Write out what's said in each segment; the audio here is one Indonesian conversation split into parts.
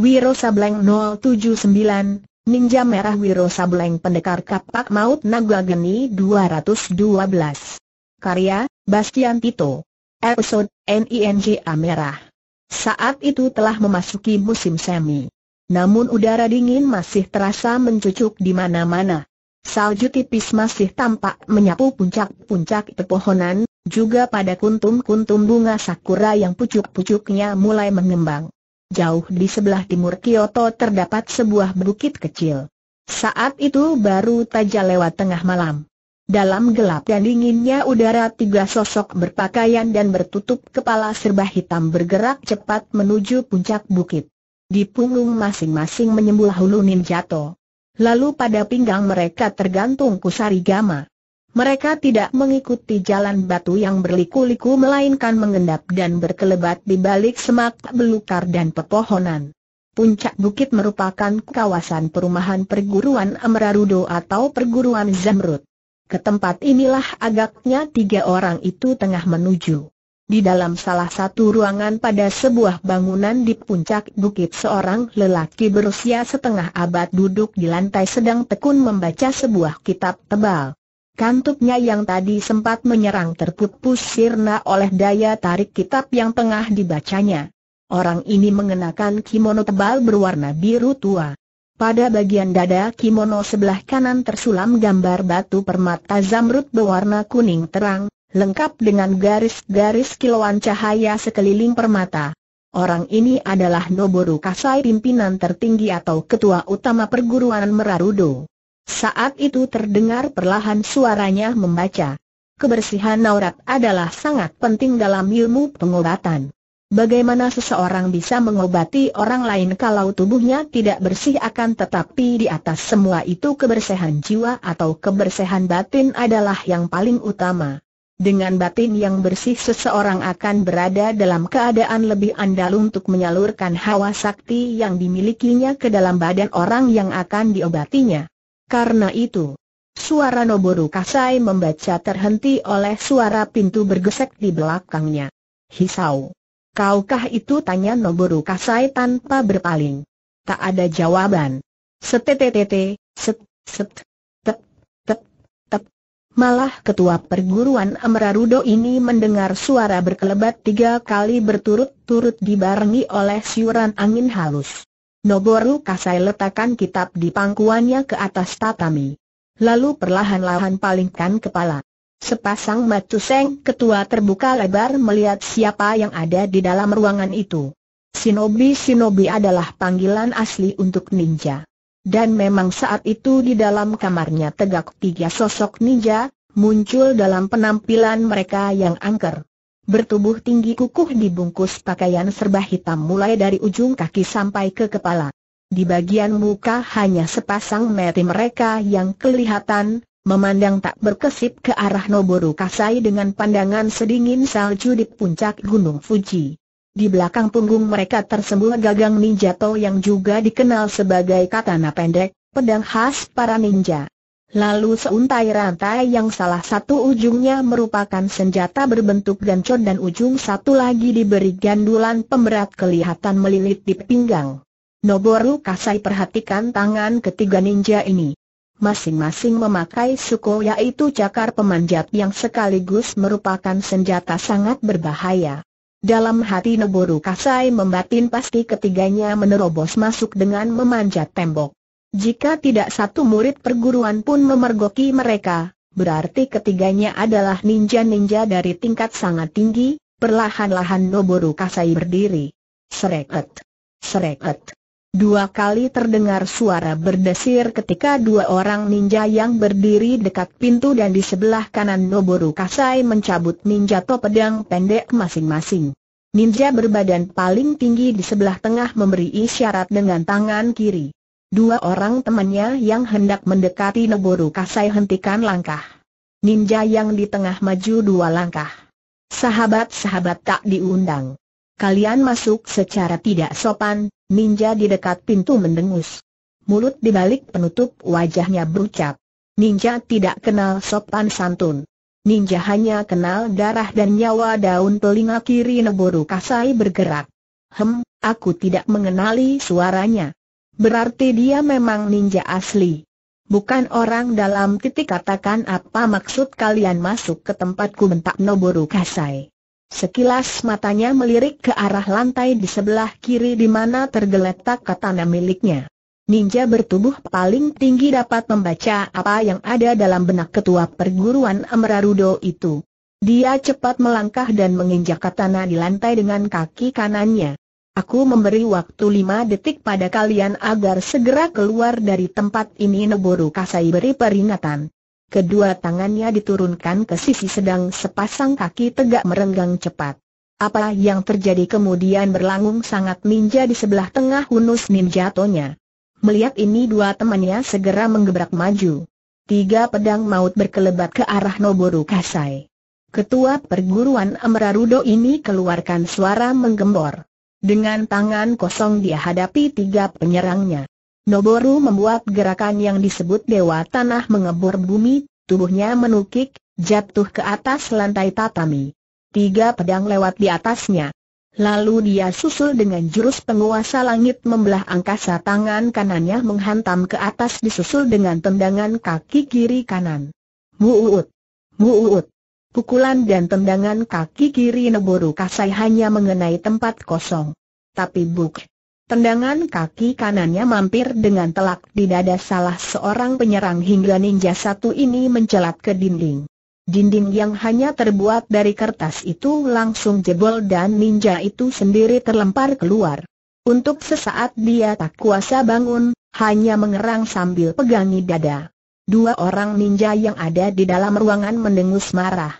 Wiro Sableng 079, Ninja Merah Wiro Sableng Pendekar Kapak Maut Naga Geni 212. Karya, Bastian Tito. Episode, NINJA Merah. Saat itu telah memasuki musim semi. Namun udara dingin masih terasa mencucuk di mana-mana. Salju tipis masih tampak menyapu puncak-puncak pepohonan, juga pada kuntum-kuntum bunga sakura yang pucuk-pucuknya mulai mengembang. Jauh di sebelah timur Kyoto terdapat sebuah bukit kecil. Saat itu baru tajal lewat tengah malam. Dalam gelap dan dinginnya udara tiga sosok berpakaian dan bertutup kepala serba hitam bergerak cepat menuju puncak bukit. Di punggung masing-masing menyembul hulu ninjato. Lalu pada pinggang mereka tergantung kusari gama. Mereka tidak mengikuti jalan batu yang berliku-liku melainkan mengendap dan berkelebat di balik semak belukar dan pepohonan. Puncak bukit merupakan kawasan perumahan perguruan Amrarudo atau perguruan Zamrud. Ke tempat inilah agaknya tiga orang itu tengah menuju. Di dalam salah satu ruangan pada sebuah bangunan di puncak bukit seorang lelaki berusia setengah abad duduk di lantai sedang tekun membaca sebuah kitab tebal. Kantuknya yang tadi sempat menyerang terpupus sirna oleh daya tarik kitab yang tengah dibacanya. Orang ini mengenakan kimono tebal berwarna biru tua. Pada bagian dada kimono sebelah kanan tersulam gambar batu permata zamrud berwarna kuning terang, lengkap dengan garis-garis kilauan cahaya sekeliling permata. Orang ini adalah Noboru Kasai pimpinan tertinggi atau ketua utama perguruan Merarudo. Saat itu terdengar perlahan suaranya membaca. Kebersihan aurat adalah sangat penting dalam ilmu pengobatan. Bagaimana seseorang bisa mengobati orang lain kalau tubuhnya tidak bersih akan tetapi di atas semua itu kebersihan jiwa atau kebersihan batin adalah yang paling utama. Dengan batin yang bersih seseorang akan berada dalam keadaan lebih andal untuk menyalurkan hawa sakti yang dimilikinya ke dalam badan orang yang akan diobatinya. Karena itu, suara Noboru Kasai membaca terhenti oleh suara pintu bergesek di belakangnya. Hisau. Kaukah itu tanya Noboru Kasai tanpa berpaling. Tak ada jawaban. Setetetete, set, set, tep, tep, tep. Malah ketua perguruan Amrarudo ini mendengar suara berkelebat tiga kali berturut-turut dibarengi oleh siuran angin halus. Noboru Kasai letakkan kitab di pangkuannya ke atas tatami. Lalu perlahan-lahan palingkan kepala. Sepasang mata Seng ketua terbuka lebar melihat siapa yang ada di dalam ruangan itu. Shinobi-shinobi adalah panggilan asli untuk ninja. Dan memang saat itu di dalam kamarnya tegak tiga sosok ninja, muncul dalam penampilan mereka yang angker bertubuh tinggi kukuh dibungkus pakaian serba hitam mulai dari ujung kaki sampai ke kepala. Di bagian muka hanya sepasang mata mereka yang kelihatan, memandang tak berkesip ke arah Noboru Kasai dengan pandangan sedingin salju di puncak Gunung Fuji. Di belakang punggung mereka tersembul gagang ninja to yang juga dikenal sebagai katana pendek, pedang khas para ninja. Lalu seuntai rantai yang salah satu ujungnya merupakan senjata berbentuk gancon dan ujung satu lagi diberi gandulan pemberat kelihatan melilit di pinggang. Noboru Kasai perhatikan tangan ketiga ninja ini. Masing-masing memakai suko yaitu cakar pemanjat yang sekaligus merupakan senjata sangat berbahaya. Dalam hati Noboru Kasai membatin pasti ketiganya menerobos masuk dengan memanjat tembok. Jika tidak satu murid perguruan pun memergoki mereka, berarti ketiganya adalah ninja-ninja dari tingkat sangat tinggi, perlahan-lahan Noboru Kasai berdiri. Sereket. Sereket. Dua kali terdengar suara berdesir ketika dua orang ninja yang berdiri dekat pintu dan di sebelah kanan Noboru Kasai mencabut ninja to pedang pendek masing-masing. Ninja berbadan paling tinggi di sebelah tengah memberi isyarat dengan tangan kiri. Dua orang temannya yang hendak mendekati Noboru Kasai hentikan langkah. Ninja yang di tengah maju dua langkah. Sahabat-sahabat tak diundang. Kalian masuk secara tidak sopan, ninja di dekat pintu mendengus. Mulut dibalik penutup wajahnya berucap. Ninja tidak kenal sopan santun. Ninja hanya kenal darah dan nyawa daun telinga kiri Noboru Kasai bergerak. Hem, aku tidak mengenali suaranya. Berarti dia memang ninja asli. Bukan orang dalam titik katakan apa maksud kalian masuk ke tempatku bentak Noboru Kasai. Sekilas matanya melirik ke arah lantai di sebelah kiri di mana tergeletak katana miliknya. Ninja bertubuh paling tinggi dapat membaca apa yang ada dalam benak ketua perguruan Amrarudo itu. Dia cepat melangkah dan menginjak katana di lantai dengan kaki kanannya. Aku memberi waktu lima detik pada kalian agar segera keluar dari tempat ini Noboru Kasai beri peringatan. Kedua tangannya diturunkan ke sisi sedang sepasang kaki tegak merenggang cepat. Apa yang terjadi kemudian berlangsung sangat ninja di sebelah tengah hunus ninja tonya. Melihat ini dua temannya segera menggebrak maju. Tiga pedang maut berkelebat ke arah Noboru Kasai. Ketua perguruan Amrarudo ini keluarkan suara menggembor. Dengan tangan kosong dia hadapi tiga penyerangnya. Noboru membuat gerakan yang disebut Dewa Tanah mengebor bumi, tubuhnya menukik, jatuh ke atas lantai tatami. Tiga pedang lewat di atasnya. Lalu dia susul dengan jurus penguasa langit membelah angkasa tangan kanannya menghantam ke atas disusul dengan tendangan kaki kiri kanan. Muut, muut. Pukulan dan tendangan kaki kiri Neboru Kasai hanya mengenai tempat kosong. Tapi buk. Tendangan kaki kanannya mampir dengan telak di dada salah seorang penyerang hingga ninja satu ini mencelat ke dinding. Dinding yang hanya terbuat dari kertas itu langsung jebol dan ninja itu sendiri terlempar keluar. Untuk sesaat dia tak kuasa bangun, hanya mengerang sambil pegangi dada. Dua orang ninja yang ada di dalam ruangan mendengus marah.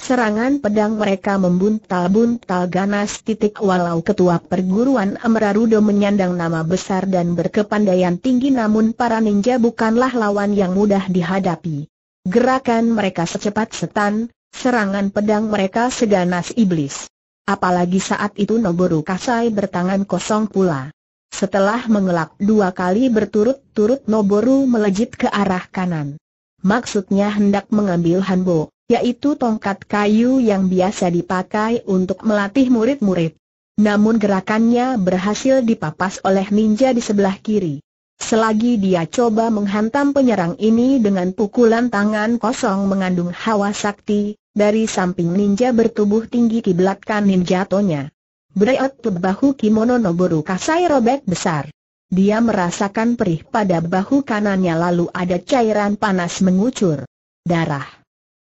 Serangan pedang mereka membuntal-buntal ganas titik walau ketua perguruan Amrarudo menyandang nama besar dan berkepandaian tinggi namun para ninja bukanlah lawan yang mudah dihadapi. Gerakan mereka secepat setan, serangan pedang mereka seganas iblis. Apalagi saat itu Noboru Kasai bertangan kosong pula. Setelah mengelak dua kali berturut-turut Noboru melejit ke arah kanan. Maksudnya hendak mengambil Hanbo, yaitu tongkat kayu yang biasa dipakai untuk melatih murid-murid. Namun gerakannya berhasil dipapas oleh ninja di sebelah kiri. Selagi dia coba menghantam penyerang ini dengan pukulan tangan kosong mengandung hawa sakti, dari samping ninja bertubuh tinggi kiblatkan tonya. Breot ke bahu kimono Noboru Kasai robek besar. Dia merasakan perih pada bahu kanannya lalu ada cairan panas mengucur. Darah.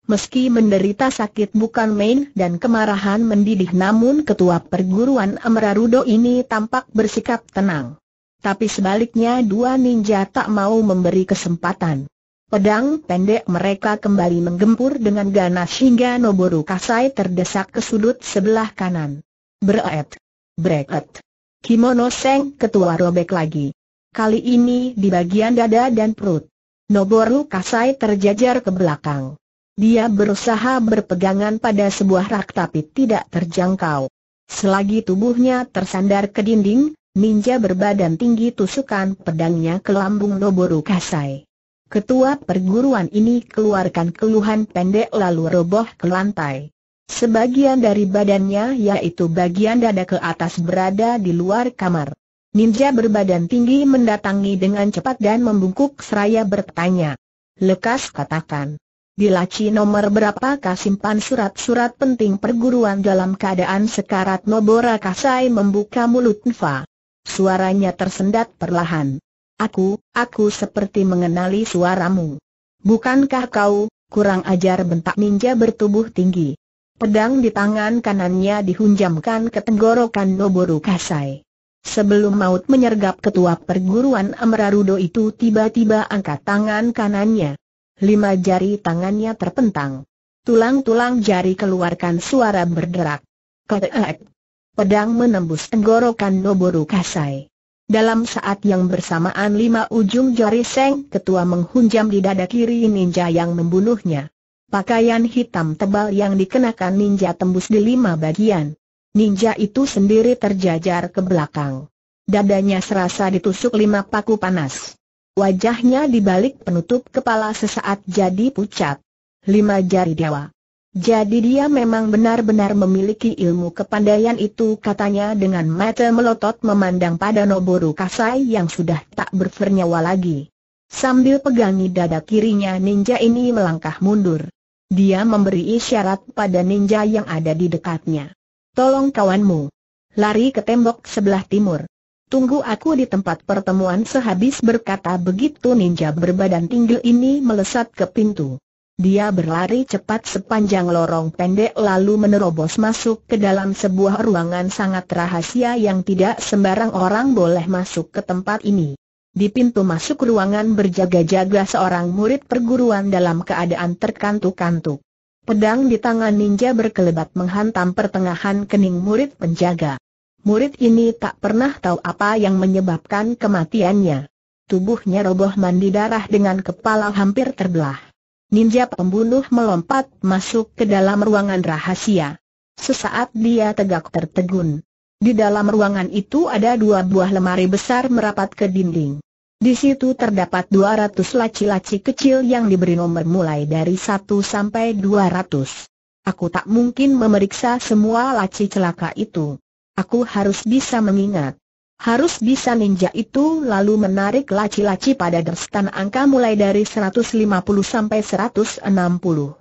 Meski menderita sakit bukan main dan kemarahan mendidih namun ketua perguruan Amrarudo ini tampak bersikap tenang. Tapi sebaliknya dua ninja tak mau memberi kesempatan. Pedang pendek mereka kembali menggempur dengan ganas hingga Noboru Kasai terdesak ke sudut sebelah kanan. Breet. Breet. Kimono Seng ketua robek lagi. Kali ini di bagian dada dan perut. Noboru Kasai terjajar ke belakang. Dia berusaha berpegangan pada sebuah rak tapi tidak terjangkau. Selagi tubuhnya tersandar ke dinding, ninja berbadan tinggi tusukan pedangnya ke lambung Noboru Kasai. Ketua perguruan ini keluarkan keluhan pendek lalu roboh ke lantai. Sebagian dari badannya yaitu bagian dada ke atas berada di luar kamar. Ninja berbadan tinggi mendatangi dengan cepat dan membungkuk seraya bertanya. Lekas katakan. Di laci nomor berapakah simpan surat-surat penting perguruan dalam keadaan sekarat Nobora Kasai membuka mulut Nfa. Suaranya tersendat perlahan. Aku, aku seperti mengenali suaramu. Bukankah kau, kurang ajar bentak ninja bertubuh tinggi. Pedang di tangan kanannya dihunjamkan ke tenggorokan Noboru Kasai. Sebelum maut menyergap ketua perguruan Amrarudo itu tiba-tiba angkat tangan kanannya. Lima jari tangannya terpentang. Tulang-tulang jari keluarkan suara berderak. Pedang menembus tenggorokan Noboru Kasai. Dalam saat yang bersamaan lima ujung jari Seng Ketua menghunjam di dada kiri ninja yang membunuhnya. Pakaian hitam tebal yang dikenakan ninja tembus di lima bagian. Ninja itu sendiri terjajar ke belakang. Dadanya serasa ditusuk lima paku panas. Wajahnya dibalik penutup kepala sesaat jadi pucat. Lima jari dewa. Jadi dia memang benar-benar memiliki ilmu kepandaian itu katanya dengan mata melotot memandang pada Noboru Kasai yang sudah tak bernyawa lagi. Sambil pegangi dada kirinya ninja ini melangkah mundur. Dia memberi isyarat pada ninja yang ada di dekatnya. Tolong kawanmu. Lari ke tembok sebelah timur. Tunggu aku di tempat pertemuan sehabis berkata begitu ninja berbadan tinggi ini melesat ke pintu. Dia berlari cepat sepanjang lorong pendek lalu menerobos masuk ke dalam sebuah ruangan sangat rahasia yang tidak sembarang orang boleh masuk ke tempat ini. Di pintu masuk ruangan berjaga-jaga seorang murid perguruan dalam keadaan terkantuk-kantuk. Pedang di tangan ninja berkelebat menghantam pertengahan kening murid penjaga. Murid ini tak pernah tahu apa yang menyebabkan kematiannya. Tubuhnya roboh mandi darah dengan kepala hampir terbelah. Ninja pembunuh melompat masuk ke dalam ruangan rahasia. Sesaat dia tegak tertegun. Di dalam ruangan itu ada dua buah lemari besar merapat ke dinding. Di situ terdapat 200 laci-laci kecil yang diberi nomor mulai dari 1 sampai 200. Aku tak mungkin memeriksa semua laci celaka itu. Aku harus bisa mengingat. Harus bisa ninja itu lalu menarik laci-laci pada derstan angka mulai dari 150 sampai 160.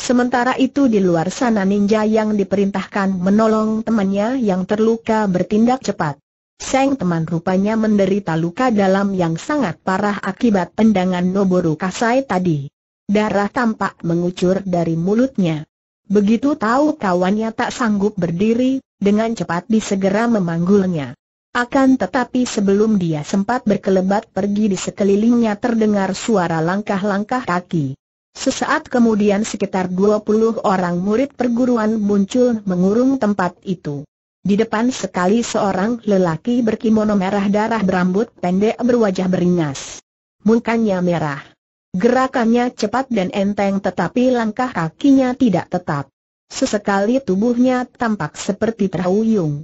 Sementara itu di luar sana ninja yang diperintahkan menolong temannya yang terluka bertindak cepat. Seng teman rupanya menderita luka dalam yang sangat parah akibat tendangan Noboru Kasai tadi. Darah tampak mengucur dari mulutnya. Begitu tahu kawannya tak sanggup berdiri, dengan cepat disegera memanggulnya. Akan tetapi sebelum dia sempat berkelebat pergi di sekelilingnya terdengar suara langkah-langkah kaki. Sesaat kemudian sekitar 20 orang murid perguruan muncul mengurung tempat itu. Di depan sekali seorang lelaki berkimono merah darah berambut pendek berwajah beringas. Mukanya merah. Gerakannya cepat dan enteng tetapi langkah kakinya tidak tetap. Sesekali tubuhnya tampak seperti terhuyung.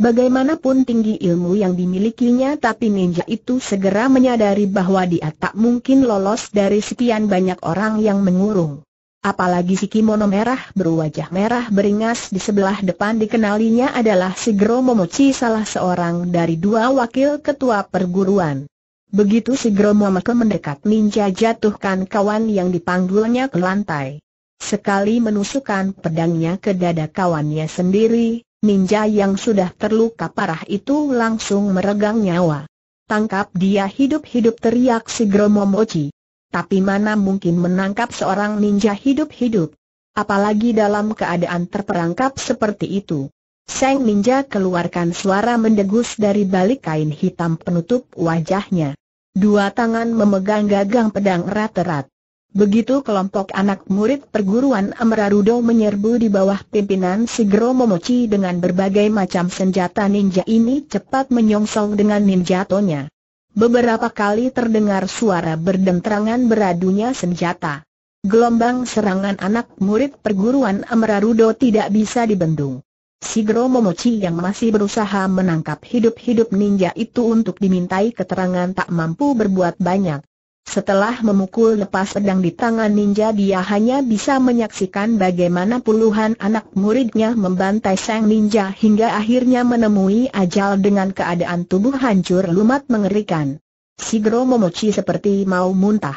Bagaimanapun tinggi ilmu yang dimilikinya tapi ninja itu segera menyadari bahwa dia tak mungkin lolos dari sekian banyak orang yang mengurung. Apalagi si kimono merah berwajah merah beringas di sebelah depan dikenalinya adalah Sigro Momochi salah seorang dari dua wakil ketua perguruan. Begitu Sigro Momochi mendekat ninja jatuhkan kawan yang dipanggulnya ke lantai. Sekali menusukkan pedangnya ke dada kawannya sendiri, ninja yang sudah terluka parah itu langsung meregang nyawa. Tangkap dia hidup-hidup teriak si Gromomochi. Tapi mana mungkin menangkap seorang ninja hidup-hidup? Apalagi dalam keadaan terperangkap seperti itu. Seng Ninja keluarkan suara mendegus dari balik kain hitam penutup wajahnya. Dua tangan memegang gagang pedang erat-erat. Begitu kelompok anak murid perguruan Amrarudo menyerbu di bawah pimpinan Sigro Momochi dengan berbagai macam senjata ninja ini cepat menyongsong dengan ninjatonya. Beberapa kali terdengar suara berdentrangan beradunya senjata. Gelombang serangan anak murid perguruan Amrarudo tidak bisa dibendung. Sigro Momochi yang masih berusaha menangkap hidup-hidup ninja itu untuk dimintai keterangan tak mampu berbuat banyak. Setelah memukul lepas pedang di tangan ninja dia hanya bisa menyaksikan bagaimana puluhan anak muridnya membantai sang ninja hingga akhirnya menemui ajal dengan keadaan tubuh hancur lumat mengerikan. Sigro Momochi seperti mau muntah.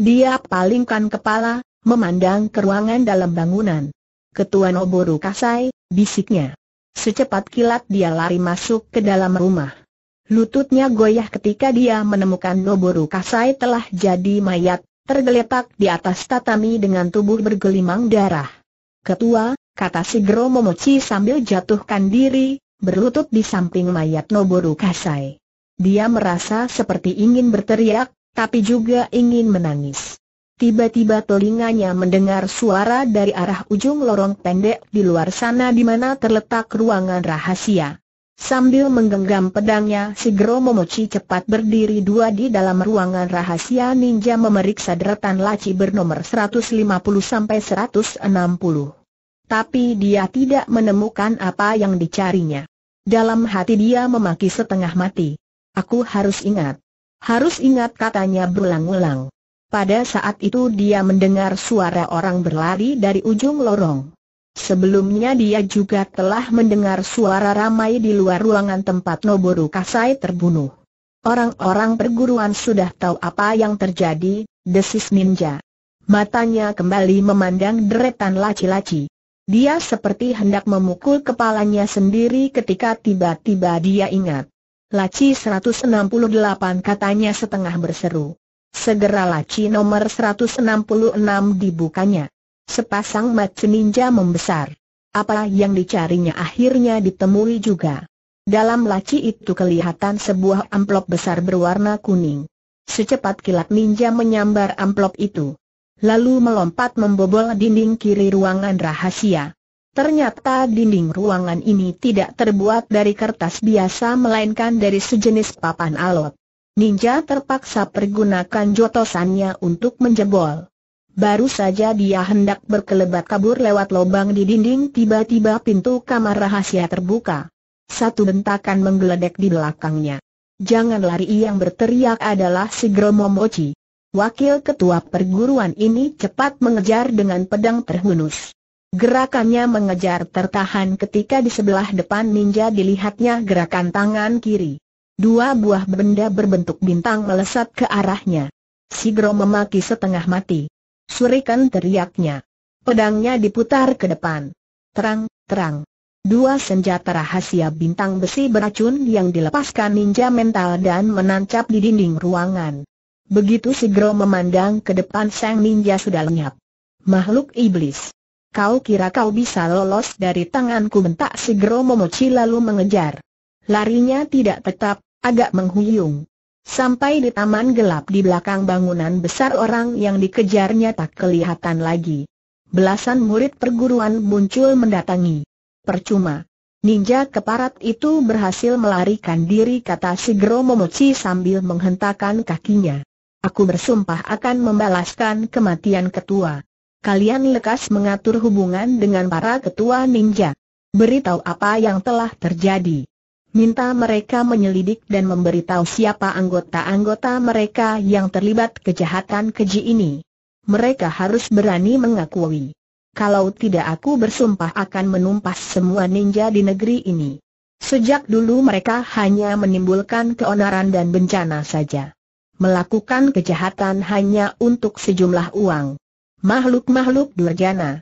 Dia palingkan kepala, memandang ke ruangan dalam bangunan. Ketua Noboru Kasai, bisiknya. Secepat kilat dia lari masuk ke dalam rumah. Lututnya goyah ketika dia menemukan Noboru Kasai telah jadi mayat, tergeletak di atas tatami dengan tubuh bergelimang darah. Ketua, kata Sigro Momochi sambil jatuhkan diri, berlutut di samping mayat Noboru Kasai. Dia merasa seperti ingin berteriak, tapi juga ingin menangis. Tiba-tiba telinganya mendengar suara dari arah ujung lorong pendek di luar sana di mana terletak ruangan rahasia. Sambil menggenggam pedangnya si Gromo cepat berdiri dua di dalam ruangan rahasia ninja memeriksa deretan laci bernomor 150-160. Tapi dia tidak menemukan apa yang dicarinya. Dalam hati dia memaki setengah mati. Aku harus ingat. Harus ingat katanya berulang-ulang. Pada saat itu dia mendengar suara orang berlari dari ujung lorong. Sebelumnya dia juga telah mendengar suara ramai di luar ruangan tempat Noboru Kasai terbunuh. Orang-orang perguruan sudah tahu apa yang terjadi, desis ninja. Matanya kembali memandang deretan laci-laci. Dia seperti hendak memukul kepalanya sendiri ketika tiba-tiba dia ingat. Laci 168 katanya setengah berseru. Segera laci nomor 166 dibukanya. Sepasang macu ninja membesar. Apa yang dicarinya akhirnya ditemui juga. Dalam laci itu kelihatan sebuah amplop besar berwarna kuning. Secepat kilat ninja menyambar amplop itu. Lalu melompat membobol dinding kiri ruangan rahasia. Ternyata dinding ruangan ini tidak terbuat dari kertas biasa melainkan dari sejenis papan alot. Ninja terpaksa pergunakan jotosannya untuk menjebol. Baru saja dia hendak berkelebat kabur lewat lubang di dinding tiba-tiba pintu kamar rahasia terbuka. Satu bentakan menggeledek di belakangnya. Jangan lari yang berteriak adalah si Gromomochi. Wakil ketua perguruan ini cepat mengejar dengan pedang terhunus. Gerakannya mengejar tertahan ketika di sebelah depan ninja dilihatnya gerakan tangan kiri. Dua buah benda berbentuk bintang melesat ke arahnya. Si memaki setengah mati. Surikan teriaknya. Pedangnya diputar ke depan. Terang, terang. Dua senjata rahasia bintang besi beracun yang dilepaskan ninja mental dan menancap di dinding ruangan. Begitu Sigro memandang ke depan sang ninja sudah lenyap. Makhluk iblis. Kau kira kau bisa lolos dari tanganku bentak Sigro Momochi lalu mengejar. Larinya tidak tetap, agak menghuyung. Sampai di taman gelap di belakang bangunan besar orang yang dikejarnya tak kelihatan lagi. Belasan murid perguruan muncul mendatangi. Percuma. Ninja keparat itu berhasil melarikan diri kata Sigro Momochi sambil menghentakkan kakinya. Aku bersumpah akan membalaskan kematian ketua. Kalian lekas mengatur hubungan dengan para ketua ninja. Beritahu apa yang telah terjadi minta mereka menyelidik dan memberitahu siapa anggota-anggota mereka yang terlibat kejahatan keji ini. Mereka harus berani mengakui. Kalau tidak aku bersumpah akan menumpas semua ninja di negeri ini. Sejak dulu mereka hanya menimbulkan keonaran dan bencana saja. Melakukan kejahatan hanya untuk sejumlah uang. Makhluk-makhluk durjana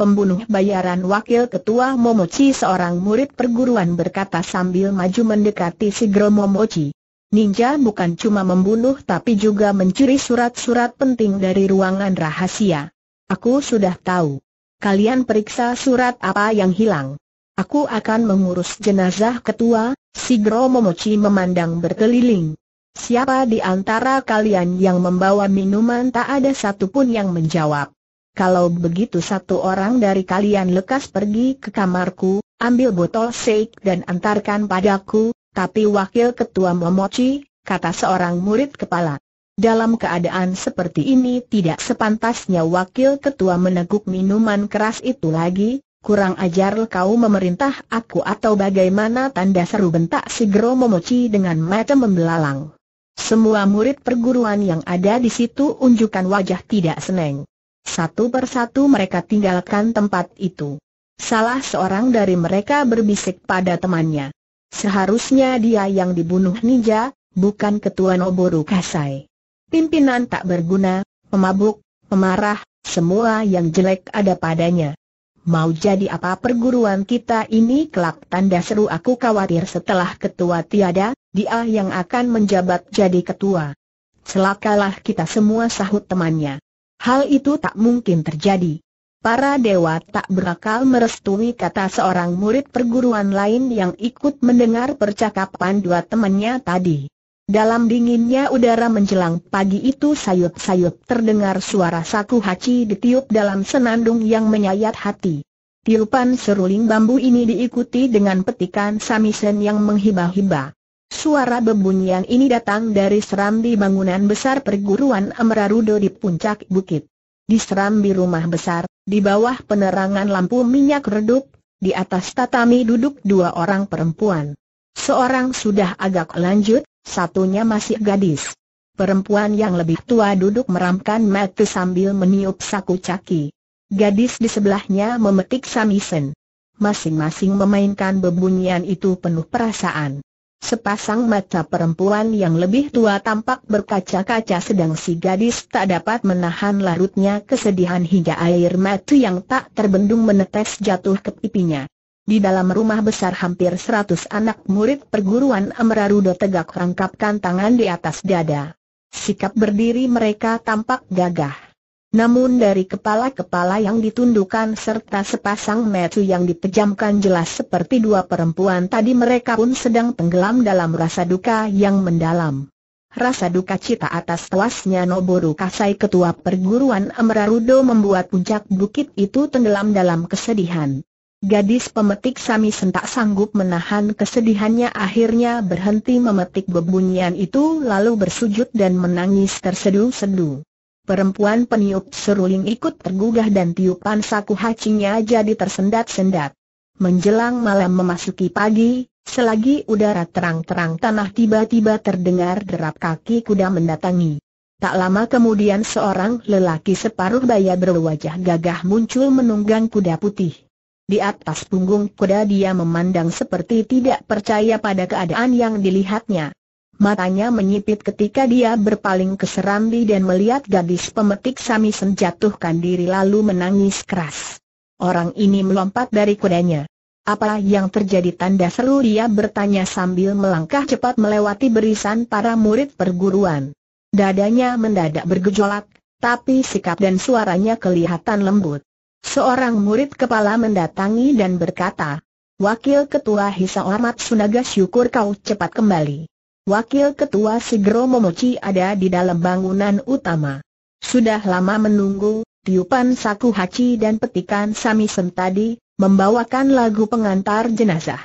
pembunuh bayaran wakil ketua Momochi seorang murid perguruan berkata sambil maju mendekati Sigro Momochi. Ninja bukan cuma membunuh tapi juga mencuri surat-surat penting dari ruangan rahasia. Aku sudah tahu. Kalian periksa surat apa yang hilang. Aku akan mengurus jenazah ketua, Sigro Momochi memandang berkeliling. Siapa di antara kalian yang membawa minuman tak ada satupun yang menjawab. Kalau begitu satu orang dari kalian lekas pergi ke kamarku, ambil botol shake dan antarkan padaku, tapi wakil ketua Momochi, kata seorang murid kepala. Dalam keadaan seperti ini tidak sepantasnya wakil ketua meneguk minuman keras itu lagi, kurang ajar kau memerintah aku atau bagaimana tanda seru bentak si Sigro Momochi dengan mata membelalang. Semua murid perguruan yang ada di situ unjukkan wajah tidak seneng. Satu persatu mereka tinggalkan tempat itu. Salah seorang dari mereka berbisik pada temannya. Seharusnya dia yang dibunuh ninja, bukan ketua Noboru Kasai. Pimpinan tak berguna, pemabuk, pemarah, semua yang jelek ada padanya. Mau jadi apa perguruan kita ini kelak tanda seru aku khawatir setelah ketua tiada, dia yang akan menjabat jadi ketua. Celakalah kita semua sahut temannya. Hal itu tak mungkin terjadi. Para dewa tak berakal merestui kata seorang murid perguruan lain yang ikut mendengar percakapan dua temannya tadi. Dalam dinginnya udara menjelang pagi itu sayup-sayup terdengar suara saku haci ditiup dalam senandung yang menyayat hati. Tiupan seruling bambu ini diikuti dengan petikan samisen yang menghibah-hibah. Suara bebunyian ini datang dari serambi bangunan besar perguruan Amrarudo di puncak bukit. Di serambi rumah besar, di bawah penerangan lampu minyak redup, di atas tatami duduk dua orang perempuan. Seorang sudah agak lanjut, satunya masih gadis. Perempuan yang lebih tua duduk meramkan mata sambil meniup saku caki. Gadis di sebelahnya memetik samisen. Masing-masing memainkan bebunyian itu penuh perasaan. Sepasang mata perempuan yang lebih tua tampak berkaca-kaca sedang si gadis tak dapat menahan larutnya kesedihan hingga air mata yang tak terbendung menetes jatuh ke pipinya. Di dalam rumah besar hampir seratus anak murid perguruan Amrarudo tegak rangkapkan tangan di atas dada. Sikap berdiri mereka tampak gagah. Namun dari kepala-kepala yang ditundukkan serta sepasang metu yang dipejamkan jelas seperti dua perempuan tadi mereka pun sedang tenggelam dalam rasa duka yang mendalam. Rasa duka cita atas tewasnya Noboru Kasai ketua perguruan Amrarudo membuat puncak bukit itu tenggelam dalam kesedihan. Gadis pemetik Sami sentak sanggup menahan kesedihannya akhirnya berhenti memetik bebunyian itu lalu bersujud dan menangis terseduh-seduh. Perempuan peniup seruling ikut tergugah dan tiupan saku hacinya jadi tersendat-sendat. Menjelang malam memasuki pagi, selagi udara terang-terang tanah tiba-tiba terdengar derap kaki kuda mendatangi. Tak lama kemudian seorang lelaki separuh baya berwajah gagah muncul menunggang kuda putih. Di atas punggung kuda dia memandang seperti tidak percaya pada keadaan yang dilihatnya matanya menyipit ketika dia berpaling ke Serambi dan melihat gadis pemetik samisen jatuhkan diri lalu menangis keras. Orang ini melompat dari kudanya. Apa yang terjadi tanda seru dia bertanya sambil melangkah cepat melewati berisan para murid perguruan. Dadanya mendadak bergejolak, tapi sikap dan suaranya kelihatan lembut. Seorang murid kepala mendatangi dan berkata, Wakil Ketua Hisa Ormat Sunaga syukur kau cepat kembali. Wakil Ketua Segero Momochi ada di dalam bangunan utama. Sudah lama menunggu, tiupan saku haji dan petikan samisen tadi, membawakan lagu pengantar jenazah.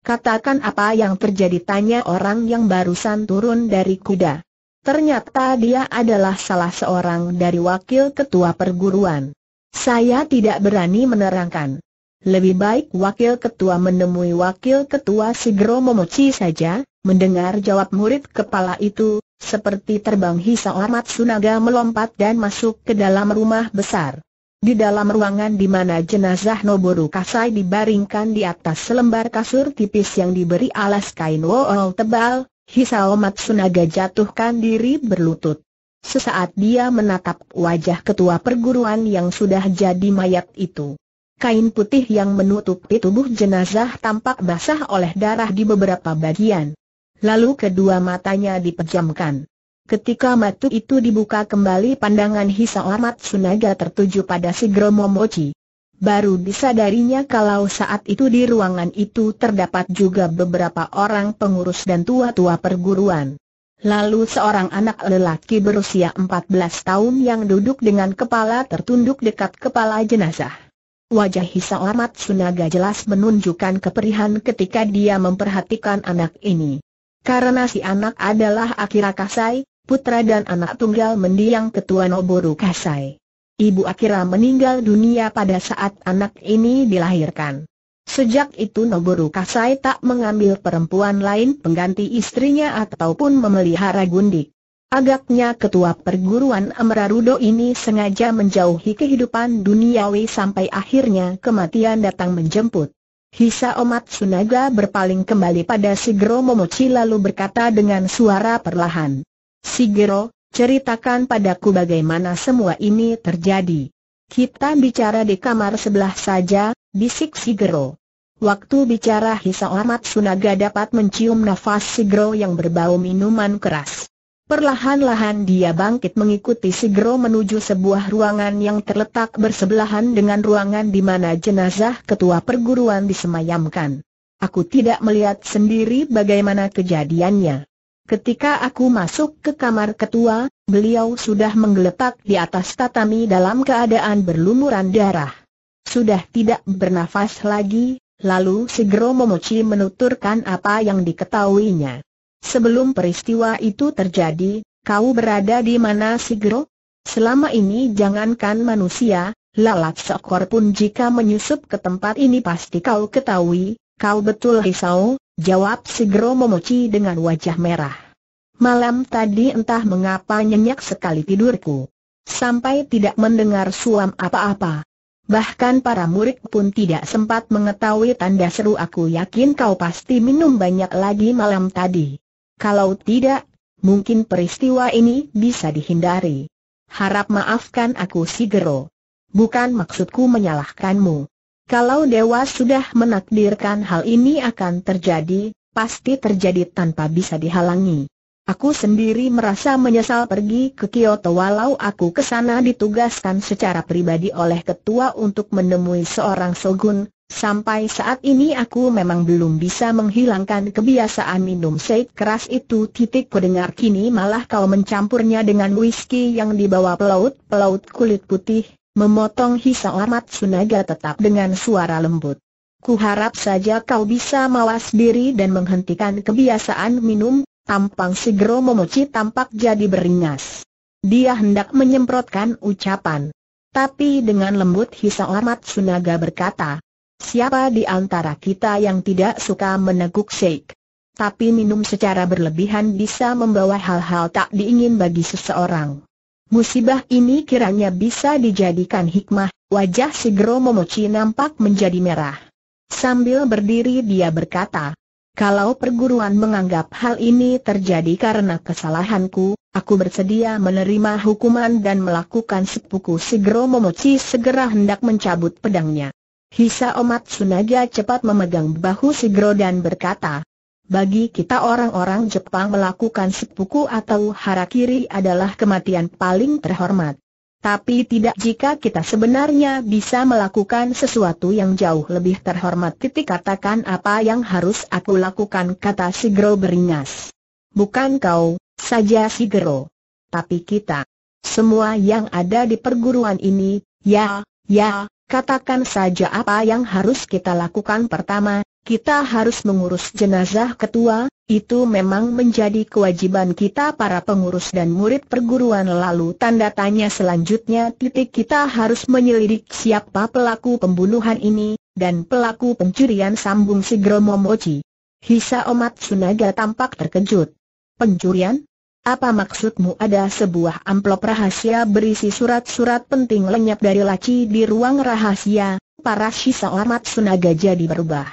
Katakan apa yang terjadi tanya orang yang barusan turun dari kuda. Ternyata dia adalah salah seorang dari wakil ketua perguruan. Saya tidak berani menerangkan. Lebih baik wakil ketua menemui wakil ketua Sigro Momochi saja, Mendengar jawab murid kepala itu, seperti terbang hisa omat Sunaga melompat dan masuk ke dalam rumah besar. Di dalam ruangan di mana jenazah Noboru Kasai dibaringkan di atas selembar kasur tipis yang diberi alas kain wool tebal, Hisao Matsunaga jatuhkan diri berlutut. Sesaat dia menatap wajah ketua perguruan yang sudah jadi mayat itu. Kain putih yang menutupi tubuh jenazah tampak basah oleh darah di beberapa bagian. Lalu kedua matanya dipejamkan. Ketika matu itu dibuka kembali pandangan Hisaomat Sunaga tertuju pada si Gromo Baru disadarinya kalau saat itu di ruangan itu terdapat juga beberapa orang pengurus dan tua-tua perguruan. Lalu seorang anak lelaki berusia 14 tahun yang duduk dengan kepala tertunduk dekat kepala jenazah. Wajah Hisaomat Sunaga jelas menunjukkan keperihan ketika dia memperhatikan anak ini. Karena si anak adalah Akira Kasai, putra dan anak tunggal mendiang ketua Noboru Kasai. Ibu Akira meninggal dunia pada saat anak ini dilahirkan. Sejak itu Noboru Kasai tak mengambil perempuan lain pengganti istrinya ataupun memelihara gundik. Agaknya ketua perguruan Amrarudo ini sengaja menjauhi kehidupan duniawi sampai akhirnya kematian datang menjemput. Hisa Omat Sunaga berpaling kembali pada Sigero Momochi lalu berkata dengan suara perlahan. Sigero, ceritakan padaku bagaimana semua ini terjadi. Kita bicara di kamar sebelah saja, bisik Sigero. Waktu bicara Hisa Omat Sunaga dapat mencium nafas Sigero yang berbau minuman keras. Perlahan-lahan dia bangkit mengikuti Sigro menuju sebuah ruangan yang terletak bersebelahan dengan ruangan di mana jenazah ketua perguruan disemayamkan. Aku tidak melihat sendiri bagaimana kejadiannya. Ketika aku masuk ke kamar ketua, beliau sudah menggeletak di atas tatami dalam keadaan berlumuran darah. Sudah tidak bernafas lagi, lalu Sigro Momochi menuturkan apa yang diketahuinya. Sebelum peristiwa itu terjadi, kau berada di mana Sigro? Selama ini jangankan manusia, lalat seekor pun jika menyusup ke tempat ini pasti kau ketahui, kau betul risau, jawab Sigro memuci dengan wajah merah. Malam tadi entah mengapa nyenyak sekali tidurku. Sampai tidak mendengar suam apa-apa. Bahkan para murid pun tidak sempat mengetahui tanda seru aku yakin kau pasti minum banyak lagi malam tadi. Kalau tidak, mungkin peristiwa ini bisa dihindari. Harap maafkan aku Sigero. Bukan maksudku menyalahkanmu. Kalau Dewa sudah menakdirkan hal ini akan terjadi, pasti terjadi tanpa bisa dihalangi. Aku sendiri merasa menyesal pergi ke Kyoto walau aku kesana ditugaskan secara pribadi oleh ketua untuk menemui seorang shogun, Sampai saat ini aku memang belum bisa menghilangkan kebiasaan minum seik keras itu titik dengar kini malah kau mencampurnya dengan whisky yang dibawa pelaut-pelaut kulit putih, memotong Hisa Amat Sunaga tetap dengan suara lembut. Ku harap saja kau bisa mawas diri dan menghentikan kebiasaan minum, tampang Sigro Momochi tampak jadi beringas. Dia hendak menyemprotkan ucapan. Tapi dengan lembut Hisa Amat Sunaga berkata, Siapa di antara kita yang tidak suka meneguk shake? Tapi minum secara berlebihan bisa membawa hal-hal tak diingin bagi seseorang. Musibah ini kiranya bisa dijadikan hikmah, wajah Sigro Momochi nampak menjadi merah. Sambil berdiri dia berkata, kalau perguruan menganggap hal ini terjadi karena kesalahanku, aku bersedia menerima hukuman dan melakukan sepuku Sigro Momochi segera hendak mencabut pedangnya. Hisa Omat Sunaga cepat memegang bahu Sigro dan berkata, bagi kita orang-orang Jepang melakukan sepuku atau harakiri adalah kematian paling terhormat. Tapi tidak jika kita sebenarnya bisa melakukan sesuatu yang jauh lebih terhormat titik katakan apa yang harus aku lakukan kata Sigro beringas. Bukan kau, saja Sigro. Tapi kita, semua yang ada di perguruan ini, ya, ya, Katakan saja apa yang harus kita lakukan pertama, kita harus mengurus jenazah ketua, itu memang menjadi kewajiban kita para pengurus dan murid perguruan lalu tanda tanya selanjutnya titik kita harus menyelidik siapa pelaku pembunuhan ini, dan pelaku pencurian sambung si Gromomochi. Hisa Omat Sunaga tampak terkejut. Pencurian? Apa maksudmu ada sebuah amplop rahasia berisi surat-surat penting lenyap dari laci di ruang rahasia, para sisa ormat sunaga jadi berubah.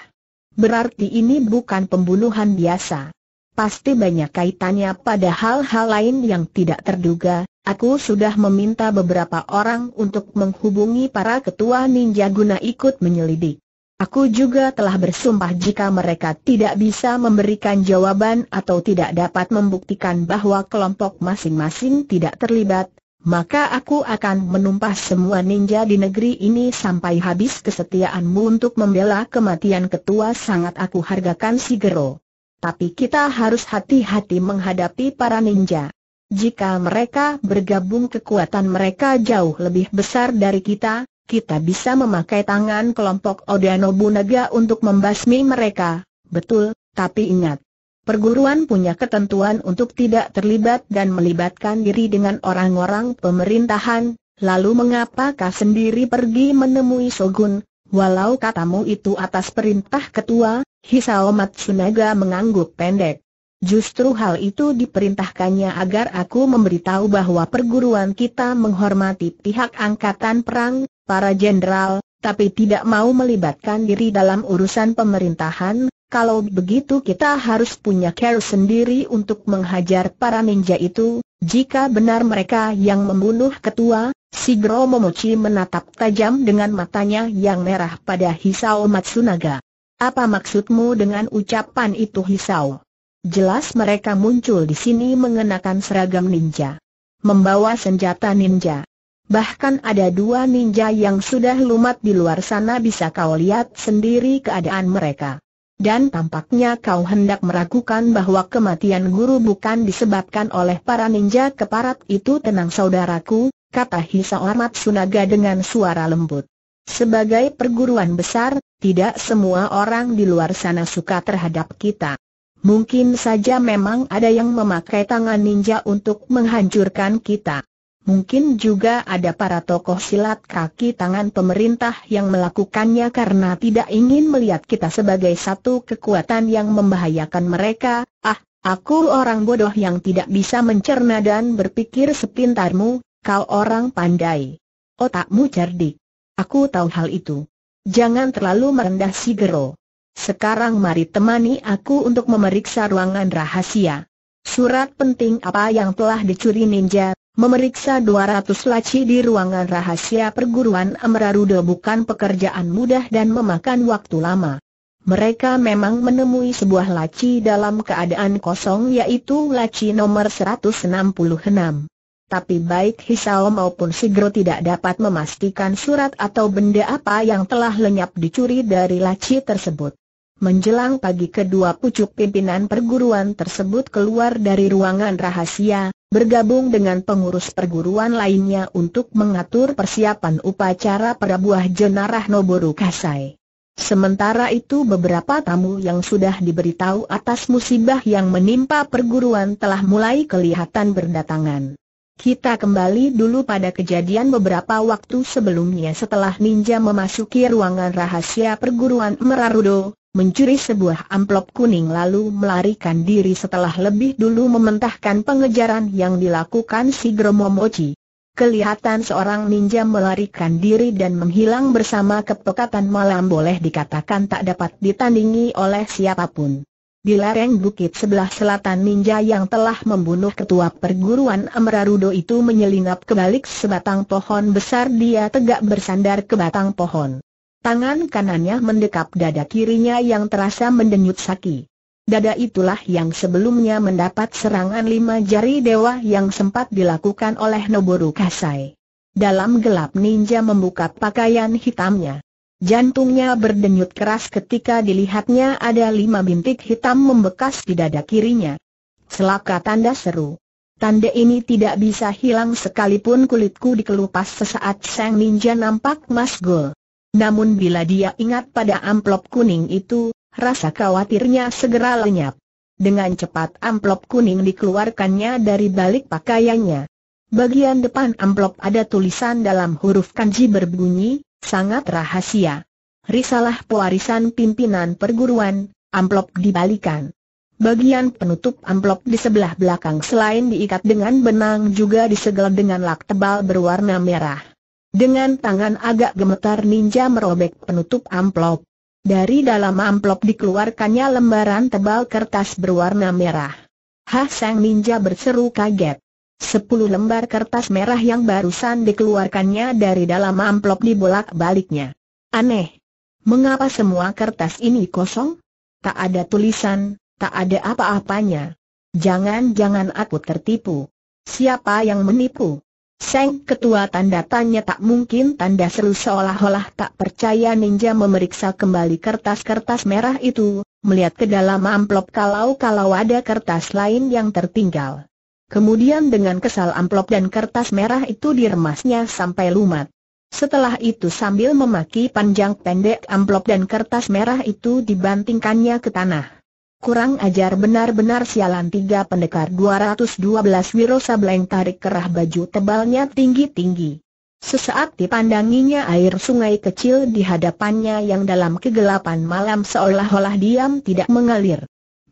Berarti ini bukan pembunuhan biasa. Pasti banyak kaitannya pada hal-hal lain yang tidak terduga, aku sudah meminta beberapa orang untuk menghubungi para ketua ninja guna ikut menyelidik. Aku juga telah bersumpah jika mereka tidak bisa memberikan jawaban atau tidak dapat membuktikan bahwa kelompok masing-masing tidak terlibat, maka aku akan menumpas semua ninja di negeri ini sampai habis kesetiaanmu untuk membela kematian ketua sangat aku hargakan si Gero. Tapi kita harus hati-hati menghadapi para ninja. Jika mereka bergabung kekuatan mereka jauh lebih besar dari kita, kita bisa memakai tangan kelompok Oda Nobunaga untuk membasmi mereka, betul, tapi ingat. Perguruan punya ketentuan untuk tidak terlibat dan melibatkan diri dengan orang-orang pemerintahan, lalu mengapa kau sendiri pergi menemui Shogun, walau katamu itu atas perintah ketua, Hisao Matsunaga mengangguk pendek. Justru hal itu diperintahkannya agar aku memberitahu bahwa perguruan kita menghormati pihak angkatan perang, para jenderal, tapi tidak mau melibatkan diri dalam urusan pemerintahan, kalau begitu kita harus punya care sendiri untuk menghajar para ninja itu, jika benar mereka yang membunuh ketua, Sigro Momochi menatap tajam dengan matanya yang merah pada Hisao Matsunaga. Apa maksudmu dengan ucapan itu Hisao? Jelas mereka muncul di sini mengenakan seragam ninja. Membawa senjata ninja. Bahkan ada dua ninja yang sudah lumat di luar sana bisa kau lihat sendiri keadaan mereka. Dan tampaknya kau hendak meragukan bahwa kematian guru bukan disebabkan oleh para ninja keparat itu tenang saudaraku, kata Hisaomat Sunaga dengan suara lembut. Sebagai perguruan besar, tidak semua orang di luar sana suka terhadap kita. Mungkin saja memang ada yang memakai tangan ninja untuk menghancurkan kita. Mungkin juga ada para tokoh silat kaki tangan pemerintah yang melakukannya karena tidak ingin melihat kita sebagai satu kekuatan yang membahayakan mereka. Ah, aku orang bodoh yang tidak bisa mencerna dan berpikir sepintarmu, kau orang pandai. Otakmu cerdik. Aku tahu hal itu. Jangan terlalu merendah si gero. Sekarang mari temani aku untuk memeriksa ruangan rahasia. Surat penting apa yang telah dicuri ninja Memeriksa 200 laci di ruangan rahasia perguruan Amrarudo bukan pekerjaan mudah dan memakan waktu lama. Mereka memang menemui sebuah laci dalam keadaan kosong yaitu laci nomor 166. Tapi baik Hisao maupun Sigro tidak dapat memastikan surat atau benda apa yang telah lenyap dicuri dari laci tersebut. Menjelang pagi kedua pucuk pimpinan perguruan tersebut keluar dari ruangan rahasia, bergabung dengan pengurus perguruan lainnya untuk mengatur persiapan upacara perabuah jenarah Noboru Kasai. Sementara itu beberapa tamu yang sudah diberitahu atas musibah yang menimpa perguruan telah mulai kelihatan berdatangan. Kita kembali dulu pada kejadian beberapa waktu sebelumnya setelah ninja memasuki ruangan rahasia perguruan Merarudo, mencuri sebuah amplop kuning lalu melarikan diri setelah lebih dulu mementahkan pengejaran yang dilakukan si Gromomochi. Kelihatan seorang ninja melarikan diri dan menghilang bersama kepekatan malam boleh dikatakan tak dapat ditandingi oleh siapapun. Di lereng bukit sebelah selatan ninja yang telah membunuh ketua perguruan Amrarudo itu menyelinap ke balik sebatang pohon besar dia tegak bersandar ke batang pohon. Tangan kanannya mendekap dada kirinya yang terasa mendenyut sakit. Dada itulah yang sebelumnya mendapat serangan lima jari dewa yang sempat dilakukan oleh Noboru Kasai. Dalam gelap ninja membuka pakaian hitamnya. Jantungnya berdenyut keras ketika dilihatnya ada lima bintik hitam membekas di dada kirinya. Selaka tanda seru. Tanda ini tidak bisa hilang sekalipun kulitku dikelupas sesaat sang ninja nampak masgul. Namun bila dia ingat pada amplop kuning itu, rasa khawatirnya segera lenyap. Dengan cepat amplop kuning dikeluarkannya dari balik pakaiannya. Bagian depan amplop ada tulisan dalam huruf kanji berbunyi, sangat rahasia. Risalah pewarisan pimpinan perguruan, amplop dibalikan. Bagian penutup amplop di sebelah belakang selain diikat dengan benang juga disegel dengan lak tebal berwarna merah. Dengan tangan agak gemetar ninja merobek penutup amplop. Dari dalam amplop dikeluarkannya lembaran tebal kertas berwarna merah. Hah sang ninja berseru kaget. Sepuluh lembar kertas merah yang barusan dikeluarkannya dari dalam amplop dibolak-baliknya. Aneh. Mengapa semua kertas ini kosong? Tak ada tulisan, tak ada apa-apanya. Jangan-jangan aku tertipu. Siapa yang menipu? Seng ketua tanda tanya tak mungkin tanda seru seolah-olah tak percaya ninja memeriksa kembali kertas-kertas merah itu, melihat ke dalam amplop kalau-kalau ada kertas lain yang tertinggal. Kemudian dengan kesal amplop dan kertas merah itu diremasnya sampai lumat. Setelah itu sambil memaki panjang pendek amplop dan kertas merah itu dibantingkannya ke tanah. Kurang ajar benar-benar sialan tiga pendekar 212 Wiro Sableng tarik kerah baju tebalnya tinggi-tinggi. Sesaat dipandanginya air sungai kecil di hadapannya yang dalam kegelapan malam seolah-olah diam tidak mengalir.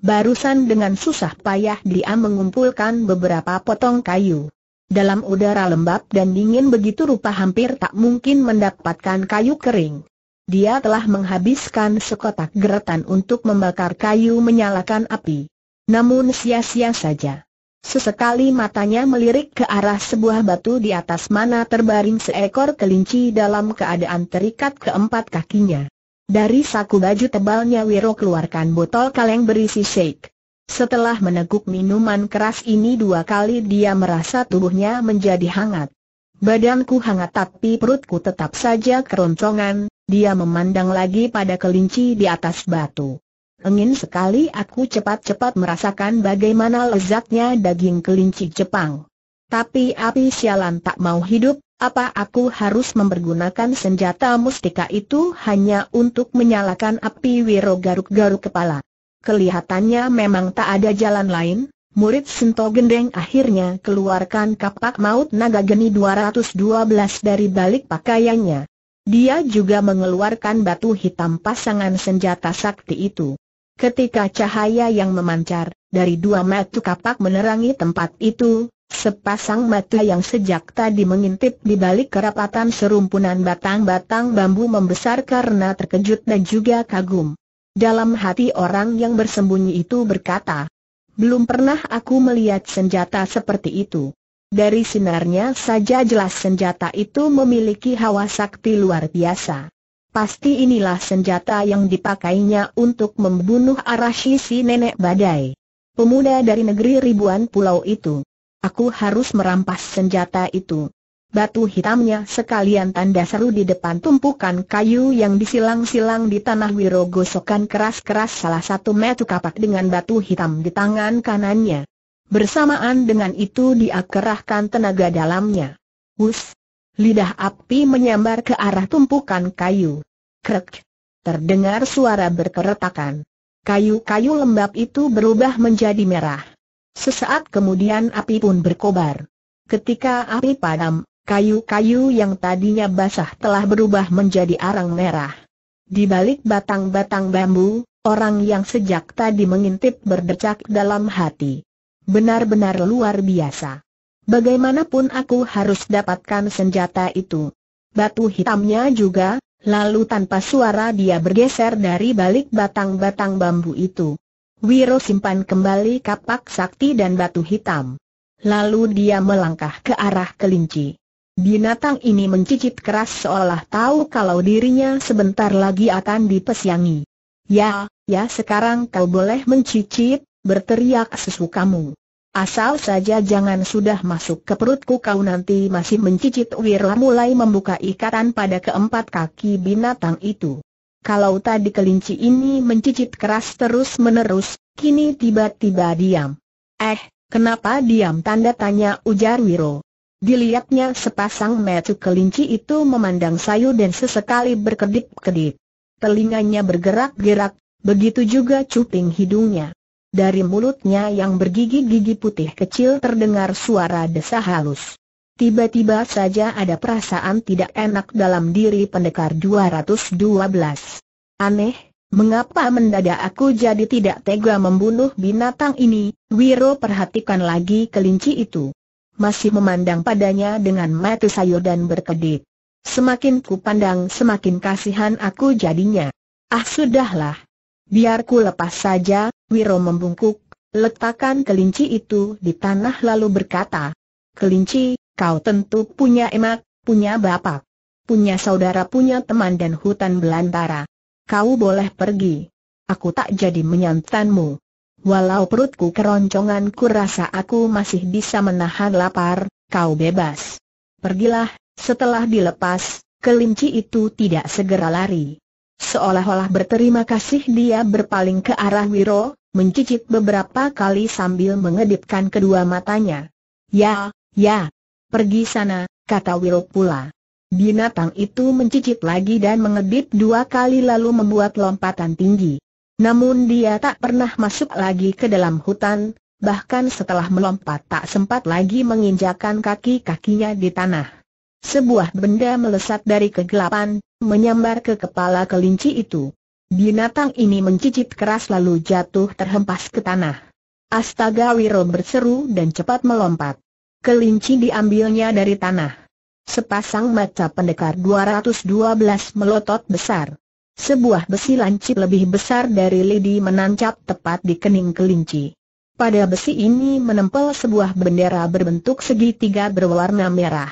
Barusan dengan susah payah dia mengumpulkan beberapa potong kayu. Dalam udara lembab dan dingin begitu rupa hampir tak mungkin mendapatkan kayu kering. Dia telah menghabiskan sekotak geretan untuk membakar kayu menyalakan api. Namun sia-sia saja. Sesekali matanya melirik ke arah sebuah batu di atas mana terbaring seekor kelinci dalam keadaan terikat keempat kakinya. Dari saku baju tebalnya Wiro keluarkan botol kaleng berisi shake. Setelah meneguk minuman keras ini dua kali dia merasa tubuhnya menjadi hangat. Badanku hangat tapi perutku tetap saja keroncongan, dia memandang lagi pada kelinci di atas batu. Engin sekali aku cepat-cepat merasakan bagaimana lezatnya daging kelinci Jepang. Tapi api sialan tak mau hidup, apa aku harus mempergunakan senjata mustika itu hanya untuk menyalakan api wiro garuk-garuk kepala. Kelihatannya memang tak ada jalan lain, murid Sento Gendeng akhirnya keluarkan kapak maut naga geni 212 dari balik pakaiannya. Dia juga mengeluarkan batu hitam pasangan senjata sakti itu. Ketika cahaya yang memancar dari dua mata kapak menerangi tempat itu, sepasang mata yang sejak tadi mengintip di balik kerapatan serumpunan batang-batang bambu membesar karena terkejut dan juga kagum. Dalam hati orang yang bersembunyi itu berkata, belum pernah aku melihat senjata seperti itu. Dari sinarnya saja jelas senjata itu memiliki hawa sakti luar biasa. Pasti inilah senjata yang dipakainya untuk membunuh Arashi si nenek badai. Pemuda dari negeri ribuan pulau itu. Aku harus merampas senjata itu. Batu hitamnya sekalian tanda seru di depan tumpukan kayu yang disilang-silang di tanah Wirogosokan keras-keras salah satu metu kapak dengan batu hitam di tangan kanannya. Bersamaan dengan itu dia tenaga dalamnya. Wus! Lidah api menyambar ke arah tumpukan kayu. Krek! Terdengar suara berkeretakan. Kayu-kayu lembab itu berubah menjadi merah. Sesaat kemudian api pun berkobar. Ketika api padam, kayu-kayu yang tadinya basah telah berubah menjadi arang merah. Di balik batang-batang bambu, orang yang sejak tadi mengintip berdecak dalam hati. Benar-benar luar biasa. Bagaimanapun aku harus dapatkan senjata itu. Batu hitamnya juga, lalu tanpa suara dia bergeser dari balik batang-batang bambu itu. Wiro simpan kembali kapak sakti dan batu hitam. Lalu dia melangkah ke arah kelinci. Binatang ini mencicit keras seolah tahu kalau dirinya sebentar lagi akan dipesiangi. Ya, ya sekarang kau boleh mencicit, berteriak sesukamu. Asal saja jangan sudah masuk ke perutku kau nanti masih mencicit Wira mulai membuka ikatan pada keempat kaki binatang itu. Kalau tadi kelinci ini mencicit keras terus-menerus, kini tiba-tiba diam. Eh, kenapa diam tanda tanya ujar Wiro. Dilihatnya sepasang mata kelinci itu memandang sayu dan sesekali berkedip-kedip. Telinganya bergerak-gerak, begitu juga cuping hidungnya. Dari mulutnya yang bergigi-gigi putih kecil terdengar suara desah halus. Tiba-tiba saja ada perasaan tidak enak dalam diri pendekar 212. Aneh, mengapa mendadak aku jadi tidak tega membunuh binatang ini? Wiro perhatikan lagi kelinci itu. Masih memandang padanya dengan mata sayur dan berkedip. Semakin ku pandang, semakin kasihan aku jadinya. Ah sudahlah, Biar ku lepas saja, Wiro membungkuk, letakkan kelinci itu di tanah lalu berkata, Kelinci, kau tentu punya emak, punya bapak, punya saudara, punya teman dan hutan belantara. Kau boleh pergi. Aku tak jadi menyantanmu. Walau perutku keroncongan ku rasa aku masih bisa menahan lapar, kau bebas. Pergilah, setelah dilepas, kelinci itu tidak segera lari. Seolah-olah berterima kasih dia berpaling ke arah Wiro, mencicit beberapa kali sambil mengedipkan kedua matanya. Ya, ya, pergi sana, kata Wiro pula. Binatang itu mencicit lagi dan mengedip dua kali lalu membuat lompatan tinggi. Namun dia tak pernah masuk lagi ke dalam hutan, bahkan setelah melompat tak sempat lagi menginjakan kaki-kakinya di tanah. Sebuah benda melesat dari kegelapan, menyambar ke kepala kelinci itu. Binatang ini mencicit keras lalu jatuh terhempas ke tanah. Astaga Wiro berseru dan cepat melompat. Kelinci diambilnya dari tanah. Sepasang mata pendekar 212 melotot besar. Sebuah besi lancip lebih besar dari lidi menancap tepat di kening kelinci. Pada besi ini menempel sebuah bendera berbentuk segitiga berwarna merah.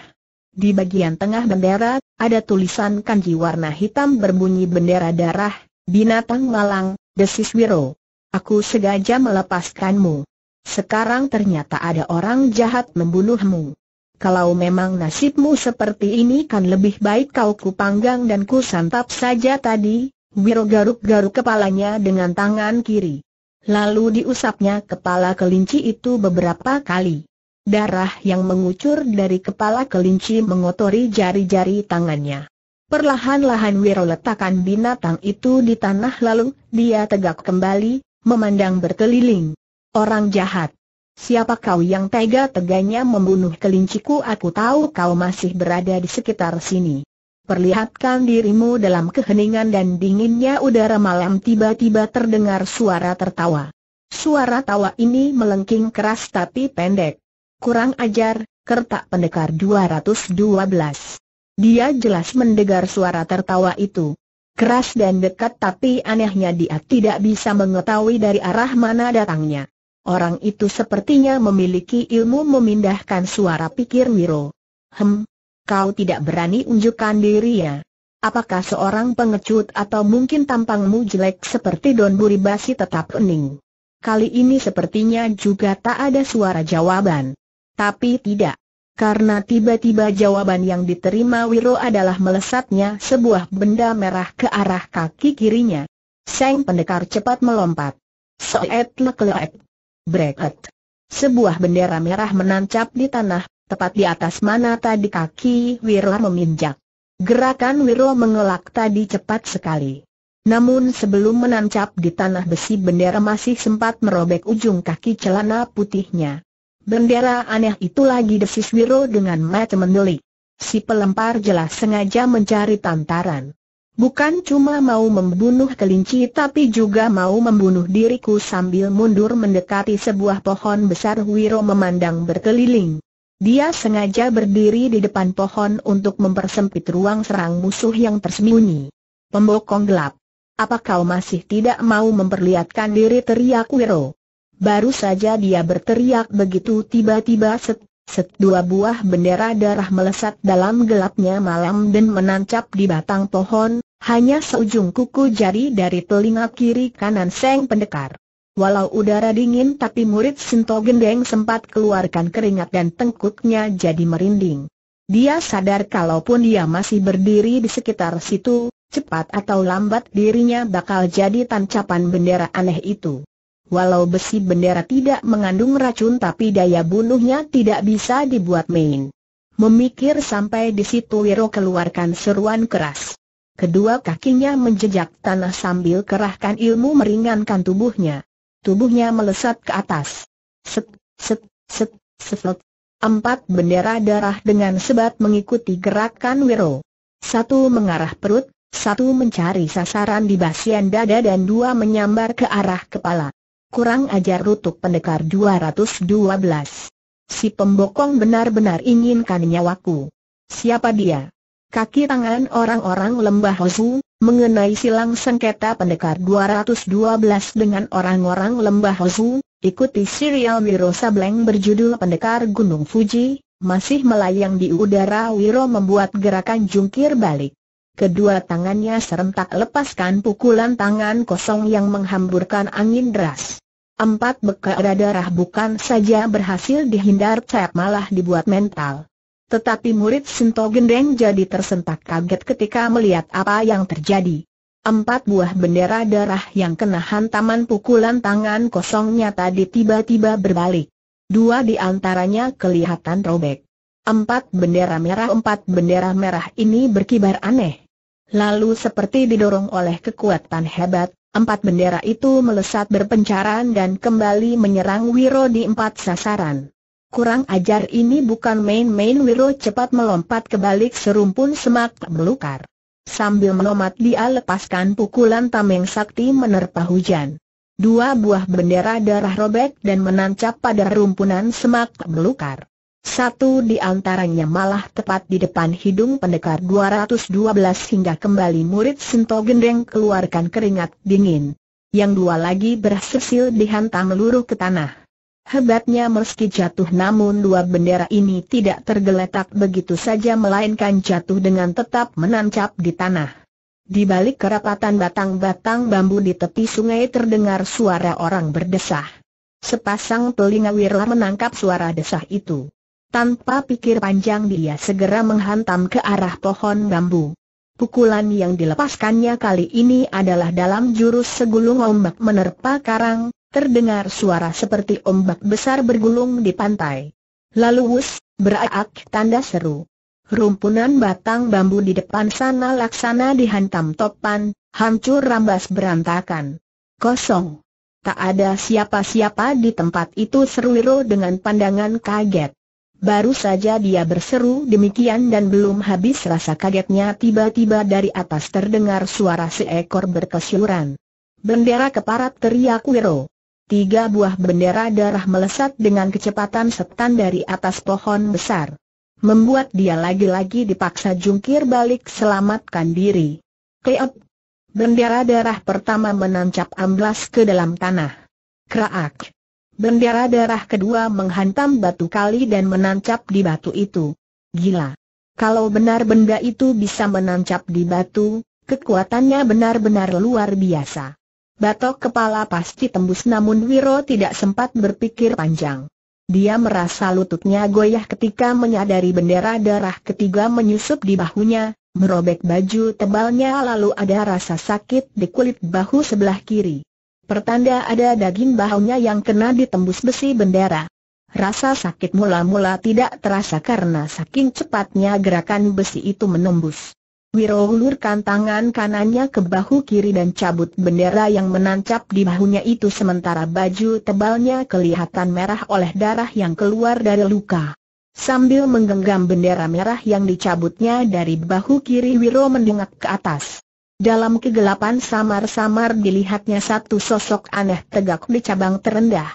Di bagian tengah bendera, ada tulisan kanji warna hitam berbunyi bendera darah, binatang malang, desis wiro. Aku sengaja melepaskanmu. Sekarang ternyata ada orang jahat membunuhmu. Kalau memang nasibmu seperti ini kan lebih baik kau kupanggang dan kusantap saja tadi, Wiro garuk-garuk kepalanya dengan tangan kiri. Lalu diusapnya kepala kelinci itu beberapa kali. Darah yang mengucur dari kepala kelinci mengotori jari-jari tangannya. Perlahan-lahan Wiro letakkan binatang itu di tanah lalu, dia tegak kembali, memandang berkeliling. Orang jahat. Siapa kau yang tega-teganya membunuh kelinciku aku tahu kau masih berada di sekitar sini. Perlihatkan dirimu dalam keheningan dan dinginnya udara malam tiba-tiba terdengar suara tertawa. Suara tawa ini melengking keras tapi pendek. Kurang ajar, kertak pendekar 212. Dia jelas mendengar suara tertawa itu. Keras dan dekat tapi anehnya dia tidak bisa mengetahui dari arah mana datangnya. Orang itu sepertinya memiliki ilmu memindahkan suara pikir Wiro. Hem, kau tidak berani unjukkan diri ya. Apakah seorang pengecut atau mungkin tampangmu jelek seperti Don Buri Basi tetap ening. Kali ini sepertinya juga tak ada suara jawaban. Tapi tidak. Karena tiba-tiba jawaban yang diterima Wiro adalah melesatnya sebuah benda merah ke arah kaki kirinya. Seng pendekar cepat melompat. Soet lek Breket. Sebuah bendera merah menancap di tanah, tepat di atas mana tadi kaki Wiro meminjak. Gerakan Wiro mengelak tadi cepat sekali. Namun sebelum menancap di tanah besi bendera masih sempat merobek ujung kaki celana putihnya. Bendera aneh itu lagi desis Wiro dengan mata mendeli. Si pelempar jelas sengaja mencari tantaran. Bukan cuma mau membunuh kelinci tapi juga mau membunuh diriku sambil mundur mendekati sebuah pohon besar Wiro memandang berkeliling. Dia sengaja berdiri di depan pohon untuk mempersempit ruang serang musuh yang tersembunyi. Pembokong gelap. Apa kau masih tidak mau memperlihatkan diri teriak Wiro? Baru saja dia berteriak begitu tiba-tiba set, set dua buah bendera darah melesat dalam gelapnya malam dan menancap di batang pohon, hanya seujung kuku jari dari telinga kiri kanan Seng Pendekar. Walau udara dingin tapi murid Sinto Gendeng sempat keluarkan keringat dan tengkuknya jadi merinding. Dia sadar kalaupun dia masih berdiri di sekitar situ, cepat atau lambat dirinya bakal jadi tancapan bendera aneh itu. Walau besi bendera tidak mengandung racun tapi daya bunuhnya tidak bisa dibuat main. Memikir sampai di situ Wiro keluarkan seruan keras. Kedua kakinya menjejak tanah sambil kerahkan ilmu meringankan tubuhnya. Tubuhnya melesat ke atas. Set, set, set, set. Empat bendera darah dengan sebat mengikuti gerakan Wiro. Satu mengarah perut, satu mencari sasaran di basian dada dan dua menyambar ke arah kepala. Kurang ajar rutuk pendekar 212. Si pembokong benar-benar inginkan nyawaku. Siapa dia? Kaki tangan orang-orang lembah hozu mengenai silang sengketa pendekar 212 dengan orang-orang lembah hozu. ikuti serial Wiro Sableng berjudul Pendekar Gunung Fuji, masih melayang di udara Wiro membuat gerakan jungkir balik. Kedua tangannya serentak lepaskan pukulan tangan kosong yang menghamburkan angin deras. Empat bekara darah bukan saja berhasil dihindar Cep malah dibuat mental. Tetapi murid Sinto Gendeng jadi tersentak kaget ketika melihat apa yang terjadi. Empat buah bendera darah yang kena hantaman pukulan tangan kosongnya tadi tiba-tiba berbalik. Dua di antaranya kelihatan robek. Empat bendera merah Empat bendera merah ini berkibar aneh Lalu seperti didorong oleh kekuatan hebat, empat bendera itu melesat berpencaran dan kembali menyerang Wiro di empat sasaran. Kurang ajar ini bukan main-main Wiro cepat melompat ke balik serumpun semak melukar. Sambil melompat dia lepaskan pukulan tameng sakti menerpa hujan. Dua buah bendera darah robek dan menancap pada rumpunan semak melukar. Satu di antaranya malah tepat di depan hidung pendekar 212 hingga kembali murid Sinto Gendeng keluarkan keringat dingin. Yang dua lagi berhasil dihantam luruh ke tanah. Hebatnya meski jatuh namun dua bendera ini tidak tergeletak begitu saja melainkan jatuh dengan tetap menancap di tanah. Di balik kerapatan batang-batang bambu di tepi sungai terdengar suara orang berdesah. Sepasang telinga wira menangkap suara desah itu. Tanpa pikir panjang dia segera menghantam ke arah pohon bambu. Pukulan yang dilepaskannya kali ini adalah dalam jurus segulung ombak menerpa karang, terdengar suara seperti ombak besar bergulung di pantai. Lalu wus, beraak tanda seru. Rumpunan batang bambu di depan sana laksana dihantam topan, hancur rambas berantakan. Kosong. Tak ada siapa-siapa di tempat itu seru dengan pandangan kaget. Baru saja dia berseru demikian dan belum habis rasa kagetnya tiba-tiba dari atas terdengar suara seekor berkesyuran. Bendera keparat teriak Wiro. Tiga buah bendera darah melesat dengan kecepatan setan dari atas pohon besar. Membuat dia lagi-lagi dipaksa jungkir balik selamatkan diri. Keop! Bendera darah pertama menancap amblas ke dalam tanah. Kraak! Bendera darah kedua menghantam batu kali dan menancap di batu itu. Gila. Kalau benar benda itu bisa menancap di batu, kekuatannya benar-benar luar biasa. Batok kepala pasti tembus namun Wiro tidak sempat berpikir panjang. Dia merasa lututnya goyah ketika menyadari bendera darah ketiga menyusup di bahunya, merobek baju tebalnya lalu ada rasa sakit di kulit bahu sebelah kiri. Pertanda ada daging bahunya yang kena ditembus besi bendera. Rasa sakit mula-mula tidak terasa karena saking cepatnya gerakan besi itu menembus. Wiro ulurkan tangan kanannya ke bahu kiri dan cabut bendera yang menancap di bahunya itu sementara baju tebalnya kelihatan merah oleh darah yang keluar dari luka. Sambil menggenggam bendera merah yang dicabutnya dari bahu kiri Wiro mendengak ke atas. Dalam kegelapan samar-samar dilihatnya satu sosok aneh tegak di cabang terendah.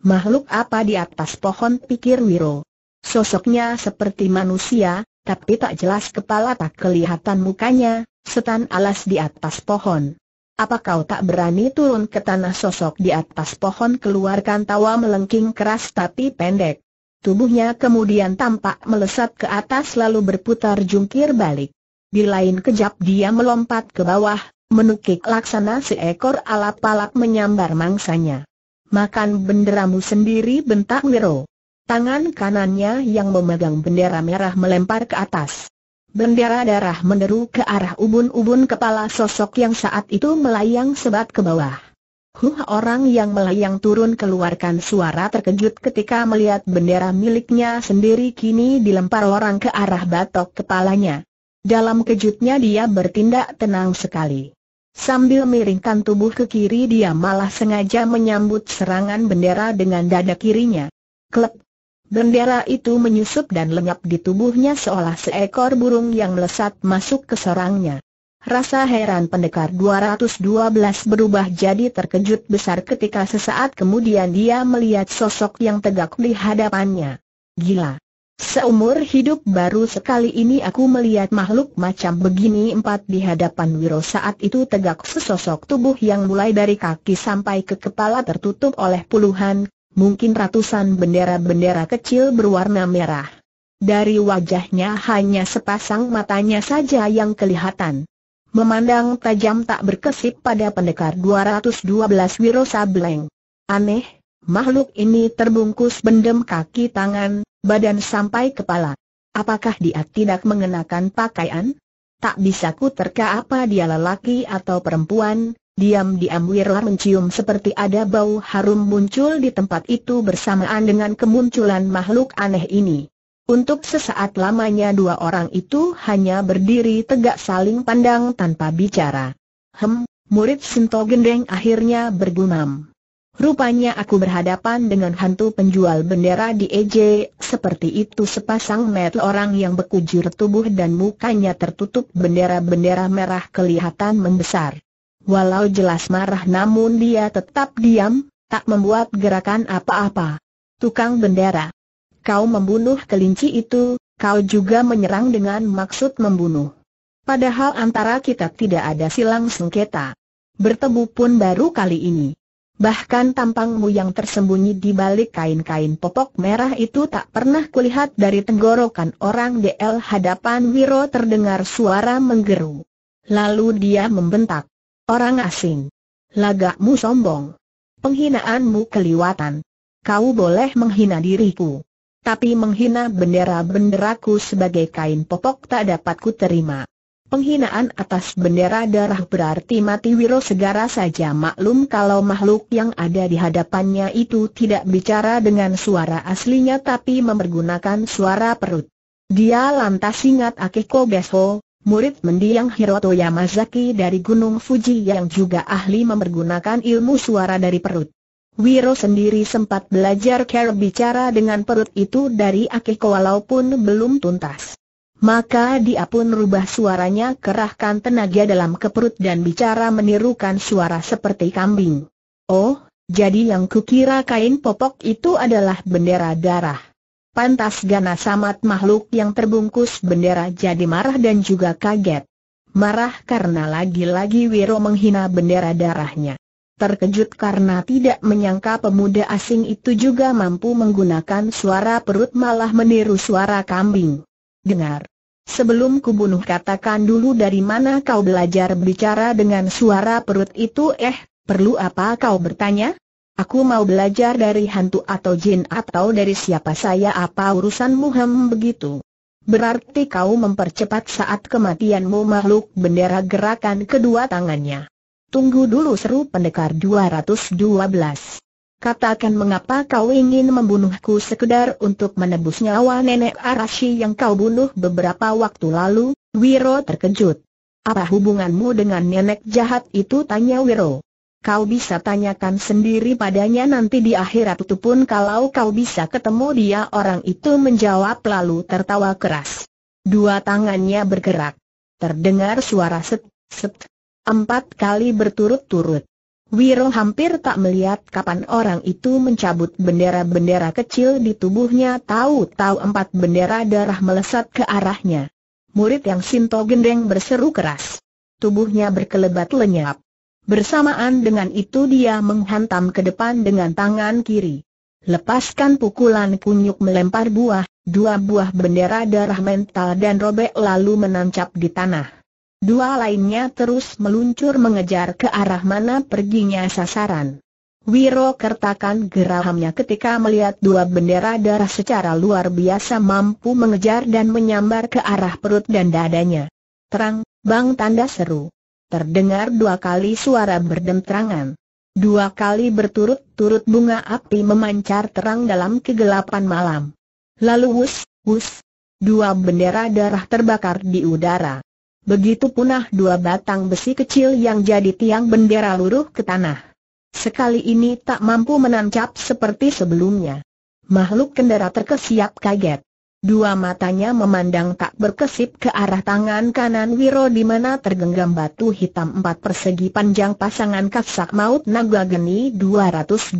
Makhluk apa di atas pohon pikir Wiro. Sosoknya seperti manusia, tapi tak jelas kepala tak kelihatan mukanya, setan alas di atas pohon. Apa kau tak berani turun ke tanah sosok di atas pohon keluarkan tawa melengking keras tapi pendek. Tubuhnya kemudian tampak melesat ke atas lalu berputar jungkir balik. Di lain kejap dia melompat ke bawah, menukik laksana seekor alap-alap menyambar mangsanya. Makan benderamu sendiri bentak Wiro. Tangan kanannya yang memegang bendera merah melempar ke atas. Bendera darah meneru ke arah ubun-ubun kepala sosok yang saat itu melayang sebat ke bawah. Huh orang yang melayang turun keluarkan suara terkejut ketika melihat bendera miliknya sendiri kini dilempar orang ke arah batok kepalanya. Dalam kejutnya dia bertindak tenang sekali. Sambil miringkan tubuh ke kiri dia malah sengaja menyambut serangan bendera dengan dada kirinya. Klep! Bendera itu menyusup dan lenyap di tubuhnya seolah seekor burung yang melesat masuk ke sarangnya. Rasa heran pendekar 212 berubah jadi terkejut besar ketika sesaat kemudian dia melihat sosok yang tegak di hadapannya. Gila! Seumur hidup baru sekali ini aku melihat makhluk macam begini empat di hadapan Wiro saat itu tegak sesosok tubuh yang mulai dari kaki sampai ke kepala tertutup oleh puluhan, mungkin ratusan bendera-bendera kecil berwarna merah. Dari wajahnya hanya sepasang matanya saja yang kelihatan. Memandang tajam tak berkesip pada pendekar 212 Wiro Sableng. Aneh, makhluk ini terbungkus bendem kaki tangan, badan sampai kepala. Apakah dia tidak mengenakan pakaian? Tak bisa ku terka apa dia lelaki atau perempuan, diam-diam Wirlar mencium seperti ada bau harum muncul di tempat itu bersamaan dengan kemunculan makhluk aneh ini. Untuk sesaat lamanya dua orang itu hanya berdiri tegak saling pandang tanpa bicara. Hem, murid Sinto Gendeng akhirnya bergumam. Rupanya aku berhadapan dengan hantu penjual bendera di EJ, seperti itu sepasang met orang yang bekujur tubuh dan mukanya tertutup bendera-bendera merah kelihatan membesar. Walau jelas marah namun dia tetap diam, tak membuat gerakan apa-apa. Tukang bendera. Kau membunuh kelinci itu, kau juga menyerang dengan maksud membunuh. Padahal antara kita tidak ada silang sengketa. Bertemu pun baru kali ini. Bahkan tampangmu yang tersembunyi di balik kain-kain popok merah itu tak pernah kulihat dari tenggorokan orang DL hadapan Wiro terdengar suara menggeru. Lalu dia membentak. Orang asing. Lagakmu sombong. Penghinaanmu keliwatan. Kau boleh menghina diriku. Tapi menghina bendera-benderaku sebagai kain popok tak dapat ku terima. Penghinaan atas bendera darah berarti mati Wiro segera saja maklum kalau makhluk yang ada di hadapannya itu tidak bicara dengan suara aslinya tapi mempergunakan suara perut. Dia lantas ingat Akiko Beso, murid mendiang Hiroto Yamazaki dari Gunung Fuji yang juga ahli mempergunakan ilmu suara dari perut. Wiro sendiri sempat belajar cara bicara dengan perut itu dari Akiko walaupun belum tuntas. Maka dia pun rubah suaranya kerahkan tenaga dalam ke perut dan bicara menirukan suara seperti kambing. Oh, jadi yang kukira kain popok itu adalah bendera darah. Pantas ganas amat makhluk yang terbungkus bendera jadi marah dan juga kaget. Marah karena lagi-lagi Wiro menghina bendera darahnya. Terkejut karena tidak menyangka pemuda asing itu juga mampu menggunakan suara perut malah meniru suara kambing dengar. Sebelum kubunuh katakan dulu dari mana kau belajar berbicara dengan suara perut itu eh, perlu apa kau bertanya? Aku mau belajar dari hantu atau jin atau dari siapa saya apa urusanmu hem begitu. Berarti kau mempercepat saat kematianmu makhluk bendera gerakan kedua tangannya. Tunggu dulu seru pendekar 212. Katakan mengapa kau ingin membunuhku sekedar untuk menebus nyawa nenek Arashi yang kau bunuh beberapa waktu lalu, Wiro terkejut. Apa hubunganmu dengan nenek jahat itu tanya Wiro. Kau bisa tanyakan sendiri padanya nanti di akhirat itu pun kalau kau bisa ketemu dia orang itu menjawab lalu tertawa keras. Dua tangannya bergerak. Terdengar suara set, set, empat kali berturut-turut. Wiro hampir tak melihat kapan orang itu mencabut bendera-bendera kecil di tubuhnya tahu-tahu empat bendera darah melesat ke arahnya. Murid yang Sinto gendeng berseru keras. Tubuhnya berkelebat lenyap. Bersamaan dengan itu dia menghantam ke depan dengan tangan kiri. Lepaskan pukulan kunyuk melempar buah, dua buah bendera darah mental dan robek lalu menancap di tanah. Dua lainnya terus meluncur mengejar ke arah mana perginya sasaran. Wiro kertakan gerahamnya ketika melihat dua bendera darah secara luar biasa mampu mengejar dan menyambar ke arah perut dan dadanya. Terang, bang tanda seru. Terdengar dua kali suara berdentrangan. Dua kali berturut-turut bunga api memancar terang dalam kegelapan malam. Lalu wus, wus, dua bendera darah terbakar di udara. Begitu punah dua batang besi kecil yang jadi tiang bendera luruh ke tanah. Sekali ini tak mampu menancap seperti sebelumnya. Makhluk kendara terkesiap kaget. Dua matanya memandang tak berkesip ke arah tangan kanan Wiro di mana tergenggam batu hitam empat persegi panjang pasangan kapsak maut naga geni 212.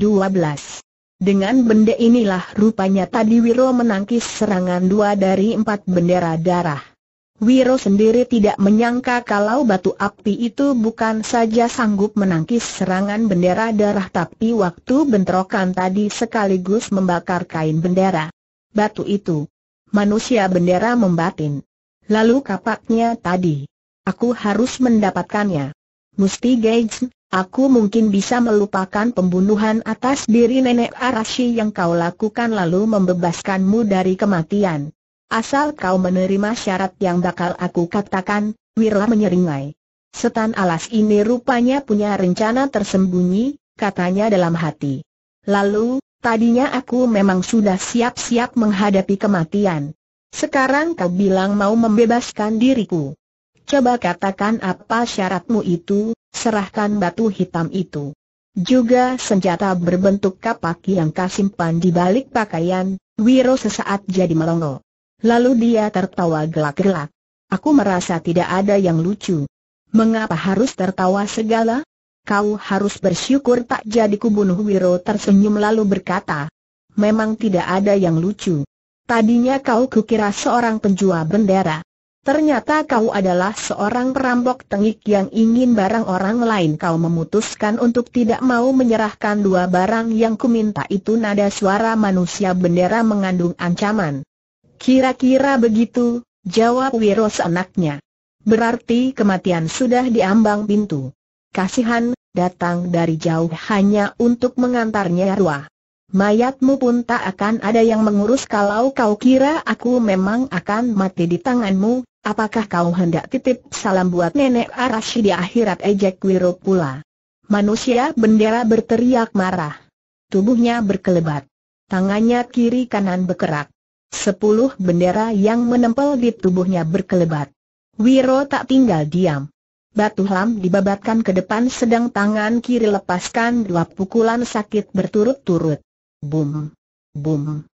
Dengan benda inilah rupanya tadi Wiro menangkis serangan dua dari empat bendera darah. Wiro sendiri tidak menyangka kalau batu api itu bukan saja sanggup menangkis serangan bendera darah tapi waktu bentrokan tadi sekaligus membakar kain bendera. Batu itu. Manusia bendera membatin. Lalu kapaknya tadi. Aku harus mendapatkannya. Musti Gates, aku mungkin bisa melupakan pembunuhan atas diri nenek Arashi yang kau lakukan lalu membebaskanmu dari kematian. Asal kau menerima syarat yang bakal aku katakan, Wirla menyeringai. Setan alas ini rupanya punya rencana tersembunyi, katanya dalam hati. Lalu, tadinya aku memang sudah siap-siap menghadapi kematian. Sekarang kau bilang mau membebaskan diriku. Coba katakan apa syaratmu itu, serahkan batu hitam itu. Juga senjata berbentuk kapak yang kasimpan di balik pakaian, Wiro sesaat jadi melongo. Lalu dia tertawa gelak-gelak. Aku merasa tidak ada yang lucu. Mengapa harus tertawa segala? Kau harus bersyukur tak jadi kubunuh Wiro tersenyum lalu berkata. Memang tidak ada yang lucu. Tadinya kau kukira seorang penjual bendera. Ternyata kau adalah seorang perampok tengik yang ingin barang orang lain Kau memutuskan untuk tidak mau menyerahkan dua barang yang kuminta itu Nada suara manusia bendera mengandung ancaman Kira-kira begitu, jawab Wiros anaknya. Berarti kematian sudah diambang pintu. Kasihan, datang dari jauh hanya untuk mengantarnya ruah. Mayatmu pun tak akan ada yang mengurus kalau kau kira aku memang akan mati di tanganmu, apakah kau hendak titip salam buat nenek Arashi di akhirat ejek Wiro pula. Manusia bendera berteriak marah. Tubuhnya berkelebat. Tangannya kiri kanan berkerak. Sepuluh bendera yang menempel di tubuhnya berkelebat. Wiro tak tinggal diam. Batu Lam dibabatkan ke depan sedang tangan kiri lepaskan dua pukulan sakit berturut-turut. Boom, boom.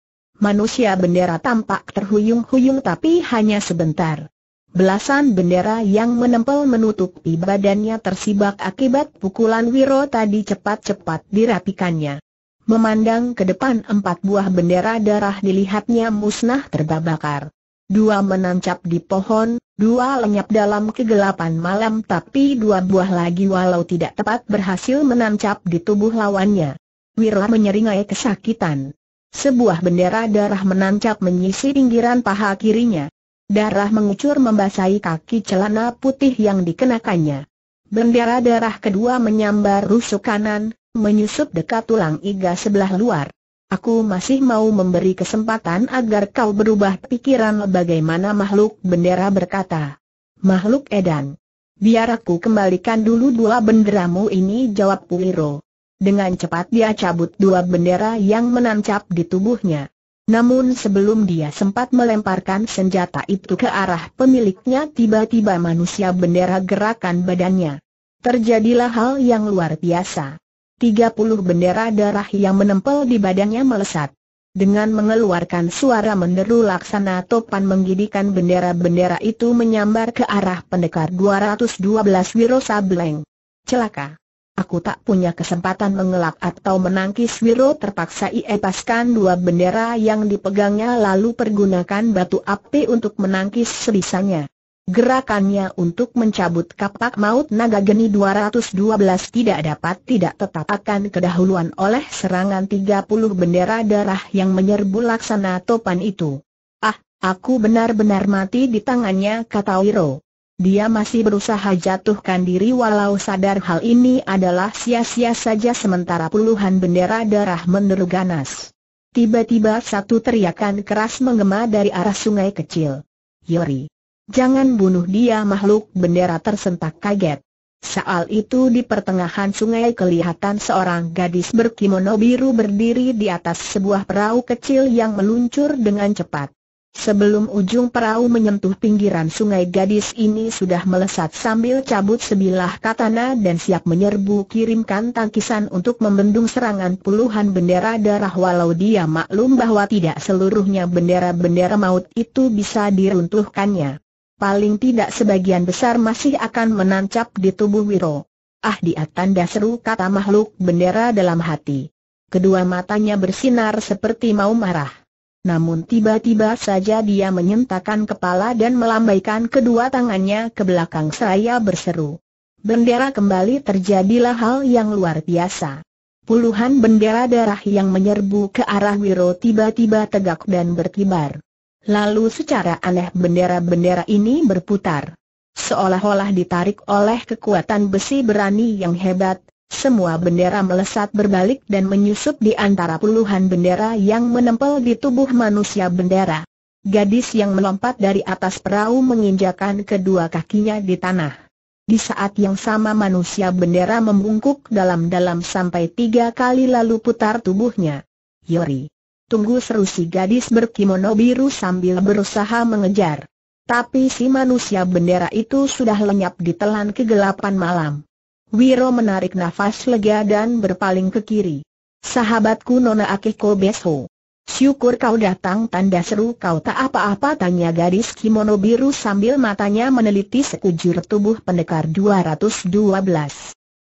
Manusia bendera tampak terhuyung-huyung tapi hanya sebentar. Belasan bendera yang menempel menutupi badannya tersibak akibat pukulan Wiro tadi cepat-cepat dirapikannya. Memandang ke depan empat buah bendera darah dilihatnya musnah terbabakar. Dua menancap di pohon, dua lenyap dalam kegelapan malam tapi dua buah lagi walau tidak tepat berhasil menancap di tubuh lawannya. Wirla menyeringai kesakitan. Sebuah bendera darah menancap menyisi pinggiran paha kirinya. Darah mengucur membasahi kaki celana putih yang dikenakannya. Bendera darah kedua menyambar rusuk kanan, menyusup dekat tulang iga sebelah luar. Aku masih mau memberi kesempatan agar kau berubah pikiran bagaimana makhluk bendera berkata. Makhluk edan. Biar aku kembalikan dulu dua benderamu ini jawab Puliro. Dengan cepat dia cabut dua bendera yang menancap di tubuhnya. Namun sebelum dia sempat melemparkan senjata itu ke arah pemiliknya tiba-tiba manusia bendera gerakan badannya. Terjadilah hal yang luar biasa. 30 bendera darah yang menempel di badannya melesat. Dengan mengeluarkan suara menderu laksana topan menggidikan bendera-bendera itu menyambar ke arah pendekar 212 Wiro Sableng. Celaka! Aku tak punya kesempatan mengelak atau menangkis Wiro terpaksa iepaskan dua bendera yang dipegangnya lalu pergunakan batu api untuk menangkis sebisanya. Gerakannya untuk mencabut kapak maut naga geni 212 tidak dapat tidak tetap akan kedahuluan oleh serangan 30 bendera darah yang menyerbu laksana topan itu. Ah, aku benar-benar mati di tangannya kata Wiro. Dia masih berusaha jatuhkan diri walau sadar hal ini adalah sia-sia saja sementara puluhan bendera darah meneru ganas. Tiba-tiba satu teriakan keras menggema dari arah sungai kecil. Yori. Jangan bunuh dia makhluk bendera tersentak kaget. Saat itu di pertengahan sungai kelihatan seorang gadis berkimono biru berdiri di atas sebuah perahu kecil yang meluncur dengan cepat. Sebelum ujung perahu menyentuh pinggiran sungai gadis ini sudah melesat sambil cabut sebilah katana dan siap menyerbu kirimkan tangkisan untuk membendung serangan puluhan bendera darah walau dia maklum bahwa tidak seluruhnya bendera-bendera maut itu bisa diruntuhkannya paling tidak sebagian besar masih akan menancap di tubuh Wiro. Ah dia tanda seru kata makhluk bendera dalam hati. Kedua matanya bersinar seperti mau marah. Namun tiba-tiba saja dia menyentakkan kepala dan melambaikan kedua tangannya ke belakang saya berseru. Bendera kembali terjadilah hal yang luar biasa. Puluhan bendera darah yang menyerbu ke arah Wiro tiba-tiba tegak dan berkibar. Lalu secara aneh bendera-bendera ini berputar. Seolah-olah ditarik oleh kekuatan besi berani yang hebat, semua bendera melesat berbalik dan menyusup di antara puluhan bendera yang menempel di tubuh manusia bendera. Gadis yang melompat dari atas perahu menginjakan kedua kakinya di tanah. Di saat yang sama manusia bendera membungkuk dalam-dalam sampai tiga kali lalu putar tubuhnya. Yori. Tunggu seru si gadis berkimono biru sambil berusaha mengejar. Tapi si manusia bendera itu sudah lenyap di telan kegelapan malam. Wiro menarik nafas lega dan berpaling ke kiri. Sahabatku Nona Akiko Besho. Syukur kau datang tanda seru kau tak apa-apa tanya gadis kimono biru sambil matanya meneliti sekujur tubuh pendekar 212.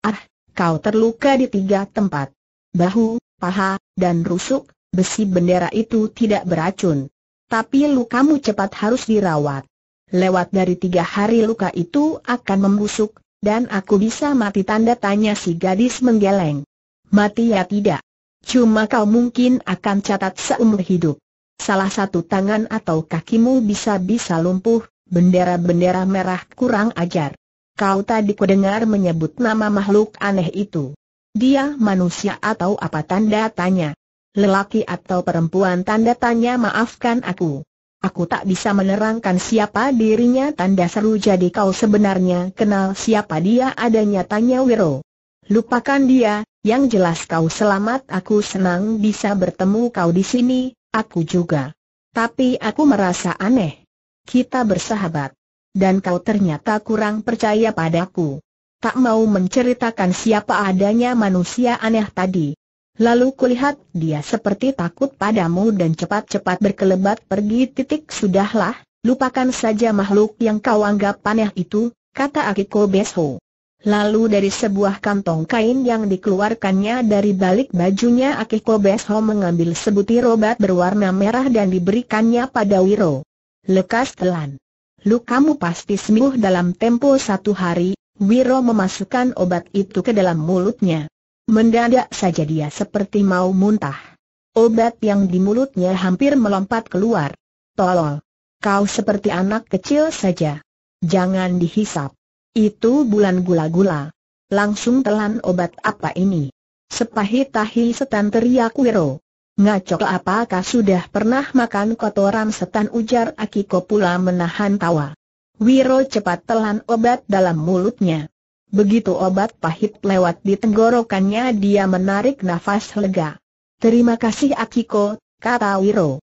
Ah, kau terluka di tiga tempat. Bahu, paha, dan rusuk, besi bendera itu tidak beracun. Tapi lukamu cepat harus dirawat. Lewat dari tiga hari luka itu akan membusuk, dan aku bisa mati tanda tanya si gadis menggeleng. Mati ya tidak. Cuma kau mungkin akan catat seumur hidup. Salah satu tangan atau kakimu bisa-bisa lumpuh, bendera-bendera merah kurang ajar. Kau tadi kudengar menyebut nama makhluk aneh itu. Dia manusia atau apa tanda tanya? Lelaki atau perempuan tanda tanya maafkan aku. Aku tak bisa menerangkan siapa dirinya tanda seru jadi kau sebenarnya kenal siapa dia adanya tanya Wiro. Lupakan dia, yang jelas kau selamat aku senang bisa bertemu kau di sini, aku juga. Tapi aku merasa aneh. Kita bersahabat. Dan kau ternyata kurang percaya padaku. Tak mau menceritakan siapa adanya manusia aneh tadi. Lalu kulihat dia seperti takut padamu dan cepat-cepat berkelebat pergi titik sudahlah, lupakan saja makhluk yang kau anggap aneh itu, kata Akiko Besho. Lalu dari sebuah kantong kain yang dikeluarkannya dari balik bajunya Akiko Besho mengambil sebutir obat berwarna merah dan diberikannya pada Wiro. Lekas telan. Lu kamu pasti sembuh dalam tempo satu hari, Wiro memasukkan obat itu ke dalam mulutnya. Mendadak saja dia seperti mau muntah. Obat yang di mulutnya hampir melompat keluar. Tolol. Kau seperti anak kecil saja. Jangan dihisap. Itu bulan gula-gula. Langsung telan obat apa ini? Sepahit tahi setan teriak Wiro. Ngacok apakah sudah pernah makan kotoran setan ujar Akiko pula menahan tawa. Wiro cepat telan obat dalam mulutnya. Begitu obat pahit lewat di tenggorokannya dia menarik nafas lega. Terima kasih Akiko, kata Wiro.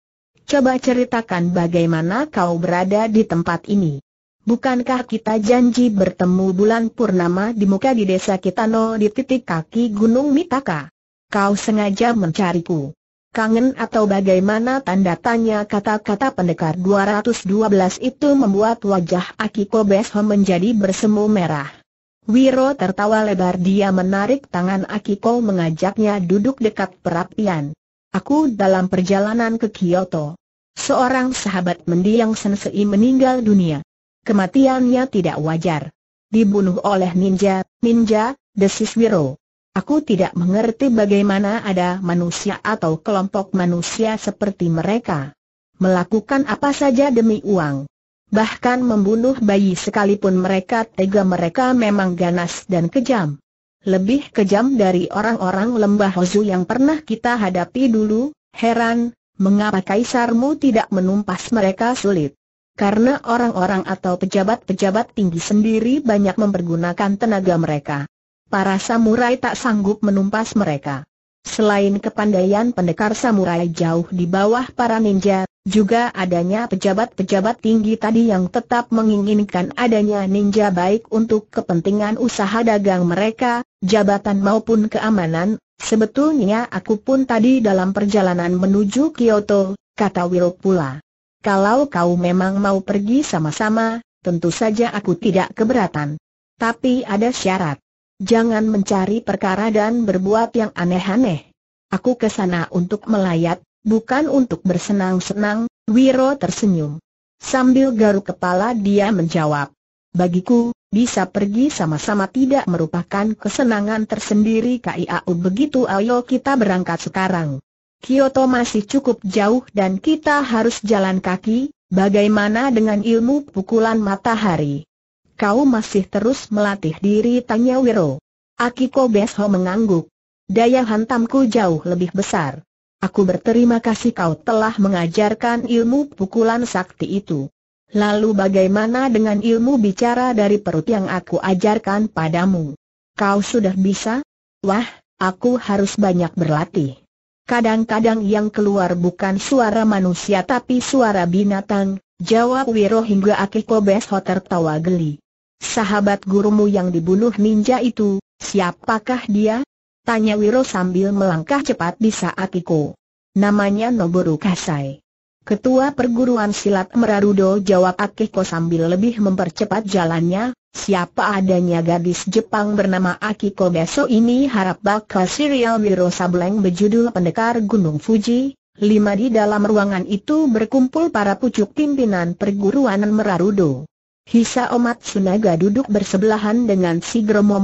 Coba ceritakan bagaimana kau berada di tempat ini. Bukankah kita janji bertemu bulan purnama di muka di desa Kitano di titik kaki Gunung Mitaka? Kau sengaja mencariku. Kangen atau bagaimana tanda tanya kata-kata pendekar 212 itu membuat wajah Akiko Besho menjadi bersemu merah. Wiro tertawa lebar dia menarik tangan Akiko mengajaknya duduk dekat perapian. Aku dalam perjalanan ke Kyoto. Seorang sahabat mendiang Sensei meninggal dunia. Kematiannya tidak wajar. Dibunuh oleh ninja, ninja, desis Wiro. Aku tidak mengerti bagaimana ada manusia atau kelompok manusia seperti mereka. Melakukan apa saja demi uang bahkan membunuh bayi sekalipun mereka tega mereka memang ganas dan kejam. Lebih kejam dari orang-orang lembah Hozu yang pernah kita hadapi dulu, heran, mengapa kaisarmu tidak menumpas mereka sulit. Karena orang-orang atau pejabat-pejabat tinggi sendiri banyak mempergunakan tenaga mereka. Para samurai tak sanggup menumpas mereka. Selain kepandaian pendekar samurai jauh di bawah para ninja, juga adanya pejabat-pejabat tinggi tadi yang tetap menginginkan adanya ninja baik untuk kepentingan usaha dagang mereka, jabatan maupun keamanan. Sebetulnya aku pun tadi dalam perjalanan menuju Kyoto, kata Will pula. Kalau kau memang mau pergi sama-sama, tentu saja aku tidak keberatan. Tapi ada syarat. Jangan mencari perkara dan berbuat yang aneh-aneh. Aku ke sana untuk melayat, bukan untuk bersenang-senang, Wiro tersenyum. Sambil garuk kepala dia menjawab. Bagiku, bisa pergi sama-sama tidak merupakan kesenangan tersendiri KIAU begitu ayo kita berangkat sekarang. Kyoto masih cukup jauh dan kita harus jalan kaki, bagaimana dengan ilmu pukulan matahari? Kau masih terus melatih diri tanya Wiro. Akiko Besho mengangguk. Daya hantamku jauh lebih besar. Aku berterima kasih kau telah mengajarkan ilmu pukulan sakti itu. Lalu bagaimana dengan ilmu bicara dari perut yang aku ajarkan padamu? Kau sudah bisa? Wah, aku harus banyak berlatih. Kadang-kadang yang keluar bukan suara manusia tapi suara binatang, jawab Wiro hingga Akiko Besho tertawa geli. Sahabat gurumu yang dibunuh ninja itu, siapakah dia? Tanya Wiro sambil melangkah cepat di Iko. Namanya Noboru Kasai. Ketua perguruan silat Merarudo jawab Akiko sambil lebih mempercepat jalannya, siapa adanya gadis Jepang bernama Akiko besok ini harap bakal serial Wiro Sableng berjudul Pendekar Gunung Fuji, lima di dalam ruangan itu berkumpul para pucuk pimpinan perguruan Merarudo. Hisa Omat Sunaga duduk bersebelahan dengan si Gromo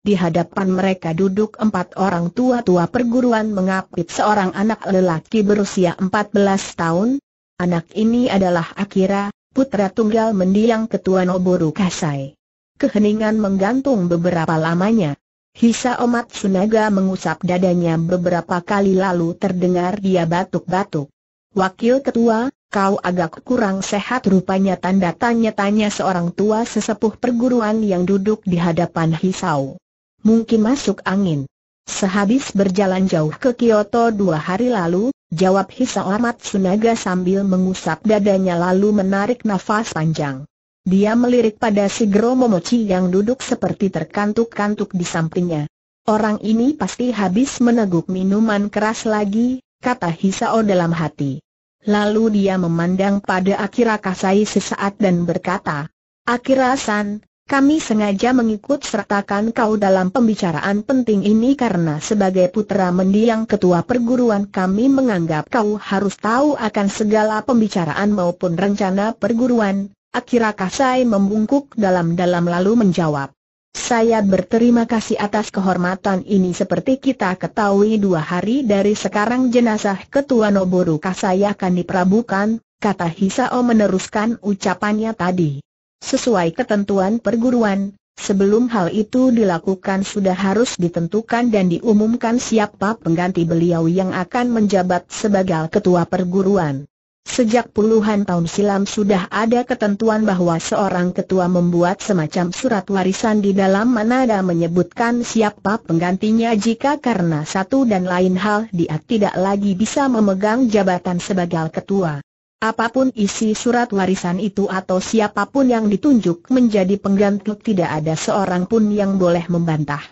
Di hadapan mereka duduk empat orang tua-tua perguruan mengapit seorang anak lelaki berusia 14 tahun. Anak ini adalah Akira, putra tunggal mendiang ketua Noboru Kasai. Keheningan menggantung beberapa lamanya. Hisa Omat Sunaga mengusap dadanya beberapa kali lalu terdengar dia batuk-batuk. Wakil ketua, kau agak kurang sehat rupanya tanda tanya-tanya seorang tua sesepuh perguruan yang duduk di hadapan Hisau. Mungkin masuk angin. Sehabis berjalan jauh ke Kyoto dua hari lalu, jawab Hisau amat Sunaga sambil mengusap dadanya lalu menarik nafas panjang. Dia melirik pada si Momochi yang duduk seperti terkantuk-kantuk di sampingnya. Orang ini pasti habis meneguk minuman keras lagi, kata Hisao dalam hati. Lalu dia memandang pada Akira Kasai sesaat dan berkata, Akira San, kami sengaja mengikut sertakan kau dalam pembicaraan penting ini karena sebagai putra mendiang ketua perguruan kami menganggap kau harus tahu akan segala pembicaraan maupun rencana perguruan. Akira Kasai membungkuk dalam-dalam lalu menjawab, saya berterima kasih atas kehormatan ini seperti kita ketahui dua hari dari sekarang jenazah ketua Noboru Kasai akan diperabukan, kata Hisao meneruskan ucapannya tadi. Sesuai ketentuan perguruan, sebelum hal itu dilakukan sudah harus ditentukan dan diumumkan siapa pengganti beliau yang akan menjabat sebagai ketua perguruan. Sejak puluhan tahun silam sudah ada ketentuan bahwa seorang ketua membuat semacam surat warisan di dalam mana ada menyebutkan siapa penggantinya jika karena satu dan lain hal dia tidak lagi bisa memegang jabatan sebagai ketua. Apapun isi surat warisan itu atau siapapun yang ditunjuk menjadi pengganti tidak ada seorang pun yang boleh membantah.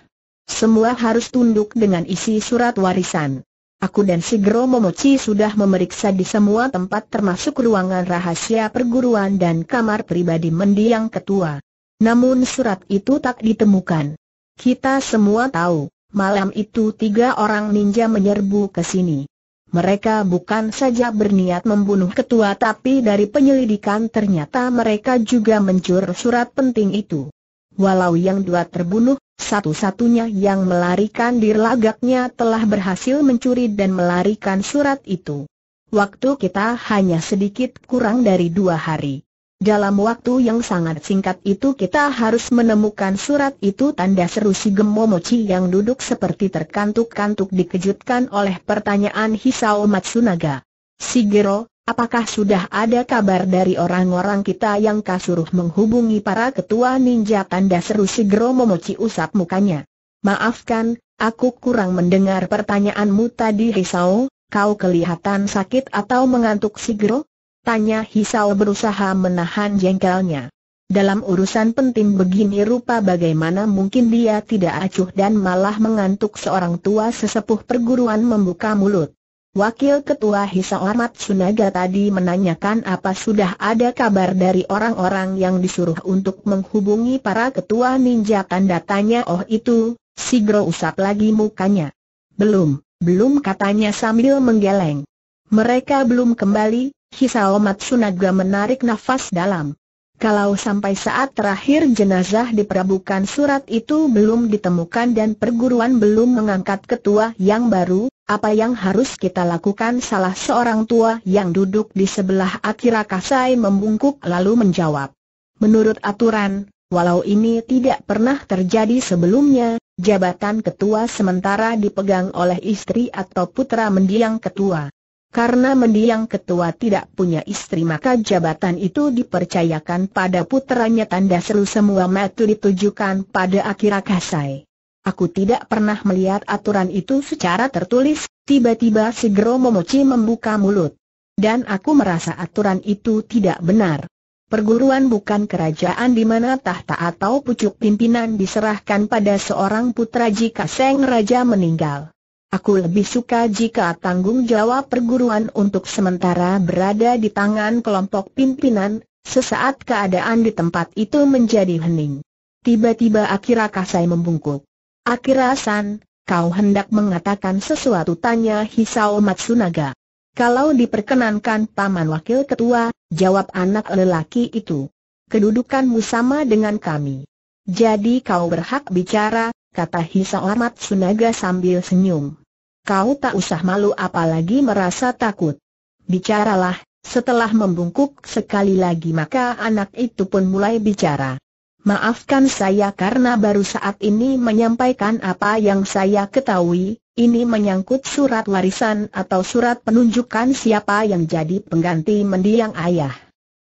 Semua harus tunduk dengan isi surat warisan. Aku dan si Momochi sudah memeriksa di semua tempat termasuk ruangan rahasia perguruan dan kamar pribadi mendiang ketua. Namun surat itu tak ditemukan. Kita semua tahu, malam itu tiga orang ninja menyerbu ke sini. Mereka bukan saja berniat membunuh ketua tapi dari penyelidikan ternyata mereka juga mencur surat penting itu walau yang dua terbunuh, satu-satunya yang melarikan diri lagaknya telah berhasil mencuri dan melarikan surat itu. Waktu kita hanya sedikit kurang dari dua hari. Dalam waktu yang sangat singkat itu kita harus menemukan surat itu tanda seru si Gemomochi yang duduk seperti terkantuk-kantuk dikejutkan oleh pertanyaan Hisao Matsunaga. Sigero, Apakah sudah ada kabar dari orang-orang kita yang kasuruh menghubungi para ketua ninja tanda seru Sigro memoci usap mukanya? Maafkan, aku kurang mendengar pertanyaanmu tadi Hisao, kau kelihatan sakit atau mengantuk Sigro? Tanya Hisao berusaha menahan jengkelnya. Dalam urusan penting begini rupa bagaimana mungkin dia tidak acuh dan malah mengantuk seorang tua sesepuh perguruan membuka mulut. Wakil Ketua Hisa Ahmad Sunaga tadi menanyakan apa sudah ada kabar dari orang-orang yang disuruh untuk menghubungi para ketua ninja tanda tanya oh itu, Sigro usap lagi mukanya. Belum, belum katanya sambil menggeleng. Mereka belum kembali, Hisao Matsunaga menarik nafas dalam. Kalau sampai saat terakhir jenazah diperabukan surat itu belum ditemukan dan perguruan belum mengangkat ketua yang baru, apa yang harus kita lakukan salah seorang tua yang duduk di sebelah Akira Kasai membungkuk lalu menjawab. Menurut aturan, walau ini tidak pernah terjadi sebelumnya, jabatan ketua sementara dipegang oleh istri atau putra mendiang ketua. Karena mendiang ketua tidak punya istri maka jabatan itu dipercayakan pada putranya tanda seru semua mata ditujukan pada Akira Kasai. Aku tidak pernah melihat aturan itu secara tertulis, tiba-tiba Sigro Momochi membuka mulut. Dan aku merasa aturan itu tidak benar. Perguruan bukan kerajaan di mana tahta atau pucuk pimpinan diserahkan pada seorang putra jika Seng Raja meninggal. Aku lebih suka jika tanggung jawab perguruan untuk sementara berada di tangan kelompok pimpinan, sesaat keadaan di tempat itu menjadi hening. Tiba-tiba Akira Kasai membungkuk. Akirasan, kau hendak mengatakan sesuatu tanya Hisao Matsunaga. Kalau diperkenankan Paman Wakil Ketua, jawab anak lelaki itu. Kedudukanmu sama dengan kami. Jadi kau berhak bicara, kata Hisao Matsunaga sambil senyum. Kau tak usah malu apalagi merasa takut. Bicaralah, setelah membungkuk sekali lagi maka anak itu pun mulai bicara. Maafkan saya karena baru saat ini menyampaikan apa yang saya ketahui, ini menyangkut surat warisan atau surat penunjukan siapa yang jadi pengganti mendiang ayah.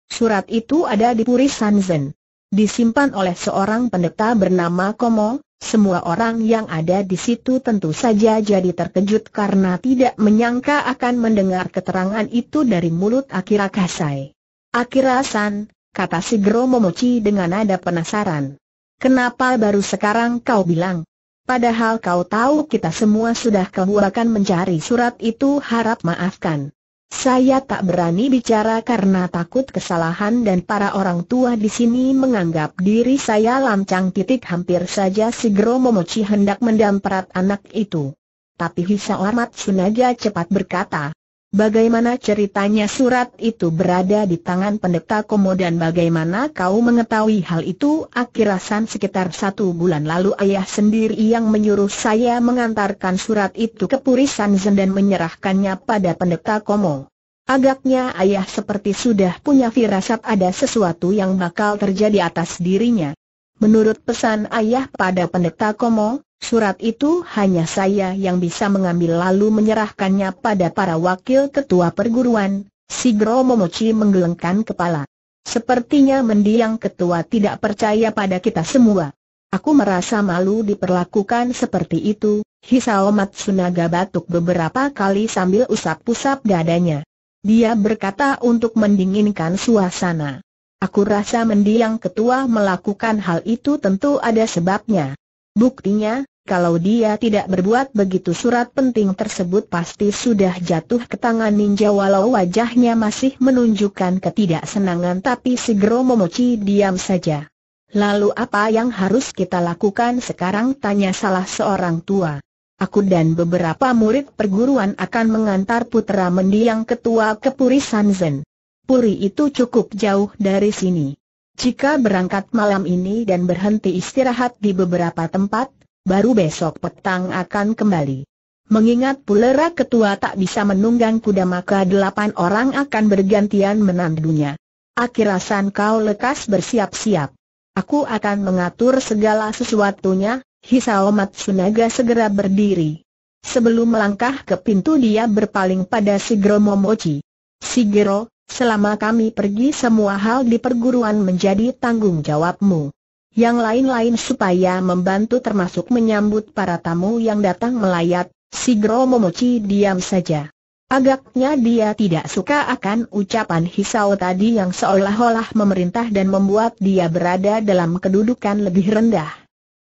Surat itu ada di Puri Sanzen. Disimpan oleh seorang pendeta bernama Komo, semua orang yang ada di situ tentu saja jadi terkejut karena tidak menyangka akan mendengar keterangan itu dari mulut Akira Kasai. Akira-san, kata si Gromomochi dengan nada penasaran. Kenapa baru sekarang kau bilang? Padahal kau tahu kita semua sudah kehuakan mencari surat itu harap maafkan. Saya tak berani bicara karena takut kesalahan dan para orang tua di sini menganggap diri saya lancang titik hampir saja si Gromomochi hendak mendamperat anak itu. Tapi Hisa Amat Sunaja cepat berkata, Bagaimana ceritanya surat itu berada di tangan pendeta Komo dan bagaimana kau mengetahui hal itu? Akhirasan sekitar satu bulan lalu ayah sendiri yang menyuruh saya mengantarkan surat itu ke Purisan Zen dan menyerahkannya pada pendeta Komo. Agaknya ayah seperti sudah punya firasat ada sesuatu yang bakal terjadi atas dirinya. Menurut pesan ayah pada pendeta Komo, Surat itu hanya saya yang bisa mengambil lalu menyerahkannya pada para wakil ketua perguruan, Sigro Momochi menggelengkan kepala. Sepertinya mendiang ketua tidak percaya pada kita semua. Aku merasa malu diperlakukan seperti itu, Hisao Matsunaga batuk beberapa kali sambil usap-usap dadanya. Dia berkata untuk mendinginkan suasana. Aku rasa mendiang ketua melakukan hal itu tentu ada sebabnya. Buktinya, kalau dia tidak berbuat begitu surat penting tersebut pasti sudah jatuh ke tangan ninja walau wajahnya masih menunjukkan ketidaksenangan tapi segera memuci diam saja. Lalu apa yang harus kita lakukan sekarang tanya salah seorang tua. Aku dan beberapa murid perguruan akan mengantar putra mendiang ketua ke Puri Sanzen. Puri itu cukup jauh dari sini. Jika berangkat malam ini dan berhenti istirahat di beberapa tempat, baru besok petang akan kembali. Mengingat pulera ketua tak bisa menunggang kuda maka delapan orang akan bergantian menandunya. Akirasan kau lekas bersiap-siap. Aku akan mengatur segala sesuatunya, Hisao Matsunaga segera berdiri. Sebelum melangkah ke pintu dia berpaling pada Sigro Momochi. Sigero. Selama kami pergi semua hal di perguruan menjadi tanggung jawabmu. Yang lain-lain supaya membantu termasuk menyambut para tamu yang datang melayat, si memuji, diam saja. Agaknya dia tidak suka akan ucapan hisau tadi yang seolah-olah memerintah dan membuat dia berada dalam kedudukan lebih rendah.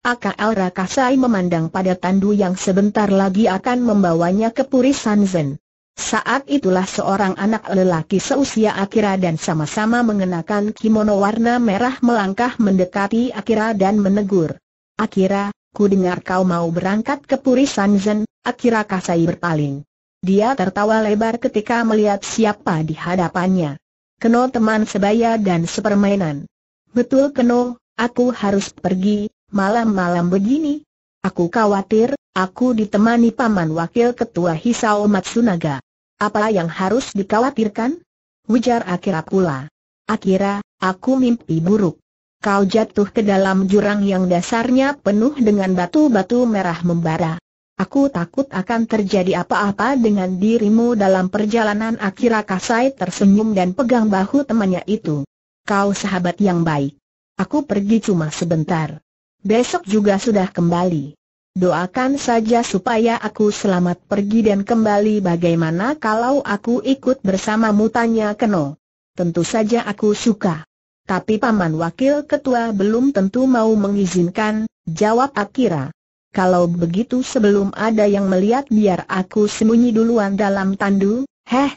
Akal Rakasai memandang pada Tandu yang sebentar lagi akan membawanya ke Puri Sanzen. Saat itulah seorang anak lelaki seusia Akira dan sama-sama mengenakan kimono warna merah melangkah mendekati Akira dan menegur. Akira, ku dengar kau mau berangkat ke Puri Sanzen, Akira Kasai berpaling. Dia tertawa lebar ketika melihat siapa di hadapannya. Keno teman sebaya dan sepermainan. Betul Keno, aku harus pergi, malam-malam begini. Aku khawatir, aku ditemani paman wakil ketua Hisao Matsunaga. Apa yang harus dikhawatirkan? Ujar Akira pula. Akira, aku mimpi buruk. Kau jatuh ke dalam jurang yang dasarnya penuh dengan batu-batu merah membara. Aku takut akan terjadi apa-apa dengan dirimu dalam perjalanan Akira Kasai tersenyum dan pegang bahu temannya itu. Kau sahabat yang baik. Aku pergi cuma sebentar. Besok juga sudah kembali. Doakan saja supaya aku selamat pergi dan kembali bagaimana kalau aku ikut bersama mutanya, Keno. Tentu saja aku suka. Tapi Paman Wakil Ketua belum tentu mau mengizinkan, jawab Akira. Kalau begitu sebelum ada yang melihat biar aku sembunyi duluan dalam tandu, heh.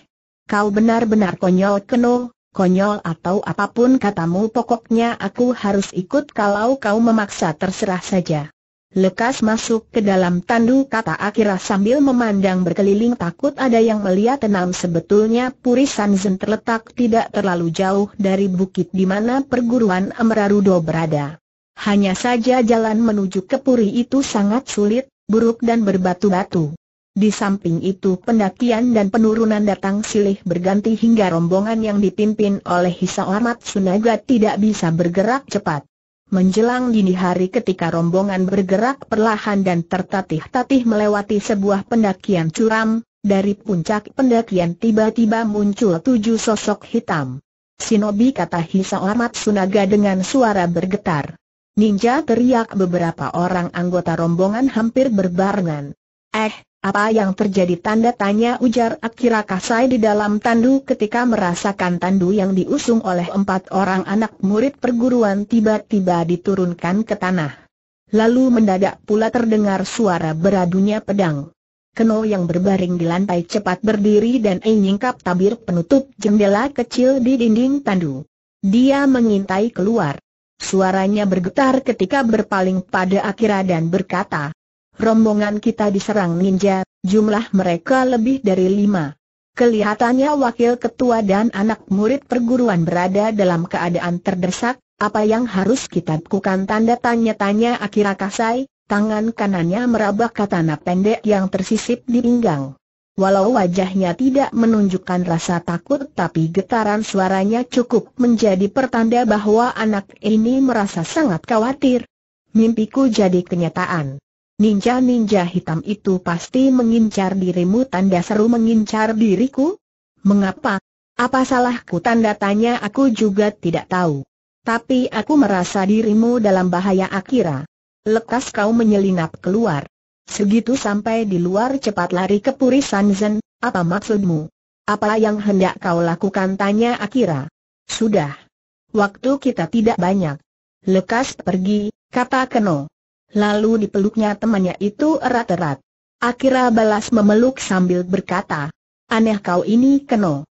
Kau benar-benar konyol Keno, konyol atau apapun katamu pokoknya aku harus ikut kalau kau memaksa terserah saja. Lekas masuk ke dalam tandu kata Akira sambil memandang berkeliling takut ada yang melihat tenang sebetulnya Puri Sanzen terletak tidak terlalu jauh dari bukit di mana perguruan Amrarudo berada. Hanya saja jalan menuju ke Puri itu sangat sulit, buruk dan berbatu-batu. Di samping itu pendakian dan penurunan datang silih berganti hingga rombongan yang dipimpin oleh Hisao Sunaga tidak bisa bergerak cepat. Menjelang dini hari ketika rombongan bergerak perlahan dan tertatih-tatih melewati sebuah pendakian curam, dari puncak pendakian tiba-tiba muncul tujuh sosok hitam. Shinobi kata Hisao Sunaga dengan suara bergetar. Ninja teriak beberapa orang anggota rombongan hampir berbarengan. Eh, apa yang terjadi tanda tanya ujar Akira Kasai di dalam tandu ketika merasakan tandu yang diusung oleh empat orang anak murid perguruan tiba-tiba diturunkan ke tanah. Lalu mendadak pula terdengar suara beradunya pedang. Keno yang berbaring di lantai cepat berdiri dan menyingkap tabir penutup jendela kecil di dinding tandu. Dia mengintai keluar. Suaranya bergetar ketika berpaling pada Akira dan berkata, rombongan kita diserang ninja, jumlah mereka lebih dari lima. Kelihatannya wakil ketua dan anak murid perguruan berada dalam keadaan terdesak, apa yang harus kita lakukan tanda tanya-tanya Akira Kasai, tangan kanannya meraba katana pendek yang tersisip di pinggang. Walau wajahnya tidak menunjukkan rasa takut tapi getaran suaranya cukup menjadi pertanda bahwa anak ini merasa sangat khawatir. Mimpiku jadi kenyataan. Ninja-ninja hitam itu pasti mengincar dirimu tanda seru mengincar diriku? Mengapa? Apa salahku tanda tanya aku juga tidak tahu. Tapi aku merasa dirimu dalam bahaya Akira. Lekas kau menyelinap keluar. Segitu sampai di luar cepat lari ke Puri Sanzen, apa maksudmu? Apa yang hendak kau lakukan tanya Akira. Sudah. Waktu kita tidak banyak. Lekas pergi, kata Keno. Lalu dipeluknya temannya itu erat-erat. Akira balas memeluk sambil berkata, Aneh kau ini Keno.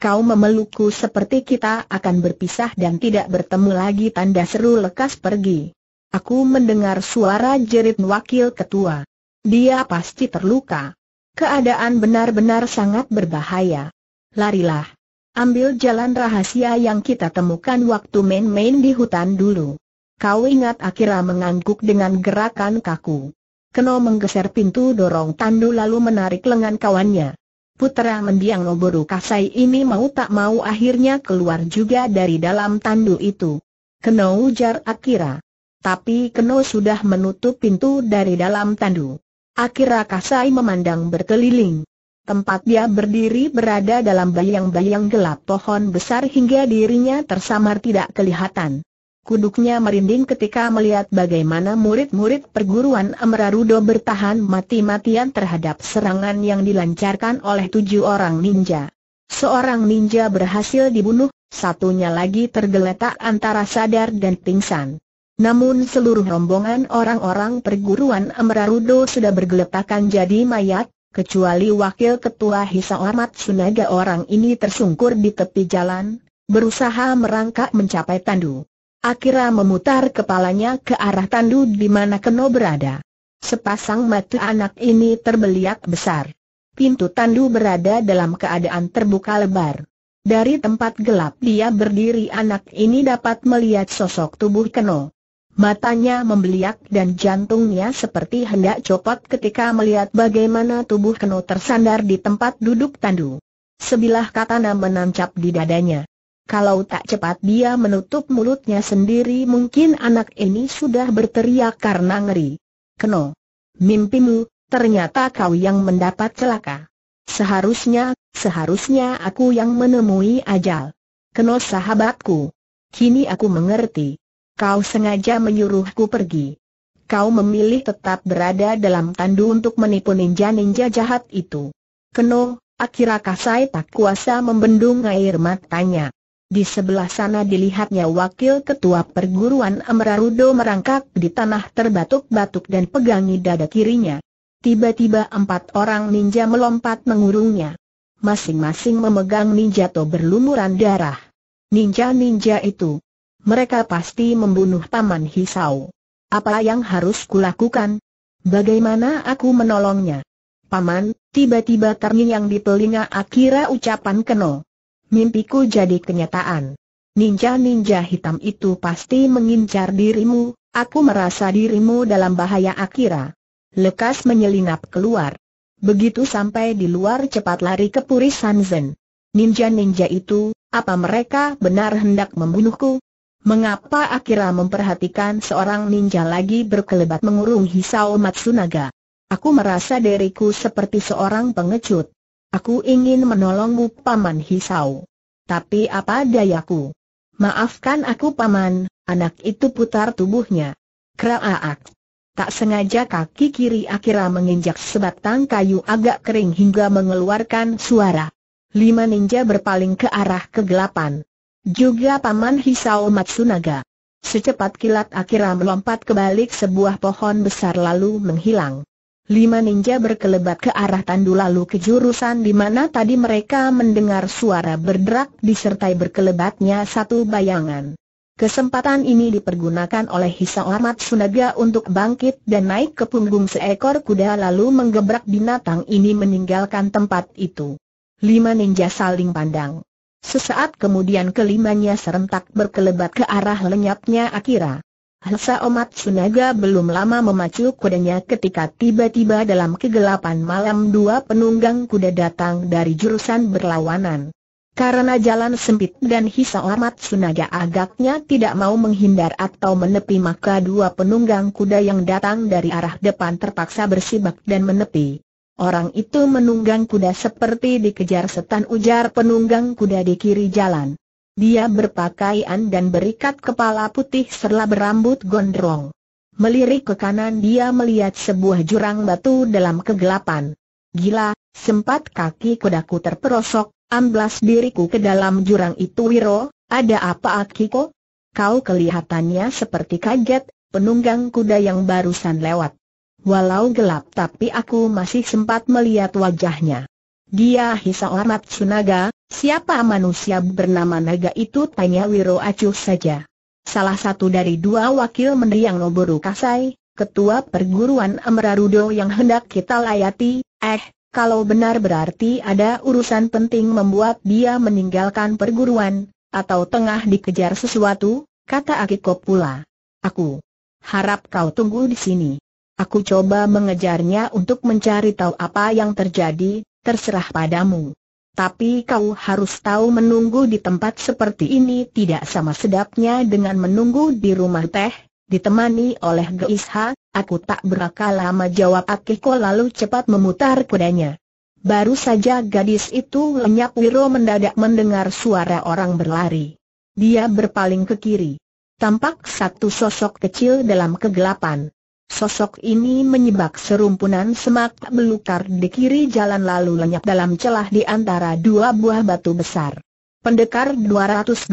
Kau memelukku seperti kita akan berpisah dan tidak bertemu lagi tanda seru lekas pergi. Aku mendengar suara jerit wakil ketua. Dia pasti terluka. Keadaan benar-benar sangat berbahaya. Larilah. Ambil jalan rahasia yang kita temukan waktu main-main di hutan dulu. Kau ingat Akira mengangguk dengan gerakan kaku. Keno menggeser pintu dorong tandu lalu menarik lengan kawannya. Putera mendiang Noboru Kasai ini mau tak mau akhirnya keluar juga dari dalam tandu itu. Keno ujar Akira. Tapi Keno sudah menutup pintu dari dalam tandu. Akira Kasai memandang berkeliling. Tempat dia berdiri berada dalam bayang-bayang gelap pohon besar hingga dirinya tersamar tidak kelihatan. Kuduknya merinding ketika melihat bagaimana murid-murid perguruan Amrarudo bertahan mati-matian terhadap serangan yang dilancarkan oleh tujuh orang ninja. Seorang ninja berhasil dibunuh, satunya lagi tergeletak antara sadar dan pingsan. Namun seluruh rombongan orang-orang perguruan Amrarudo sudah bergeletakan jadi mayat, kecuali wakil ketua Hisaormat Sunaga orang ini tersungkur di tepi jalan, berusaha merangkak mencapai tandu. Akira memutar kepalanya ke arah tandu di mana Keno berada. Sepasang mata anak ini terbeliak besar. Pintu tandu berada dalam keadaan terbuka lebar. Dari tempat gelap dia berdiri anak ini dapat melihat sosok tubuh Keno. Matanya membeliak dan jantungnya seperti hendak copot ketika melihat bagaimana tubuh Keno tersandar di tempat duduk tandu. Sebilah katana menancap di dadanya. Kalau tak cepat dia menutup mulutnya sendiri mungkin anak ini sudah berteriak karena ngeri. Keno. Mimpimu, ternyata kau yang mendapat celaka. Seharusnya, seharusnya aku yang menemui ajal. Keno sahabatku. Kini aku mengerti. Kau sengaja menyuruhku pergi. Kau memilih tetap berada dalam tandu untuk menipu ninja-ninja jahat itu. Keno, akhirnya saya tak kuasa membendung air matanya. Di sebelah sana dilihatnya wakil ketua perguruan Amrarudo merangkak di tanah terbatuk-batuk dan pegangi dada kirinya. Tiba-tiba empat orang ninja melompat mengurungnya. Masing-masing memegang ninja to berlumuran darah. Ninja-ninja itu. Mereka pasti membunuh Paman Hisau. Apa yang harus kulakukan? Bagaimana aku menolongnya? Paman, tiba-tiba terngiang di telinga Akira ucapan Keno. Mimpiku jadi kenyataan. Ninja-ninja hitam itu pasti mengincar dirimu, aku merasa dirimu dalam bahaya akira. Lekas menyelinap keluar. Begitu sampai di luar cepat lari ke Puri Sanzen. Ninja-ninja itu, apa mereka benar hendak membunuhku? Mengapa Akira memperhatikan seorang ninja lagi berkelebat mengurung Hisao Matsunaga? Aku merasa diriku seperti seorang pengecut. Aku ingin menolongmu Paman Hisau. Tapi apa dayaku? Maafkan aku Paman, anak itu putar tubuhnya. Kraak. Tak sengaja kaki kiri Akira menginjak sebatang kayu agak kering hingga mengeluarkan suara. Lima ninja berpaling ke arah kegelapan. Juga Paman Hisau Matsunaga. Secepat kilat Akira melompat ke balik sebuah pohon besar lalu menghilang. Lima ninja berkelebat ke arah tandu lalu ke jurusan di mana tadi mereka mendengar suara berderak disertai berkelebatnya satu bayangan. Kesempatan ini dipergunakan oleh Hisa Ahmad Sunaga untuk bangkit dan naik ke punggung seekor kuda lalu menggebrak binatang ini meninggalkan tempat itu. Lima ninja saling pandang. Sesaat kemudian kelimanya serentak berkelebat ke arah lenyapnya Akira. Hansa Omat Sunaga belum lama memacu kudanya ketika tiba-tiba dalam kegelapan malam dua penunggang kuda datang dari jurusan berlawanan. Karena jalan sempit dan Omat Sunaga agaknya tidak mau menghindar atau menepi maka dua penunggang kuda yang datang dari arah depan terpaksa bersibak dan menepi. Orang itu menunggang kuda seperti dikejar setan ujar penunggang kuda di kiri jalan. Dia berpakaian dan berikat kepala putih serla berambut gondrong. Melirik ke kanan dia melihat sebuah jurang batu dalam kegelapan. Gila, sempat kaki kudaku terperosok, amblas diriku ke dalam jurang itu Wiro, ada apa Akiko? Kau kelihatannya seperti kaget, penunggang kuda yang barusan lewat. Walau gelap tapi aku masih sempat melihat wajahnya. Dia Hisao Sunaga. siapa manusia bernama naga itu tanya Wiro Acuh saja. Salah satu dari dua wakil menteri mendiang Noboru Kasai, ketua perguruan Amrarudo yang hendak kita layati, eh, kalau benar berarti ada urusan penting membuat dia meninggalkan perguruan, atau tengah dikejar sesuatu, kata Akiko pula. Aku harap kau tunggu di sini. Aku coba mengejarnya untuk mencari tahu apa yang terjadi, terserah padamu. Tapi kau harus tahu menunggu di tempat seperti ini tidak sama sedapnya dengan menunggu di rumah teh, ditemani oleh geisha. aku tak berakal lama jawab Akiko lalu cepat memutar kudanya. Baru saja gadis itu lenyap Wiro mendadak mendengar suara orang berlari. Dia berpaling ke kiri. Tampak satu sosok kecil dalam kegelapan. Sosok ini menyebak serumpunan semak belukar di kiri jalan lalu lenyap dalam celah di antara dua buah batu besar. Pendekar 212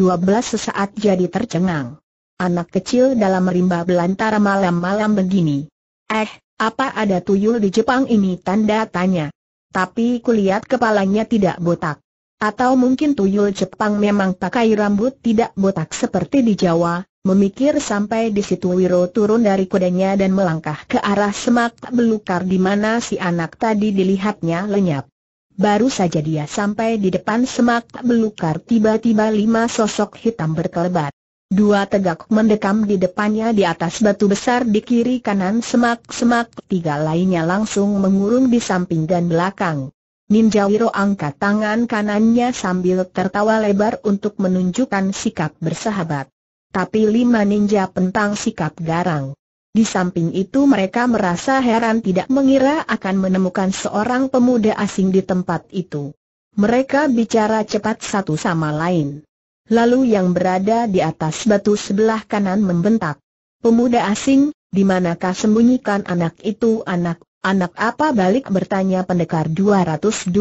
sesaat jadi tercengang. Anak kecil dalam rimba belantara malam-malam begini. Eh, apa ada tuyul di Jepang ini tanda tanya. Tapi kulihat kepalanya tidak botak. Atau mungkin tuyul Jepang memang pakai rambut tidak botak seperti di Jawa, Memikir sampai di situ Wiro turun dari kudanya dan melangkah ke arah semak belukar di mana si anak tadi dilihatnya lenyap. Baru saja dia sampai di depan semak belukar tiba-tiba lima sosok hitam berkelebat. Dua tegak mendekam di depannya di atas batu besar di kiri kanan semak-semak tiga lainnya langsung mengurung di samping dan belakang. Ninja Wiro angkat tangan kanannya sambil tertawa lebar untuk menunjukkan sikap bersahabat tapi lima ninja pentang sikap garang. Di samping itu mereka merasa heran tidak mengira akan menemukan seorang pemuda asing di tempat itu. Mereka bicara cepat satu sama lain. Lalu yang berada di atas batu sebelah kanan membentak. Pemuda asing, di manakah sembunyikan anak itu anak? Anak apa balik bertanya pendekar 212.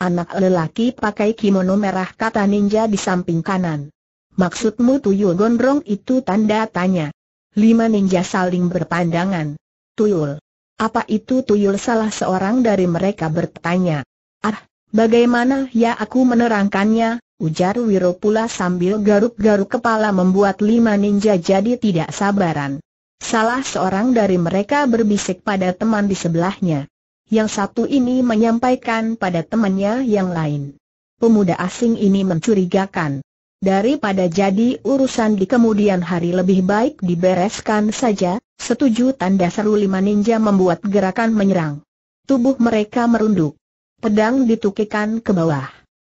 Anak lelaki pakai kimono merah kata ninja di samping kanan. Maksudmu tuyul gondrong itu tanda tanya. Lima ninja saling berpandangan. Tuyul. Apa itu tuyul salah seorang dari mereka bertanya. Ah, bagaimana ya aku menerangkannya, ujar Wiro pula sambil garuk-garuk kepala membuat lima ninja jadi tidak sabaran. Salah seorang dari mereka berbisik pada teman di sebelahnya. Yang satu ini menyampaikan pada temannya yang lain. Pemuda asing ini mencurigakan. Daripada jadi urusan di kemudian hari lebih baik dibereskan saja, setuju tanda seru lima ninja membuat gerakan menyerang. Tubuh mereka merunduk. Pedang ditukikan ke bawah.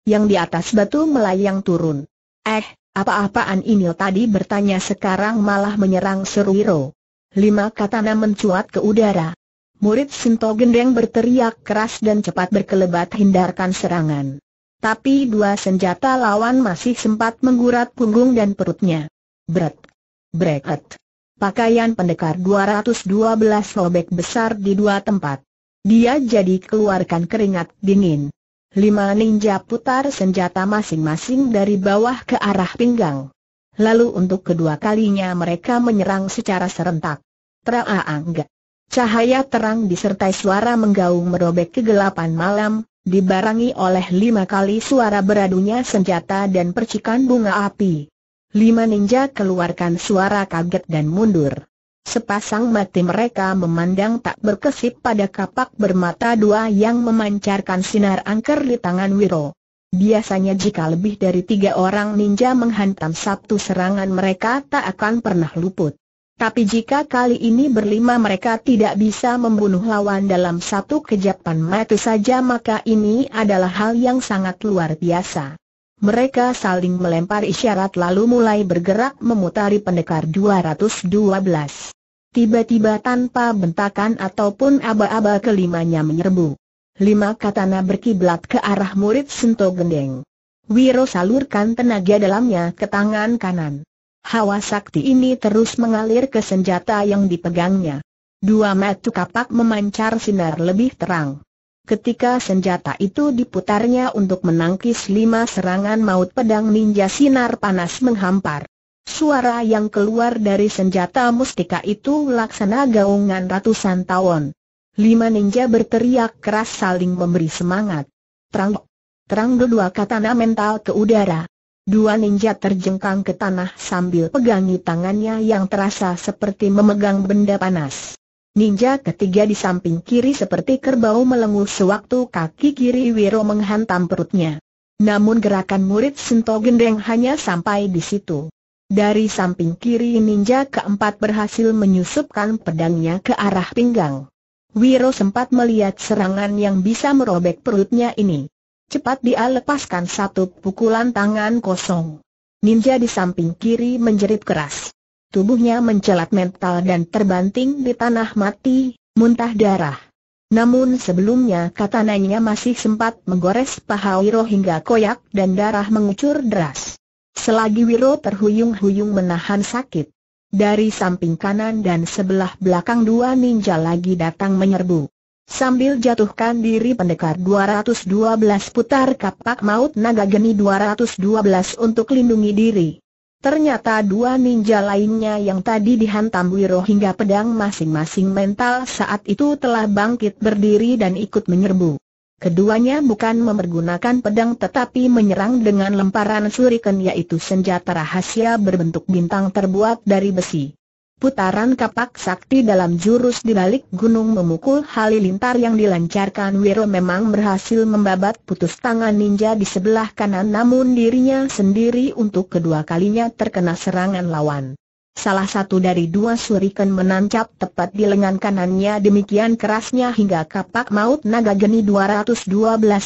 Yang di atas batu melayang turun. Eh, apa-apaan ini tadi bertanya sekarang malah menyerang Seruiro. Lima katana mencuat ke udara. Murid Sinto Gendeng berteriak keras dan cepat berkelebat hindarkan serangan tapi dua senjata lawan masih sempat menggurat punggung dan perutnya. Bret. Breket. Pakaian pendekar 212 robek besar di dua tempat. Dia jadi keluarkan keringat dingin. Lima ninja putar senjata masing-masing dari bawah ke arah pinggang. Lalu untuk kedua kalinya mereka menyerang secara serentak. Teraang Cahaya terang disertai suara menggaung merobek kegelapan malam, dibarangi oleh lima kali suara beradunya senjata dan percikan bunga api. Lima ninja keluarkan suara kaget dan mundur. Sepasang mati mereka memandang tak berkesip pada kapak bermata dua yang memancarkan sinar angker di tangan Wiro. Biasanya jika lebih dari tiga orang ninja menghantam satu serangan mereka tak akan pernah luput. Tapi jika kali ini berlima mereka tidak bisa membunuh lawan dalam satu kejapan mata saja maka ini adalah hal yang sangat luar biasa. Mereka saling melempar isyarat lalu mulai bergerak memutari pendekar 212. Tiba-tiba tanpa bentakan ataupun aba-aba kelimanya menyerbu. Lima katana berkiblat ke arah murid Sento Gendeng. Wiro salurkan tenaga dalamnya ke tangan kanan. Hawa sakti ini terus mengalir ke senjata yang dipegangnya. Dua mata kapak memancar sinar lebih terang. Ketika senjata itu diputarnya untuk menangkis lima serangan maut pedang ninja sinar panas menghampar. Suara yang keluar dari senjata mustika itu laksana gaungan ratusan tahun. Lima ninja berteriak keras saling memberi semangat. Terang, terang dua katana mental ke udara. Dua ninja terjengkang ke tanah sambil pegangi tangannya yang terasa seperti memegang benda panas. Ninja ketiga di samping kiri seperti kerbau melenguh sewaktu kaki kiri Wiro menghantam perutnya. Namun gerakan murid Sinto Gendeng hanya sampai di situ. Dari samping kiri ninja keempat berhasil menyusupkan pedangnya ke arah pinggang. Wiro sempat melihat serangan yang bisa merobek perutnya ini. Cepat dia lepaskan satu pukulan tangan kosong. Ninja di samping kiri menjerit keras. Tubuhnya mencelat mental dan terbanting di tanah mati, muntah darah. Namun sebelumnya katananya masih sempat menggores paha Wiro hingga koyak dan darah mengucur deras. Selagi Wiro terhuyung-huyung menahan sakit. Dari samping kanan dan sebelah belakang dua ninja lagi datang menyerbu. Sambil jatuhkan diri pendekar 212 putar kapak maut naga geni 212 untuk lindungi diri. Ternyata dua ninja lainnya yang tadi dihantam Wiro hingga pedang masing-masing mental saat itu telah bangkit berdiri dan ikut menyerbu. Keduanya bukan memergunakan pedang tetapi menyerang dengan lemparan suriken yaitu senjata rahasia berbentuk bintang terbuat dari besi. Putaran kapak sakti dalam jurus di balik gunung memukul halilintar yang dilancarkan Wiro memang berhasil membabat putus tangan ninja di sebelah kanan namun dirinya sendiri untuk kedua kalinya terkena serangan lawan. Salah satu dari dua suriken menancap tepat di lengan kanannya demikian kerasnya hingga kapak maut naga geni 212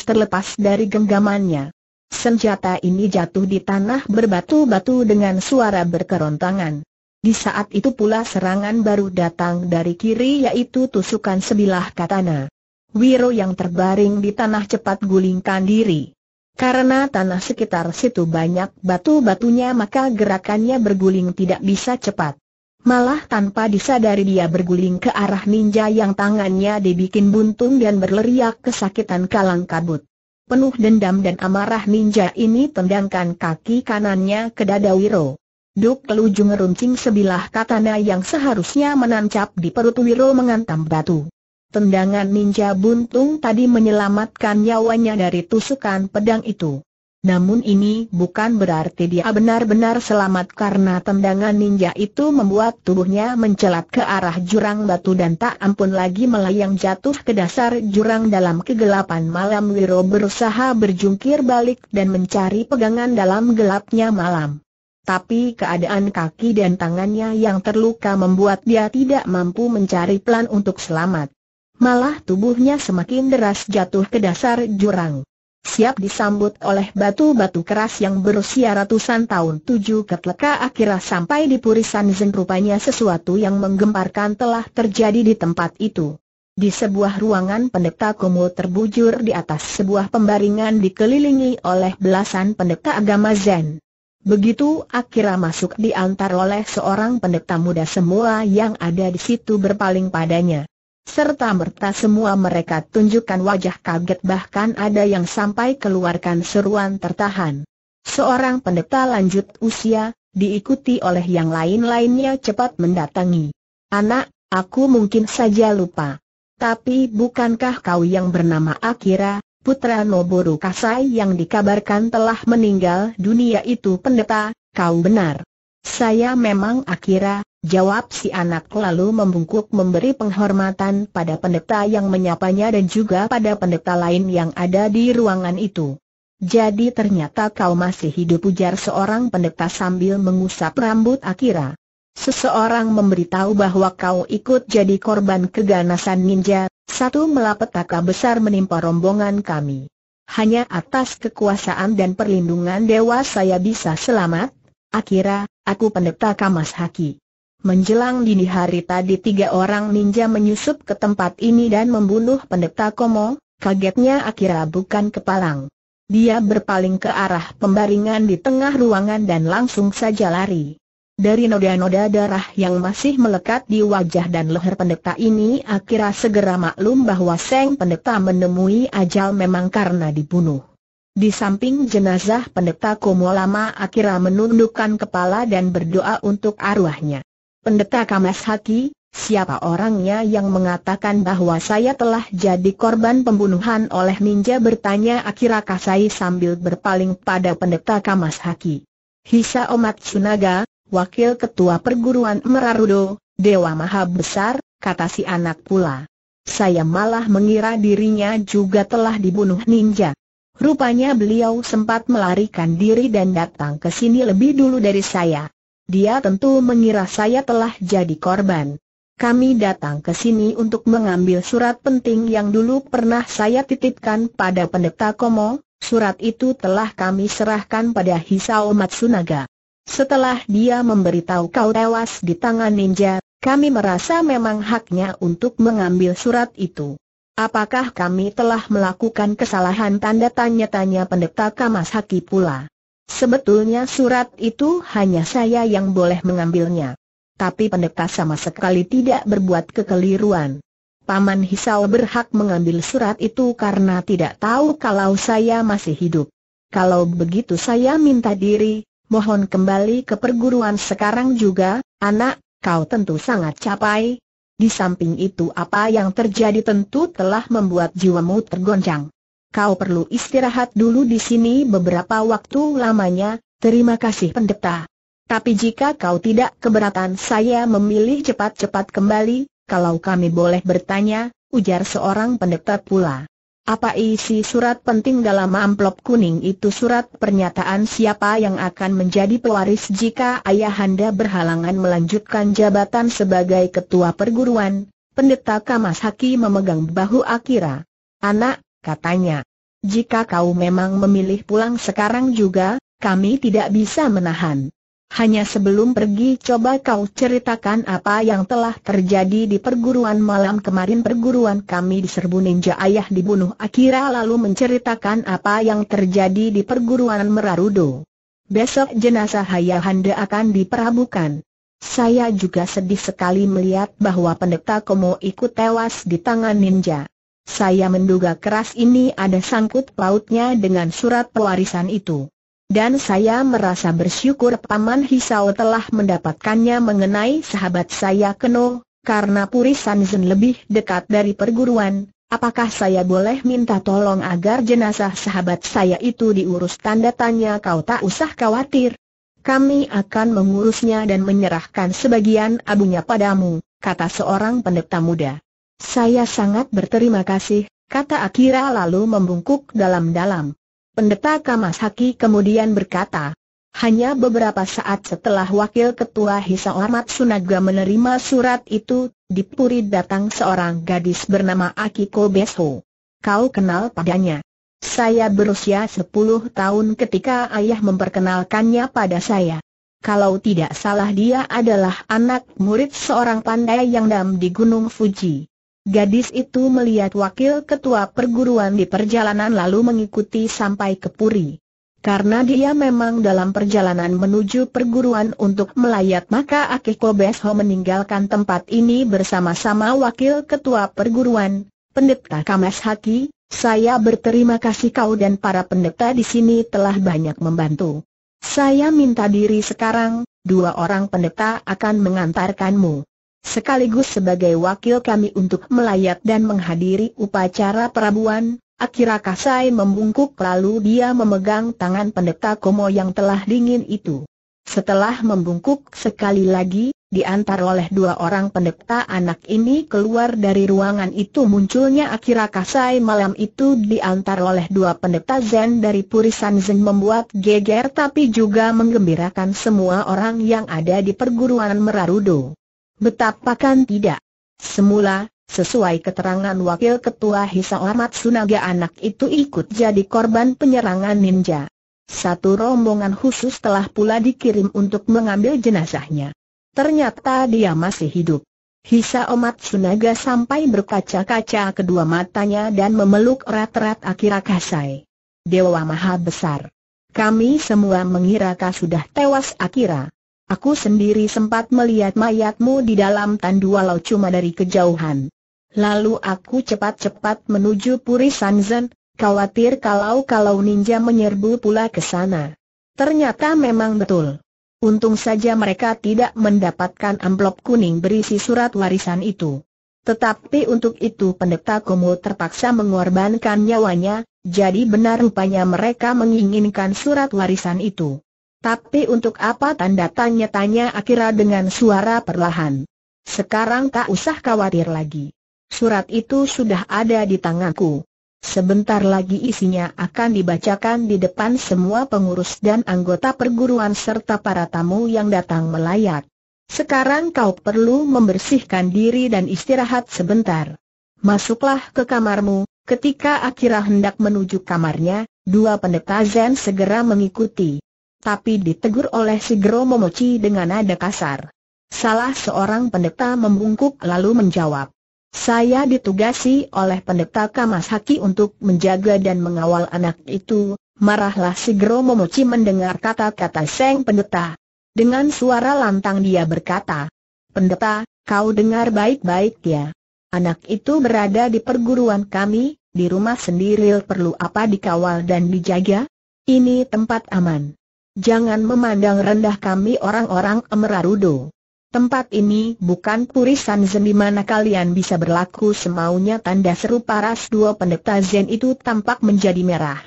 terlepas dari genggamannya. Senjata ini jatuh di tanah berbatu-batu dengan suara berkerontangan. Di saat itu pula serangan baru datang dari kiri yaitu tusukan sebilah katana. Wiro yang terbaring di tanah cepat gulingkan diri. Karena tanah sekitar situ banyak batu-batunya maka gerakannya berguling tidak bisa cepat. Malah tanpa disadari dia berguling ke arah ninja yang tangannya dibikin buntung dan berleriak kesakitan kalang kabut. Penuh dendam dan amarah ninja ini tendangkan kaki kanannya ke dada Wiro. Duk kelujung runcing sebilah katana yang seharusnya menancap di perut Wiro mengantam batu. Tendangan ninja buntung tadi menyelamatkan nyawanya dari tusukan pedang itu. Namun ini bukan berarti dia benar-benar selamat karena tendangan ninja itu membuat tubuhnya mencelat ke arah jurang batu dan tak ampun lagi melayang jatuh ke dasar jurang dalam kegelapan malam Wiro berusaha berjungkir balik dan mencari pegangan dalam gelapnya malam tapi keadaan kaki dan tangannya yang terluka membuat dia tidak mampu mencari plan untuk selamat. Malah tubuhnya semakin deras jatuh ke dasar jurang. Siap disambut oleh batu-batu keras yang berusia ratusan tahun tujuh ketleka akhirnya sampai di purisan zen rupanya sesuatu yang menggemparkan telah terjadi di tempat itu. Di sebuah ruangan pendeta kumuh terbujur di atas sebuah pembaringan dikelilingi oleh belasan pendeta agama Zen. Begitu Akira masuk diantar oleh seorang pendeta muda semua yang ada di situ berpaling padanya. Serta merta semua mereka tunjukkan wajah kaget bahkan ada yang sampai keluarkan seruan tertahan. Seorang pendeta lanjut usia, diikuti oleh yang lain-lainnya cepat mendatangi. Anak, aku mungkin saja lupa. Tapi bukankah kau yang bernama Akira, putra Noboru Kasai yang dikabarkan telah meninggal dunia itu pendeta, kau benar. Saya memang Akira, jawab si anak lalu membungkuk memberi penghormatan pada pendeta yang menyapanya dan juga pada pendeta lain yang ada di ruangan itu. Jadi ternyata kau masih hidup ujar seorang pendeta sambil mengusap rambut Akira. Seseorang memberitahu bahwa kau ikut jadi korban keganasan ninja, satu melapetaka besar menimpa rombongan kami. Hanya atas kekuasaan dan perlindungan dewa saya bisa selamat, Akira, aku pendeta Kamas Haki. Menjelang dini hari tadi tiga orang ninja menyusup ke tempat ini dan membunuh pendeta Komo, kagetnya Akira bukan kepalang. Dia berpaling ke arah pembaringan di tengah ruangan dan langsung saja lari. Dari noda-noda darah yang masih melekat di wajah dan leher pendeta ini Akira segera maklum bahwa Seng pendeta menemui ajal memang karena dibunuh. Di samping jenazah pendeta Komolama Akira menundukkan kepala dan berdoa untuk arwahnya. Pendeta Kamas Haki, siapa orangnya yang mengatakan bahwa saya telah jadi korban pembunuhan oleh ninja bertanya Akira Kasai sambil berpaling pada pendeta Kamas Haki. Hisa Omat Sunaga, Wakil Ketua Perguruan Merarudo, Dewa Maha Besar, kata si anak pula. Saya malah mengira dirinya juga telah dibunuh ninja. Rupanya beliau sempat melarikan diri dan datang ke sini lebih dulu dari saya. Dia tentu mengira saya telah jadi korban. Kami datang ke sini untuk mengambil surat penting yang dulu pernah saya titipkan pada pendeta Komo, surat itu telah kami serahkan pada Hisao Matsunaga. Setelah dia memberitahu kau tewas di tangan ninja, kami merasa memang haknya untuk mengambil surat itu. Apakah kami telah melakukan kesalahan tanda tanya-tanya pendeta Kamas Haki pula? Sebetulnya surat itu hanya saya yang boleh mengambilnya. Tapi pendeta sama sekali tidak berbuat kekeliruan. Paman Hisau berhak mengambil surat itu karena tidak tahu kalau saya masih hidup. Kalau begitu saya minta diri, mohon kembali ke perguruan sekarang juga, anak, kau tentu sangat capai. Di samping itu apa yang terjadi tentu telah membuat jiwamu tergoncang. Kau perlu istirahat dulu di sini beberapa waktu lamanya, terima kasih pendeta. Tapi jika kau tidak keberatan saya memilih cepat-cepat kembali, kalau kami boleh bertanya, ujar seorang pendeta pula. Apa isi surat penting dalam amplop kuning itu surat pernyataan siapa yang akan menjadi pewaris jika ayahanda berhalangan melanjutkan jabatan sebagai ketua perguruan? Pendeta Kamas Haki memegang bahu Akira. Anak, katanya. Jika kau memang memilih pulang sekarang juga, kami tidak bisa menahan. Hanya sebelum pergi coba kau ceritakan apa yang telah terjadi di perguruan malam kemarin perguruan kami diserbu ninja ayah dibunuh Akira lalu menceritakan apa yang terjadi di perguruan Merarudo. Besok jenazah Hayahanda akan diperabukan. Saya juga sedih sekali melihat bahwa pendeta Komo ikut tewas di tangan ninja. Saya menduga keras ini ada sangkut pautnya dengan surat pewarisan itu. Dan saya merasa bersyukur Paman Hisau telah mendapatkannya mengenai sahabat saya Keno, karena Puri Sanzen lebih dekat dari perguruan. Apakah saya boleh minta tolong agar jenazah sahabat saya itu diurus tanda tanya kau tak usah khawatir. Kami akan mengurusnya dan menyerahkan sebagian abunya padamu, kata seorang pendeta muda. Saya sangat berterima kasih, kata Akira lalu membungkuk dalam-dalam. Pendeta Kamasaki kemudian berkata, hanya beberapa saat setelah Wakil Ketua Hisaomat Sunaga menerima surat itu, di Puri datang seorang gadis bernama Akiko Beso. Kau kenal padanya. Saya berusia 10 tahun ketika ayah memperkenalkannya pada saya. Kalau tidak salah dia adalah anak murid seorang pandai yang dam di Gunung Fuji. Gadis itu melihat wakil ketua perguruan di perjalanan lalu mengikuti sampai ke Puri. Karena dia memang dalam perjalanan menuju perguruan untuk melayat maka Akiko Besho meninggalkan tempat ini bersama-sama wakil ketua perguruan, pendeta Kamas Haki, saya berterima kasih kau dan para pendeta di sini telah banyak membantu. Saya minta diri sekarang, dua orang pendeta akan mengantarkanmu sekaligus sebagai wakil kami untuk melayat dan menghadiri upacara perabuan. akhirnya Kasai membungkuk lalu dia memegang tangan pendeta Komo yang telah dingin itu. Setelah membungkuk sekali lagi, diantar oleh dua orang pendeta anak ini keluar dari ruangan itu munculnya Akira Kasai malam itu diantar oleh dua pendeta Zen dari Purisan Zen membuat geger tapi juga menggembirakan semua orang yang ada di perguruan Merarudo. Betapakan tidak? Semula, sesuai keterangan Wakil Ketua Hisa Ahmad Sunaga anak itu ikut jadi korban penyerangan ninja. Satu rombongan khusus telah pula dikirim untuk mengambil jenazahnya. Ternyata dia masih hidup. Hisa Omat Sunaga sampai berkaca-kaca kedua matanya dan memeluk erat-erat Akira Kasai. Dewa Maha Besar. Kami semua mengira kau sudah tewas Akira. Aku sendiri sempat melihat mayatmu di dalam tandu walau cuma dari kejauhan. Lalu aku cepat-cepat menuju Puri Sanzen, khawatir kalau-kalau ninja menyerbu pula ke sana. Ternyata memang betul. Untung saja mereka tidak mendapatkan amplop kuning berisi surat warisan itu. Tetapi untuk itu pendeta Komo terpaksa mengorbankan nyawanya, jadi benar rupanya mereka menginginkan surat warisan itu. Tapi untuk apa tanda tanya-tanya Akira dengan suara perlahan. Sekarang tak usah khawatir lagi. Surat itu sudah ada di tanganku. Sebentar lagi isinya akan dibacakan di depan semua pengurus dan anggota perguruan serta para tamu yang datang melayat. Sekarang kau perlu membersihkan diri dan istirahat sebentar. Masuklah ke kamarmu. Ketika Akira hendak menuju kamarnya, dua pendeta Zen segera mengikuti tapi ditegur oleh Sigro Momochi dengan nada kasar. Salah seorang pendeta membungkuk lalu menjawab. Saya ditugasi oleh pendeta Kamasaki untuk menjaga dan mengawal anak itu, marahlah Sigro Momochi mendengar kata-kata Seng Pendeta. Dengan suara lantang dia berkata, Pendeta, kau dengar baik-baik ya. Anak itu berada di perguruan kami, di rumah sendiri perlu apa dikawal dan dijaga? Ini tempat aman jangan memandang rendah kami orang-orang Emerarudo. Tempat ini bukan purisan Zen di mana kalian bisa berlaku semaunya tanda seru paras dua pendeta Zen itu tampak menjadi merah.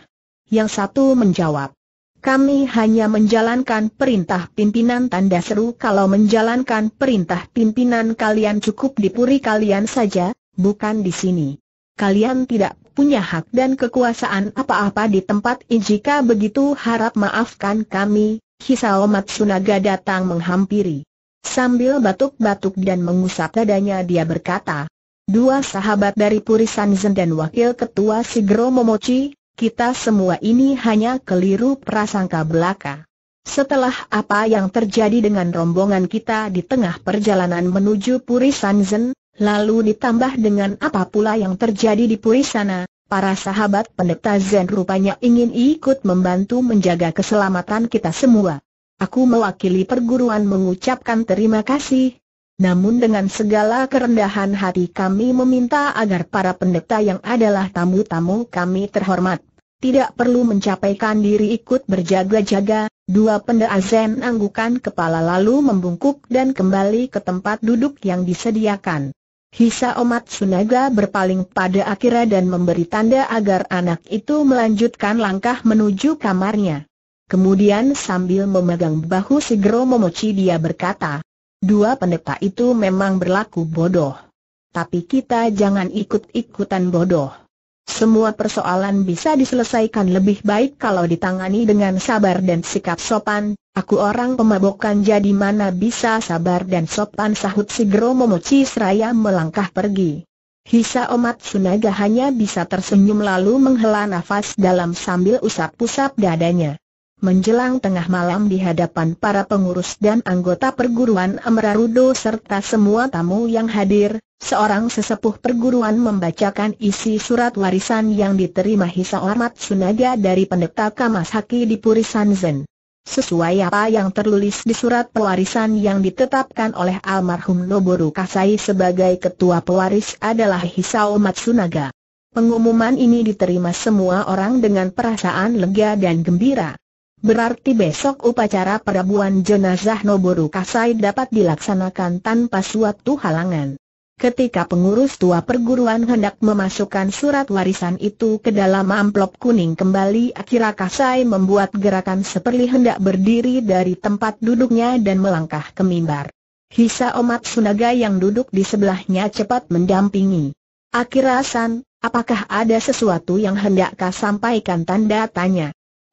Yang satu menjawab, kami hanya menjalankan perintah pimpinan tanda seru kalau menjalankan perintah pimpinan kalian cukup di puri kalian saja, bukan di sini. Kalian tidak punya hak dan kekuasaan apa-apa di tempat ini jika begitu harap maafkan kami, Hisao Matsunaga datang menghampiri. Sambil batuk-batuk dan mengusap dadanya dia berkata, Dua sahabat dari Purisan Zen dan Wakil Ketua Sigro Momochi, kita semua ini hanya keliru prasangka belaka. Setelah apa yang terjadi dengan rombongan kita di tengah perjalanan menuju Purisan Zen, Lalu ditambah dengan apa pula yang terjadi di Purisana, para sahabat pendeta Zen rupanya ingin ikut membantu menjaga keselamatan kita semua. Aku mewakili perguruan mengucapkan terima kasih. Namun dengan segala kerendahan hati kami meminta agar para pendeta yang adalah tamu-tamu kami terhormat. Tidak perlu mencapaikan diri ikut berjaga-jaga, dua pendeta Zen anggukan kepala lalu membungkuk dan kembali ke tempat duduk yang disediakan. Hisa Omat Sunaga berpaling pada Akira dan memberi tanda agar anak itu melanjutkan langkah menuju kamarnya. Kemudian sambil memegang bahu Sigro Momochi dia berkata, Dua pendeta itu memang berlaku bodoh. Tapi kita jangan ikut-ikutan bodoh. Semua persoalan bisa diselesaikan lebih baik kalau ditangani dengan sabar dan sikap sopan. Aku orang pemabokan jadi mana bisa sabar dan sopan sahut Sigro Momochi seraya melangkah pergi. Hisa Omat Sunaga hanya bisa tersenyum lalu menghela nafas dalam sambil usap-usap dadanya menjelang tengah malam di hadapan para pengurus dan anggota perguruan Amrarudo serta semua tamu yang hadir, seorang sesepuh perguruan membacakan isi surat warisan yang diterima Hisa Ormat Sunaga dari pendeta Kamasaki di Purisanzen. Sanzen. Sesuai apa yang terlulis di surat pewarisan yang ditetapkan oleh almarhum Noboru Kasai sebagai ketua pewaris adalah Hisao Matsunaga. Pengumuman ini diterima semua orang dengan perasaan lega dan gembira. Berarti besok upacara perabuan jenazah Noboru Kasai dapat dilaksanakan tanpa suatu halangan. Ketika pengurus tua perguruan hendak memasukkan surat warisan itu ke dalam amplop kuning kembali Akira Kasai membuat gerakan seperti hendak berdiri dari tempat duduknya dan melangkah ke mimbar. Hisa Omat Sunaga yang duduk di sebelahnya cepat mendampingi. Akira San, apakah ada sesuatu yang hendak kau sampaikan tanda tanya?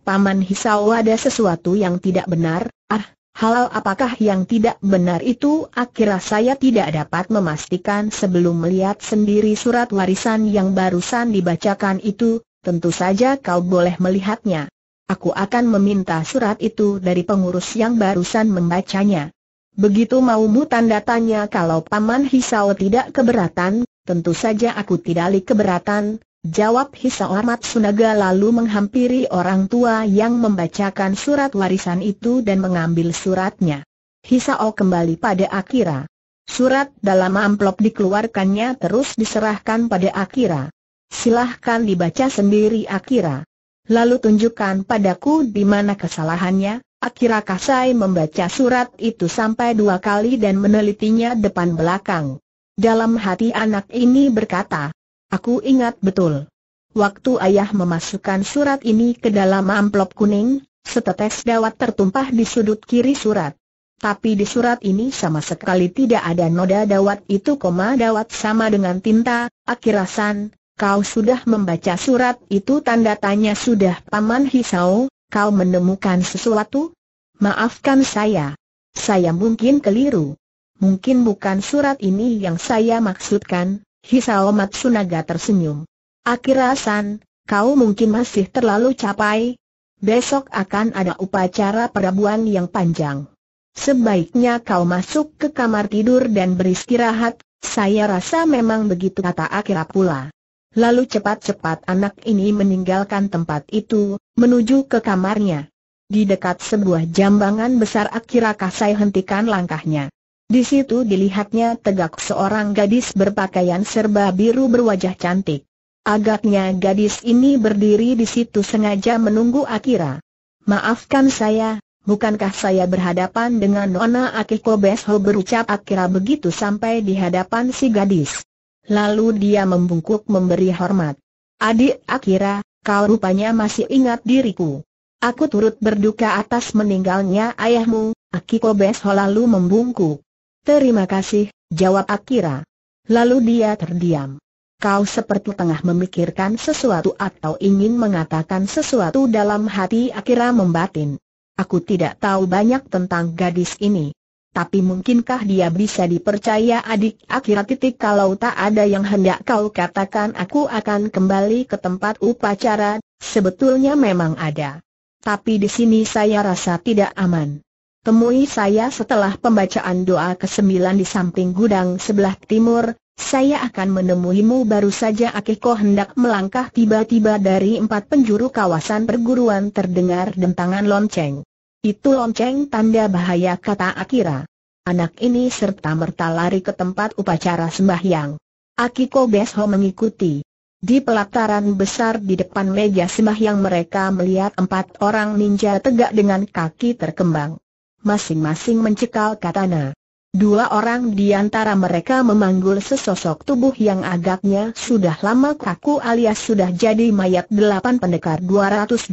Paman Hisau ada sesuatu yang tidak benar, ah, halal apakah yang tidak benar itu akhirnya saya tidak dapat memastikan sebelum melihat sendiri surat warisan yang barusan dibacakan itu, tentu saja kau boleh melihatnya. Aku akan meminta surat itu dari pengurus yang barusan membacanya. Begitu maumu tanda tanya kalau Paman Hisau tidak keberatan, tentu saja aku tidak keberatan, Jawab Hisaormat Sunaga lalu menghampiri orang tua yang membacakan surat warisan itu dan mengambil suratnya. Hisao kembali pada Akira. Surat dalam amplop dikeluarkannya terus diserahkan pada Akira. Silahkan dibaca sendiri Akira. Lalu tunjukkan padaku di mana kesalahannya. Akira Kasai membaca surat itu sampai dua kali dan menelitinya depan belakang. Dalam hati anak ini berkata, Aku ingat betul. Waktu ayah memasukkan surat ini ke dalam amplop kuning, setetes dawat tertumpah di sudut kiri surat. Tapi di surat ini sama sekali tidak ada noda dawat itu koma dawat sama dengan tinta, akirasan, kau sudah membaca surat itu tanda tanya sudah paman hisau, kau menemukan sesuatu? Maafkan saya. Saya mungkin keliru. Mungkin bukan surat ini yang saya maksudkan, Hisao Matsunaga tersenyum. Akirasan, kau mungkin masih terlalu capai. Besok akan ada upacara perabuan yang panjang. Sebaiknya kau masuk ke kamar tidur dan beristirahat, saya rasa memang begitu kata Akira pula. Lalu cepat-cepat anak ini meninggalkan tempat itu, menuju ke kamarnya. Di dekat sebuah jambangan besar Akira Kasai hentikan langkahnya. Di situ dilihatnya tegak seorang gadis berpakaian serba biru berwajah cantik. Agaknya gadis ini berdiri di situ sengaja menunggu Akira. Maafkan saya, bukankah saya berhadapan dengan Nona Akiko Besho berucap Akira begitu sampai di hadapan si gadis. Lalu dia membungkuk memberi hormat. Adik Akira, kau rupanya masih ingat diriku. Aku turut berduka atas meninggalnya ayahmu, Akiko Besho lalu membungkuk. Terima kasih, jawab Akira. Lalu dia terdiam. Kau seperti tengah memikirkan sesuatu atau ingin mengatakan sesuatu dalam hati Akira membatin. Aku tidak tahu banyak tentang gadis ini. Tapi mungkinkah dia bisa dipercaya adik Akira titik kalau tak ada yang hendak kau katakan aku akan kembali ke tempat upacara, sebetulnya memang ada. Tapi di sini saya rasa tidak aman. Temui saya setelah pembacaan doa ke-9 di samping gudang sebelah timur, saya akan menemuimu baru saja Akiko hendak melangkah tiba-tiba dari empat penjuru kawasan perguruan terdengar dentangan lonceng. Itu lonceng tanda bahaya kata Akira. Anak ini serta-merta lari ke tempat upacara sembahyang. Akiko Besho mengikuti. Di pelataran besar di depan meja sembahyang mereka melihat empat orang ninja tegak dengan kaki terkembang masing-masing mencekal katana. Dua orang di antara mereka memanggul sesosok tubuh yang agaknya sudah lama kaku alias sudah jadi mayat delapan pendekar 212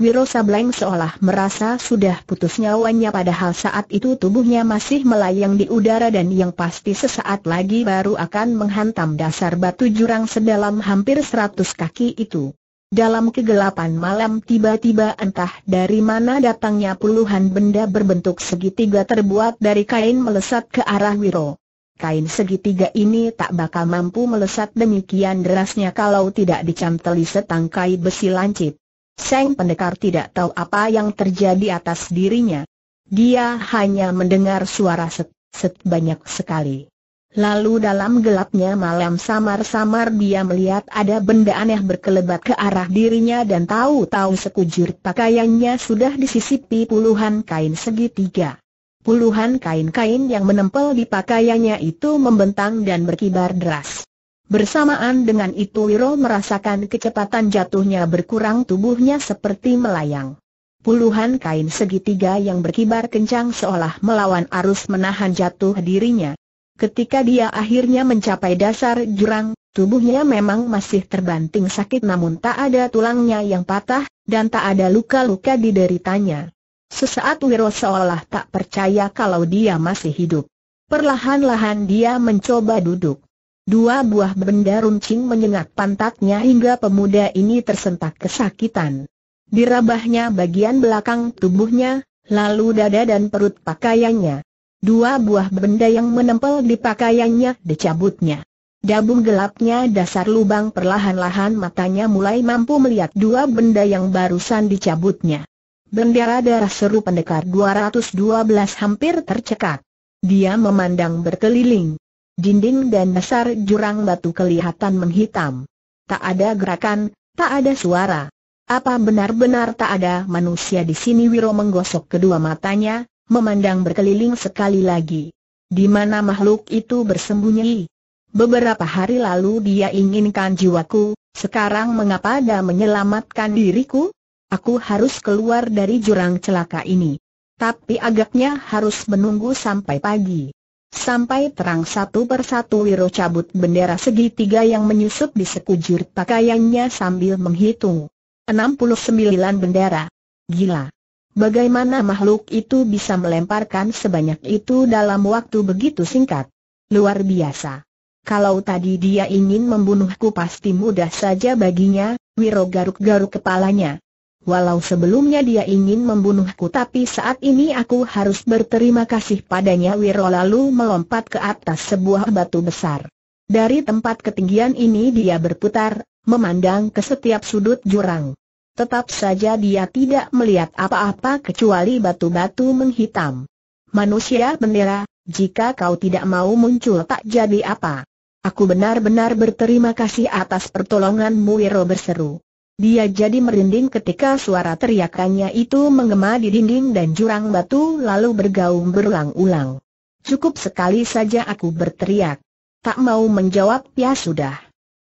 Wiro Sableng seolah merasa sudah putus nyawanya padahal saat itu tubuhnya masih melayang di udara dan yang pasti sesaat lagi baru akan menghantam dasar batu jurang sedalam hampir seratus kaki itu. Dalam kegelapan malam tiba-tiba entah dari mana datangnya puluhan benda berbentuk segitiga terbuat dari kain melesat ke arah Wiro. Kain segitiga ini tak bakal mampu melesat demikian derasnya kalau tidak dicanteli setangkai besi lancip. Seng pendekar tidak tahu apa yang terjadi atas dirinya. Dia hanya mendengar suara set, set banyak sekali. Lalu dalam gelapnya malam samar-samar dia melihat ada benda aneh berkelebat ke arah dirinya dan tahu-tahu sekujur pakaiannya sudah disisipi puluhan kain segitiga. Puluhan kain-kain yang menempel di pakaiannya itu membentang dan berkibar deras. Bersamaan dengan itu Wiro merasakan kecepatan jatuhnya berkurang tubuhnya seperti melayang. Puluhan kain segitiga yang berkibar kencang seolah melawan arus menahan jatuh dirinya. Ketika dia akhirnya mencapai dasar jurang, tubuhnya memang masih terbanting sakit namun tak ada tulangnya yang patah, dan tak ada luka-luka dideritanya. Sesaat Wiro seolah tak percaya kalau dia masih hidup. Perlahan-lahan dia mencoba duduk. Dua buah benda runcing menyengat pantatnya hingga pemuda ini tersentak kesakitan. Dirabahnya bagian belakang tubuhnya, lalu dada dan perut pakaiannya. Dua buah benda yang menempel di pakaiannya dicabutnya. Dabung gelapnya dasar lubang perlahan-lahan matanya mulai mampu melihat dua benda yang barusan dicabutnya. Bendera darah seru pendekar 212 hampir tercekat. Dia memandang berkeliling. Dinding dan dasar jurang batu kelihatan menghitam. Tak ada gerakan, tak ada suara. Apa benar-benar tak ada manusia di sini Wiro menggosok kedua matanya, memandang berkeliling sekali lagi. Di mana makhluk itu bersembunyi? Beberapa hari lalu dia inginkan jiwaku, sekarang mengapa dia menyelamatkan diriku? Aku harus keluar dari jurang celaka ini. Tapi agaknya harus menunggu sampai pagi. Sampai terang satu persatu Wiro cabut bendera segitiga yang menyusup di sekujur pakaiannya sambil menghitung. 69 bendera. Gila. Bagaimana makhluk itu bisa melemparkan sebanyak itu dalam waktu begitu singkat? Luar biasa. Kalau tadi dia ingin membunuhku pasti mudah saja baginya, Wiro garuk-garuk kepalanya. Walau sebelumnya dia ingin membunuhku tapi saat ini aku harus berterima kasih padanya Wiro lalu melompat ke atas sebuah batu besar. Dari tempat ketinggian ini dia berputar, memandang ke setiap sudut jurang. Tetap saja dia tidak melihat apa-apa kecuali batu-batu menghitam. Manusia bendera, jika kau tidak mau muncul tak jadi apa. Aku benar-benar berterima kasih atas pertolonganmu Wiro berseru. Dia jadi merinding ketika suara teriakannya itu menggema di dinding dan jurang batu lalu bergaung berulang-ulang. Cukup sekali saja aku berteriak. Tak mau menjawab ya sudah.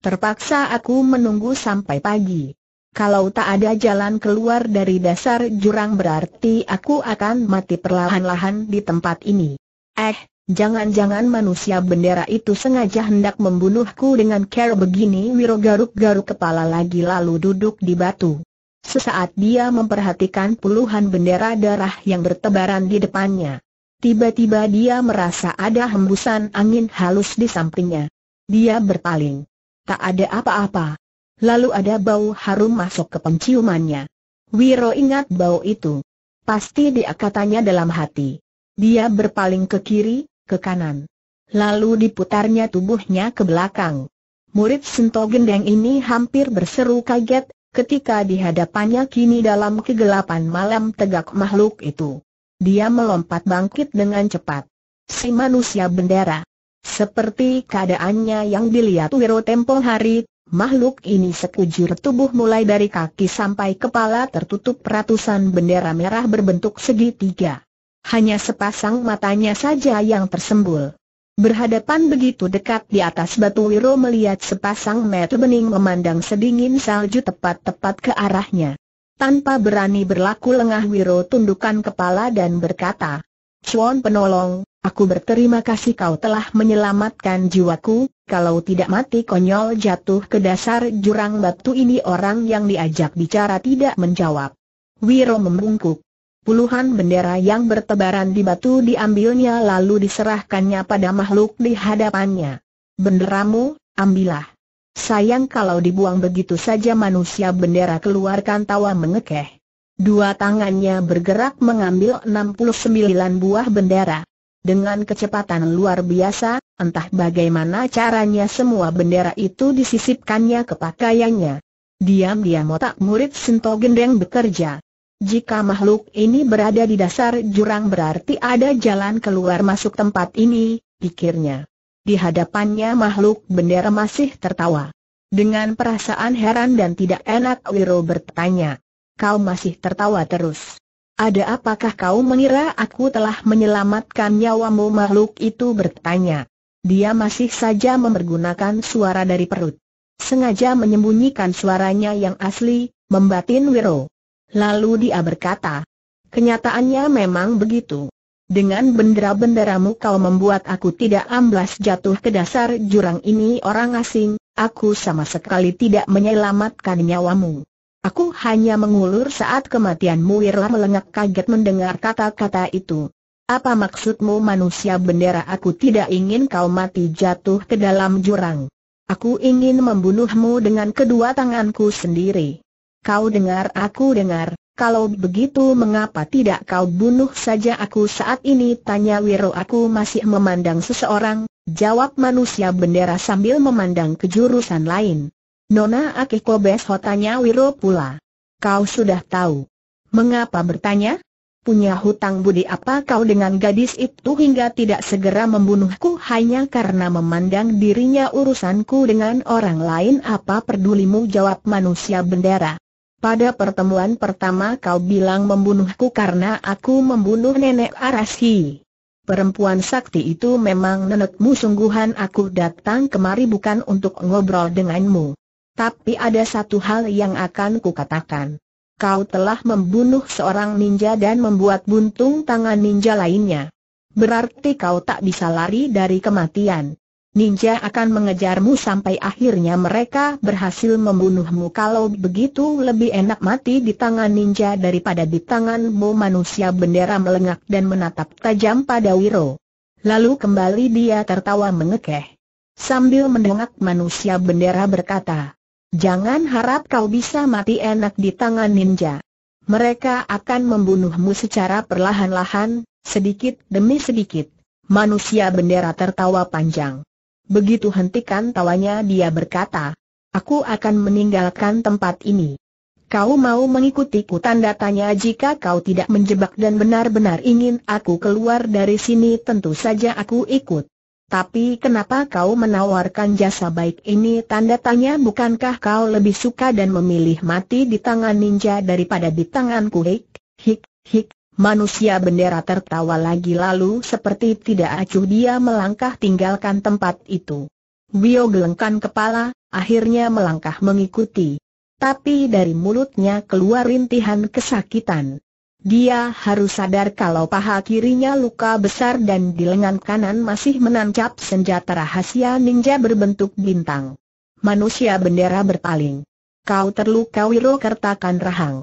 Terpaksa aku menunggu sampai pagi. Kalau tak ada jalan keluar dari dasar jurang berarti aku akan mati perlahan-lahan di tempat ini. Eh, jangan-jangan manusia bendera itu sengaja hendak membunuhku dengan cara begini Wiro garuk-garuk kepala lagi lalu duduk di batu. Sesaat dia memperhatikan puluhan bendera darah yang bertebaran di depannya. Tiba-tiba dia merasa ada hembusan angin halus di sampingnya. Dia berpaling. Tak ada apa-apa. Lalu ada bau harum masuk ke penciumannya. Wiro ingat bau itu. Pasti dia katanya dalam hati. Dia berpaling ke kiri, ke kanan. Lalu diputarnya tubuhnya ke belakang. Murid Sento Gendeng ini hampir berseru kaget, ketika di hadapannya kini dalam kegelapan malam tegak makhluk itu. Dia melompat bangkit dengan cepat. Si manusia bendera. Seperti keadaannya yang dilihat Wiro tempo hari, Makhluk ini sekujur tubuh mulai dari kaki sampai kepala tertutup ratusan bendera merah berbentuk segitiga. Hanya sepasang matanya saja yang tersembul. Berhadapan begitu dekat di atas batu Wiro melihat sepasang mata bening memandang sedingin salju tepat-tepat ke arahnya. Tanpa berani berlaku lengah Wiro tundukkan kepala dan berkata, Cuan penolong, Aku berterima kasih kau telah menyelamatkan jiwaku, kalau tidak mati konyol jatuh ke dasar jurang batu ini orang yang diajak bicara tidak menjawab. Wiro membungkuk. Puluhan bendera yang bertebaran di batu diambilnya lalu diserahkannya pada makhluk di hadapannya. Benderamu, ambillah. Sayang kalau dibuang begitu saja manusia bendera keluarkan tawa mengekeh. Dua tangannya bergerak mengambil 69 buah bendera. Dengan kecepatan luar biasa, entah bagaimana caranya semua bendera itu disisipkannya ke pakaiannya. Diam-diam otak murid Sinto Gendeng bekerja. Jika makhluk ini berada di dasar jurang berarti ada jalan keluar masuk tempat ini, pikirnya. Di hadapannya makhluk bendera masih tertawa. Dengan perasaan heran dan tidak enak Wiro bertanya. Kau masih tertawa terus. Ada apakah kau mengira aku telah menyelamatkan nyawamu makhluk itu bertanya. Dia masih saja mempergunakan suara dari perut. Sengaja menyembunyikan suaranya yang asli, membatin Wiro. Lalu dia berkata, kenyataannya memang begitu. Dengan bendera-benderamu kau membuat aku tidak amblas jatuh ke dasar jurang ini orang asing, aku sama sekali tidak menyelamatkan nyawamu. Aku hanya mengulur saat kematianmu Wirla melengak kaget mendengar kata-kata itu. Apa maksudmu manusia bendera aku tidak ingin kau mati jatuh ke dalam jurang. Aku ingin membunuhmu dengan kedua tanganku sendiri. Kau dengar aku dengar, kalau begitu mengapa tidak kau bunuh saja aku saat ini tanya Wiro aku masih memandang seseorang, jawab manusia bendera sambil memandang ke jurusan lain. Nona Akiko Besho tanya Wiro pula. Kau sudah tahu. Mengapa bertanya? Punya hutang budi apa kau dengan gadis itu hingga tidak segera membunuhku hanya karena memandang dirinya urusanku dengan orang lain apa pedulimu jawab manusia bendera. Pada pertemuan pertama kau bilang membunuhku karena aku membunuh nenek Arashi. Perempuan sakti itu memang nenekmu sungguhan aku datang kemari bukan untuk ngobrol denganmu. Tapi ada satu hal yang akan kukatakan. Kau telah membunuh seorang ninja dan membuat buntung tangan ninja lainnya. Berarti kau tak bisa lari dari kematian. Ninja akan mengejarmu sampai akhirnya mereka berhasil membunuhmu Kalau begitu lebih enak mati di tangan ninja daripada di tanganmu manusia bendera melengak dan menatap tajam pada Wiro Lalu kembali dia tertawa mengekeh Sambil mendengak manusia bendera berkata Jangan harap kau bisa mati enak di tangan ninja. Mereka akan membunuhmu secara perlahan-lahan, sedikit demi sedikit. Manusia bendera tertawa panjang. Begitu hentikan tawanya dia berkata, Aku akan meninggalkan tempat ini. Kau mau mengikutiku tanda tanya jika kau tidak menjebak dan benar-benar ingin aku keluar dari sini tentu saja aku ikut. Tapi kenapa kau menawarkan jasa baik ini? Tanda tanya bukankah kau lebih suka dan memilih mati di tangan ninja daripada di tanganku? Hik, hik, hik. Manusia bendera tertawa lagi lalu seperti tidak acuh dia melangkah tinggalkan tempat itu. Bio gelengkan kepala, akhirnya melangkah mengikuti. Tapi dari mulutnya keluar rintihan kesakitan. Dia harus sadar kalau paha kirinya luka besar dan di lengan kanan masih menancap senjata rahasia ninja berbentuk bintang. Manusia bendera berpaling. Kau terluka Wiro kertakan rahang.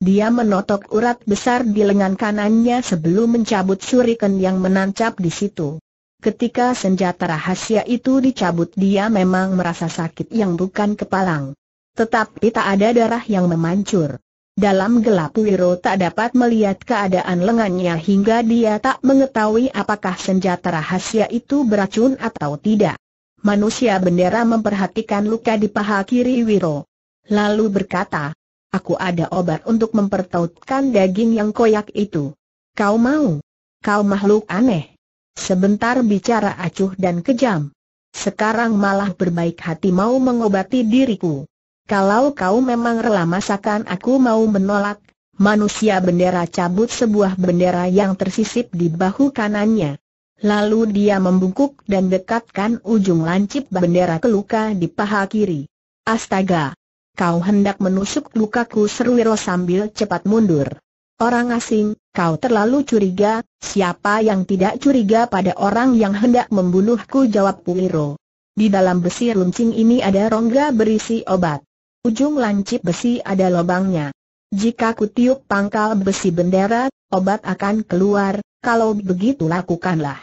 Dia menotok urat besar di lengan kanannya sebelum mencabut suriken yang menancap di situ. Ketika senjata rahasia itu dicabut dia memang merasa sakit yang bukan kepalang. Tetapi tak ada darah yang memancur. Dalam gelap Wiro tak dapat melihat keadaan lengannya hingga dia tak mengetahui apakah senjata rahasia itu beracun atau tidak. Manusia bendera memperhatikan luka di paha kiri Wiro. Lalu berkata, aku ada obat untuk mempertautkan daging yang koyak itu. Kau mau? Kau makhluk aneh. Sebentar bicara acuh dan kejam. Sekarang malah berbaik hati mau mengobati diriku kalau kau memang rela masakan aku mau menolak, manusia bendera cabut sebuah bendera yang tersisip di bahu kanannya. Lalu dia membungkuk dan dekatkan ujung lancip bendera ke luka di paha kiri. Astaga! Kau hendak menusuk lukaku seru Wiro sambil cepat mundur. Orang asing, kau terlalu curiga, siapa yang tidak curiga pada orang yang hendak membunuhku jawab Wiro. Di dalam besi runcing ini ada rongga berisi obat. Ujung lancip besi ada lubangnya. Jika kutiup pangkal besi bendera, obat akan keluar, kalau begitu lakukanlah.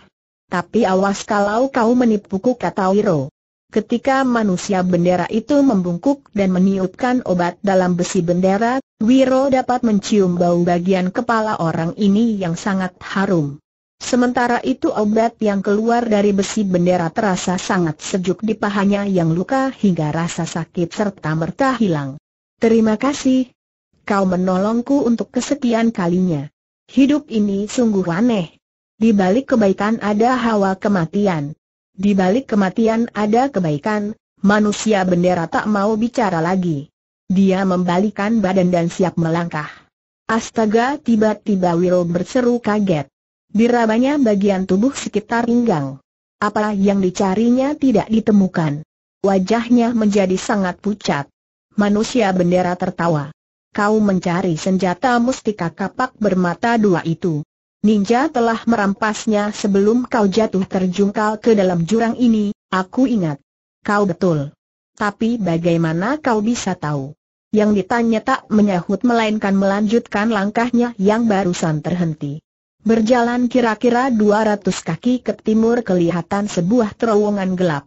Tapi awas kalau kau menipuku kata Wiro. Ketika manusia bendera itu membungkuk dan meniupkan obat dalam besi bendera, Wiro dapat mencium bau bagian kepala orang ini yang sangat harum. Sementara itu obat yang keluar dari besi bendera terasa sangat sejuk di pahanya yang luka hingga rasa sakit serta merta hilang. Terima kasih. Kau menolongku untuk kesekian kalinya. Hidup ini sungguh aneh. Di balik kebaikan ada hawa kematian. Di balik kematian ada kebaikan, manusia bendera tak mau bicara lagi. Dia membalikan badan dan siap melangkah. Astaga tiba-tiba Wiro berseru kaget. Dirabanya bagian tubuh sekitar pinggang. Apa yang dicarinya tidak ditemukan. Wajahnya menjadi sangat pucat. Manusia bendera tertawa. Kau mencari senjata mustika kapak bermata dua itu. Ninja telah merampasnya sebelum kau jatuh terjungkal ke dalam jurang ini, aku ingat. Kau betul. Tapi bagaimana kau bisa tahu? Yang ditanya tak menyahut melainkan melanjutkan langkahnya yang barusan terhenti. Berjalan kira-kira 200 kaki ke timur kelihatan sebuah terowongan gelap.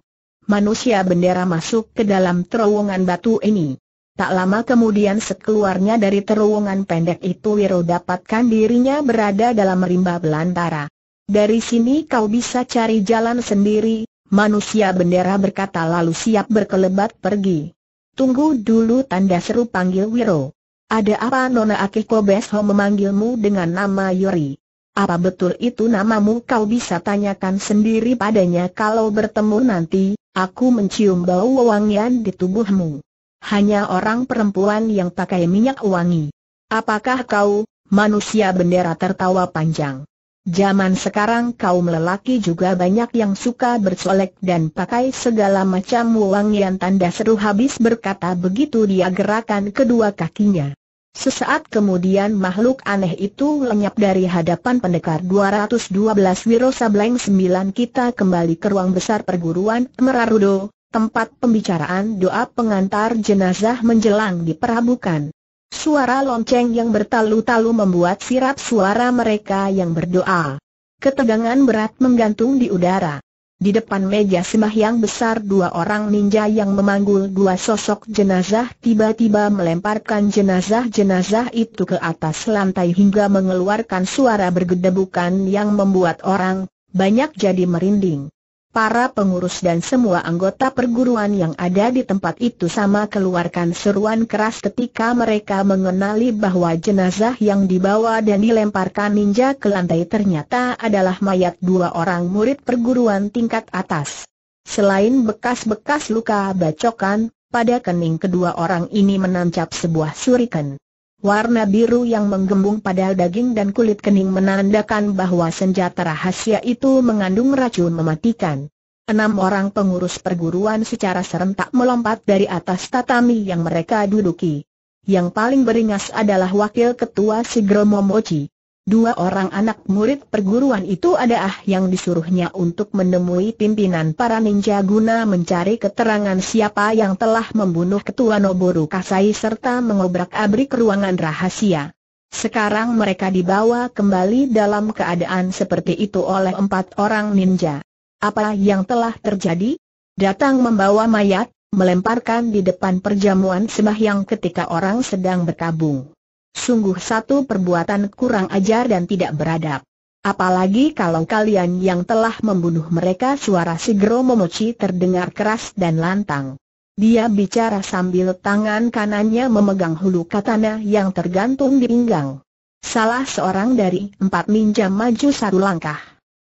Manusia bendera masuk ke dalam terowongan batu ini. Tak lama kemudian sekeluarnya dari terowongan pendek itu Wiro dapatkan dirinya berada dalam rimba belantara. Dari sini kau bisa cari jalan sendiri, manusia bendera berkata lalu siap berkelebat pergi. Tunggu dulu tanda seru panggil Wiro. Ada apa Nona Akiko Besho memanggilmu dengan nama Yori? Apa betul itu namamu kau bisa tanyakan sendiri padanya kalau bertemu nanti, aku mencium bau wangian di tubuhmu. Hanya orang perempuan yang pakai minyak wangi. Apakah kau, manusia bendera tertawa panjang? Zaman sekarang kaum lelaki juga banyak yang suka bersolek dan pakai segala macam wangian tanda seru habis berkata begitu dia gerakan kedua kakinya. Sesaat kemudian makhluk aneh itu lenyap dari hadapan pendekar 212 Wiro Sableng 9 kita kembali ke ruang besar perguruan Merarudo, tempat pembicaraan doa pengantar jenazah menjelang diperabukan. Suara lonceng yang bertalu-talu membuat sirap suara mereka yang berdoa. Ketegangan berat menggantung di udara. Di depan meja sembahyang besar dua orang ninja yang memanggul dua sosok jenazah tiba-tiba melemparkan jenazah-jenazah itu ke atas lantai hingga mengeluarkan suara bergedebukan yang membuat orang banyak jadi merinding para pengurus dan semua anggota perguruan yang ada di tempat itu sama keluarkan seruan keras ketika mereka mengenali bahwa jenazah yang dibawa dan dilemparkan ninja ke lantai ternyata adalah mayat dua orang murid perguruan tingkat atas. Selain bekas-bekas luka bacokan, pada kening kedua orang ini menancap sebuah suriken. Warna biru yang menggembung pada daging dan kulit kening menandakan bahwa senjata rahasia itu mengandung racun mematikan. Enam orang pengurus perguruan secara serentak melompat dari atas tatami yang mereka duduki. Yang paling beringas adalah wakil ketua Sigro Mochi. Dua orang anak murid perguruan itu ada ah yang disuruhnya untuk menemui pimpinan para ninja guna mencari keterangan siapa yang telah membunuh ketua Noboru Kasai serta mengobrak-abrik ruangan rahasia. Sekarang mereka dibawa kembali dalam keadaan seperti itu oleh empat orang ninja. Apa yang telah terjadi? Datang membawa mayat, melemparkan di depan perjamuan sembahyang ketika orang sedang berkabung. Sungguh satu perbuatan kurang ajar dan tidak beradab. Apalagi kalau kalian yang telah membunuh mereka suara Sigro Momochi terdengar keras dan lantang. Dia bicara sambil tangan kanannya memegang hulu katana yang tergantung di pinggang. Salah seorang dari empat ninja maju satu langkah.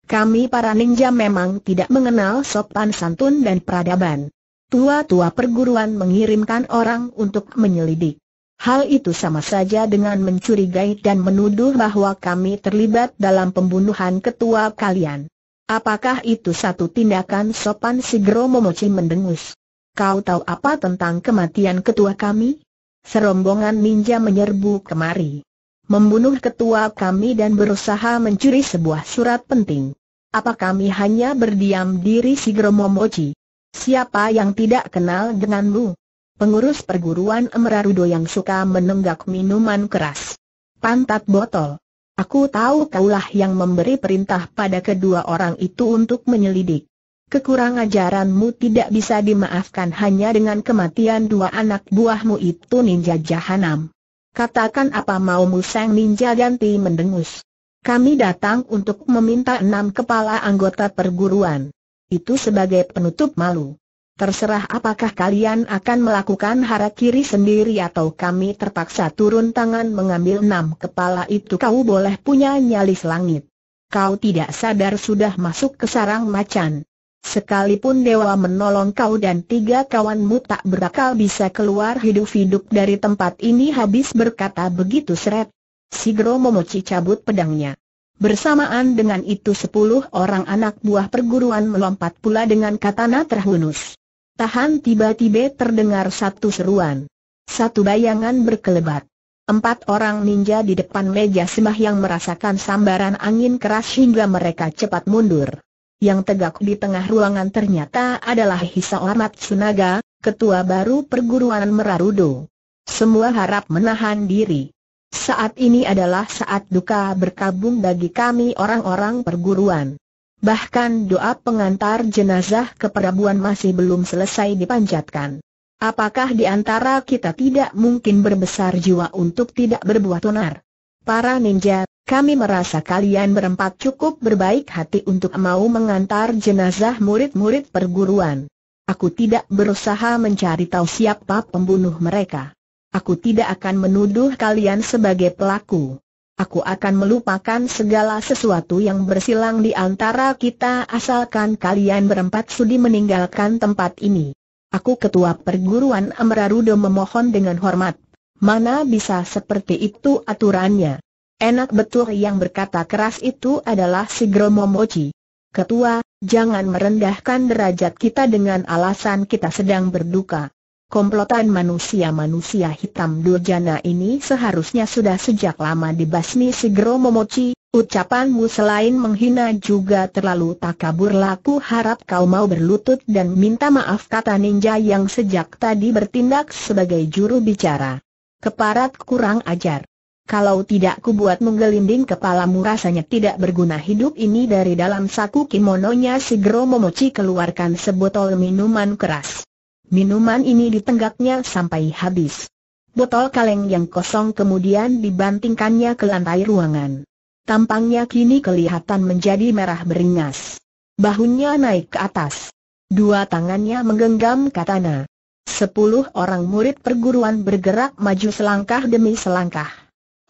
Kami para ninja memang tidak mengenal sopan santun dan peradaban. Tua-tua perguruan mengirimkan orang untuk menyelidik. Hal itu sama saja dengan mencurigai dan menuduh bahwa kami terlibat dalam pembunuhan ketua kalian. Apakah itu satu tindakan sopan Sigro Momochi mendengus? Kau tahu apa tentang kematian ketua kami? Serombongan ninja menyerbu kemari. Membunuh ketua kami dan berusaha mencuri sebuah surat penting. Apa kami hanya berdiam diri Sigro Momochi? Siapa yang tidak kenal denganmu? pengurus perguruan Emerarudo yang suka menenggak minuman keras. Pantat botol. Aku tahu kaulah yang memberi perintah pada kedua orang itu untuk menyelidik. Kekurang ajaranmu tidak bisa dimaafkan hanya dengan kematian dua anak buahmu itu ninja jahanam. Katakan apa maumu sang ninja ganti mendengus. Kami datang untuk meminta enam kepala anggota perguruan. Itu sebagai penutup malu. Terserah apakah kalian akan melakukan hara kiri sendiri atau kami terpaksa turun tangan mengambil enam kepala itu kau boleh punya nyali langit. Kau tidak sadar sudah masuk ke sarang macan. Sekalipun dewa menolong kau dan tiga kawanmu tak berakal bisa keluar hidup-hidup dari tempat ini habis berkata begitu seret. Sigro Momochi cabut pedangnya. Bersamaan dengan itu sepuluh orang anak buah perguruan melompat pula dengan katana terhunus tahan tiba-tiba terdengar satu seruan. Satu bayangan berkelebat. Empat orang ninja di depan meja sembah yang merasakan sambaran angin keras hingga mereka cepat mundur. Yang tegak di tengah ruangan ternyata adalah Hisa Ormat Sunaga, ketua baru perguruan Merarudo. Semua harap menahan diri. Saat ini adalah saat duka berkabung bagi kami orang-orang perguruan. Bahkan doa pengantar jenazah ke perabuan masih belum selesai dipanjatkan. Apakah di antara kita tidak mungkin berbesar jiwa untuk tidak berbuat onar? Para ninja, kami merasa kalian berempat cukup berbaik hati untuk mau mengantar jenazah murid-murid perguruan. Aku tidak berusaha mencari tahu siapa pembunuh mereka. Aku tidak akan menuduh kalian sebagai pelaku. Aku akan melupakan segala sesuatu yang bersilang di antara kita asalkan kalian berempat sudi meninggalkan tempat ini. Aku ketua perguruan Amrarudo memohon dengan hormat. Mana bisa seperti itu aturannya? Enak betul yang berkata keras itu adalah si Gromomochi. Ketua, jangan merendahkan derajat kita dengan alasan kita sedang berduka. Komplotan manusia-manusia hitam durjana ini seharusnya sudah sejak lama dibasmi segera memoci, ucapanmu selain menghina juga terlalu takabur laku harap kau mau berlutut dan minta maaf kata ninja yang sejak tadi bertindak sebagai juru bicara. Keparat kurang ajar. Kalau tidak ku buat menggelinding kepalamu rasanya tidak berguna hidup ini dari dalam saku kimononya si Gro keluarkan sebotol minuman keras. Minuman ini ditenggaknya sampai habis. Botol kaleng yang kosong kemudian dibantingkannya ke lantai ruangan. Tampangnya kini kelihatan menjadi merah beringas. Bahunya naik ke atas. Dua tangannya menggenggam katana. Sepuluh orang murid perguruan bergerak maju selangkah demi selangkah.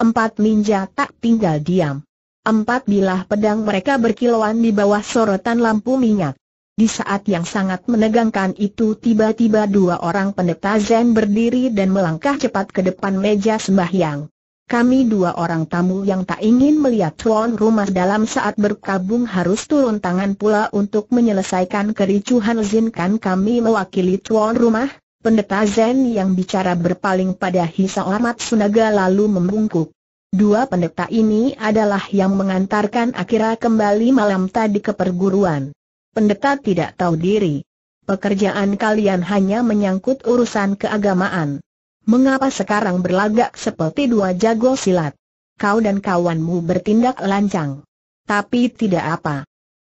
Empat ninja tak tinggal diam. Empat bilah pedang mereka berkilauan di bawah sorotan lampu minyak. Di saat yang sangat menegangkan itu tiba-tiba dua orang pendeta Zen berdiri dan melangkah cepat ke depan meja sembahyang. Kami dua orang tamu yang tak ingin melihat tuan rumah dalam saat berkabung harus turun tangan pula untuk menyelesaikan kericuhan izinkan kami mewakili tuan rumah. Pendeta Zen yang bicara berpaling pada Hisa Ahmad Sunaga lalu membungkuk. Dua pendeta ini adalah yang mengantarkan Akira kembali malam tadi ke perguruan pendeta tidak tahu diri. Pekerjaan kalian hanya menyangkut urusan keagamaan. Mengapa sekarang berlagak seperti dua jago silat? Kau dan kawanmu bertindak lancang. Tapi tidak apa.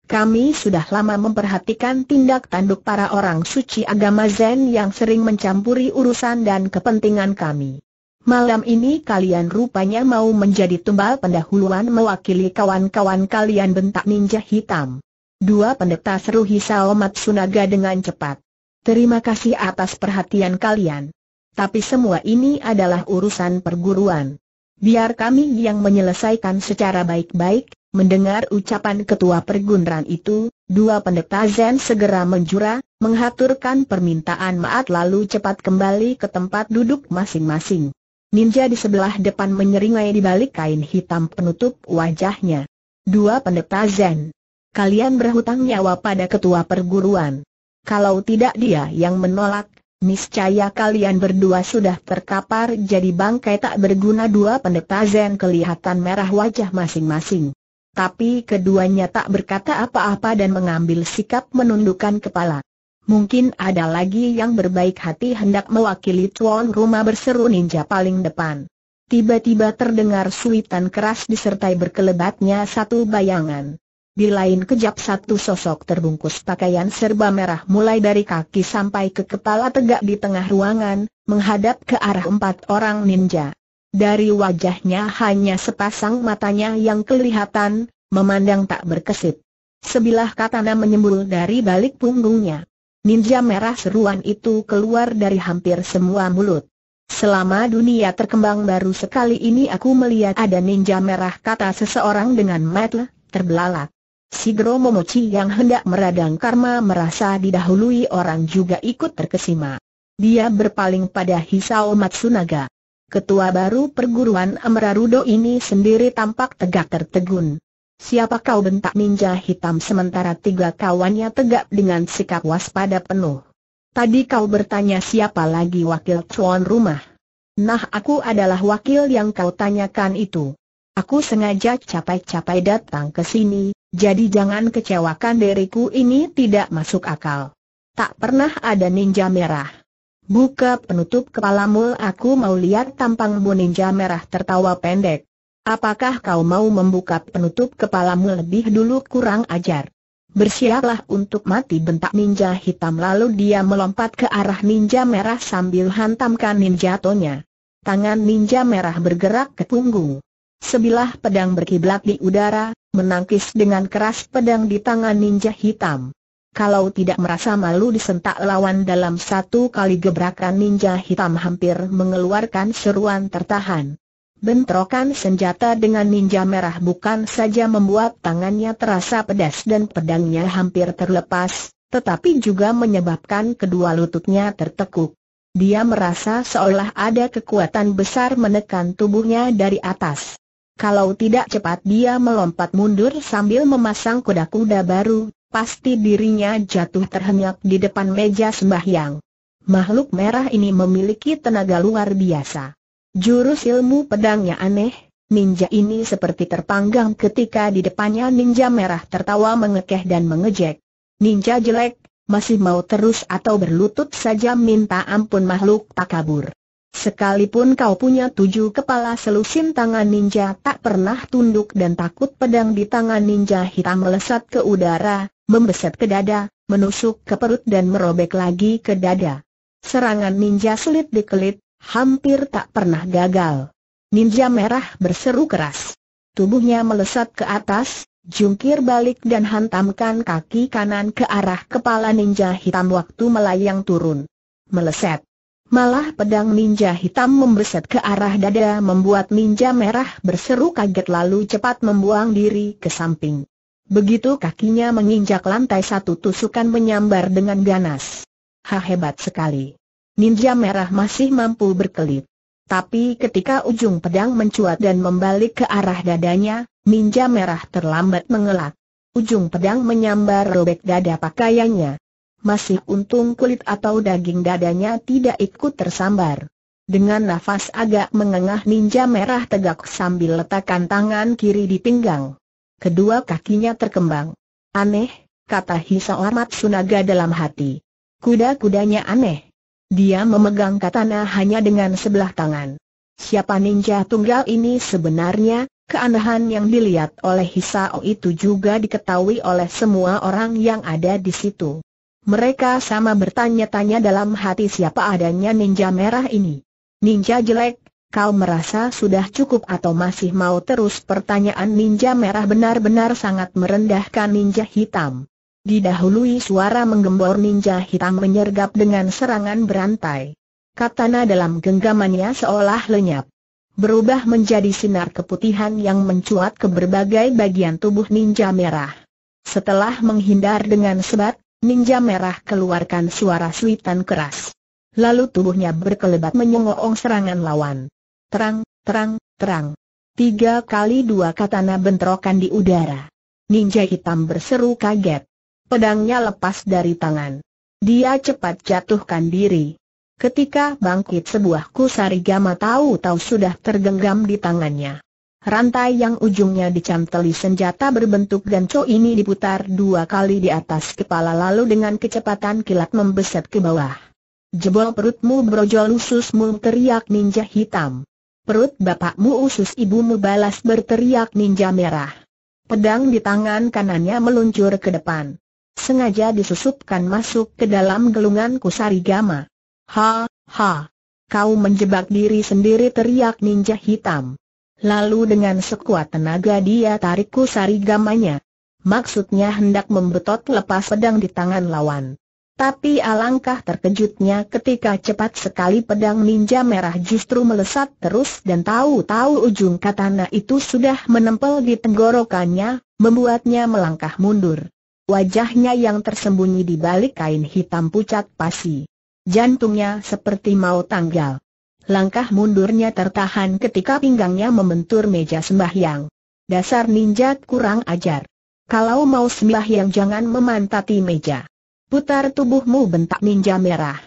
Kami sudah lama memperhatikan tindak tanduk para orang suci agama Zen yang sering mencampuri urusan dan kepentingan kami. Malam ini kalian rupanya mau menjadi tumbal pendahuluan mewakili kawan-kawan kalian bentak ninja hitam. Dua pendeta seru Hisao Matsunaga dengan cepat. Terima kasih atas perhatian kalian. Tapi semua ini adalah urusan perguruan. Biar kami yang menyelesaikan secara baik-baik, mendengar ucapan ketua perguruan itu, dua pendeta Zen segera menjura, menghaturkan permintaan maaf lalu cepat kembali ke tempat duduk masing-masing. Ninja di sebelah depan menyeringai di balik kain hitam penutup wajahnya. Dua pendeta Zen kalian berhutang nyawa pada ketua perguruan. Kalau tidak dia yang menolak, niscaya kalian berdua sudah terkapar jadi bangkai tak berguna dua pendeta Zen kelihatan merah wajah masing-masing. Tapi keduanya tak berkata apa-apa dan mengambil sikap menundukkan kepala. Mungkin ada lagi yang berbaik hati hendak mewakili tuan rumah berseru ninja paling depan. Tiba-tiba terdengar suitan keras disertai berkelebatnya satu bayangan. Di lain kejap satu sosok terbungkus pakaian serba merah mulai dari kaki sampai ke kepala tegak di tengah ruangan, menghadap ke arah empat orang ninja. Dari wajahnya hanya sepasang matanya yang kelihatan, memandang tak berkesip. Sebilah katana menyembul dari balik punggungnya. Ninja merah seruan itu keluar dari hampir semua mulut. Selama dunia terkembang baru sekali ini aku melihat ada ninja merah kata seseorang dengan metel, terbelalak. Sigro Momochi yang hendak meradang karma merasa didahului orang juga ikut terkesima. Dia berpaling pada Hisao Matsunaga. Ketua baru perguruan Amrarudo ini sendiri tampak tegak tertegun. Siapa kau bentak ninja hitam sementara tiga kawannya tegak dengan sikap waspada penuh. Tadi kau bertanya siapa lagi wakil tuan rumah. Nah aku adalah wakil yang kau tanyakan itu. Aku sengaja capai-capai datang ke sini, jadi jangan kecewakan diriku ini tidak masuk akal. Tak pernah ada ninja merah. Buka penutup kepalamu aku mau lihat tampangmu ninja merah tertawa pendek. Apakah kau mau membuka penutup kepalamu lebih dulu kurang ajar? Bersiaplah untuk mati bentak ninja hitam lalu dia melompat ke arah ninja merah sambil hantamkan ninja tonya. Tangan ninja merah bergerak ke punggung. Sebilah pedang berkiblat di udara, menangkis dengan keras pedang di tangan ninja hitam. Kalau tidak merasa malu disentak lawan dalam satu kali gebrakan ninja hitam hampir mengeluarkan seruan tertahan. Bentrokan senjata dengan ninja merah bukan saja membuat tangannya terasa pedas dan pedangnya hampir terlepas, tetapi juga menyebabkan kedua lututnya tertekuk. Dia merasa seolah ada kekuatan besar menekan tubuhnya dari atas. Kalau tidak cepat dia melompat mundur sambil memasang kuda-kuda baru, pasti dirinya jatuh terhenyak di depan meja sembahyang. Makhluk merah ini memiliki tenaga luar biasa. Jurus ilmu pedangnya aneh, ninja ini seperti terpanggang ketika di depannya ninja merah tertawa mengekeh dan mengejek. Ninja jelek, masih mau terus atau berlutut saja minta ampun makhluk takabur. Sekalipun kau punya tujuh kepala selusin tangan ninja tak pernah tunduk dan takut pedang di tangan ninja hitam melesat ke udara, membeset ke dada, menusuk ke perut dan merobek lagi ke dada. Serangan ninja sulit dikelit, hampir tak pernah gagal. Ninja merah berseru keras. Tubuhnya melesat ke atas, jungkir balik dan hantamkan kaki kanan ke arah kepala ninja hitam waktu melayang turun. Meleset. Malah pedang ninja hitam membeset ke arah dada membuat ninja merah berseru kaget lalu cepat membuang diri ke samping. Begitu kakinya menginjak lantai satu tusukan menyambar dengan ganas. Ha hebat sekali. Ninja merah masih mampu berkelit. Tapi ketika ujung pedang mencuat dan membalik ke arah dadanya, ninja merah terlambat mengelak. Ujung pedang menyambar robek dada pakaiannya masih untung kulit atau daging dadanya tidak ikut tersambar. Dengan nafas agak mengengah ninja merah tegak sambil letakkan tangan kiri di pinggang. Kedua kakinya terkembang. Aneh, kata Hisa Sunaga dalam hati. Kuda-kudanya aneh. Dia memegang katana hanya dengan sebelah tangan. Siapa ninja tunggal ini sebenarnya? Keanehan yang dilihat oleh Hisao itu juga diketahui oleh semua orang yang ada di situ. Mereka sama bertanya-tanya dalam hati siapa adanya ninja merah ini. Ninja jelek, kau merasa sudah cukup atau masih mau terus pertanyaan ninja merah benar-benar sangat merendahkan ninja hitam. Didahului suara menggembor ninja hitam menyergap dengan serangan berantai. Katana dalam genggamannya seolah lenyap. Berubah menjadi sinar keputihan yang mencuat ke berbagai bagian tubuh ninja merah. Setelah menghindar dengan sebat, Ninja merah keluarkan suara suitan keras. Lalu tubuhnya berkelebat menyongong serangan lawan. Terang, terang, terang. Tiga kali dua katana bentrokan di udara. Ninja hitam berseru kaget. Pedangnya lepas dari tangan. Dia cepat jatuhkan diri. Ketika bangkit sebuah kusari gama tahu-tahu sudah tergenggam di tangannya. Rantai yang ujungnya dicanteli senjata berbentuk ganco ini diputar dua kali di atas kepala lalu dengan kecepatan kilat membeset ke bawah. Jebol perutmu brojol ususmu teriak ninja hitam. Perut bapakmu usus ibumu balas berteriak ninja merah. Pedang di tangan kanannya meluncur ke depan. Sengaja disusupkan masuk ke dalam gelungan kusari gama. Ha, ha. Kau menjebak diri sendiri teriak ninja hitam. Lalu dengan sekuat tenaga dia tarik kusari gamanya. Maksudnya hendak membetot lepas pedang di tangan lawan. Tapi alangkah terkejutnya ketika cepat sekali pedang ninja merah justru melesat terus dan tahu-tahu ujung katana itu sudah menempel di tenggorokannya, membuatnya melangkah mundur. Wajahnya yang tersembunyi di balik kain hitam pucat pasi. Jantungnya seperti mau tanggal. Langkah mundurnya tertahan ketika pinggangnya membentur meja sembahyang. Dasar ninja kurang ajar. Kalau mau sembahyang jangan memantati meja. Putar tubuhmu bentak ninja merah.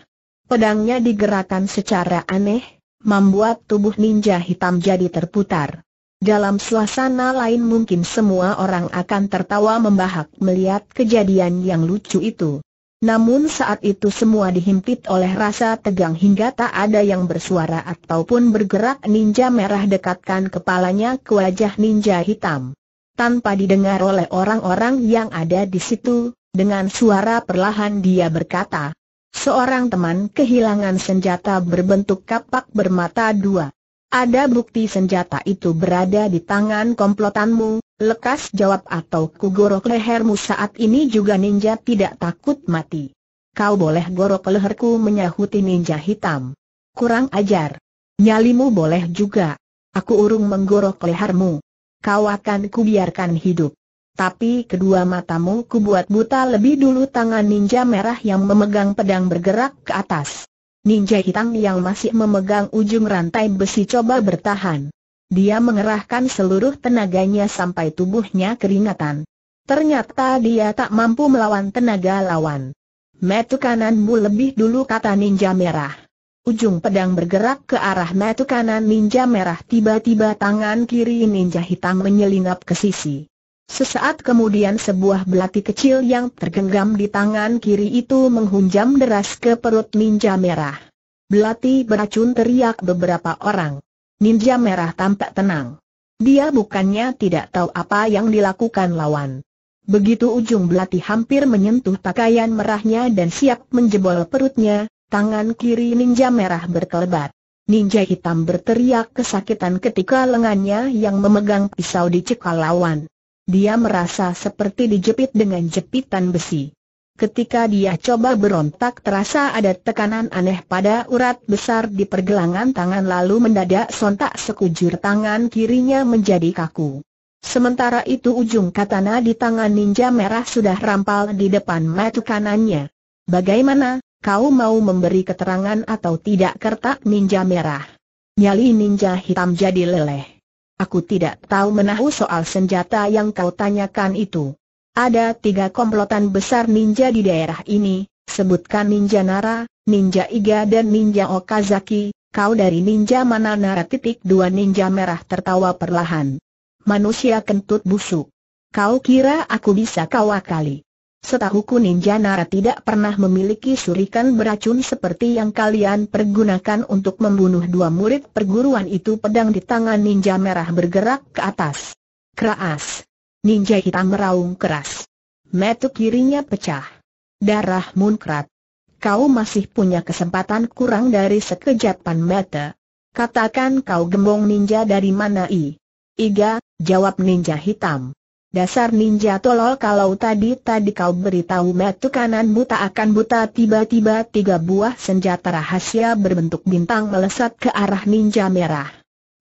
Pedangnya digerakkan secara aneh, membuat tubuh ninja hitam jadi terputar. Dalam suasana lain mungkin semua orang akan tertawa membahak melihat kejadian yang lucu itu. Namun saat itu semua dihimpit oleh rasa tegang hingga tak ada yang bersuara ataupun bergerak ninja merah dekatkan kepalanya ke wajah ninja hitam. Tanpa didengar oleh orang-orang yang ada di situ, dengan suara perlahan dia berkata, Seorang teman kehilangan senjata berbentuk kapak bermata dua. Ada bukti senjata itu berada di tangan komplotanmu, Lekas jawab atau ku gorok lehermu saat ini juga ninja tidak takut mati. Kau boleh gorok leherku menyahuti ninja hitam. Kurang ajar. Nyalimu boleh juga. Aku urung menggorok lehermu. Kau akan kubiarkan hidup. Tapi kedua matamu kubuat buta lebih dulu tangan ninja merah yang memegang pedang bergerak ke atas. Ninja hitam yang masih memegang ujung rantai besi coba bertahan. Dia mengerahkan seluruh tenaganya sampai tubuhnya keringatan. Ternyata dia tak mampu melawan tenaga lawan. Metu kananmu lebih dulu kata ninja merah. Ujung pedang bergerak ke arah metu kanan ninja merah tiba-tiba tangan kiri ninja hitam menyelinap ke sisi. Sesaat kemudian sebuah belati kecil yang tergenggam di tangan kiri itu menghunjam deras ke perut ninja merah. Belati beracun teriak beberapa orang. Ninja merah tampak tenang. Dia bukannya tidak tahu apa yang dilakukan lawan. Begitu ujung belati hampir menyentuh pakaian merahnya dan siap menjebol perutnya, tangan kiri ninja merah berkelebat. Ninja hitam berteriak kesakitan ketika lengannya yang memegang pisau dicekal lawan. Dia merasa seperti dijepit dengan jepitan besi ketika dia coba berontak terasa ada tekanan aneh pada urat besar di pergelangan tangan lalu mendadak sontak sekujur tangan kirinya menjadi kaku. Sementara itu ujung katana di tangan ninja merah sudah rampal di depan mata kanannya. Bagaimana, kau mau memberi keterangan atau tidak kertak ninja merah? Nyali ninja hitam jadi leleh. Aku tidak tahu menahu soal senjata yang kau tanyakan itu. Ada tiga komplotan besar ninja di daerah ini, sebutkan Ninja Nara, Ninja Iga dan Ninja Okazaki, kau dari Ninja mana Nara titik dua Ninja Merah tertawa perlahan. Manusia kentut busuk. Kau kira aku bisa kau akali? Setahuku Ninja Nara tidak pernah memiliki surikan beracun seperti yang kalian pergunakan untuk membunuh dua murid perguruan itu pedang di tangan Ninja Merah bergerak ke atas. Keras. Ninja hitam meraung keras. Metu kirinya pecah. Darah munkrat. Kau masih punya kesempatan kurang dari sekejapan mata. Katakan kau gembong ninja dari mana i? Iga, jawab ninja hitam. Dasar ninja tolol kalau tadi-tadi kau beritahu metu kanan buta akan buta tiba-tiba tiga buah senjata rahasia berbentuk bintang melesat ke arah ninja merah.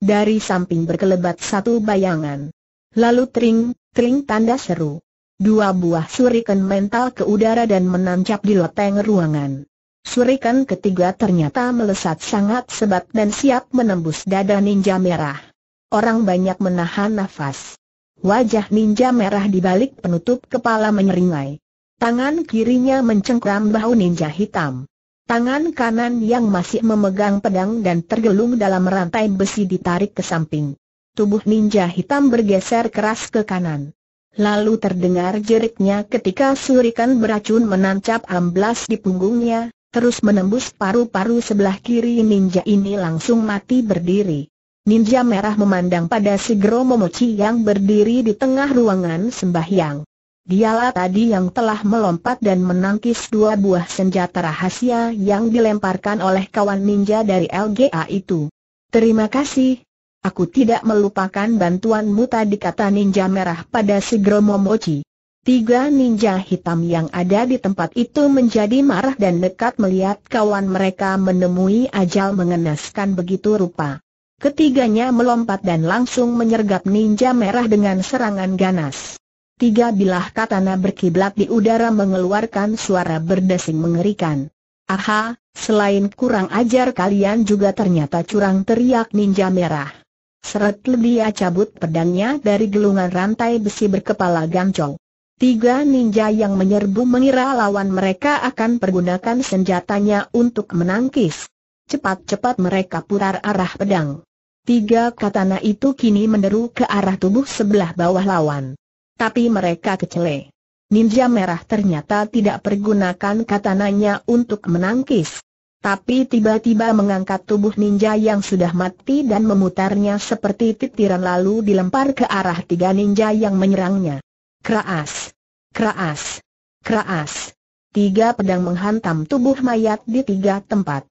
Dari samping berkelebat satu bayangan. Lalu tring, tring tanda seru. Dua buah suriken mental ke udara dan menancap di loteng ruangan. Suriken ketiga ternyata melesat sangat sebat dan siap menembus dada ninja merah. Orang banyak menahan nafas. Wajah ninja merah di balik penutup kepala menyeringai. Tangan kirinya mencengkram bahu ninja hitam. Tangan kanan yang masih memegang pedang dan tergelung dalam rantai besi ditarik ke samping tubuh ninja hitam bergeser keras ke kanan. Lalu terdengar jeriknya ketika surikan beracun menancap amblas di punggungnya, terus menembus paru-paru sebelah kiri ninja ini langsung mati berdiri. Ninja merah memandang pada Sigro Momochi yang berdiri di tengah ruangan sembahyang. Dialah tadi yang telah melompat dan menangkis dua buah senjata rahasia yang dilemparkan oleh kawan ninja dari LGA itu. Terima kasih, Aku tidak melupakan bantuanmu tadi kata ninja merah pada si Gromomochi. Tiga ninja hitam yang ada di tempat itu menjadi marah dan dekat melihat kawan mereka menemui ajal mengenaskan begitu rupa. Ketiganya melompat dan langsung menyergap ninja merah dengan serangan ganas. Tiga bilah katana berkiblat di udara mengeluarkan suara berdesing mengerikan. Aha, selain kurang ajar kalian juga ternyata curang teriak ninja merah. Seret dia cabut pedangnya dari gelungan rantai besi berkepala gancong. Tiga ninja yang menyerbu mengira lawan mereka akan pergunakan senjatanya untuk menangkis. Cepat-cepat mereka putar arah pedang. Tiga katana itu kini meneru ke arah tubuh sebelah bawah lawan. Tapi mereka kecele. Ninja merah ternyata tidak pergunakan katananya untuk menangkis tapi tiba-tiba mengangkat tubuh ninja yang sudah mati dan memutarnya seperti titiran lalu dilempar ke arah tiga ninja yang menyerangnya. Keras, keras, keras. Tiga pedang menghantam tubuh mayat di tiga tempat.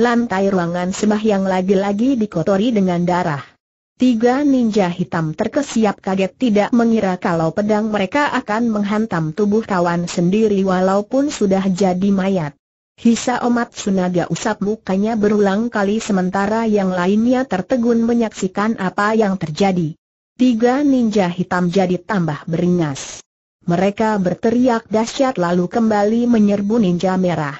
Lantai ruangan sembahyang yang lagi-lagi dikotori dengan darah. Tiga ninja hitam terkesiap kaget tidak mengira kalau pedang mereka akan menghantam tubuh kawan sendiri walaupun sudah jadi mayat. Hisa omat sunaga usap mukanya berulang kali sementara yang lainnya tertegun menyaksikan apa yang terjadi. Tiga ninja hitam jadi tambah beringas. Mereka berteriak dahsyat lalu kembali menyerbu ninja merah.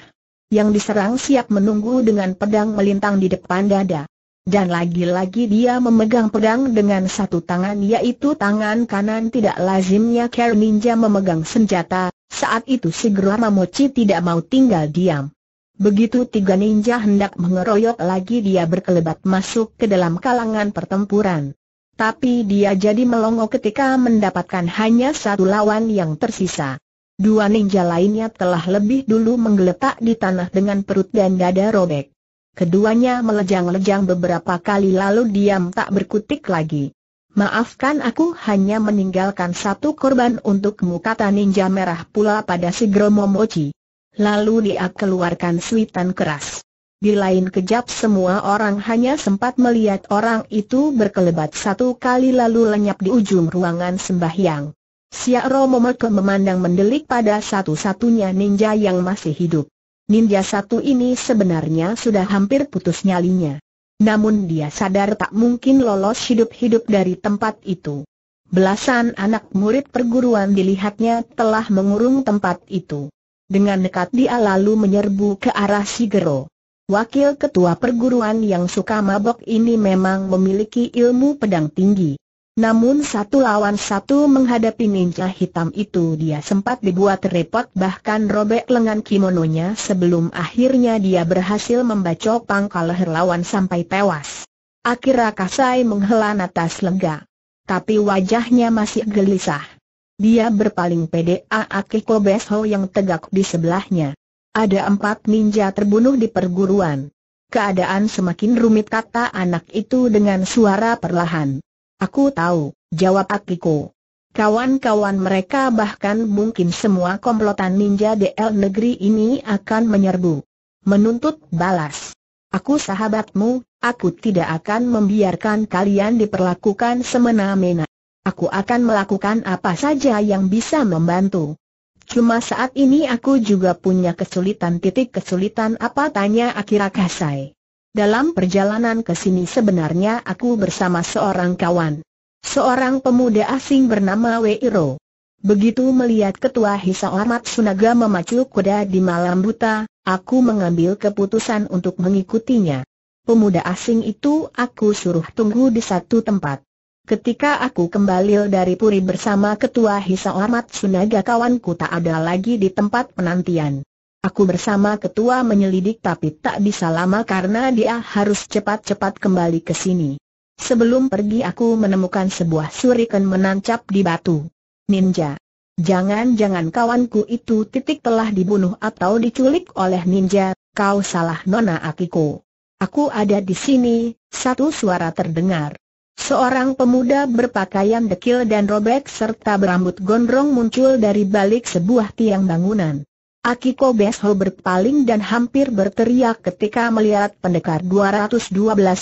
Yang diserang siap menunggu dengan pedang melintang di depan dada. Dan lagi-lagi dia memegang pedang dengan satu tangan yaitu tangan kanan tidak lazimnya Ker Ninja memegang senjata, saat itu segera Mamochi tidak mau tinggal diam. Begitu tiga ninja hendak mengeroyok lagi dia berkelebat masuk ke dalam kalangan pertempuran. Tapi dia jadi melongo ketika mendapatkan hanya satu lawan yang tersisa. Dua ninja lainnya telah lebih dulu menggeletak di tanah dengan perut dan dada robek. Keduanya melejang-lejang beberapa kali lalu diam tak berkutik lagi. Maafkan aku hanya meninggalkan satu korban untukmu kata ninja merah pula pada si Gromomochi. Lalu dia keluarkan suitan keras. Di lain kejap semua orang hanya sempat melihat orang itu berkelebat satu kali lalu lenyap di ujung ruangan sembahyang. Siak Romo memandang mendelik pada satu-satunya ninja yang masih hidup ninja satu ini sebenarnya sudah hampir putus nyalinya. Namun dia sadar tak mungkin lolos hidup-hidup dari tempat itu. Belasan anak murid perguruan dilihatnya telah mengurung tempat itu. Dengan dekat dia lalu menyerbu ke arah Sigero. Wakil ketua perguruan yang suka mabok ini memang memiliki ilmu pedang tinggi. Namun satu lawan satu menghadapi ninja hitam itu dia sempat dibuat repot bahkan robek lengan kimononya sebelum akhirnya dia berhasil membacok pangkal leher lawan sampai tewas. Akhirnya Kasai menghela nafas lega. Tapi wajahnya masih gelisah. Dia berpaling PDA Akiko Besho yang tegak di sebelahnya. Ada empat ninja terbunuh di perguruan. Keadaan semakin rumit kata anak itu dengan suara perlahan. Aku tahu, jawab Akiko. Kawan-kawan mereka bahkan mungkin semua komplotan ninja DL negeri ini akan menyerbu. Menuntut balas. Aku sahabatmu, aku tidak akan membiarkan kalian diperlakukan semena-mena. Aku akan melakukan apa saja yang bisa membantu. Cuma saat ini aku juga punya kesulitan titik kesulitan apa tanya Akira Kasai. Dalam perjalanan ke sini sebenarnya aku bersama seorang kawan. Seorang pemuda asing bernama Weiro. Begitu melihat ketua Hisa Sunaga memacu kuda di malam buta, aku mengambil keputusan untuk mengikutinya. Pemuda asing itu aku suruh tunggu di satu tempat. Ketika aku kembali dari Puri bersama ketua Hisa Sunaga kawanku tak ada lagi di tempat penantian. Aku bersama ketua menyelidik tapi tak bisa lama karena dia harus cepat-cepat kembali ke sini. Sebelum pergi aku menemukan sebuah suriken menancap di batu. Ninja. Jangan-jangan kawanku itu titik telah dibunuh atau diculik oleh ninja, kau salah Nona Akiko. Aku ada di sini, satu suara terdengar. Seorang pemuda berpakaian dekil dan robek serta berambut gondrong muncul dari balik sebuah tiang bangunan. Akiko Besho berpaling dan hampir berteriak ketika melihat pendekar 212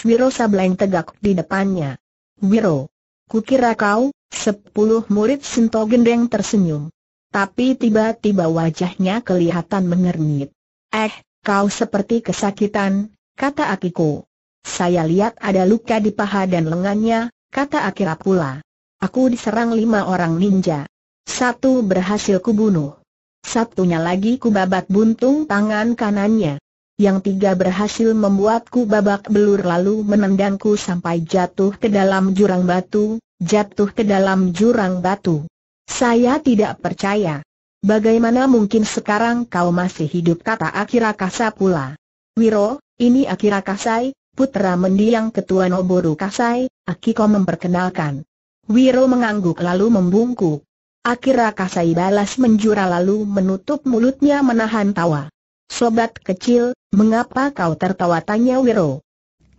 Wiro Sableng tegak di depannya. Wiro, kukira kau, sepuluh murid Sinto Gendeng tersenyum. Tapi tiba-tiba wajahnya kelihatan mengernyit. Eh, kau seperti kesakitan, kata Akiko. Saya lihat ada luka di paha dan lengannya, kata Akira pula. Aku diserang lima orang ninja. Satu berhasil kubunuh. Satunya lagi kubabat buntung tangan kanannya. Yang tiga berhasil membuatku babak belur lalu menendangku sampai jatuh ke dalam jurang batu, jatuh ke dalam jurang batu. Saya tidak percaya. Bagaimana mungkin sekarang kau masih hidup kata Akira pula. Wiro, ini Akira Kasai, putra mendiang ketua Noboru Kasai, Akiko memperkenalkan. Wiro mengangguk lalu membungkuk. Akira Kasai balas menjura lalu menutup mulutnya menahan tawa. Sobat kecil, mengapa kau tertawa tanya Wiro?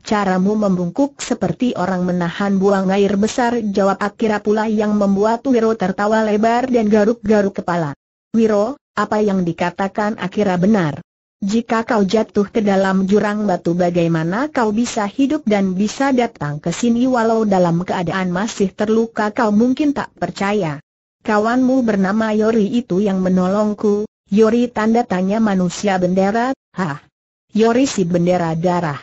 Caramu membungkuk seperti orang menahan buang air besar jawab Akira pula yang membuat Wiro tertawa lebar dan garuk-garuk kepala. Wiro, apa yang dikatakan Akira benar? Jika kau jatuh ke dalam jurang batu bagaimana kau bisa hidup dan bisa datang ke sini walau dalam keadaan masih terluka kau mungkin tak percaya kawanmu bernama Yori itu yang menolongku, Yori tanda tanya manusia bendera, hah? Yori si bendera darah.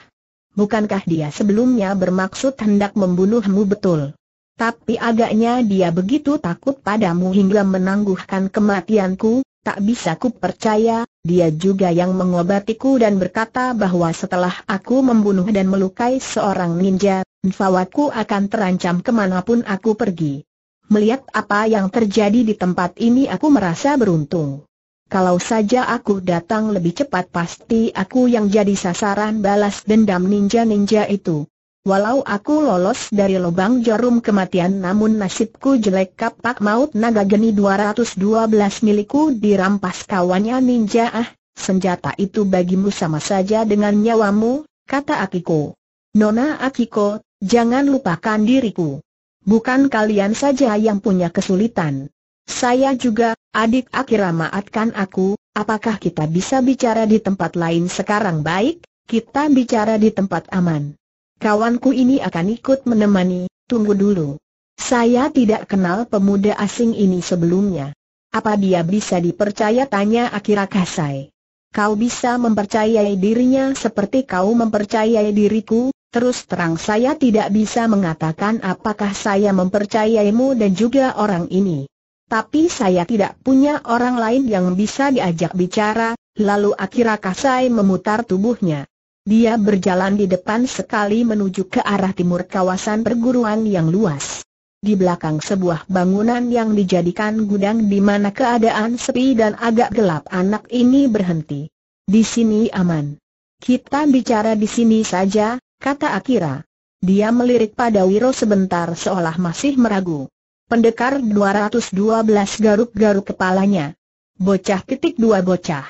Bukankah dia sebelumnya bermaksud hendak membunuhmu betul? Tapi agaknya dia begitu takut padamu hingga menangguhkan kematianku, tak bisa ku percaya, dia juga yang mengobatiku dan berkata bahwa setelah aku membunuh dan melukai seorang ninja, nfawatku akan terancam kemanapun aku pergi. Melihat apa yang terjadi di tempat ini aku merasa beruntung. Kalau saja aku datang lebih cepat pasti aku yang jadi sasaran balas dendam ninja-ninja itu. Walau aku lolos dari lubang jarum kematian namun nasibku jelek kapak maut naga geni 212 milikku dirampas kawannya ninja ah, senjata itu bagimu sama saja dengan nyawamu, kata Akiko. Nona Akiko, jangan lupakan diriku. Bukan kalian saja yang punya kesulitan. Saya juga, adik Akira maatkan aku, apakah kita bisa bicara di tempat lain sekarang baik? Kita bicara di tempat aman. Kawanku ini akan ikut menemani, tunggu dulu. Saya tidak kenal pemuda asing ini sebelumnya. Apa dia bisa dipercaya tanya Akira Kasai. Kau bisa mempercayai dirinya seperti kau mempercayai diriku, Terus terang saya tidak bisa mengatakan apakah saya mempercayaimu dan juga orang ini. Tapi saya tidak punya orang lain yang bisa diajak bicara, lalu akhirnya Kasai memutar tubuhnya. Dia berjalan di depan sekali menuju ke arah timur kawasan perguruan yang luas. Di belakang sebuah bangunan yang dijadikan gudang di mana keadaan sepi dan agak gelap anak ini berhenti. Di sini aman. Kita bicara di sini saja, kata Akira. Dia melirik pada Wiro sebentar seolah masih meragu. Pendekar 212 garuk-garuk kepalanya. Bocah titik dua bocah.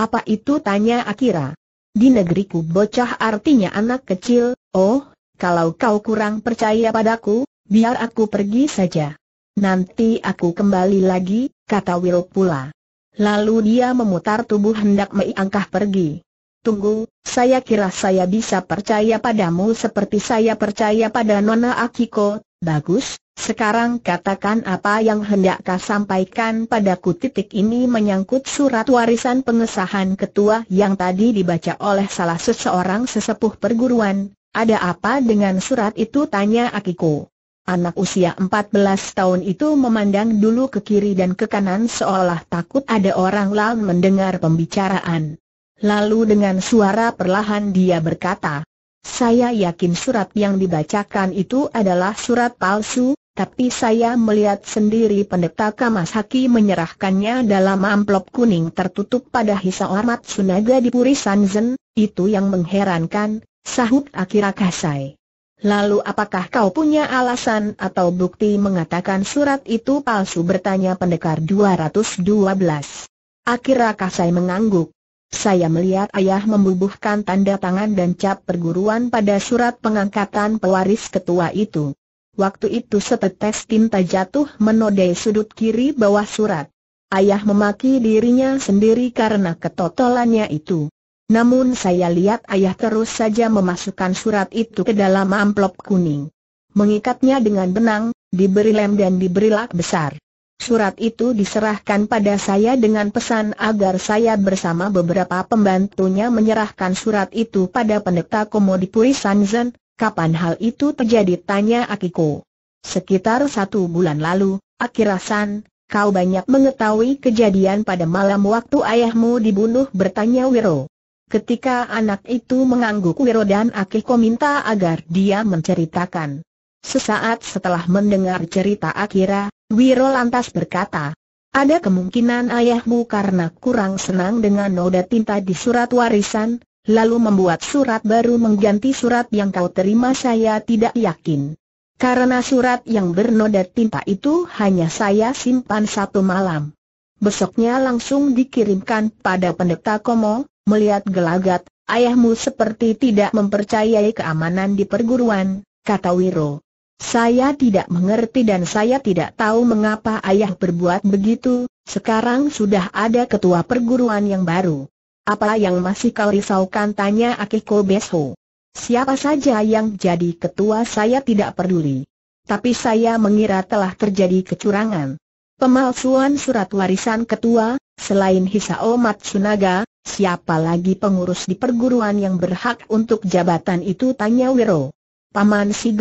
Apa itu tanya Akira? Di negeriku bocah artinya anak kecil, oh, kalau kau kurang percaya padaku, biar aku pergi saja. Nanti aku kembali lagi, kata Wiro pula. Lalu dia memutar tubuh hendak meiangkah pergi. Tunggu, saya kira saya bisa percaya padamu seperti saya percaya pada Nona Akiko. Bagus, sekarang katakan apa yang hendak kau sampaikan padaku. Titik ini menyangkut surat warisan pengesahan ketua yang tadi dibaca oleh salah seseorang sesepuh perguruan. Ada apa dengan surat itu? Tanya Akiko. Anak usia 14 tahun itu memandang dulu ke kiri dan ke kanan seolah takut ada orang lain mendengar pembicaraan. Lalu dengan suara perlahan dia berkata, saya yakin surat yang dibacakan itu adalah surat palsu, tapi saya melihat sendiri pendeta Kamas Haki menyerahkannya dalam amplop kuning tertutup pada hisa armat Sunaga di Puri Sanzen, itu yang mengherankan, sahut Akira Kasai. Lalu apakah kau punya alasan atau bukti mengatakan surat itu palsu bertanya pendekar 212. Akira Kasai mengangguk. Saya melihat ayah membubuhkan tanda tangan dan cap perguruan pada surat pengangkatan pewaris ketua itu. Waktu itu setetes tinta jatuh menodai sudut kiri bawah surat. Ayah memaki dirinya sendiri karena ketotolannya itu. Namun saya lihat ayah terus saja memasukkan surat itu ke dalam amplop kuning. Mengikatnya dengan benang, diberi lem dan diberi lak besar. Surat itu diserahkan pada saya dengan pesan agar saya bersama beberapa pembantunya menyerahkan surat itu pada pendeta Komodipuri Sanzen, kapan hal itu terjadi tanya Akiko. Sekitar satu bulan lalu, Akirasan, kau banyak mengetahui kejadian pada malam waktu ayahmu dibunuh bertanya Wiro. Ketika anak itu mengangguk Wiro dan Akiko minta agar dia menceritakan. Sesaat setelah mendengar cerita Akira, Wiro lantas berkata, ada kemungkinan ayahmu karena kurang senang dengan noda tinta di surat warisan, lalu membuat surat baru mengganti surat yang kau terima saya tidak yakin. Karena surat yang bernoda tinta itu hanya saya simpan satu malam. Besoknya langsung dikirimkan pada pendeta Komo, melihat gelagat, ayahmu seperti tidak mempercayai keamanan di perguruan, kata Wiro. Saya tidak mengerti dan saya tidak tahu mengapa ayah berbuat begitu, sekarang sudah ada ketua perguruan yang baru. Apa yang masih kau risaukan tanya Akiko Besho. Siapa saja yang jadi ketua saya tidak peduli. Tapi saya mengira telah terjadi kecurangan. Pemalsuan surat warisan ketua, selain Hisao Matsunaga, siapa lagi pengurus di perguruan yang berhak untuk jabatan itu tanya Wiro. Paman si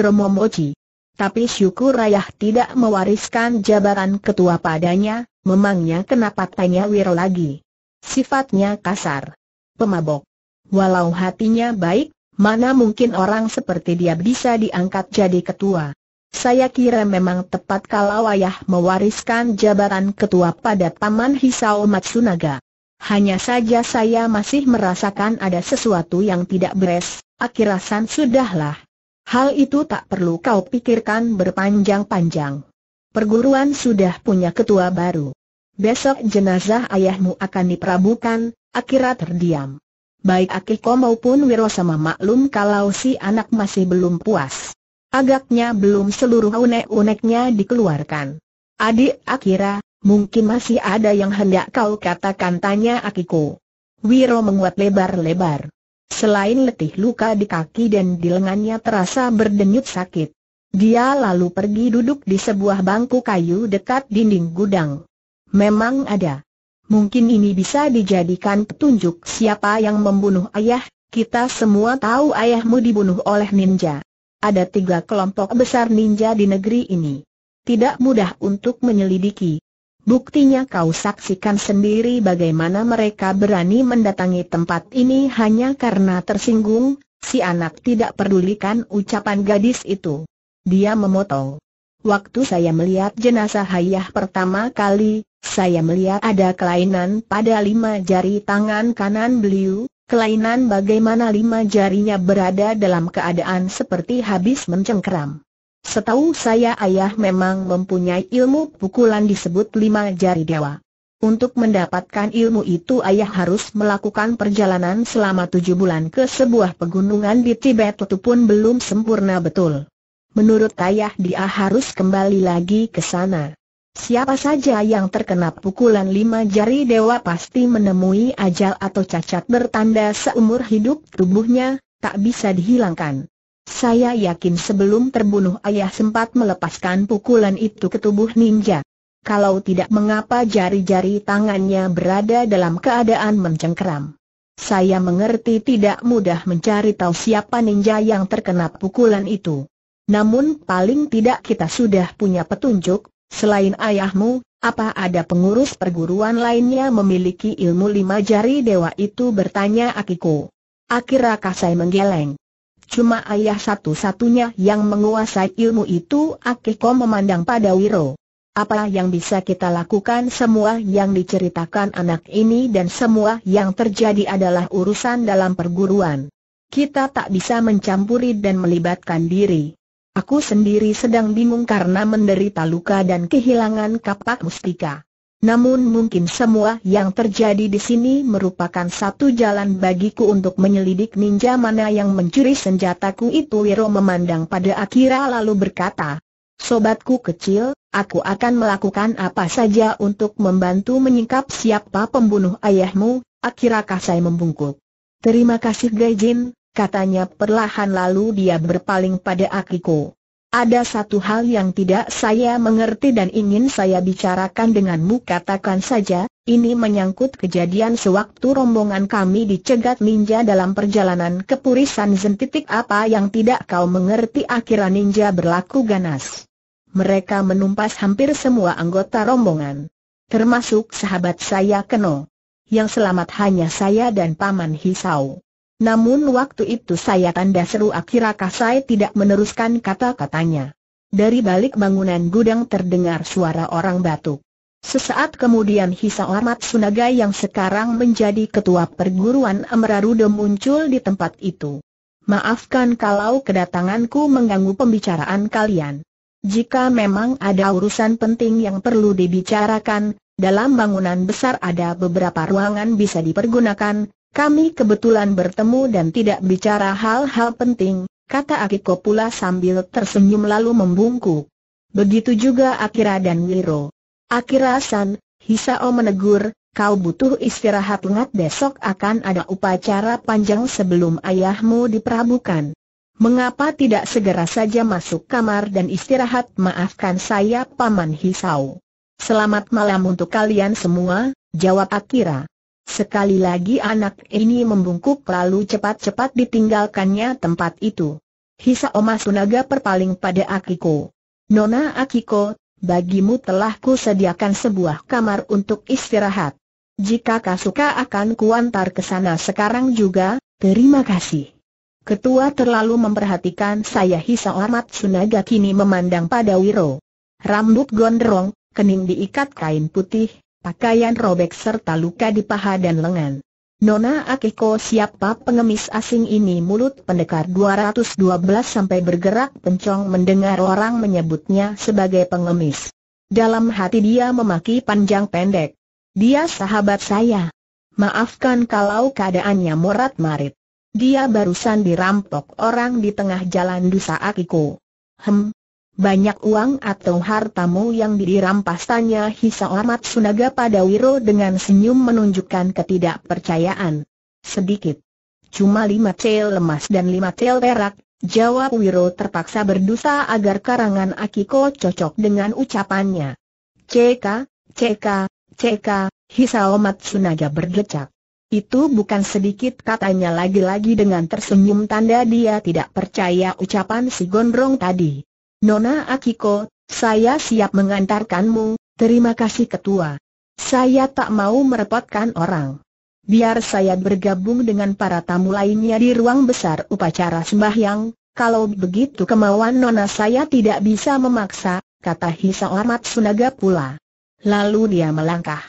tapi syukur ayah tidak mewariskan jabatan ketua padanya, memangnya kenapa tanya Wiro lagi? Sifatnya kasar. Pemabok. Walau hatinya baik, mana mungkin orang seperti dia bisa diangkat jadi ketua? Saya kira memang tepat kalau ayah mewariskan jabatan ketua pada Paman Hisao Matsunaga. Hanya saja saya masih merasakan ada sesuatu yang tidak beres, akhirasan sudahlah, Hal itu tak perlu kau pikirkan berpanjang-panjang. Perguruan sudah punya ketua baru. Besok jenazah ayahmu akan diperabukan, Akira terdiam. Baik Akiko maupun Wiro sama maklum kalau si anak masih belum puas. Agaknya belum seluruh unek-uneknya dikeluarkan. Adik Akira, mungkin masih ada yang hendak kau katakan tanya Akiko. Wiro menguat lebar-lebar. Selain letih luka di kaki dan di lengannya terasa berdenyut sakit. Dia lalu pergi duduk di sebuah bangku kayu dekat dinding gudang. Memang ada. Mungkin ini bisa dijadikan petunjuk siapa yang membunuh ayah, kita semua tahu ayahmu dibunuh oleh ninja. Ada tiga kelompok besar ninja di negeri ini. Tidak mudah untuk menyelidiki, Buktinya kau saksikan sendiri bagaimana mereka berani mendatangi tempat ini hanya karena tersinggung, si anak tidak pedulikan ucapan gadis itu. Dia memotong. Waktu saya melihat jenazah ayah pertama kali, saya melihat ada kelainan pada lima jari tangan kanan beliau, kelainan bagaimana lima jarinya berada dalam keadaan seperti habis mencengkeram. Setahu saya ayah memang mempunyai ilmu pukulan disebut lima jari dewa. Untuk mendapatkan ilmu itu ayah harus melakukan perjalanan selama tujuh bulan ke sebuah pegunungan di Tibet itu pun belum sempurna betul. Menurut ayah dia harus kembali lagi ke sana. Siapa saja yang terkena pukulan lima jari dewa pasti menemui ajal atau cacat bertanda seumur hidup tubuhnya, tak bisa dihilangkan. Saya yakin sebelum terbunuh ayah sempat melepaskan pukulan itu ke tubuh ninja. Kalau tidak mengapa jari-jari tangannya berada dalam keadaan mencengkeram. Saya mengerti tidak mudah mencari tahu siapa ninja yang terkena pukulan itu. Namun paling tidak kita sudah punya petunjuk, selain ayahmu, apa ada pengurus perguruan lainnya memiliki ilmu lima jari dewa itu bertanya Akiko. Akira Kasai menggeleng. Cuma ayah satu-satunya yang menguasai ilmu itu Akiko memandang pada Wiro. Apa yang bisa kita lakukan semua yang diceritakan anak ini dan semua yang terjadi adalah urusan dalam perguruan. Kita tak bisa mencampuri dan melibatkan diri. Aku sendiri sedang bingung karena menderita luka dan kehilangan kapak mustika. Namun mungkin semua yang terjadi di sini merupakan satu jalan bagiku untuk menyelidik ninja mana yang mencuri senjataku itu Wiro memandang pada Akira lalu berkata, Sobatku kecil, aku akan melakukan apa saja untuk membantu menyingkap siapa pembunuh ayahmu, Akira Kasai membungkuk. Terima kasih Gaijin, katanya perlahan lalu dia berpaling pada Akiko. Ada satu hal yang tidak saya mengerti dan ingin saya bicarakan denganmu katakan saja, ini menyangkut kejadian sewaktu rombongan kami dicegat ninja dalam perjalanan ke Purisan Zen. Apa yang tidak kau mengerti akhirnya ninja berlaku ganas. Mereka menumpas hampir semua anggota rombongan. Termasuk sahabat saya Keno. Yang selamat hanya saya dan Paman Hisau. Namun waktu itu saya tanda seru akhirnya saya tidak meneruskan kata-katanya. Dari balik bangunan gudang terdengar suara orang batuk. Sesaat kemudian Hisa Ahmad Sunaga yang sekarang menjadi ketua perguruan Amrarudo muncul di tempat itu. Maafkan kalau kedatanganku mengganggu pembicaraan kalian. Jika memang ada urusan penting yang perlu dibicarakan, dalam bangunan besar ada beberapa ruangan bisa dipergunakan, kami kebetulan bertemu dan tidak bicara hal-hal penting, kata Akiko pula sambil tersenyum lalu membungkuk. Begitu juga Akira dan Wiro. Akira-san, Hisao menegur, kau butuh istirahat lengat besok akan ada upacara panjang sebelum ayahmu diperabukan. Mengapa tidak segera saja masuk kamar dan istirahat maafkan saya Paman Hisao. Selamat malam untuk kalian semua, jawab Akira. Sekali lagi anak ini membungkuk lalu cepat-cepat ditinggalkannya tempat itu. Hisa Oma Sunaga perpaling pada Akiko. Nona Akiko, bagimu telah ku sediakan sebuah kamar untuk istirahat. Jika kau suka akan kuantar ke sana sekarang juga, terima kasih. Ketua terlalu memperhatikan saya Hisa Oma Sunaga kini memandang pada Wiro. Rambut gondrong, kening diikat kain putih, pakaian robek serta luka di paha dan lengan. Nona Akiko siapa pengemis asing ini mulut pendekar 212 sampai bergerak pencong mendengar orang menyebutnya sebagai pengemis. Dalam hati dia memaki panjang pendek. Dia sahabat saya. Maafkan kalau keadaannya morat-marit. Dia barusan dirampok orang di tengah jalan Dusa Akiko. Hem, banyak uang atau hartamu yang dirampas tanya Hisa Ahmad Sunaga pada Wiro dengan senyum menunjukkan ketidakpercayaan. Sedikit. Cuma lima cel lemas dan lima cel perak, jawab Wiro terpaksa berdosa agar karangan Akiko cocok dengan ucapannya. Ck, ck, ck. Hisa Ahmad Sunaga bergecak. Itu bukan sedikit katanya lagi-lagi dengan tersenyum tanda dia tidak percaya ucapan si Gondrong tadi. Nona Akiko, saya siap mengantarkanmu, terima kasih ketua. Saya tak mau merepotkan orang. Biar saya bergabung dengan para tamu lainnya di ruang besar upacara sembahyang, kalau begitu kemauan Nona saya tidak bisa memaksa, kata Hisa Ormat Sunaga pula. Lalu dia melangkah.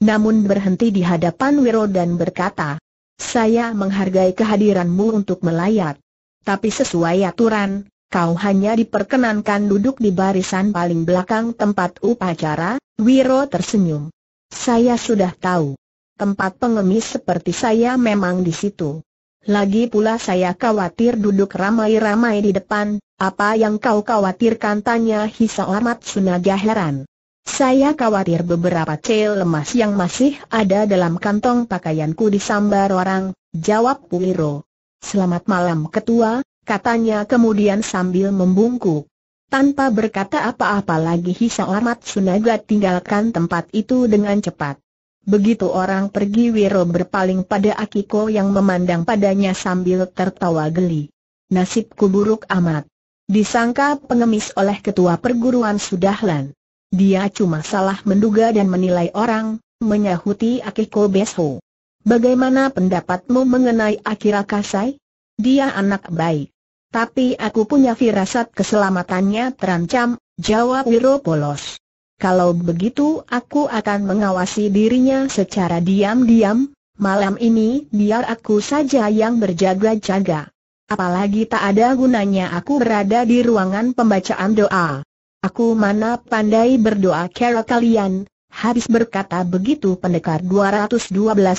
Namun berhenti di hadapan Wiro dan berkata, saya menghargai kehadiranmu untuk melayat. Tapi sesuai aturan, Kau hanya diperkenankan duduk di barisan paling belakang tempat upacara, Wiro tersenyum. Saya sudah tahu. Tempat pengemis seperti saya memang di situ. Lagi pula saya khawatir duduk ramai-ramai di depan, apa yang kau khawatirkan tanya Hisa Amat Sunaga heran. Saya khawatir beberapa cel lemas yang masih ada dalam kantong pakaianku disambar orang, jawab Wiro. Selamat malam ketua, katanya kemudian sambil membungkuk. Tanpa berkata apa-apa lagi Hisa Ormat Sunaga tinggalkan tempat itu dengan cepat. Begitu orang pergi Wiro berpaling pada Akiko yang memandang padanya sambil tertawa geli. Nasibku buruk amat. Disangka pengemis oleh ketua perguruan Sudahlan. Dia cuma salah menduga dan menilai orang, menyahuti Akiko Besho. Bagaimana pendapatmu mengenai Akira Kasai? Dia anak baik. Tapi aku punya firasat keselamatannya terancam, jawab Wiro Polos. Kalau begitu aku akan mengawasi dirinya secara diam-diam, malam ini biar aku saja yang berjaga-jaga. Apalagi tak ada gunanya aku berada di ruangan pembacaan doa. Aku mana pandai berdoa kera kalian, Habis berkata begitu pendekar 212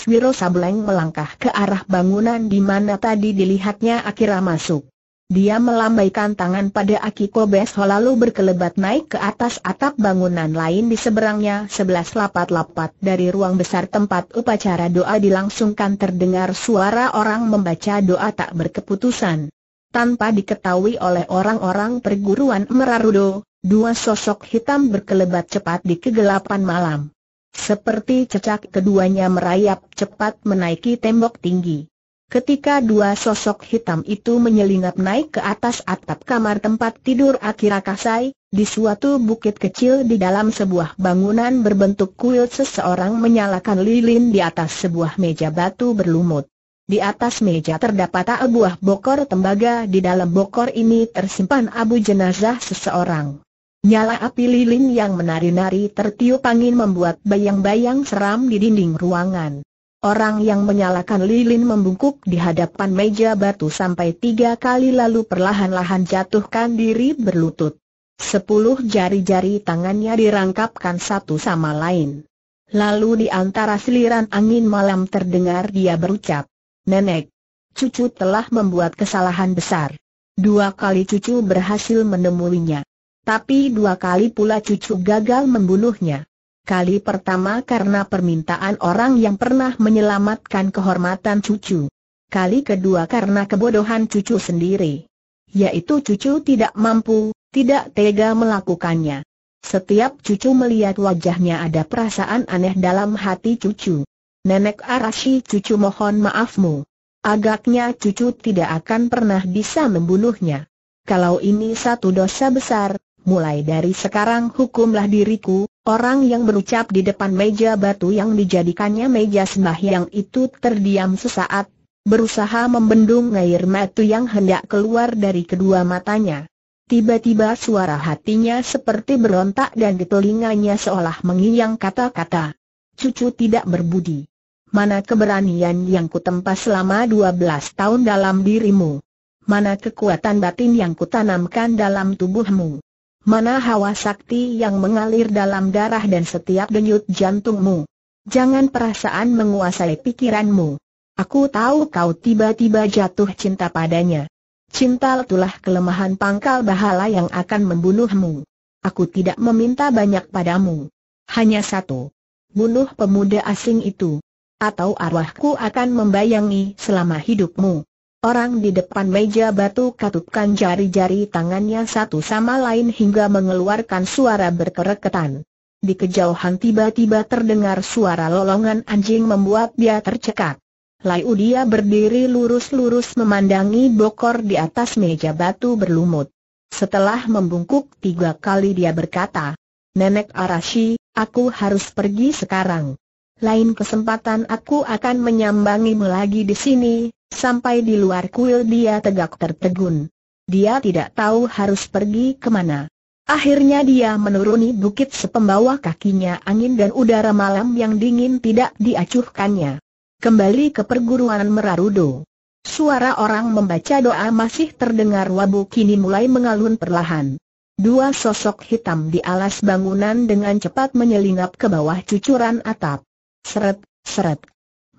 Wiro Sableng melangkah ke arah bangunan di mana tadi dilihatnya Akira masuk. Dia melambaikan tangan pada Akiko Besho lalu berkelebat naik ke atas atap bangunan lain di seberangnya sebelas lapat-lapat dari ruang besar tempat upacara doa dilangsungkan terdengar suara orang membaca doa tak berkeputusan. Tanpa diketahui oleh orang-orang perguruan Merarudo, Dua sosok hitam berkelebat cepat di kegelapan malam. Seperti cecak keduanya merayap cepat menaiki tembok tinggi. Ketika dua sosok hitam itu menyelinap naik ke atas atap kamar tempat tidur Akira Kasai, di suatu bukit kecil di dalam sebuah bangunan berbentuk kuil seseorang menyalakan lilin di atas sebuah meja batu berlumut. Di atas meja terdapat sebuah bokor tembaga di dalam bokor ini tersimpan abu jenazah seseorang. Nyala api lilin yang menari-nari tertiup angin membuat bayang-bayang seram di dinding ruangan. Orang yang menyalakan lilin membungkuk di hadapan meja batu sampai tiga kali lalu perlahan-lahan jatuhkan diri berlutut. Sepuluh jari-jari tangannya dirangkapkan satu sama lain. Lalu di antara seliran angin malam terdengar dia berucap, Nenek, cucu telah membuat kesalahan besar. Dua kali cucu berhasil menemuinya. Tapi dua kali pula cucu gagal membunuhnya. Kali pertama karena permintaan orang yang pernah menyelamatkan kehormatan cucu. Kali kedua karena kebodohan cucu sendiri. Yaitu cucu tidak mampu, tidak tega melakukannya. Setiap cucu melihat wajahnya ada perasaan aneh dalam hati cucu. Nenek Arashi cucu mohon maafmu. Agaknya cucu tidak akan pernah bisa membunuhnya. Kalau ini satu dosa besar, mulai dari sekarang hukumlah diriku, orang yang berucap di depan meja batu yang dijadikannya meja sembahyang itu terdiam sesaat, berusaha membendung air mata yang hendak keluar dari kedua matanya. Tiba-tiba suara hatinya seperti berontak dan di telinganya seolah mengiyang kata-kata. Cucu tidak berbudi. Mana keberanian yang kutempa selama 12 tahun dalam dirimu? Mana kekuatan batin yang kutanamkan dalam tubuhmu? Mana hawa sakti yang mengalir dalam darah dan setiap denyut jantungmu? Jangan perasaan menguasai pikiranmu. Aku tahu kau tiba-tiba jatuh cinta padanya. Cinta itulah kelemahan pangkal bahala yang akan membunuhmu. Aku tidak meminta banyak padamu. Hanya satu. Bunuh pemuda asing itu. Atau arwahku akan membayangi selama hidupmu. Orang di depan meja batu katupkan jari-jari tangannya satu sama lain hingga mengeluarkan suara berkereketan. Di kejauhan tiba-tiba terdengar suara lolongan anjing membuat dia tercekat. Lalu dia berdiri lurus-lurus memandangi bokor di atas meja batu berlumut. Setelah membungkuk tiga kali dia berkata, Nenek Arashi, aku harus pergi sekarang. Lain kesempatan aku akan menyambangimu lagi di sini, Sampai di luar kuil dia tegak tertegun. Dia tidak tahu harus pergi kemana. Akhirnya dia menuruni bukit sepembawa kakinya angin dan udara malam yang dingin tidak diacuhkannya. Kembali ke perguruan Merarudo. Suara orang membaca doa masih terdengar wabu kini mulai mengalun perlahan. Dua sosok hitam di alas bangunan dengan cepat menyelinap ke bawah cucuran atap. Seret, seret,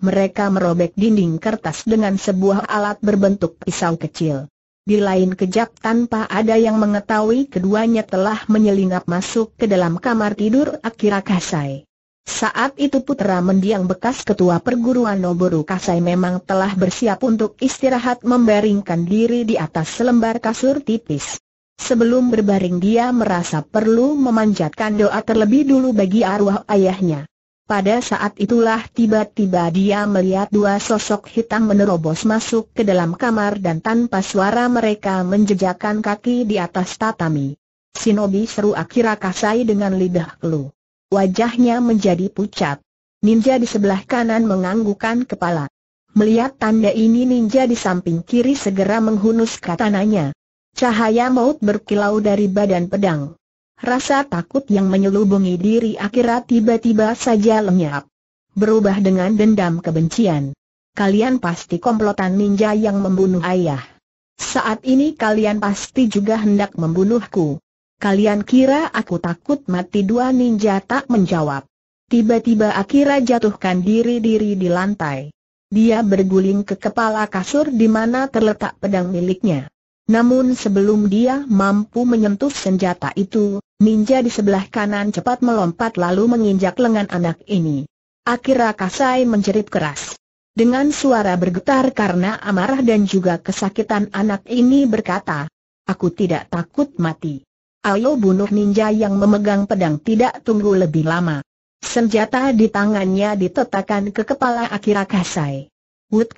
mereka merobek dinding kertas dengan sebuah alat berbentuk pisau kecil. Di lain kejap tanpa ada yang mengetahui keduanya telah menyelinap masuk ke dalam kamar tidur Akira Kasai. Saat itu putra mendiang bekas ketua perguruan Noboru Kasai memang telah bersiap untuk istirahat membaringkan diri di atas selembar kasur tipis. Sebelum berbaring dia merasa perlu memanjatkan doa terlebih dulu bagi arwah ayahnya. Pada saat itulah tiba-tiba dia melihat dua sosok hitam menerobos masuk ke dalam kamar dan tanpa suara mereka menjejakkan kaki di atas tatami. Shinobi seru Akira Kasai dengan lidah kelu. Wajahnya menjadi pucat. Ninja di sebelah kanan menganggukkan kepala. Melihat tanda ini ninja di samping kiri segera menghunus katananya. Cahaya maut berkilau dari badan pedang. Rasa takut yang menyelubungi diri Akira tiba-tiba saja lenyap. Berubah dengan dendam kebencian. Kalian pasti komplotan ninja yang membunuh ayah. Saat ini kalian pasti juga hendak membunuhku. Kalian kira aku takut mati dua ninja tak menjawab. Tiba-tiba Akira jatuhkan diri-diri di lantai. Dia berguling ke kepala kasur di mana terletak pedang miliknya. Namun sebelum dia mampu menyentuh senjata itu, Ninja di sebelah kanan cepat melompat lalu menginjak lengan anak ini. Akira Kasai menjerit keras. Dengan suara bergetar karena amarah dan juga kesakitan anak ini berkata, Aku tidak takut mati. Ayo bunuh ninja yang memegang pedang tidak tunggu lebih lama. Senjata di tangannya ditetakan ke kepala Akira Kasai. Wut!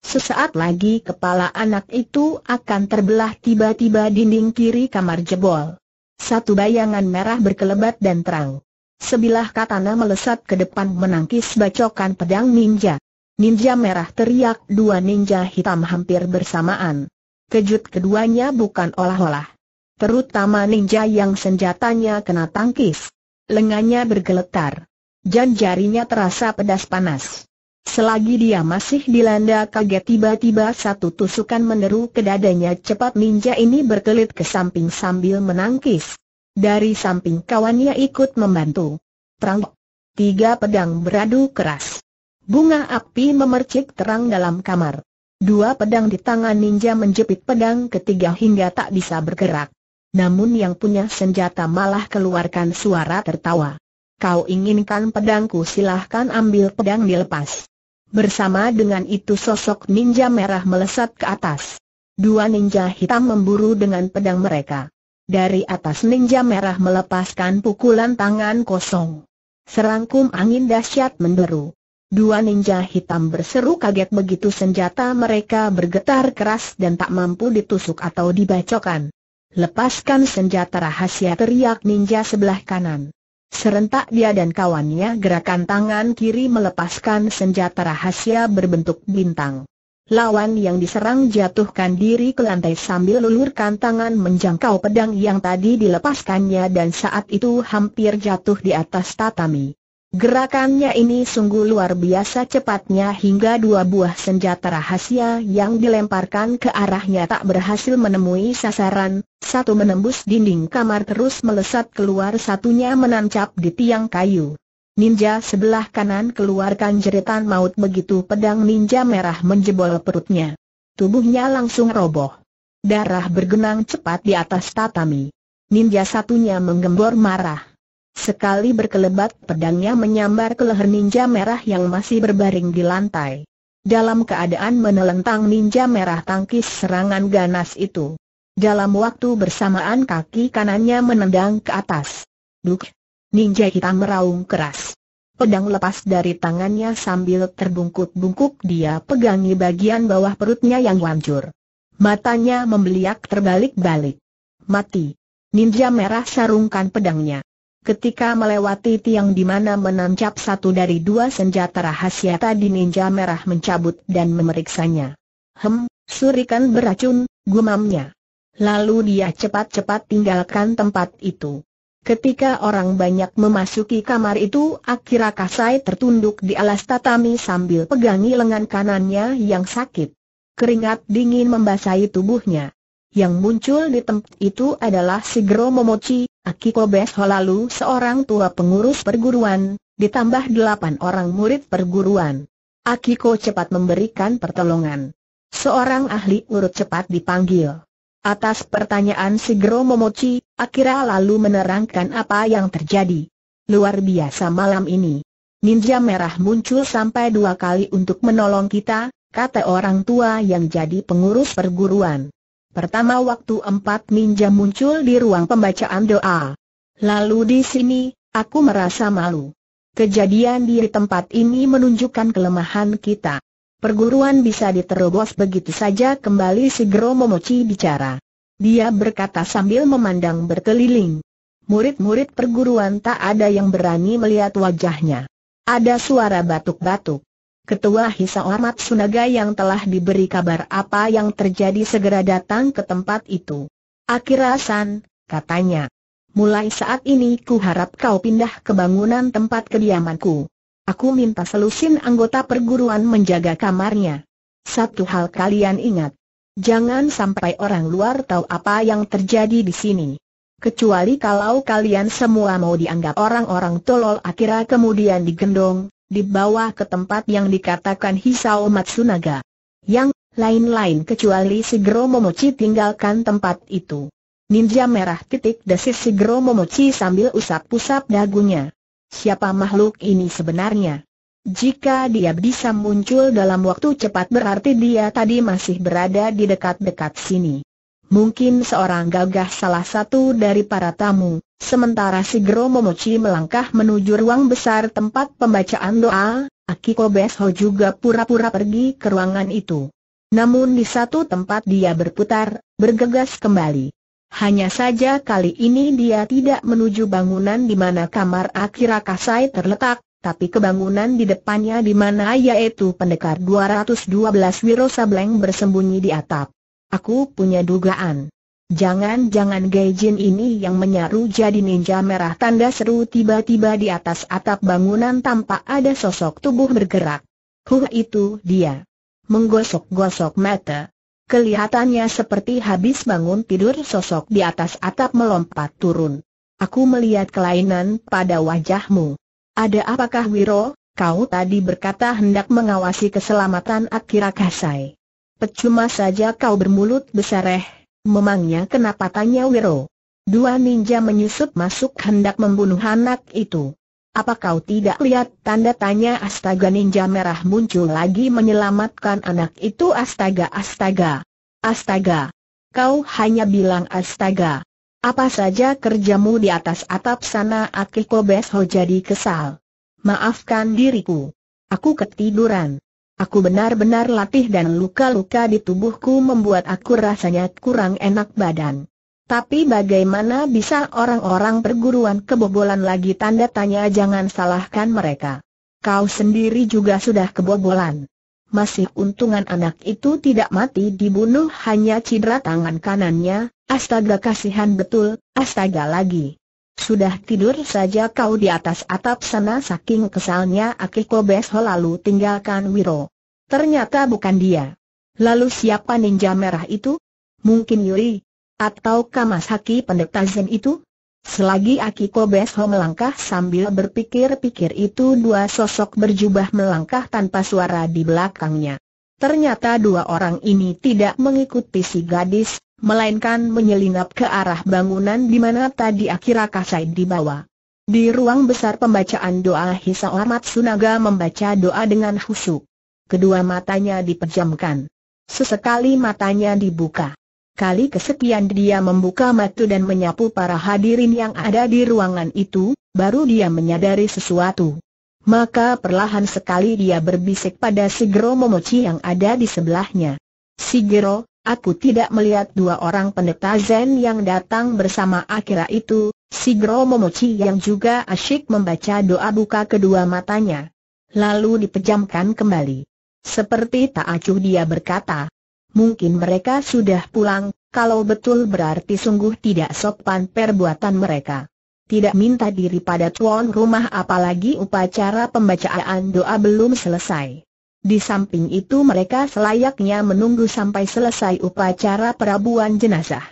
Sesaat lagi kepala anak itu akan terbelah tiba-tiba dinding kiri kamar jebol. Satu bayangan merah berkelebat dan terang. Sebilah katana melesat ke depan menangkis bacokan pedang ninja. Ninja merah teriak dua ninja hitam hampir bersamaan. Kejut keduanya bukan olah-olah. Terutama ninja yang senjatanya kena tangkis. Lengannya bergeletar. Jan jarinya terasa pedas panas. Selagi dia masih dilanda kaget tiba-tiba satu tusukan meneru ke dadanya cepat ninja ini berkelit ke samping sambil menangkis. Dari samping kawannya ikut membantu. Terang. Tiga pedang beradu keras. Bunga api memercik terang dalam kamar. Dua pedang di tangan ninja menjepit pedang ketiga hingga tak bisa bergerak. Namun yang punya senjata malah keluarkan suara tertawa kau inginkan pedangku silahkan ambil pedang dilepas. Bersama dengan itu sosok ninja merah melesat ke atas. Dua ninja hitam memburu dengan pedang mereka. Dari atas ninja merah melepaskan pukulan tangan kosong. Serangkum angin dahsyat menderu. Dua ninja hitam berseru kaget begitu senjata mereka bergetar keras dan tak mampu ditusuk atau dibacokan. Lepaskan senjata rahasia teriak ninja sebelah kanan. Serentak dia dan kawannya gerakan tangan kiri melepaskan senjata rahasia berbentuk bintang. Lawan yang diserang jatuhkan diri ke lantai sambil lulurkan tangan menjangkau pedang yang tadi dilepaskannya dan saat itu hampir jatuh di atas tatami. Gerakannya ini sungguh luar biasa cepatnya hingga dua buah senjata rahasia yang dilemparkan ke arahnya tak berhasil menemui sasaran, satu menembus dinding kamar terus melesat keluar satunya menancap di tiang kayu. Ninja sebelah kanan keluarkan jeritan maut begitu pedang ninja merah menjebol perutnya. Tubuhnya langsung roboh. Darah bergenang cepat di atas tatami. Ninja satunya menggembor marah. Sekali berkelebat pedangnya menyambar ke leher ninja merah yang masih berbaring di lantai. Dalam keadaan menelentang ninja merah tangkis serangan ganas itu. Dalam waktu bersamaan kaki kanannya menendang ke atas. Duk! Ninja hitam meraung keras. Pedang lepas dari tangannya sambil terbungkuk-bungkuk dia pegangi bagian bawah perutnya yang wancur. Matanya membeliak terbalik-balik. Mati. Ninja merah sarungkan pedangnya. Ketika melewati tiang di mana menancap satu dari dua senjata rahasia tadi ninja merah mencabut dan memeriksanya. Hem, surikan beracun, gumamnya. Lalu dia cepat-cepat tinggalkan tempat itu. Ketika orang banyak memasuki kamar itu, Akira Kasai tertunduk di alas tatami sambil pegangi lengan kanannya yang sakit. Keringat dingin membasahi tubuhnya. Yang muncul di tempat itu adalah Sigro Momochi, Akiko Besho lalu seorang tua pengurus perguruan, ditambah delapan orang murid perguruan. Akiko cepat memberikan pertolongan. Seorang ahli urut cepat dipanggil. Atas pertanyaan Sigro Momochi, Akira lalu menerangkan apa yang terjadi. Luar biasa malam ini. Ninja merah muncul sampai dua kali untuk menolong kita, kata orang tua yang jadi pengurus perguruan. Pertama waktu empat minja muncul di ruang pembacaan doa. Lalu di sini, aku merasa malu. Kejadian di tempat ini menunjukkan kelemahan kita. Perguruan bisa diterobos begitu saja kembali si Momochi bicara. Dia berkata sambil memandang berkeliling. Murid-murid perguruan tak ada yang berani melihat wajahnya. Ada suara batuk-batuk. Ketua Hisa Sunaga yang telah diberi kabar apa yang terjadi segera datang ke tempat itu. Akira San, katanya. Mulai saat ini ku harap kau pindah ke bangunan tempat kediamanku. Aku minta selusin anggota perguruan menjaga kamarnya. Satu hal kalian ingat. Jangan sampai orang luar tahu apa yang terjadi di sini. Kecuali kalau kalian semua mau dianggap orang-orang tolol Akira kemudian digendong, dibawa ke tempat yang dikatakan Hisao Matsunaga. Yang lain-lain kecuali Sigro Momochi tinggalkan tempat itu. Ninja merah titik desis Sigro Momochi sambil usap-usap dagunya. Siapa makhluk ini sebenarnya? Jika dia bisa muncul dalam waktu cepat berarti dia tadi masih berada di dekat-dekat sini. Mungkin seorang gagah salah satu dari para tamu, sementara si Gero Momochi melangkah menuju ruang besar tempat pembacaan doa, Akiko Besho juga pura-pura pergi ke ruangan itu. Namun di satu tempat dia berputar, bergegas kembali. Hanya saja kali ini dia tidak menuju bangunan di mana kamar Akira Kasai terletak, tapi ke bangunan di depannya di mana yaitu pendekar 212 Wiro bersembunyi di atap. Aku punya dugaan. Jangan-jangan Gaijin ini yang menyaru jadi ninja merah tanda seru tiba-tiba di atas atap bangunan tanpa ada sosok tubuh bergerak. Huh itu dia. Menggosok-gosok mata. Kelihatannya seperti habis bangun tidur sosok di atas atap melompat turun. Aku melihat kelainan pada wajahmu. Ada apakah Wiro, kau tadi berkata hendak mengawasi keselamatan Akira Kasai. Percuma saja kau bermulut besar eh. Memangnya kenapa tanya Wiro? Dua ninja menyusup masuk hendak membunuh anak itu. Apa kau tidak lihat tanda tanya astaga ninja merah muncul lagi menyelamatkan anak itu astaga astaga. Astaga. Kau hanya bilang astaga. Apa saja kerjamu di atas atap sana Akiko Besho jadi kesal. Maafkan diriku. Aku ketiduran. Aku benar-benar latih dan luka-luka di tubuhku membuat aku rasanya kurang enak badan. Tapi bagaimana bisa orang-orang perguruan kebobolan lagi tanda tanya jangan salahkan mereka. Kau sendiri juga sudah kebobolan. Masih untungan anak itu tidak mati dibunuh hanya cedera tangan kanannya, astaga kasihan betul, astaga lagi. Sudah tidur saja kau di atas atap sana saking kesalnya Akiko Besho lalu tinggalkan Wiro. Ternyata bukan dia. Lalu siapa ninja merah itu? Mungkin Yuri. Atau Kamasaki pendeta Zen itu? Selagi Akiko Besho melangkah sambil berpikir-pikir itu dua sosok berjubah melangkah tanpa suara di belakangnya. Ternyata dua orang ini tidak mengikuti si gadis, melainkan menyelinap ke arah bangunan di mana tadi Akira Kasai dibawa. Di ruang besar pembacaan doa Hisaomat Sunaga membaca doa dengan khusyuk. Kedua matanya dipejamkan. Sesekali matanya dibuka. Kali kesekian dia membuka mata dan menyapu para hadirin yang ada di ruangan itu, baru dia menyadari sesuatu. Maka perlahan sekali dia berbisik pada Sigero Momochi yang ada di sebelahnya. Sigero, Aku tidak melihat dua orang pendeta Zen yang datang bersama Akira itu, Sigro Momochi yang juga asyik membaca doa buka kedua matanya. Lalu dipejamkan kembali. Seperti tak acuh dia berkata, mungkin mereka sudah pulang, kalau betul berarti sungguh tidak sopan perbuatan mereka. Tidak minta diri pada tuan rumah apalagi upacara pembacaan doa belum selesai. Di samping itu mereka selayaknya menunggu sampai selesai upacara perabuan jenazah.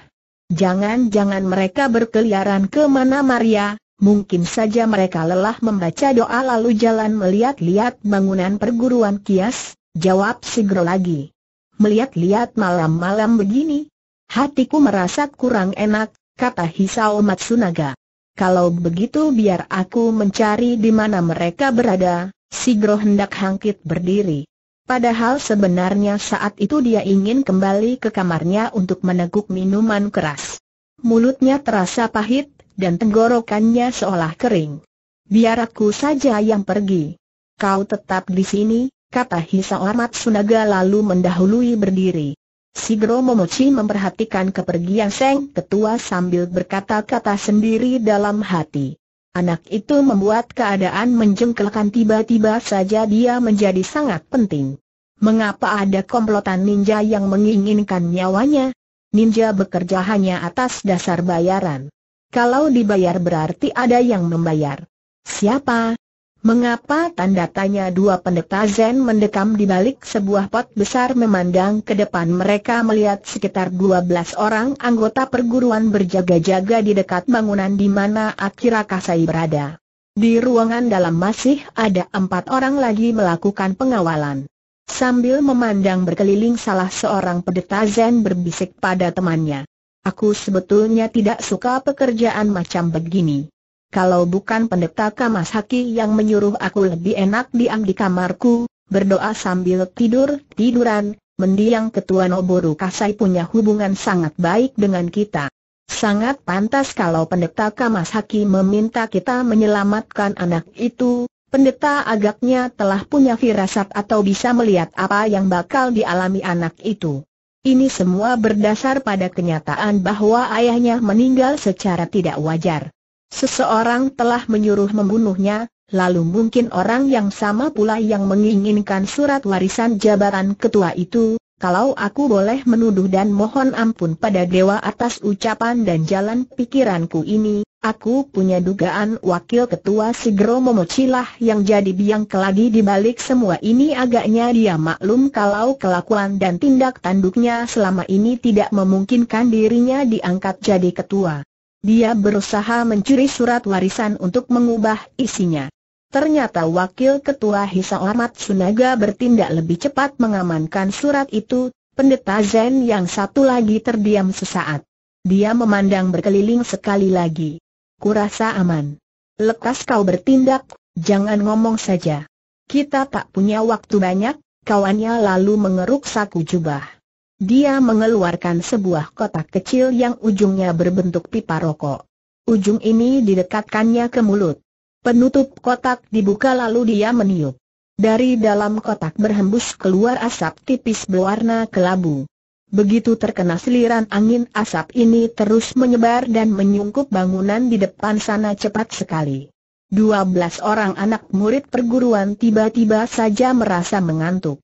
Jangan-jangan mereka berkeliaran ke mana Maria, mungkin saja mereka lelah membaca doa lalu jalan melihat-lihat bangunan perguruan kias, jawab Sigro lagi. Melihat-lihat malam-malam begini, hatiku merasa kurang enak, kata Hisao Matsunaga. Kalau begitu biar aku mencari di mana mereka berada, Sigro hendak hangkit berdiri. Padahal sebenarnya saat itu dia ingin kembali ke kamarnya untuk meneguk minuman keras. Mulutnya terasa pahit, dan tenggorokannya seolah kering. Biar aku saja yang pergi. Kau tetap di sini, kata Hisa Sunaga lalu mendahului berdiri. Sigro Momochi memperhatikan kepergian Seng Ketua sambil berkata-kata sendiri dalam hati. Anak itu membuat keadaan menjengkelkan tiba-tiba saja dia menjadi sangat penting. Mengapa ada komplotan ninja yang menginginkan nyawanya? Ninja bekerja hanya atas dasar bayaran. Kalau dibayar berarti ada yang membayar. Siapa? Mengapa tanda tanya dua pendeta Zen mendekam di balik sebuah pot besar memandang ke depan mereka melihat sekitar 12 orang anggota perguruan berjaga-jaga di dekat bangunan di mana Akira Kasai berada. Di ruangan dalam masih ada empat orang lagi melakukan pengawalan. Sambil memandang berkeliling salah seorang pendeta Zen berbisik pada temannya. Aku sebetulnya tidak suka pekerjaan macam begini kalau bukan pendeta Kamas Haki yang menyuruh aku lebih enak diam di kamarku, berdoa sambil tidur-tiduran, mendiang ketua Noboru Kasai punya hubungan sangat baik dengan kita. Sangat pantas kalau pendeta Kamas Haki meminta kita menyelamatkan anak itu, pendeta agaknya telah punya firasat atau bisa melihat apa yang bakal dialami anak itu. Ini semua berdasar pada kenyataan bahwa ayahnya meninggal secara tidak wajar. Seseorang telah menyuruh membunuhnya, lalu mungkin orang yang sama pula yang menginginkan surat warisan jabatan ketua itu, kalau aku boleh menuduh dan mohon ampun pada dewa atas ucapan dan jalan pikiranku ini, aku punya dugaan wakil ketua Sigro Momocilah yang jadi biang keladi di balik semua ini agaknya dia maklum kalau kelakuan dan tindak tanduknya selama ini tidak memungkinkan dirinya diangkat jadi ketua dia berusaha mencuri surat warisan untuk mengubah isinya. Ternyata Wakil Ketua Hisa Sunaga bertindak lebih cepat mengamankan surat itu, pendeta Zen yang satu lagi terdiam sesaat. Dia memandang berkeliling sekali lagi. Kurasa aman. Lekas kau bertindak, jangan ngomong saja. Kita tak punya waktu banyak, kawannya lalu mengeruk saku jubah. Dia mengeluarkan sebuah kotak kecil yang ujungnya berbentuk pipa rokok. Ujung ini didekatkannya ke mulut. Penutup kotak dibuka lalu dia meniup. Dari dalam kotak berhembus keluar asap tipis berwarna kelabu. Begitu terkena seliran angin asap ini terus menyebar dan menyungkup bangunan di depan sana cepat sekali. Dua belas orang anak murid perguruan tiba-tiba saja merasa mengantuk.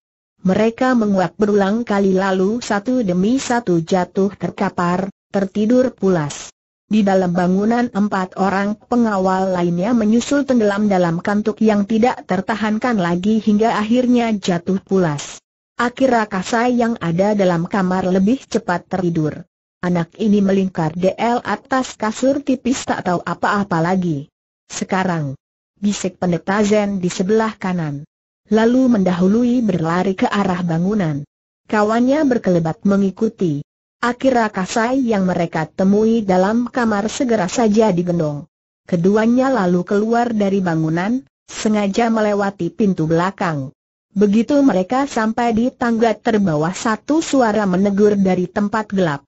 Mereka menguap berulang kali lalu satu demi satu jatuh terkapar, tertidur pulas. Di dalam bangunan empat orang pengawal lainnya menyusul tenggelam dalam kantuk yang tidak tertahankan lagi hingga akhirnya jatuh pulas. Akira Kasai yang ada dalam kamar lebih cepat tertidur. Anak ini melingkar DL atas kasur tipis tak tahu apa-apa lagi. Sekarang, bisik pendeta Zen di sebelah kanan lalu mendahului berlari ke arah bangunan. Kawannya berkelebat mengikuti. Akira Kasai yang mereka temui dalam kamar segera saja digendong. Keduanya lalu keluar dari bangunan, sengaja melewati pintu belakang. Begitu mereka sampai di tangga terbawah satu suara menegur dari tempat gelap.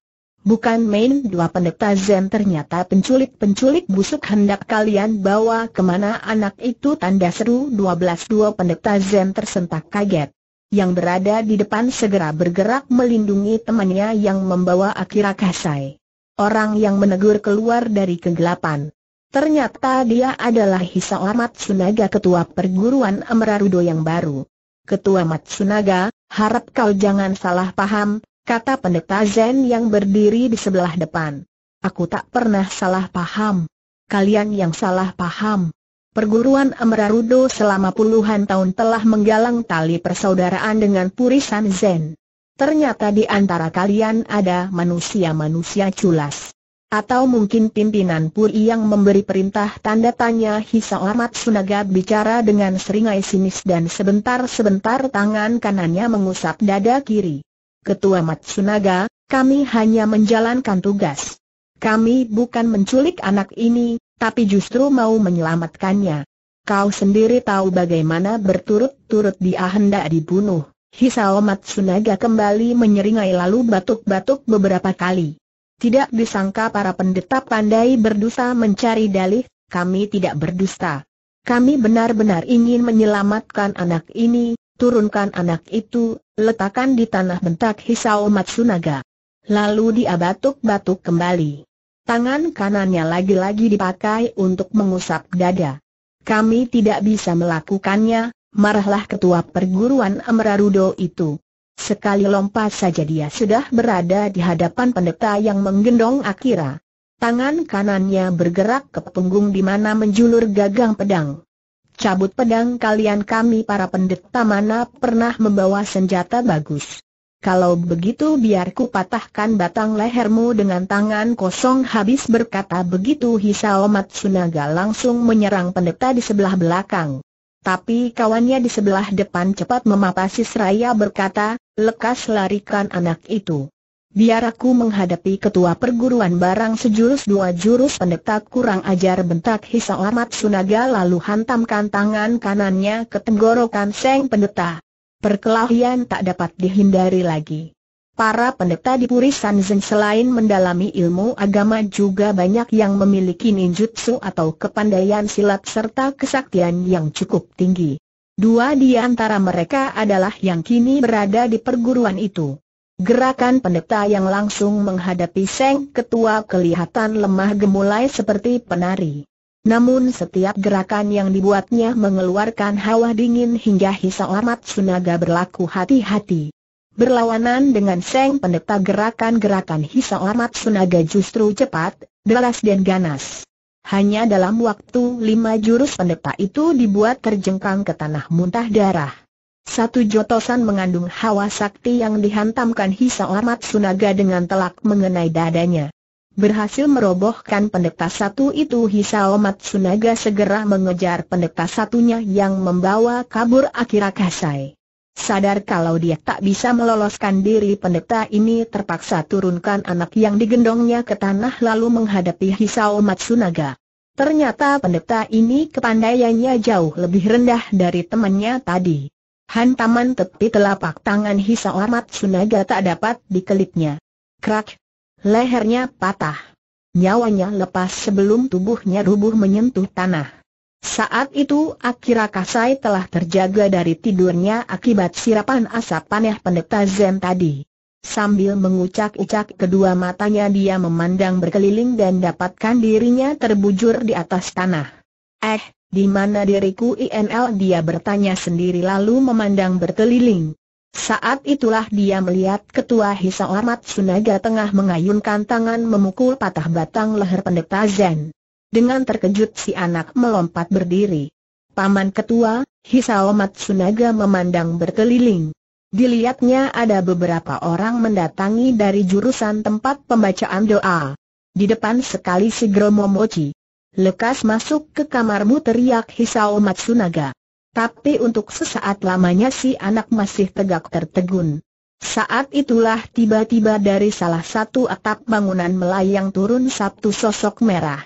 Bukan main dua pendeta Zen ternyata penculik-penculik busuk hendak kalian bawa kemana anak itu tanda seru 12 dua pendeta Zen tersentak kaget. Yang berada di depan segera bergerak melindungi temannya yang membawa Akira Kasai. Orang yang menegur keluar dari kegelapan. Ternyata dia adalah Hisa Hisao Sunaga ketua perguruan Amrarudo yang baru. Ketua Matsunaga, harap kau jangan salah paham, kata pendeta Zen yang berdiri di sebelah depan. Aku tak pernah salah paham. Kalian yang salah paham. Perguruan Amrarudo selama puluhan tahun telah menggalang tali persaudaraan dengan Purisan Zen. Ternyata di antara kalian ada manusia-manusia culas. Atau mungkin pimpinan Puri yang memberi perintah tanda tanya Hisa Amat Sunaga bicara dengan seringai sinis dan sebentar-sebentar tangan kanannya mengusap dada kiri. Ketua Matsunaga, kami hanya menjalankan tugas. Kami bukan menculik anak ini, tapi justru mau menyelamatkannya. Kau sendiri tahu bagaimana berturut-turut dia hendak dibunuh. Hisao Matsunaga kembali menyeringai lalu batuk-batuk beberapa kali. Tidak disangka para pendeta pandai berdusta mencari dalih, kami tidak berdusta. Kami benar-benar ingin menyelamatkan anak ini, turunkan anak itu, letakkan di tanah bentak Hisao Matsunaga. Lalu dia batuk-batuk kembali. Tangan kanannya lagi-lagi dipakai untuk mengusap dada. Kami tidak bisa melakukannya, marahlah ketua perguruan Amrarudo itu. Sekali lompat saja dia sudah berada di hadapan pendeta yang menggendong Akira. Tangan kanannya bergerak ke punggung di mana menjulur gagang pedang cabut pedang kalian kami para pendeta mana pernah membawa senjata bagus. Kalau begitu biar ku patahkan batang lehermu dengan tangan kosong habis berkata begitu Hisao Matsunaga langsung menyerang pendeta di sebelah belakang. Tapi kawannya di sebelah depan cepat memapasi seraya berkata, lekas larikan anak itu. Biar aku menghadapi ketua perguruan barang sejurus dua jurus pendeta kurang ajar bentak Hisa Amat Sunaga lalu hantamkan tangan kanannya ke tenggorokan Seng Pendeta. Perkelahian tak dapat dihindari lagi. Para pendeta di Puri Sanzen selain mendalami ilmu agama juga banyak yang memiliki ninjutsu atau kepandaian silat serta kesaktian yang cukup tinggi. Dua di antara mereka adalah yang kini berada di perguruan itu. Gerakan pendeta yang langsung menghadapi Seng Ketua kelihatan lemah gemulai seperti penari. Namun setiap gerakan yang dibuatnya mengeluarkan hawa dingin hingga Hisaomat Sunaga berlaku hati-hati. Berlawanan dengan Seng Pendeta gerakan-gerakan Hisaomat Sunaga justru cepat, deras dan ganas. Hanya dalam waktu lima jurus pendeta itu dibuat terjengkang ke tanah muntah darah. Satu jotosan mengandung hawa sakti yang dihantamkan Hisa Sunaga dengan telak mengenai dadanya. Berhasil merobohkan pendeta satu itu Hisa Sunaga segera mengejar pendeta satunya yang membawa kabur Akira Kasai. Sadar kalau dia tak bisa meloloskan diri pendeta ini terpaksa turunkan anak yang digendongnya ke tanah lalu menghadapi Hisa Sunaga. Ternyata pendeta ini kepandaiannya jauh lebih rendah dari temannya tadi. Hantaman tepi telapak tangan Hisao Sunaga tak dapat dikelipnya. Krak! Lehernya patah. Nyawanya lepas sebelum tubuhnya rubuh menyentuh tanah. Saat itu Akira Kasai telah terjaga dari tidurnya akibat sirapan asap panah pendeta Zen tadi. Sambil mengucak-ucak kedua matanya dia memandang berkeliling dan dapatkan dirinya terbujur di atas tanah. Eh, di mana diriku INL dia bertanya sendiri lalu memandang berkeliling. Saat itulah dia melihat ketua Hisa Ormat Sunaga tengah mengayunkan tangan memukul patah batang leher pendeta Zen. Dengan terkejut si anak melompat berdiri. Paman ketua, Hisa Ormat Sunaga memandang berkeliling. Dilihatnya ada beberapa orang mendatangi dari jurusan tempat pembacaan doa. Di depan sekali si Gromo Mochi. Lekas masuk ke kamarmu teriak Hisao Matsunaga. Tapi untuk sesaat lamanya si anak masih tegak tertegun. Saat itulah tiba-tiba dari salah satu atap bangunan melayang turun satu sosok merah.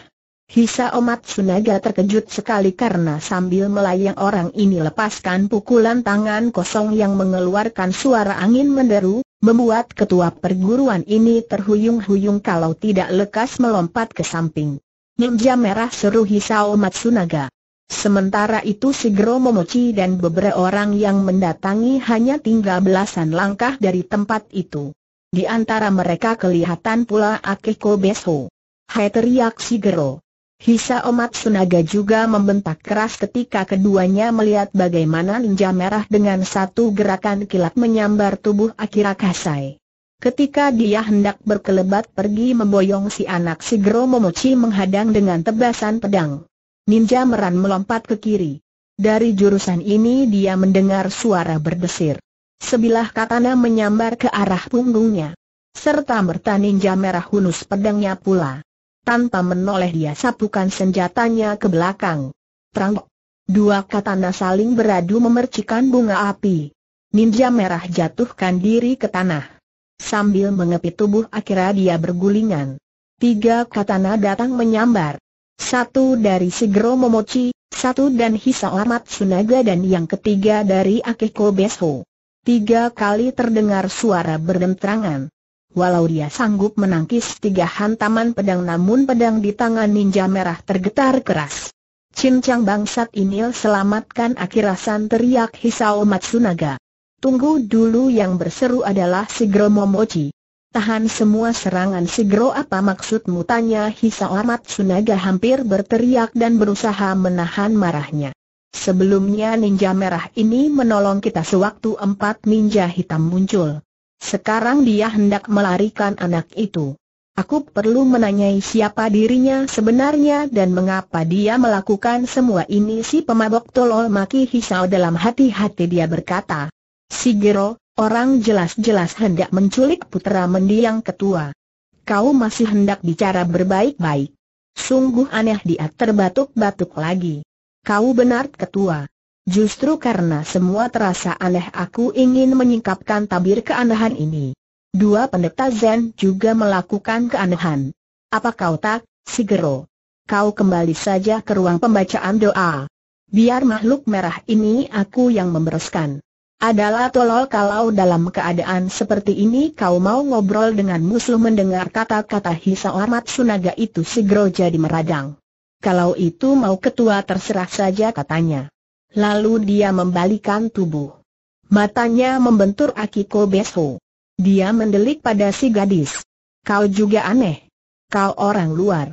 Hisa Omat Sunaga terkejut sekali karena sambil melayang orang ini lepaskan pukulan tangan kosong yang mengeluarkan suara angin menderu, membuat ketua perguruan ini terhuyung-huyung kalau tidak lekas melompat ke samping. Ninja Merah seru Hisao Matsunaga. Sementara itu Sigro Momochi dan beberapa orang yang mendatangi hanya tinggal belasan langkah dari tempat itu. Di antara mereka kelihatan pula Akiko Besho. Hai teriak Sigro. Hisao Matsunaga juga membentak keras ketika keduanya melihat bagaimana ninja merah dengan satu gerakan kilat menyambar tubuh Akira Kasai. Ketika dia hendak berkelebat pergi memboyong si anak si Momochi menghadang dengan tebasan pedang. Ninja Meran melompat ke kiri. Dari jurusan ini dia mendengar suara berdesir. Sebilah katana menyambar ke arah punggungnya. Serta merta ninja merah hunus pedangnya pula. Tanpa menoleh dia sapukan senjatanya ke belakang. Terang. Dua katana saling beradu memercikan bunga api. Ninja merah jatuhkan diri ke tanah. Sambil mengepit tubuh akira dia bergulingan. Tiga katana datang menyambar. Satu dari Segero Momochi, satu dan Hisao Sunaga dan yang ketiga dari Akeko Besho. Tiga kali terdengar suara berdentrangan. Walau dia sanggup menangkis tiga hantaman pedang namun pedang di tangan ninja merah tergetar keras. Cincang bangsat ini selamatkan Akira-san teriak Hisao Matsunaga. Tunggu dulu yang berseru adalah Sigro Momochi. Tahan semua serangan Sigro apa maksudmu tanya Hisao Matsunaga hampir berteriak dan berusaha menahan marahnya. Sebelumnya ninja merah ini menolong kita sewaktu empat ninja hitam muncul. Sekarang dia hendak melarikan anak itu. Aku perlu menanyai siapa dirinya sebenarnya dan mengapa dia melakukan semua ini si pemabok tolol maki Hisao dalam hati-hati dia berkata. Sigero, orang jelas-jelas hendak menculik putera mendiang ketua. Kau masih hendak bicara berbaik-baik. Sungguh aneh dia terbatuk-batuk lagi. Kau benar ketua. Justru karena semua terasa aneh aku ingin menyingkapkan tabir keanehan ini. Dua pendeta Zen juga melakukan keanehan. Apa kau tak, Sigero? Kau kembali saja ke ruang pembacaan doa. Biar makhluk merah ini aku yang membereskan. Adalah tolol kalau dalam keadaan seperti ini kau mau ngobrol dengan musuh mendengar kata-kata Hisa Amat Sunaga itu segera jadi meradang. Kalau itu mau ketua terserah saja katanya. Lalu dia membalikan tubuh. Matanya membentur Akiko Besho. Dia mendelik pada si gadis. Kau juga aneh. Kau orang luar.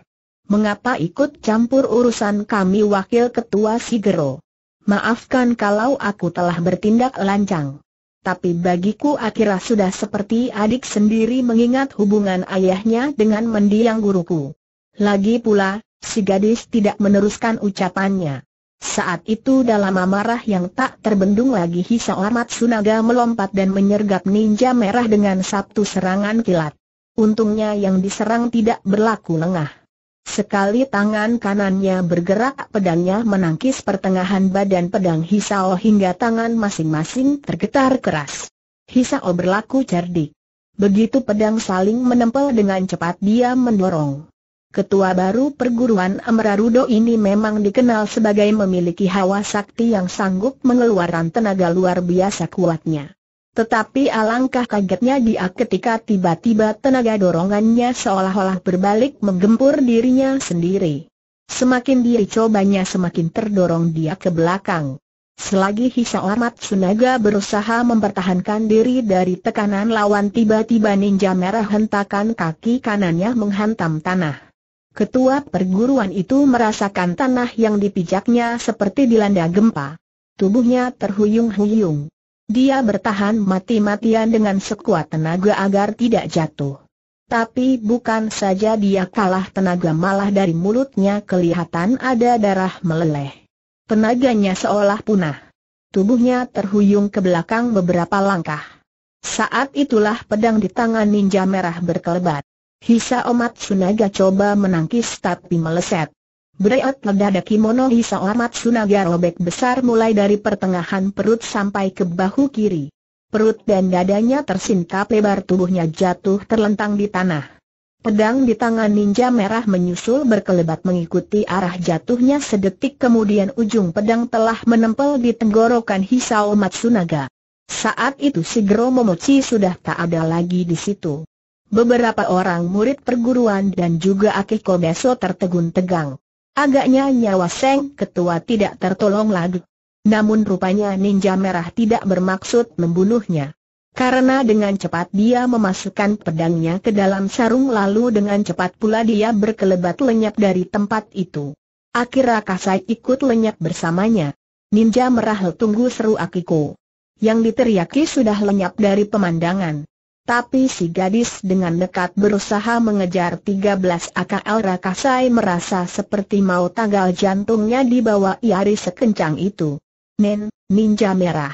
Mengapa ikut campur urusan kami wakil ketua Sigero? Maafkan kalau aku telah bertindak lancang. Tapi bagiku Akira sudah seperti adik sendiri mengingat hubungan ayahnya dengan mendiang guruku. Lagi pula, si gadis tidak meneruskan ucapannya. Saat itu dalam amarah yang tak terbendung lagi hisa Hisao Sunaga melompat dan menyergap ninja merah dengan satu serangan kilat. Untungnya yang diserang tidak berlaku lengah. Sekali tangan kanannya bergerak pedangnya menangkis pertengahan badan pedang Hisao hingga tangan masing-masing tergetar keras. Hisao berlaku cerdik. Begitu pedang saling menempel dengan cepat dia mendorong. Ketua baru perguruan Amrarudo ini memang dikenal sebagai memiliki hawa sakti yang sanggup mengeluarkan tenaga luar biasa kuatnya. Tetapi alangkah kagetnya dia ketika tiba-tiba tenaga dorongannya seolah-olah berbalik menggempur dirinya sendiri. Semakin diri cobanya semakin terdorong dia ke belakang. Selagi Hisao Sunaga berusaha mempertahankan diri dari tekanan lawan tiba-tiba ninja merah hentakan kaki kanannya menghantam tanah. Ketua perguruan itu merasakan tanah yang dipijaknya seperti dilanda gempa. Tubuhnya terhuyung-huyung. Dia bertahan mati-matian dengan sekuat tenaga agar tidak jatuh. Tapi bukan saja dia kalah tenaga malah dari mulutnya kelihatan ada darah meleleh. Tenaganya seolah punah. Tubuhnya terhuyung ke belakang beberapa langkah. Saat itulah pedang di tangan ninja merah berkelebat. Hisa Omat Sunaga coba menangkis tapi meleset. Bereot ledada kimono amat sunaga robek besar mulai dari pertengahan perut sampai ke bahu kiri. Perut dan dadanya tersingkap lebar tubuhnya jatuh terlentang di tanah. Pedang di tangan ninja merah menyusul berkelebat mengikuti arah jatuhnya sedetik kemudian ujung pedang telah menempel di tenggorokan Hisao Matsunaga. Saat itu Sigro Momochi sudah tak ada lagi di situ. Beberapa orang murid perguruan dan juga Akiko Beso tertegun tegang. Agaknya nyawa Seng Ketua tidak tertolong lagi. Namun rupanya ninja merah tidak bermaksud membunuhnya. Karena dengan cepat dia memasukkan pedangnya ke dalam sarung lalu dengan cepat pula dia berkelebat lenyap dari tempat itu. Akira Rakasai ikut lenyap bersamanya. Ninja merah tunggu seru Akiko. Yang diteriaki sudah lenyap dari pemandangan. Tapi si gadis dengan dekat berusaha mengejar 13 akal rakasai merasa seperti mau tanggal jantungnya di bawah iari sekencang itu. Nen, ninja merah.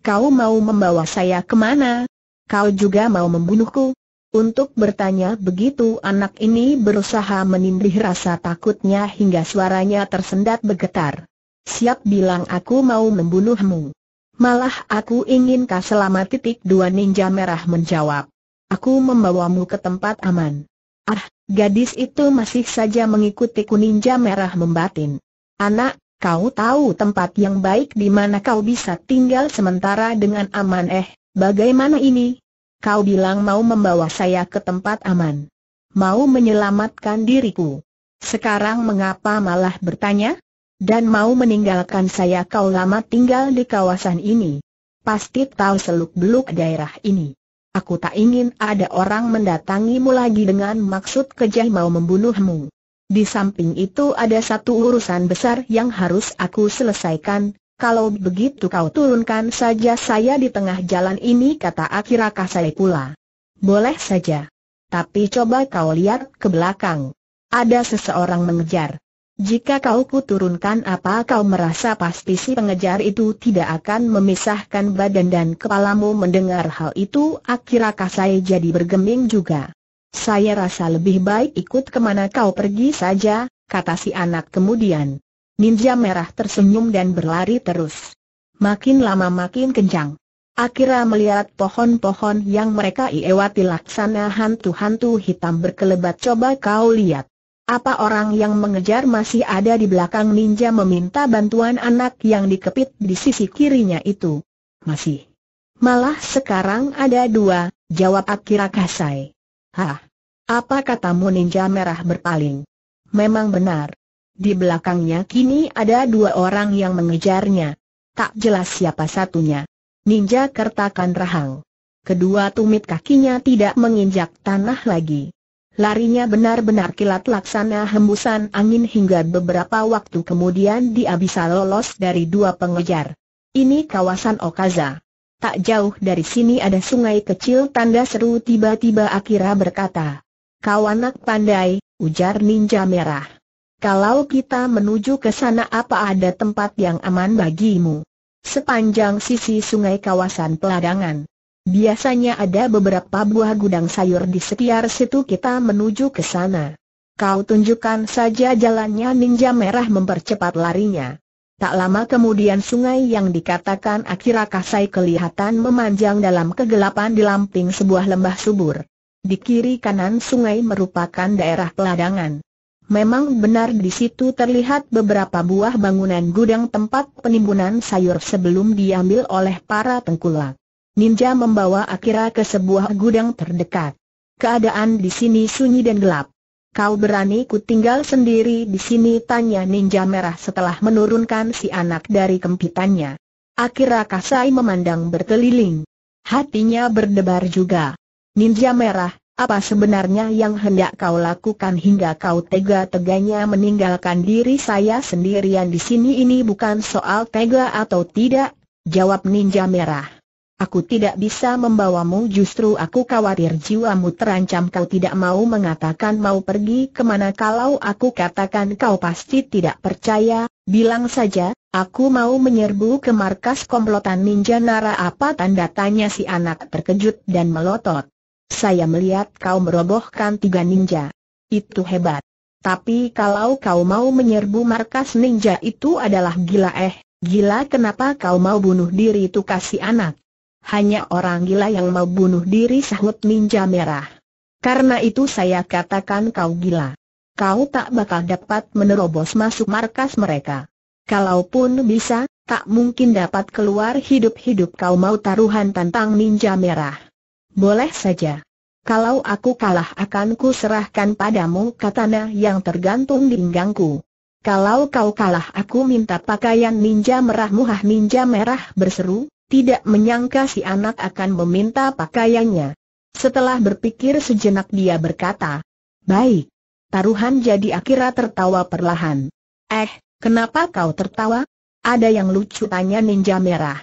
Kau mau membawa saya kemana? Kau juga mau membunuhku? Untuk bertanya begitu anak ini berusaha menindih rasa takutnya hingga suaranya tersendat bergetar. Siap bilang aku mau membunuhmu. Malah aku ingin kau selamat titik dua ninja merah menjawab. Aku membawamu ke tempat aman. Ah, gadis itu masih saja mengikuti ku ninja merah membatin. Anak, kau tahu tempat yang baik di mana kau bisa tinggal sementara dengan aman eh, bagaimana ini? Kau bilang mau membawa saya ke tempat aman. Mau menyelamatkan diriku. Sekarang mengapa malah bertanya? dan mau meninggalkan saya kau lama tinggal di kawasan ini. Pasti tahu seluk-beluk daerah ini. Aku tak ingin ada orang mendatangimu lagi dengan maksud kejah mau membunuhmu. Di samping itu ada satu urusan besar yang harus aku selesaikan, kalau begitu kau turunkan saja saya di tengah jalan ini kata Akira Kasai pula. Boleh saja. Tapi coba kau lihat ke belakang. Ada seseorang mengejar. Jika kau kuturunkan apa kau merasa pasti si pengejar itu tidak akan memisahkan badan dan kepalamu mendengar hal itu kah saya jadi bergeming juga. Saya rasa lebih baik ikut kemana kau pergi saja, kata si anak kemudian. Ninja merah tersenyum dan berlari terus. Makin lama makin kencang. Akira melihat pohon-pohon yang mereka iewati laksana hantu-hantu hitam berkelebat coba kau lihat. Apa orang yang mengejar masih ada di belakang ninja meminta bantuan anak yang dikepit di sisi kirinya itu? Masih. Malah sekarang ada dua, jawab Akira Kasai. Hah? Apa katamu ninja merah berpaling? Memang benar. Di belakangnya kini ada dua orang yang mengejarnya. Tak jelas siapa satunya. Ninja kertakan rahang. Kedua tumit kakinya tidak menginjak tanah lagi. Larinya benar-benar kilat laksana hembusan angin hingga beberapa waktu kemudian dia bisa lolos dari dua pengejar. Ini kawasan Okaza. Tak jauh dari sini ada sungai kecil tanda seru tiba-tiba Akira berkata. Kau pandai, ujar ninja merah. Kalau kita menuju ke sana apa ada tempat yang aman bagimu? Sepanjang sisi sungai kawasan peladangan. Biasanya ada beberapa buah gudang sayur di sekitar situ kita menuju ke sana. Kau tunjukkan saja jalannya ninja merah mempercepat larinya. Tak lama kemudian sungai yang dikatakan Akira Kasai kelihatan memanjang dalam kegelapan di lamping sebuah lembah subur. Di kiri kanan sungai merupakan daerah peladangan. Memang benar di situ terlihat beberapa buah bangunan gudang tempat penimbunan sayur sebelum diambil oleh para tengkulak ninja membawa Akira ke sebuah gudang terdekat. Keadaan di sini sunyi dan gelap. Kau berani ku tinggal sendiri di sini tanya ninja merah setelah menurunkan si anak dari kempitannya. Akira Kasai memandang berkeliling. Hatinya berdebar juga. Ninja merah, apa sebenarnya yang hendak kau lakukan hingga kau tega-teganya meninggalkan diri saya sendirian di sini ini bukan soal tega atau tidak, jawab ninja merah. Aku tidak bisa membawamu justru aku khawatir jiwamu terancam kau tidak mau mengatakan mau pergi kemana kalau aku katakan kau pasti tidak percaya, bilang saja, aku mau menyerbu ke markas komplotan ninja nara apa tanda tanya si anak terkejut dan melotot. Saya melihat kau merobohkan tiga ninja. Itu hebat. Tapi kalau kau mau menyerbu markas ninja itu adalah gila eh, gila kenapa kau mau bunuh diri itu kasih anak hanya orang gila yang mau bunuh diri sahut ninja merah. Karena itu saya katakan kau gila. Kau tak bakal dapat menerobos masuk markas mereka. Kalaupun bisa, tak mungkin dapat keluar hidup-hidup kau mau taruhan tentang ninja merah. Boleh saja. Kalau aku kalah akan ku serahkan padamu katana yang tergantung di pinggangku. Kalau kau kalah aku minta pakaian ninja merah muhah ninja merah berseru, tidak menyangka si anak akan meminta pakaiannya. Setelah berpikir sejenak dia berkata, Baik. Taruhan jadi Akira tertawa perlahan. Eh, kenapa kau tertawa? Ada yang lucu tanya ninja merah.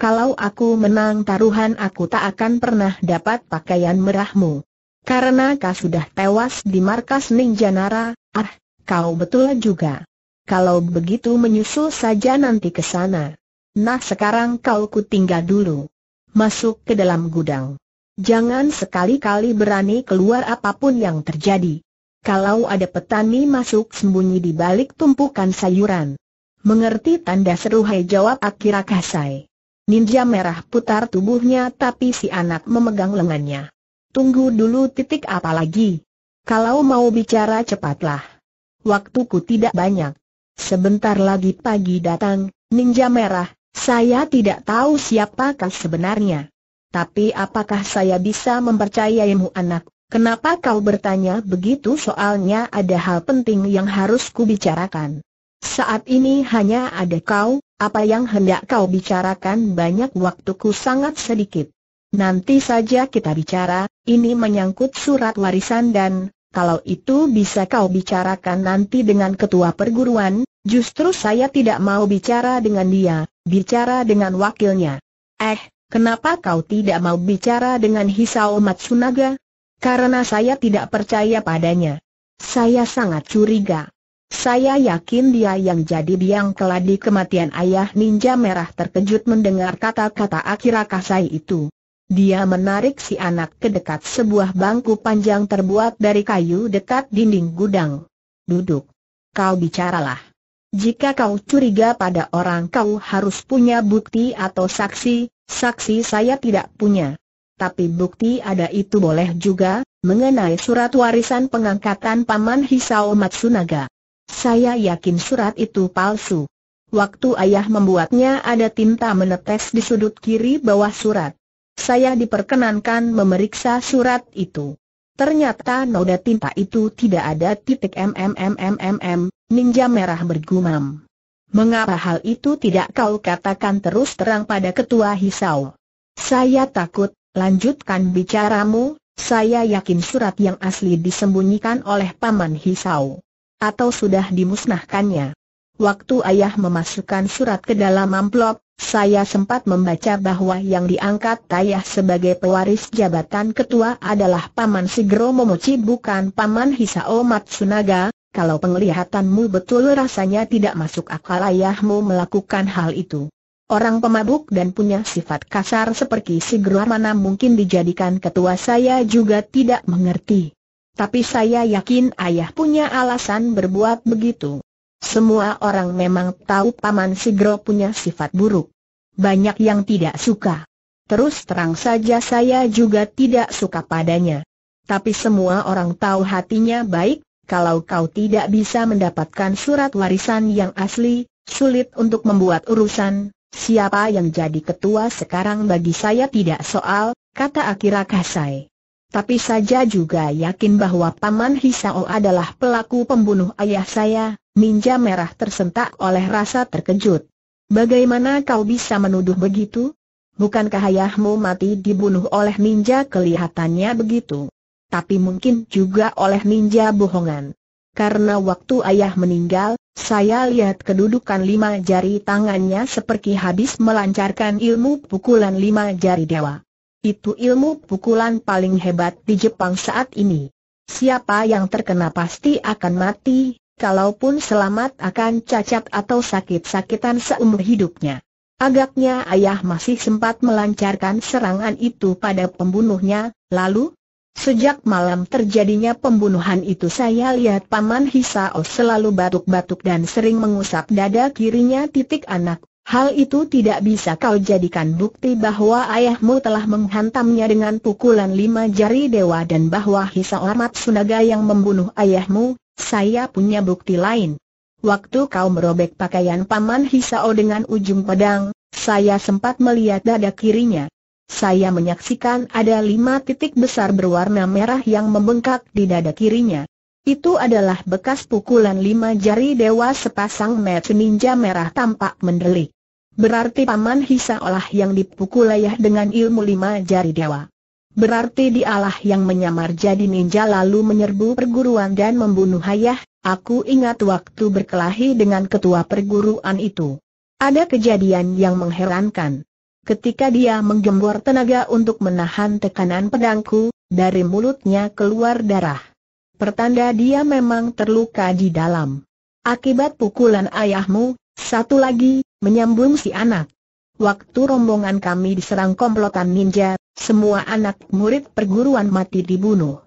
Kalau aku menang taruhan aku tak akan pernah dapat pakaian merahmu. Karena kau sudah tewas di markas ninja nara, ah, kau betul juga. Kalau begitu menyusul saja nanti ke sana. Nah sekarang kau tinggal dulu. Masuk ke dalam gudang. Jangan sekali-kali berani keluar apapun yang terjadi. Kalau ada petani masuk sembunyi di balik tumpukan sayuran. Mengerti tanda seru hai jawab Akira Kasai. Ninja merah putar tubuhnya tapi si anak memegang lengannya. Tunggu dulu titik apa lagi Kalau mau bicara cepatlah. Waktuku tidak banyak. Sebentar lagi pagi datang, ninja merah, saya tidak tahu siapakah sebenarnya. Tapi apakah saya bisa mempercayaimu anak? Kenapa kau bertanya begitu soalnya ada hal penting yang harus kubicarakan. Saat ini hanya ada kau, apa yang hendak kau bicarakan banyak waktuku sangat sedikit. Nanti saja kita bicara, ini menyangkut surat warisan dan, kalau itu bisa kau bicarakan nanti dengan ketua perguruan, justru saya tidak mau bicara dengan dia, bicara dengan wakilnya. Eh, kenapa kau tidak mau bicara dengan Hisao Matsunaga? Karena saya tidak percaya padanya. Saya sangat curiga. Saya yakin dia yang jadi biang keladi kematian ayah ninja merah terkejut mendengar kata-kata Akira Kasai itu. Dia menarik si anak ke dekat sebuah bangku panjang terbuat dari kayu dekat dinding gudang. Duduk. Kau bicaralah. Jika kau curiga pada orang kau harus punya bukti atau saksi, saksi saya tidak punya. Tapi bukti ada itu boleh juga, mengenai surat warisan pengangkatan Paman Hisao Matsunaga. Saya yakin surat itu palsu. Waktu ayah membuatnya ada tinta menetes di sudut kiri bawah surat. Saya diperkenankan memeriksa surat itu. Ternyata noda tinta itu tidak ada titik mmmmm, Ninja Merah bergumam. Mengapa hal itu tidak kau katakan terus terang pada ketua Hisau? Saya takut, lanjutkan bicaramu, saya yakin surat yang asli disembunyikan oleh Paman Hisau. Atau sudah dimusnahkannya. Waktu ayah memasukkan surat ke dalam amplop, saya sempat membaca bahwa yang diangkat Ayah sebagai pewaris jabatan ketua adalah Paman Sigro Momochi bukan Paman Hisao Matsunaga, kalau penglihatanmu betul rasanya tidak masuk akal ayahmu melakukan hal itu. Orang pemabuk dan punya sifat kasar seperti si Gerwa mana mungkin dijadikan ketua saya juga tidak mengerti. Tapi saya yakin ayah punya alasan berbuat begitu. Semua orang memang tahu paman Sigro punya sifat buruk. Banyak yang tidak suka. Terus terang saja saya juga tidak suka padanya. Tapi semua orang tahu hatinya baik, kalau kau tidak bisa mendapatkan surat warisan yang asli, sulit untuk membuat urusan, siapa yang jadi ketua sekarang bagi saya tidak soal, kata Akira Kasai. Tapi saja juga yakin bahwa Paman Hisao adalah pelaku pembunuh ayah saya, ninja merah tersentak oleh rasa terkejut. Bagaimana kau bisa menuduh begitu? Bukankah ayahmu mati dibunuh oleh ninja kelihatannya begitu? tapi mungkin juga oleh ninja bohongan. Karena waktu ayah meninggal, saya lihat kedudukan lima jari tangannya seperti habis melancarkan ilmu pukulan lima jari dewa. Itu ilmu pukulan paling hebat di Jepang saat ini. Siapa yang terkena pasti akan mati, kalaupun selamat akan cacat atau sakit-sakitan seumur hidupnya. Agaknya ayah masih sempat melancarkan serangan itu pada pembunuhnya, lalu, Sejak malam terjadinya pembunuhan itu saya lihat Paman Hisao oh selalu batuk-batuk dan sering mengusap dada kirinya titik anak. Hal itu tidak bisa kau jadikan bukti bahwa ayahmu telah menghantamnya dengan pukulan lima jari dewa dan bahwa Hisao Amat Sunaga yang membunuh ayahmu, saya punya bukti lain. Waktu kau merobek pakaian Paman Hisao oh dengan ujung pedang, saya sempat melihat dada kirinya saya menyaksikan ada lima titik besar berwarna merah yang membengkak di dada kirinya. Itu adalah bekas pukulan lima jari dewa sepasang metu ninja merah tampak mendelik. Berarti Paman Hisa olah yang dipukul ayah dengan ilmu lima jari dewa. Berarti dialah yang menyamar jadi ninja lalu menyerbu perguruan dan membunuh ayah, aku ingat waktu berkelahi dengan ketua perguruan itu. Ada kejadian yang mengherankan. Ketika dia menggembor tenaga untuk menahan tekanan pedangku, dari mulutnya keluar darah. Pertanda dia memang terluka di dalam. Akibat pukulan ayahmu, satu lagi, menyambung si anak. Waktu rombongan kami diserang komplotan ninja, semua anak murid perguruan mati dibunuh.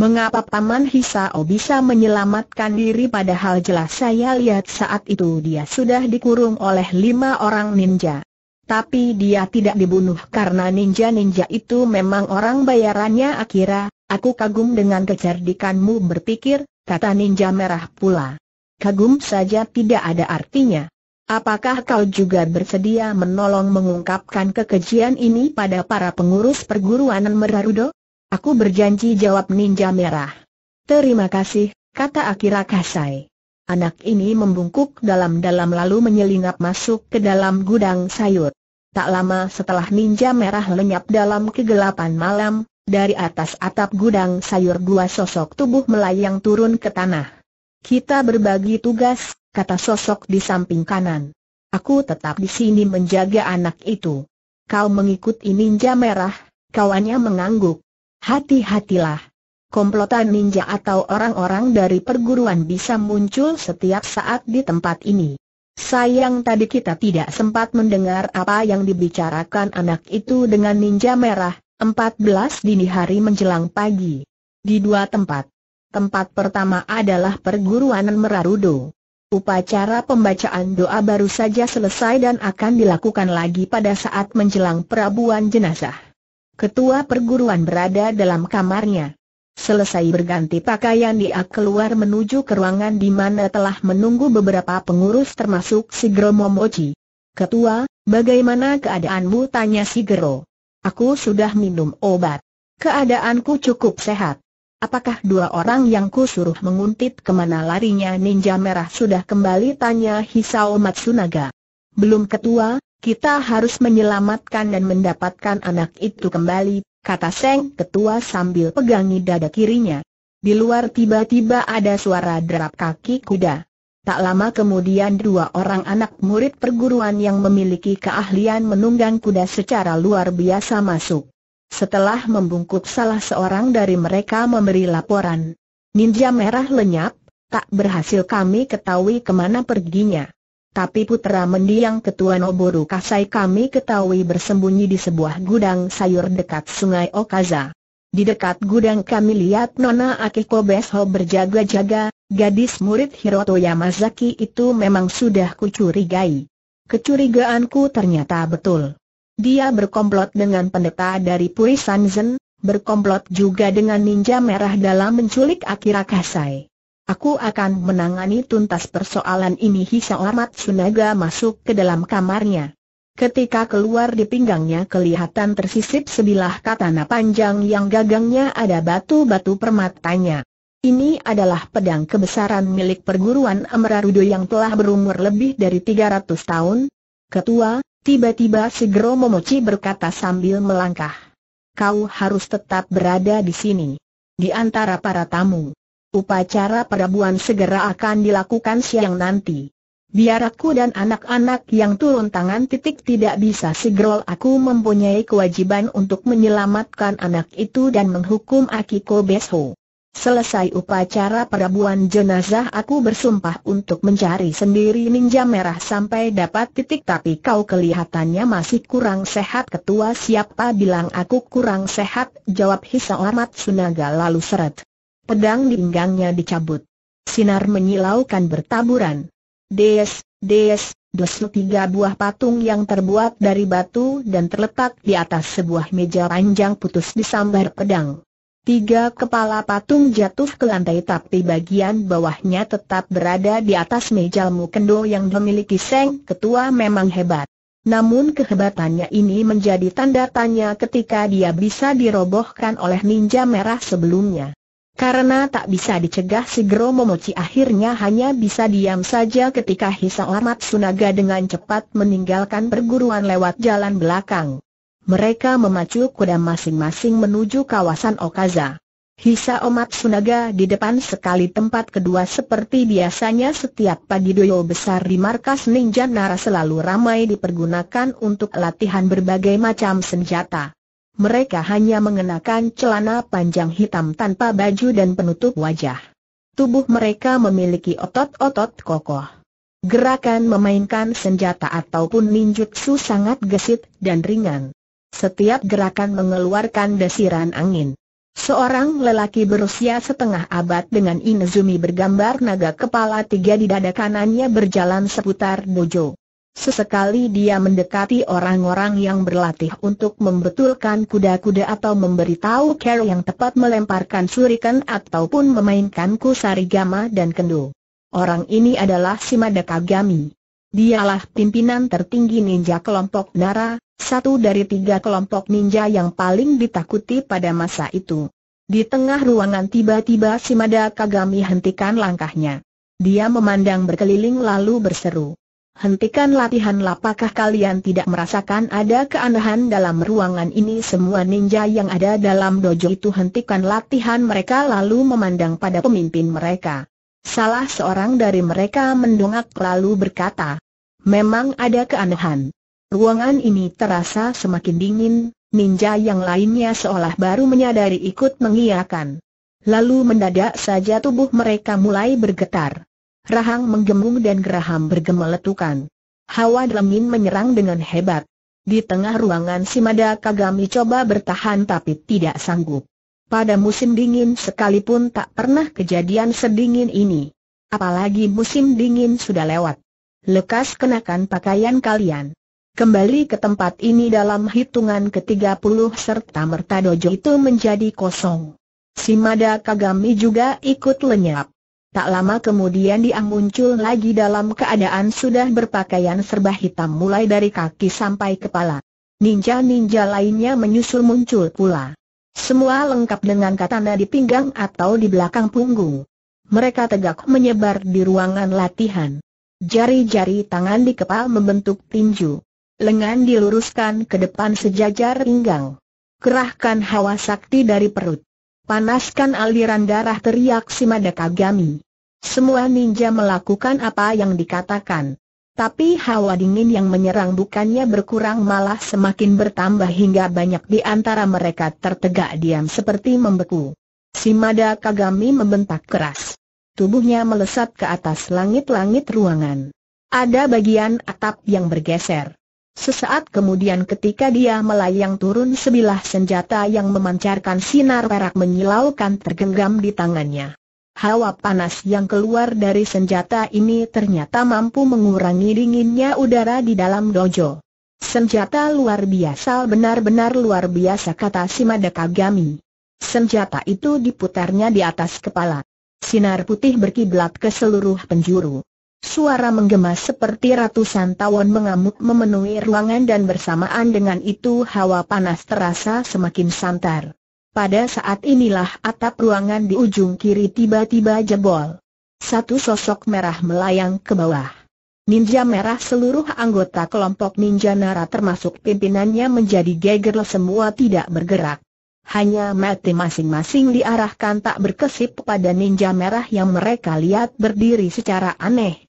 Mengapa Paman Hisao bisa menyelamatkan diri padahal jelas saya lihat saat itu dia sudah dikurung oleh lima orang ninja. Tapi dia tidak dibunuh karena ninja-ninja itu memang orang bayarannya Akira, aku kagum dengan kecerdikanmu berpikir, kata ninja merah pula. Kagum saja tidak ada artinya. Apakah kau juga bersedia menolong mengungkapkan kekejian ini pada para pengurus perguruan Merarudo? Aku berjanji jawab ninja merah. Terima kasih, kata Akira Kasai. Anak ini membungkuk dalam-dalam lalu menyelinap masuk ke dalam gudang sayur. Tak lama setelah ninja merah lenyap dalam kegelapan malam, dari atas atap gudang sayur dua sosok tubuh melayang turun ke tanah. Kita berbagi tugas, kata sosok di samping kanan. Aku tetap di sini menjaga anak itu. Kau mengikuti ninja merah, kawannya mengangguk. Hati-hatilah komplotan ninja atau orang-orang dari perguruan bisa muncul setiap saat di tempat ini. Sayang tadi kita tidak sempat mendengar apa yang dibicarakan anak itu dengan ninja merah, 14 dini hari menjelang pagi. Di dua tempat. Tempat pertama adalah perguruan Merarudo. Upacara pembacaan doa baru saja selesai dan akan dilakukan lagi pada saat menjelang perabuan jenazah. Ketua perguruan berada dalam kamarnya. Selesai berganti pakaian dia keluar menuju ke ruangan di mana telah menunggu beberapa pengurus termasuk si Momochi. Ketua, bagaimana keadaanmu? tanya si Gero. Aku sudah minum obat. Keadaanku cukup sehat. Apakah dua orang yang ku suruh menguntit kemana larinya ninja merah sudah kembali? tanya Hisao Matsunaga. Belum ketua, kita harus menyelamatkan dan mendapatkan anak itu kembali, kata Seng Ketua sambil pegangi dada kirinya. Di luar tiba-tiba ada suara derap kaki kuda. Tak lama kemudian dua orang anak murid perguruan yang memiliki keahlian menunggang kuda secara luar biasa masuk. Setelah membungkuk salah seorang dari mereka memberi laporan. Ninja merah lenyap, tak berhasil kami ketahui kemana perginya. Tapi putra mendiang ketua Noboru Kasai kami ketahui bersembunyi di sebuah gudang sayur dekat sungai Okaza. Di dekat gudang kami lihat Nona Akiko Besho berjaga-jaga, gadis murid Hiroto Yamazaki itu memang sudah kucurigai. Kecurigaanku ternyata betul. Dia berkomplot dengan pendeta dari Puri Sanzen, berkomplot juga dengan ninja merah dalam menculik Akira Kasai. Aku akan menangani tuntas persoalan ini Hisao Sunaga masuk ke dalam kamarnya. Ketika keluar di pinggangnya kelihatan tersisip sebilah katana panjang yang gagangnya ada batu-batu permatanya. Ini adalah pedang kebesaran milik perguruan Amrarudo yang telah berumur lebih dari 300 tahun. Ketua, tiba-tiba Segero Momochi berkata sambil melangkah. Kau harus tetap berada di sini. Di antara para tamu. Upacara perabuan segera akan dilakukan siang nanti. Biar aku dan anak-anak yang turun tangan titik tidak bisa Segerol aku mempunyai kewajiban untuk menyelamatkan anak itu dan menghukum Akiko Besho. Selesai upacara perabuan jenazah aku bersumpah untuk mencari sendiri ninja merah sampai dapat titik tapi kau kelihatannya masih kurang sehat ketua siapa bilang aku kurang sehat jawab Ahmad Sunaga lalu seret pedang di pinggangnya dicabut. Sinar menyilaukan bertaburan. Des, des, dosu tiga buah patung yang terbuat dari batu dan terletak di atas sebuah meja panjang putus disambar pedang. Tiga kepala patung jatuh ke lantai tapi bagian bawahnya tetap berada di atas meja Mukendo yang dimiliki Seng Ketua memang hebat. Namun kehebatannya ini menjadi tanda tanya ketika dia bisa dirobohkan oleh ninja merah sebelumnya. Karena tak bisa dicegah si Momoci akhirnya hanya bisa diam saja ketika Hisao Matsunaga dengan cepat meninggalkan perguruan lewat jalan belakang. Mereka memacu kuda masing-masing menuju kawasan Okaza. Hisao Matsunaga di depan sekali tempat kedua seperti biasanya setiap pagi doyo besar di markas Ninja Nara selalu ramai dipergunakan untuk latihan berbagai macam senjata mereka hanya mengenakan celana panjang hitam tanpa baju dan penutup wajah. Tubuh mereka memiliki otot-otot kokoh. Gerakan memainkan senjata ataupun ninjutsu sangat gesit dan ringan. Setiap gerakan mengeluarkan desiran angin. Seorang lelaki berusia setengah abad dengan Inezumi bergambar naga kepala tiga di dada kanannya berjalan seputar dojo. Sesekali dia mendekati orang-orang yang berlatih untuk membetulkan kuda-kuda atau memberitahu Carol yang tepat melemparkan surikan ataupun memainkan kusari gama dan kendo. Orang ini adalah Simadaka Gami. Dialah pimpinan tertinggi ninja kelompok Nara, satu dari tiga kelompok ninja yang paling ditakuti pada masa itu. Di tengah ruangan tiba-tiba Simadaka Gami hentikan langkahnya. Dia memandang berkeliling lalu berseru. Hentikan latihan lapakah kalian tidak merasakan ada keanehan dalam ruangan ini semua ninja yang ada dalam dojo itu hentikan latihan mereka lalu memandang pada pemimpin mereka. Salah seorang dari mereka mendongak lalu berkata, memang ada keanehan. Ruangan ini terasa semakin dingin, ninja yang lainnya seolah baru menyadari ikut mengiakan. Lalu mendadak saja tubuh mereka mulai bergetar. Rahang menggembung dan geraham letukan. Hawa dingin menyerang dengan hebat. Di tengah ruangan Simada Kagami coba bertahan tapi tidak sanggup. Pada musim dingin sekalipun tak pernah kejadian sedingin ini. Apalagi musim dingin sudah lewat. Lekas kenakan pakaian kalian. Kembali ke tempat ini dalam hitungan ke-30 serta merta dojo itu menjadi kosong. Simada Kagami juga ikut lenyap. Tak lama kemudian dia muncul lagi dalam keadaan sudah berpakaian serba hitam mulai dari kaki sampai kepala. Ninja-ninja lainnya menyusul muncul pula. Semua lengkap dengan katana di pinggang atau di belakang punggung. Mereka tegak menyebar di ruangan latihan. Jari-jari tangan di kepala membentuk tinju. Lengan diluruskan ke depan sejajar pinggang. Kerahkan hawa sakti dari perut. Panaskan aliran darah teriak si Madakagami. Semua ninja melakukan apa yang dikatakan. Tapi hawa dingin yang menyerang bukannya berkurang malah semakin bertambah hingga banyak di antara mereka tertegak diam seperti membeku. Simada Kagami membentak keras. Tubuhnya melesat ke atas langit-langit ruangan. Ada bagian atap yang bergeser. Sesaat kemudian ketika dia melayang turun sebilah senjata yang memancarkan sinar perak menyilaukan tergenggam di tangannya. Hawa panas yang keluar dari senjata ini ternyata mampu mengurangi dinginnya udara di dalam dojo. Senjata luar biasa benar-benar luar biasa kata Simada Kagami. Senjata itu diputarnya di atas kepala. Sinar putih berkiblat ke seluruh penjuru. Suara menggema seperti ratusan tawon mengamuk memenuhi ruangan dan bersamaan dengan itu hawa panas terasa semakin santar. Pada saat inilah atap ruangan di ujung kiri tiba-tiba jebol. Satu sosok merah melayang ke bawah. Ninja merah seluruh anggota kelompok ninja Nara termasuk pimpinannya menjadi geger semua tidak bergerak. Hanya mati masing-masing diarahkan tak berkesip pada ninja merah yang mereka lihat berdiri secara aneh.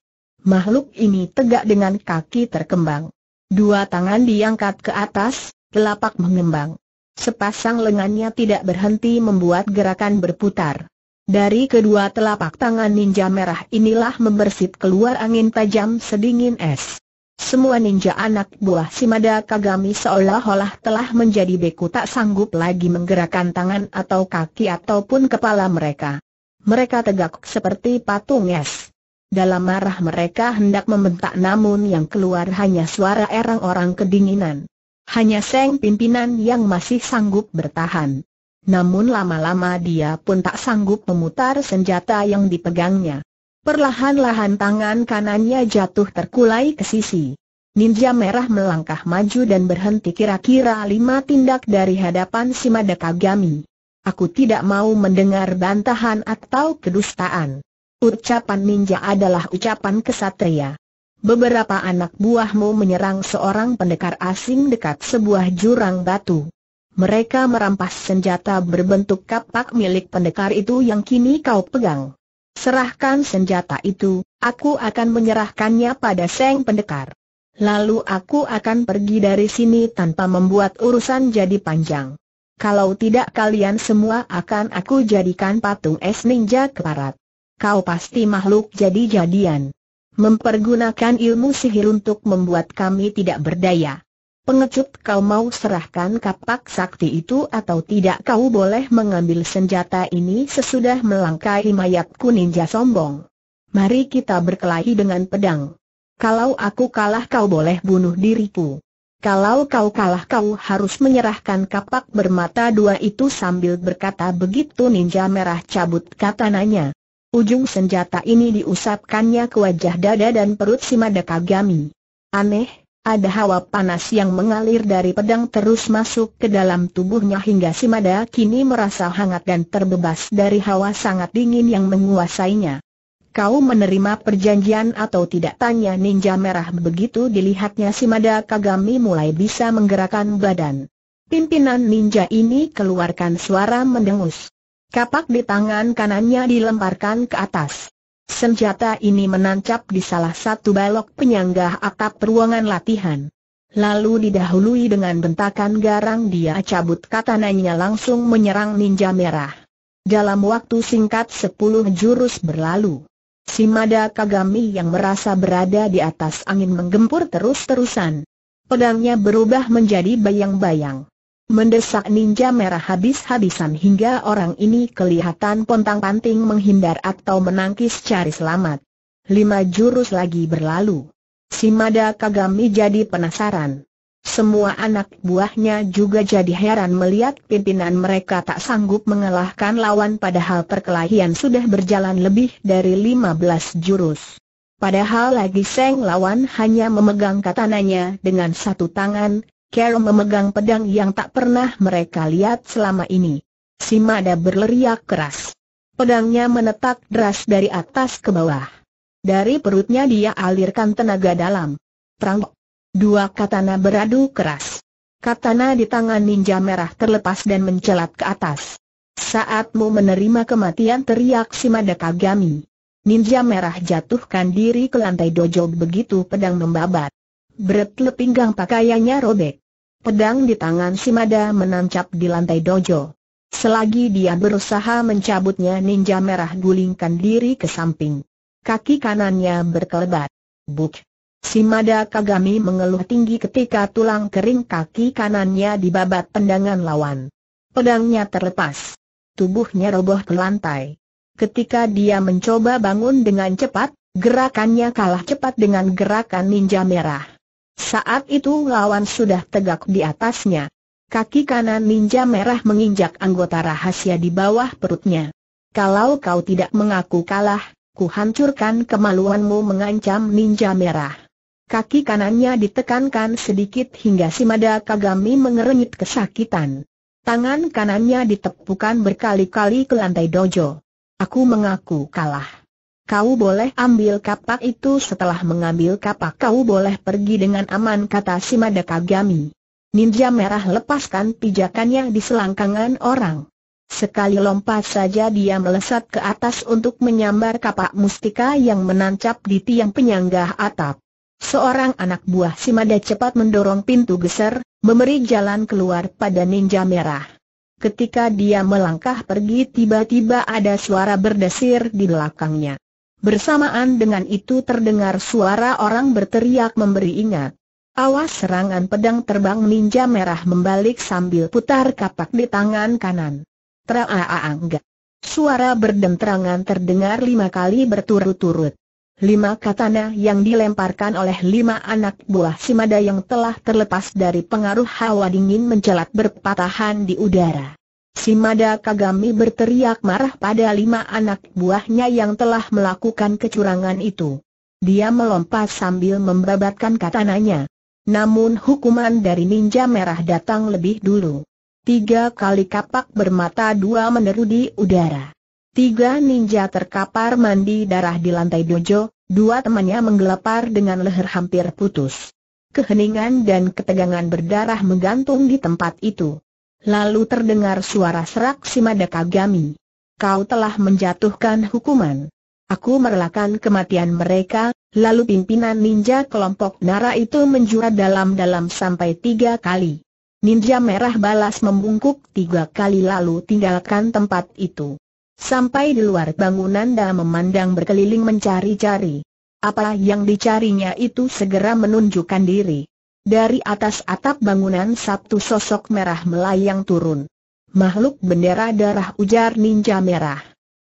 Makhluk ini tegak dengan kaki terkembang. Dua tangan diangkat ke atas, telapak mengembang. Sepasang lengannya tidak berhenti membuat gerakan berputar. Dari kedua telapak tangan ninja merah inilah membersit keluar angin tajam sedingin es. Semua ninja anak buah Simada Kagami seolah-olah telah menjadi beku tak sanggup lagi menggerakkan tangan atau kaki ataupun kepala mereka. Mereka tegak seperti patung es. Dalam marah mereka hendak membentak namun yang keluar hanya suara erang orang kedinginan. Hanya Seng pimpinan yang masih sanggup bertahan. Namun lama-lama dia pun tak sanggup memutar senjata yang dipegangnya. Perlahan-lahan tangan kanannya jatuh terkulai ke sisi. Ninja merah melangkah maju dan berhenti kira-kira lima tindak dari hadapan si Madakagami. Aku tidak mau mendengar bantahan atau kedustaan. Ucapan ninja adalah ucapan kesatria. Beberapa anak buahmu menyerang seorang pendekar asing dekat sebuah jurang batu. Mereka merampas senjata berbentuk kapak milik pendekar itu yang kini kau pegang. Serahkan senjata itu, aku akan menyerahkannya pada Seng Pendekar. Lalu aku akan pergi dari sini tanpa membuat urusan jadi panjang. Kalau tidak kalian semua akan aku jadikan patung es ninja keparat kau pasti makhluk jadi-jadian. Mempergunakan ilmu sihir untuk membuat kami tidak berdaya. Pengecut kau mau serahkan kapak sakti itu atau tidak kau boleh mengambil senjata ini sesudah melangkahi mayatku ninja sombong. Mari kita berkelahi dengan pedang. Kalau aku kalah kau boleh bunuh diriku. Kalau kau kalah kau harus menyerahkan kapak bermata dua itu sambil berkata begitu ninja merah cabut katanya. Ujung senjata ini diusapkannya ke wajah dada dan perut si Madakagami. Aneh, ada hawa panas yang mengalir dari pedang terus masuk ke dalam tubuhnya hingga si Mada kini merasa hangat dan terbebas dari hawa sangat dingin yang menguasainya. Kau menerima perjanjian atau tidak tanya ninja merah begitu dilihatnya si Mada Kagami mulai bisa menggerakkan badan. Pimpinan ninja ini keluarkan suara mendengus. Kapak di tangan kanannya dilemparkan ke atas. Senjata ini menancap di salah satu balok penyangga atap ruangan latihan. Lalu didahului dengan bentakan garang dia cabut katananya langsung menyerang ninja merah. Dalam waktu singkat sepuluh jurus berlalu. Simada Kagami yang merasa berada di atas angin menggempur terus-terusan. Pedangnya berubah menjadi bayang-bayang. Mendesak ninja merah habis-habisan hingga orang ini kelihatan pontang-panting menghindar atau menangkis cari selamat. Lima jurus lagi berlalu. Simada Kagami jadi penasaran. Semua anak buahnya juga jadi heran melihat pimpinan mereka tak sanggup mengalahkan lawan padahal perkelahian sudah berjalan lebih dari lima belas jurus. Padahal lagi Seng lawan hanya memegang katananya dengan satu tangan, Carol memegang pedang yang tak pernah mereka lihat selama ini. Si Mada berleriak keras. Pedangnya menetak deras dari atas ke bawah. Dari perutnya dia alirkan tenaga dalam. Prang! Dua katana beradu keras. Katana di tangan ninja merah terlepas dan mencelat ke atas. Saatmu menerima kematian teriak si Mada Kagami. Ninja merah jatuhkan diri ke lantai dojo begitu pedang membabat. Bretlet pinggang pakaiannya robek. Pedang di tangan Simada menancap di lantai dojo. Selagi dia berusaha mencabutnya ninja merah gulingkan diri ke samping. Kaki kanannya berkelebat. Buk. Simada Kagami mengeluh tinggi ketika tulang kering kaki kanannya dibabat pendangan lawan. Pedangnya terlepas. Tubuhnya roboh ke lantai. Ketika dia mencoba bangun dengan cepat, gerakannya kalah cepat dengan gerakan ninja merah. Saat itu lawan sudah tegak di atasnya. Kaki kanan ninja merah menginjak anggota rahasia di bawah perutnya. Kalau kau tidak mengaku kalah, kuhancurkan kemaluanmu mengancam ninja merah. Kaki kanannya ditekankan sedikit hingga si Mada Kagami mengerenyit kesakitan. Tangan kanannya ditepukan berkali-kali ke lantai dojo. Aku mengaku kalah. Kau boleh ambil kapak itu setelah mengambil kapak kau boleh pergi dengan aman kata si Madakagami. Ninja merah lepaskan pijakannya di selangkangan orang. Sekali lompat saja dia melesat ke atas untuk menyambar kapak mustika yang menancap di tiang penyangga atap. Seorang anak buah Simada cepat mendorong pintu geser, memberi jalan keluar pada ninja merah. Ketika dia melangkah pergi tiba-tiba ada suara berdesir di belakangnya. Bersamaan dengan itu terdengar suara orang berteriak memberi ingat. Awas serangan pedang terbang ninja merah membalik sambil putar kapak di tangan kanan. Traa-a-angga. Suara berdentrangan terdengar lima kali berturut-turut. Lima katana yang dilemparkan oleh lima anak buah Simada yang telah terlepas dari pengaruh hawa dingin mencelat berpatahan di udara. Si Mada Kagami berteriak marah pada lima anak buahnya yang telah melakukan kecurangan itu. Dia melompat sambil membabatkan katananya. Namun hukuman dari ninja merah datang lebih dulu. Tiga kali kapak bermata dua meneru di udara. Tiga ninja terkapar mandi darah di lantai dojo, dua temannya menggelepar dengan leher hampir putus. Keheningan dan ketegangan berdarah menggantung di tempat itu. Lalu terdengar suara serak si Madaka Gami. Kau telah menjatuhkan hukuman. Aku merelakan kematian mereka, lalu pimpinan ninja kelompok Nara itu menjurat dalam-dalam sampai tiga kali. Ninja merah balas membungkuk tiga kali lalu tinggalkan tempat itu. Sampai di luar bangunan dan memandang berkeliling mencari-cari. Apa yang dicarinya itu segera menunjukkan diri. Dari atas atap bangunan satu sosok merah melayang turun. Makhluk bendera darah ujar ninja merah.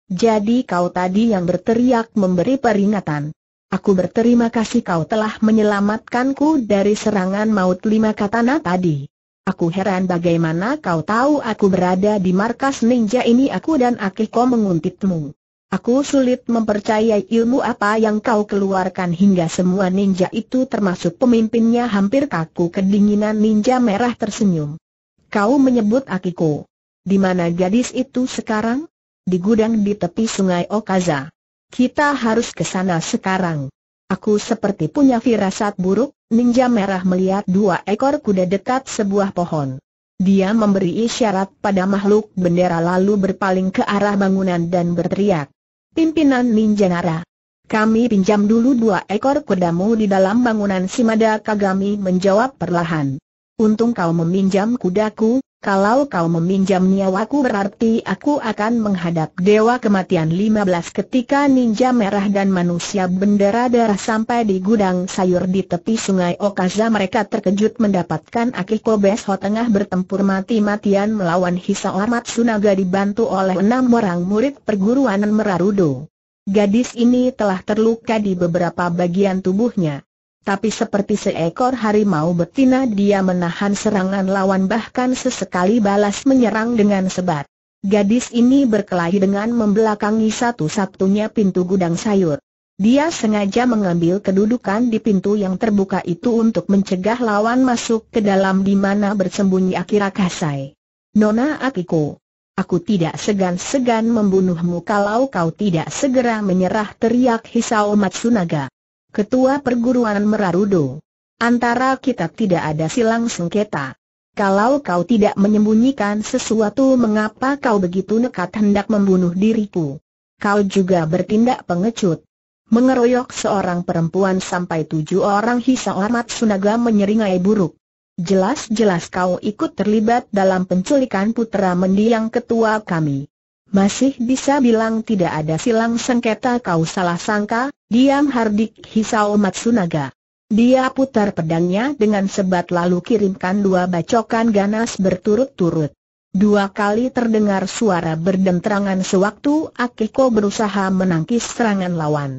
Jadi kau tadi yang berteriak memberi peringatan. Aku berterima kasih kau telah menyelamatkanku dari serangan maut lima katana tadi. Aku heran bagaimana kau tahu aku berada di markas ninja ini aku dan Akiko menguntitmu. Aku sulit mempercayai ilmu apa yang kau keluarkan hingga semua ninja itu termasuk pemimpinnya hampir kaku kedinginan ninja merah tersenyum. Kau menyebut Akiko. Di mana gadis itu sekarang? Di gudang di tepi sungai Okaza. Kita harus ke sana sekarang. Aku seperti punya firasat buruk, ninja merah melihat dua ekor kuda dekat sebuah pohon. Dia memberi isyarat pada makhluk bendera lalu berpaling ke arah bangunan dan berteriak. Pimpinan Ninjanara. Kami pinjam dulu dua ekor kudamu di dalam bangunan Simada Kagami menjawab perlahan. Untung kau meminjam kudaku, kalau kau meminjam nyawaku berarti aku akan menghadap dewa kematian 15 ketika ninja merah dan manusia bendera darah sampai di gudang sayur di tepi sungai Okaza mereka terkejut mendapatkan Akiko Besho tengah bertempur mati-matian melawan Hisao Sunaga dibantu oleh enam orang murid perguruan Merarudo. Gadis ini telah terluka di beberapa bagian tubuhnya. Tapi seperti seekor harimau betina dia menahan serangan lawan bahkan sesekali balas menyerang dengan sebat. Gadis ini berkelahi dengan membelakangi satu-satunya pintu gudang sayur. Dia sengaja mengambil kedudukan di pintu yang terbuka itu untuk mencegah lawan masuk ke dalam di mana bersembunyi Akira Kasai. Nona Akiko, aku tidak segan-segan membunuhmu kalau kau tidak segera menyerah teriak Hisao Matsunaga. Ketua Perguruan Merarudo. Antara kita tidak ada silang sengketa. Kalau kau tidak menyembunyikan sesuatu mengapa kau begitu nekat hendak membunuh diriku? Kau juga bertindak pengecut. Mengeroyok seorang perempuan sampai tujuh orang Hisa Ormat Sunaga menyeringai buruk. Jelas-jelas kau ikut terlibat dalam penculikan putra mendiang ketua kami. Masih bisa bilang tidak ada silang sengketa kau salah sangka, diam Hardik Hisao Matsunaga. Dia putar pedangnya dengan sebat lalu kirimkan dua bacokan ganas berturut-turut. Dua kali terdengar suara berdentrangan sewaktu Akiko berusaha menangkis serangan lawan.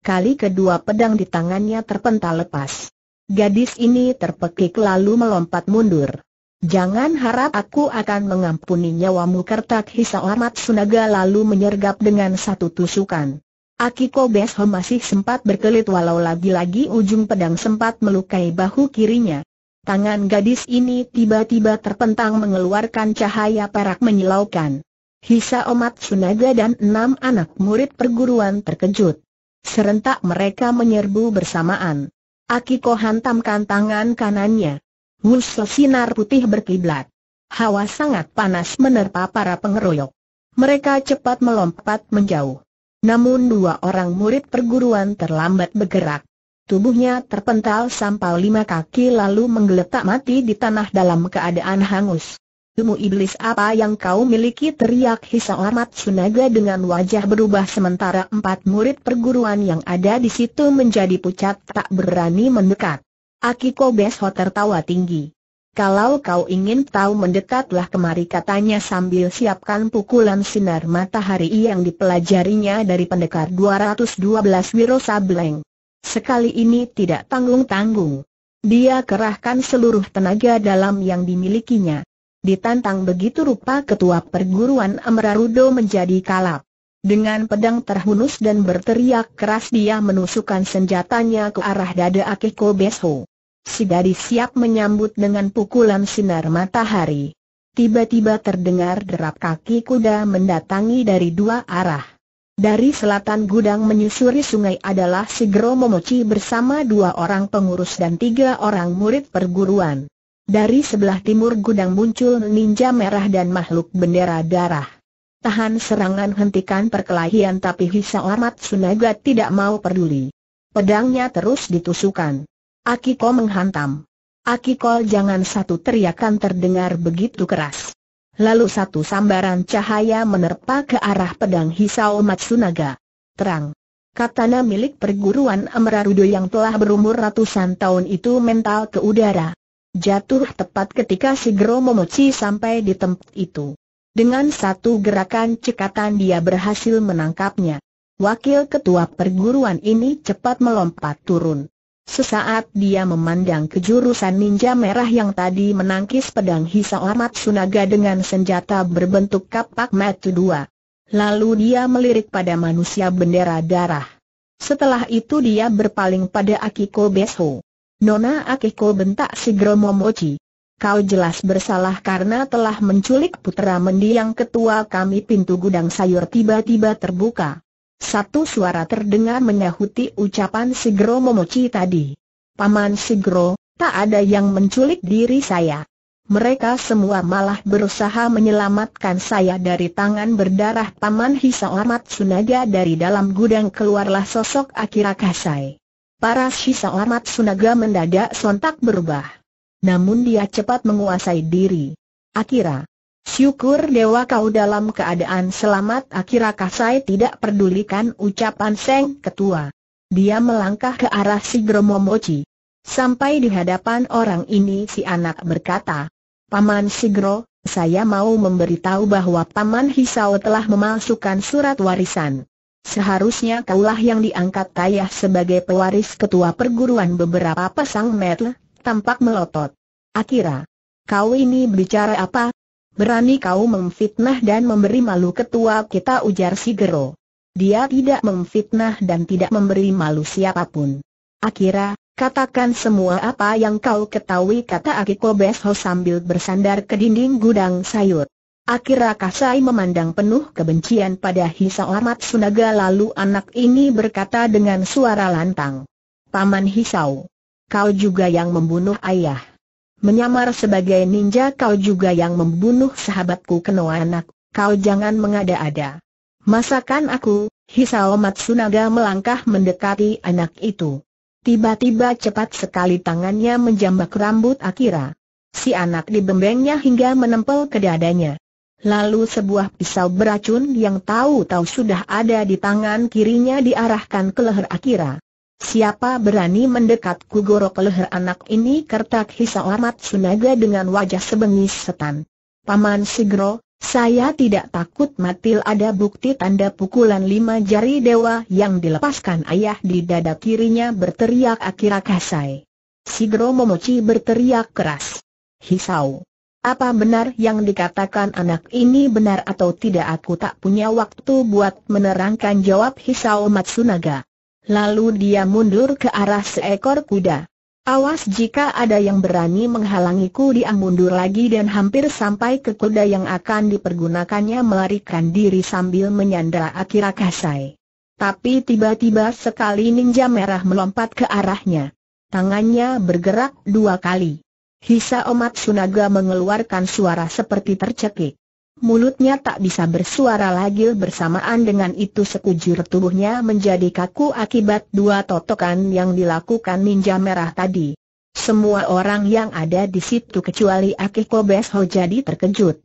Kali kedua pedang di tangannya terpental lepas. Gadis ini terpekik lalu melompat mundur. Jangan harap aku akan mengampuni nyawamu kertak Hisa Sunaga lalu menyergap dengan satu tusukan. Akiko Besho masih sempat berkelit walau lagi-lagi ujung pedang sempat melukai bahu kirinya. Tangan gadis ini tiba-tiba terpentang mengeluarkan cahaya perak menyilaukan. Hisa Omat Sunaga dan enam anak murid perguruan terkejut. Serentak mereka menyerbu bersamaan. Akiko hantamkan tangan kanannya. Musuh sinar putih berkiblat. Hawa sangat panas menerpa para pengeroyok. Mereka cepat melompat menjauh. Namun dua orang murid perguruan terlambat bergerak. Tubuhnya terpental sampai lima kaki lalu menggeletak mati di tanah dalam keadaan hangus. Ilmu iblis apa yang kau miliki teriak Hisa Amat Sunaga dengan wajah berubah sementara empat murid perguruan yang ada di situ menjadi pucat tak berani mendekat. Akiko Besho tertawa tinggi. Kalau kau ingin tahu mendekatlah kemari katanya sambil siapkan pukulan sinar matahari yang dipelajarinya dari pendekar 212 Wiro Sableng. Sekali ini tidak tanggung-tanggung. Dia kerahkan seluruh tenaga dalam yang dimilikinya. Ditantang begitu rupa ketua perguruan Amrarudo menjadi kalap. Dengan pedang terhunus dan berteriak keras dia menusukkan senjatanya ke arah dada Akiko Besho. Si gadis siap menyambut dengan pukulan sinar matahari. Tiba-tiba terdengar derap kaki kuda mendatangi dari dua arah. Dari selatan gudang menyusuri sungai adalah Sigro Momochi bersama dua orang pengurus dan tiga orang murid perguruan. Dari sebelah timur gudang muncul ninja merah dan makhluk bendera darah. Tahan serangan hentikan perkelahian tapi Hisa Amat Sunaga tidak mau peduli. Pedangnya terus ditusukan. Akiko menghantam. Akiko jangan satu teriakan terdengar begitu keras. Lalu satu sambaran cahaya menerpa ke arah pedang Hisao Matsunaga. Terang. Katana milik perguruan Amrarudo yang telah berumur ratusan tahun itu mental ke udara. Jatuh tepat ketika Sigro Gromomochi sampai di tempat itu. Dengan satu gerakan cekatan dia berhasil menangkapnya. Wakil ketua perguruan ini cepat melompat turun. Sesaat dia memandang ke jurusan ninja merah yang tadi menangkis pedang hisa Hisao Sunaga dengan senjata berbentuk kapak metu dua. Lalu dia melirik pada manusia bendera darah. Setelah itu dia berpaling pada Akiko Besho. Nona Akiko bentak si Gromomochi kau jelas bersalah karena telah menculik putera mendiang ketua kami pintu gudang sayur tiba-tiba terbuka. Satu suara terdengar menyahuti ucapan Sigro Momoci tadi. Paman Sigro, tak ada yang menculik diri saya. Mereka semua malah berusaha menyelamatkan saya dari tangan berdarah Paman Hisaomat Sunaga dari dalam gudang keluarlah sosok Akira Kasai. Para Hisaomat Sunaga mendadak sontak berubah namun dia cepat menguasai diri. Akira. Syukur dewa kau dalam keadaan selamat Akira Kasai tidak pedulikan ucapan Seng Ketua. Dia melangkah ke arah si Gromomochi. Sampai di hadapan orang ini si anak berkata, Paman Sigro, saya mau memberitahu bahwa Paman Hisao telah memasukkan surat warisan. Seharusnya kaulah yang diangkat ayah sebagai pewaris ketua perguruan beberapa pasang metel tampak melotot. Akira, kau ini bicara apa? Berani kau memfitnah dan memberi malu ketua kita ujar Sigero. Dia tidak memfitnah dan tidak memberi malu siapapun. Akira, katakan semua apa yang kau ketahui kata Akiko Besho sambil bersandar ke dinding gudang sayur. Akira Kasai memandang penuh kebencian pada Hisao Amat Sunaga lalu anak ini berkata dengan suara lantang. Paman Hisau kau juga yang membunuh ayah. Menyamar sebagai ninja kau juga yang membunuh sahabatku Keno anak, kau jangan mengada-ada. Masakan aku, Hisao Matsunaga melangkah mendekati anak itu. Tiba-tiba cepat sekali tangannya menjambak rambut Akira. Si anak dibembengnya hingga menempel ke dadanya. Lalu sebuah pisau beracun yang tahu-tahu sudah ada di tangan kirinya diarahkan ke leher Akira. Siapa berani mendekat ku gorok leher anak ini kertak hisau amat sunaga dengan wajah sebengis setan. Paman Sigro, saya tidak takut Matil ada bukti tanda pukulan lima jari dewa yang dilepaskan ayah di dada kirinya berteriak Akira Kasai. Sigro Momochi berteriak keras. Hisau. Apa benar yang dikatakan anak ini benar atau tidak aku tak punya waktu buat menerangkan jawab Hisao Matsunaga. Lalu dia mundur ke arah seekor kuda. Awas jika ada yang berani menghalangiku dia mundur lagi dan hampir sampai ke kuda yang akan dipergunakannya melarikan diri sambil menyandra Akira Kasai. Tapi tiba-tiba sekali ninja merah melompat ke arahnya. Tangannya bergerak dua kali. Hisa Omat Sunaga mengeluarkan suara seperti tercekik. Mulutnya tak bisa bersuara lagi bersamaan dengan itu sekujur tubuhnya menjadi kaku akibat dua totokan yang dilakukan ninja merah tadi. Semua orang yang ada di situ kecuali Akiko Besho jadi terkejut.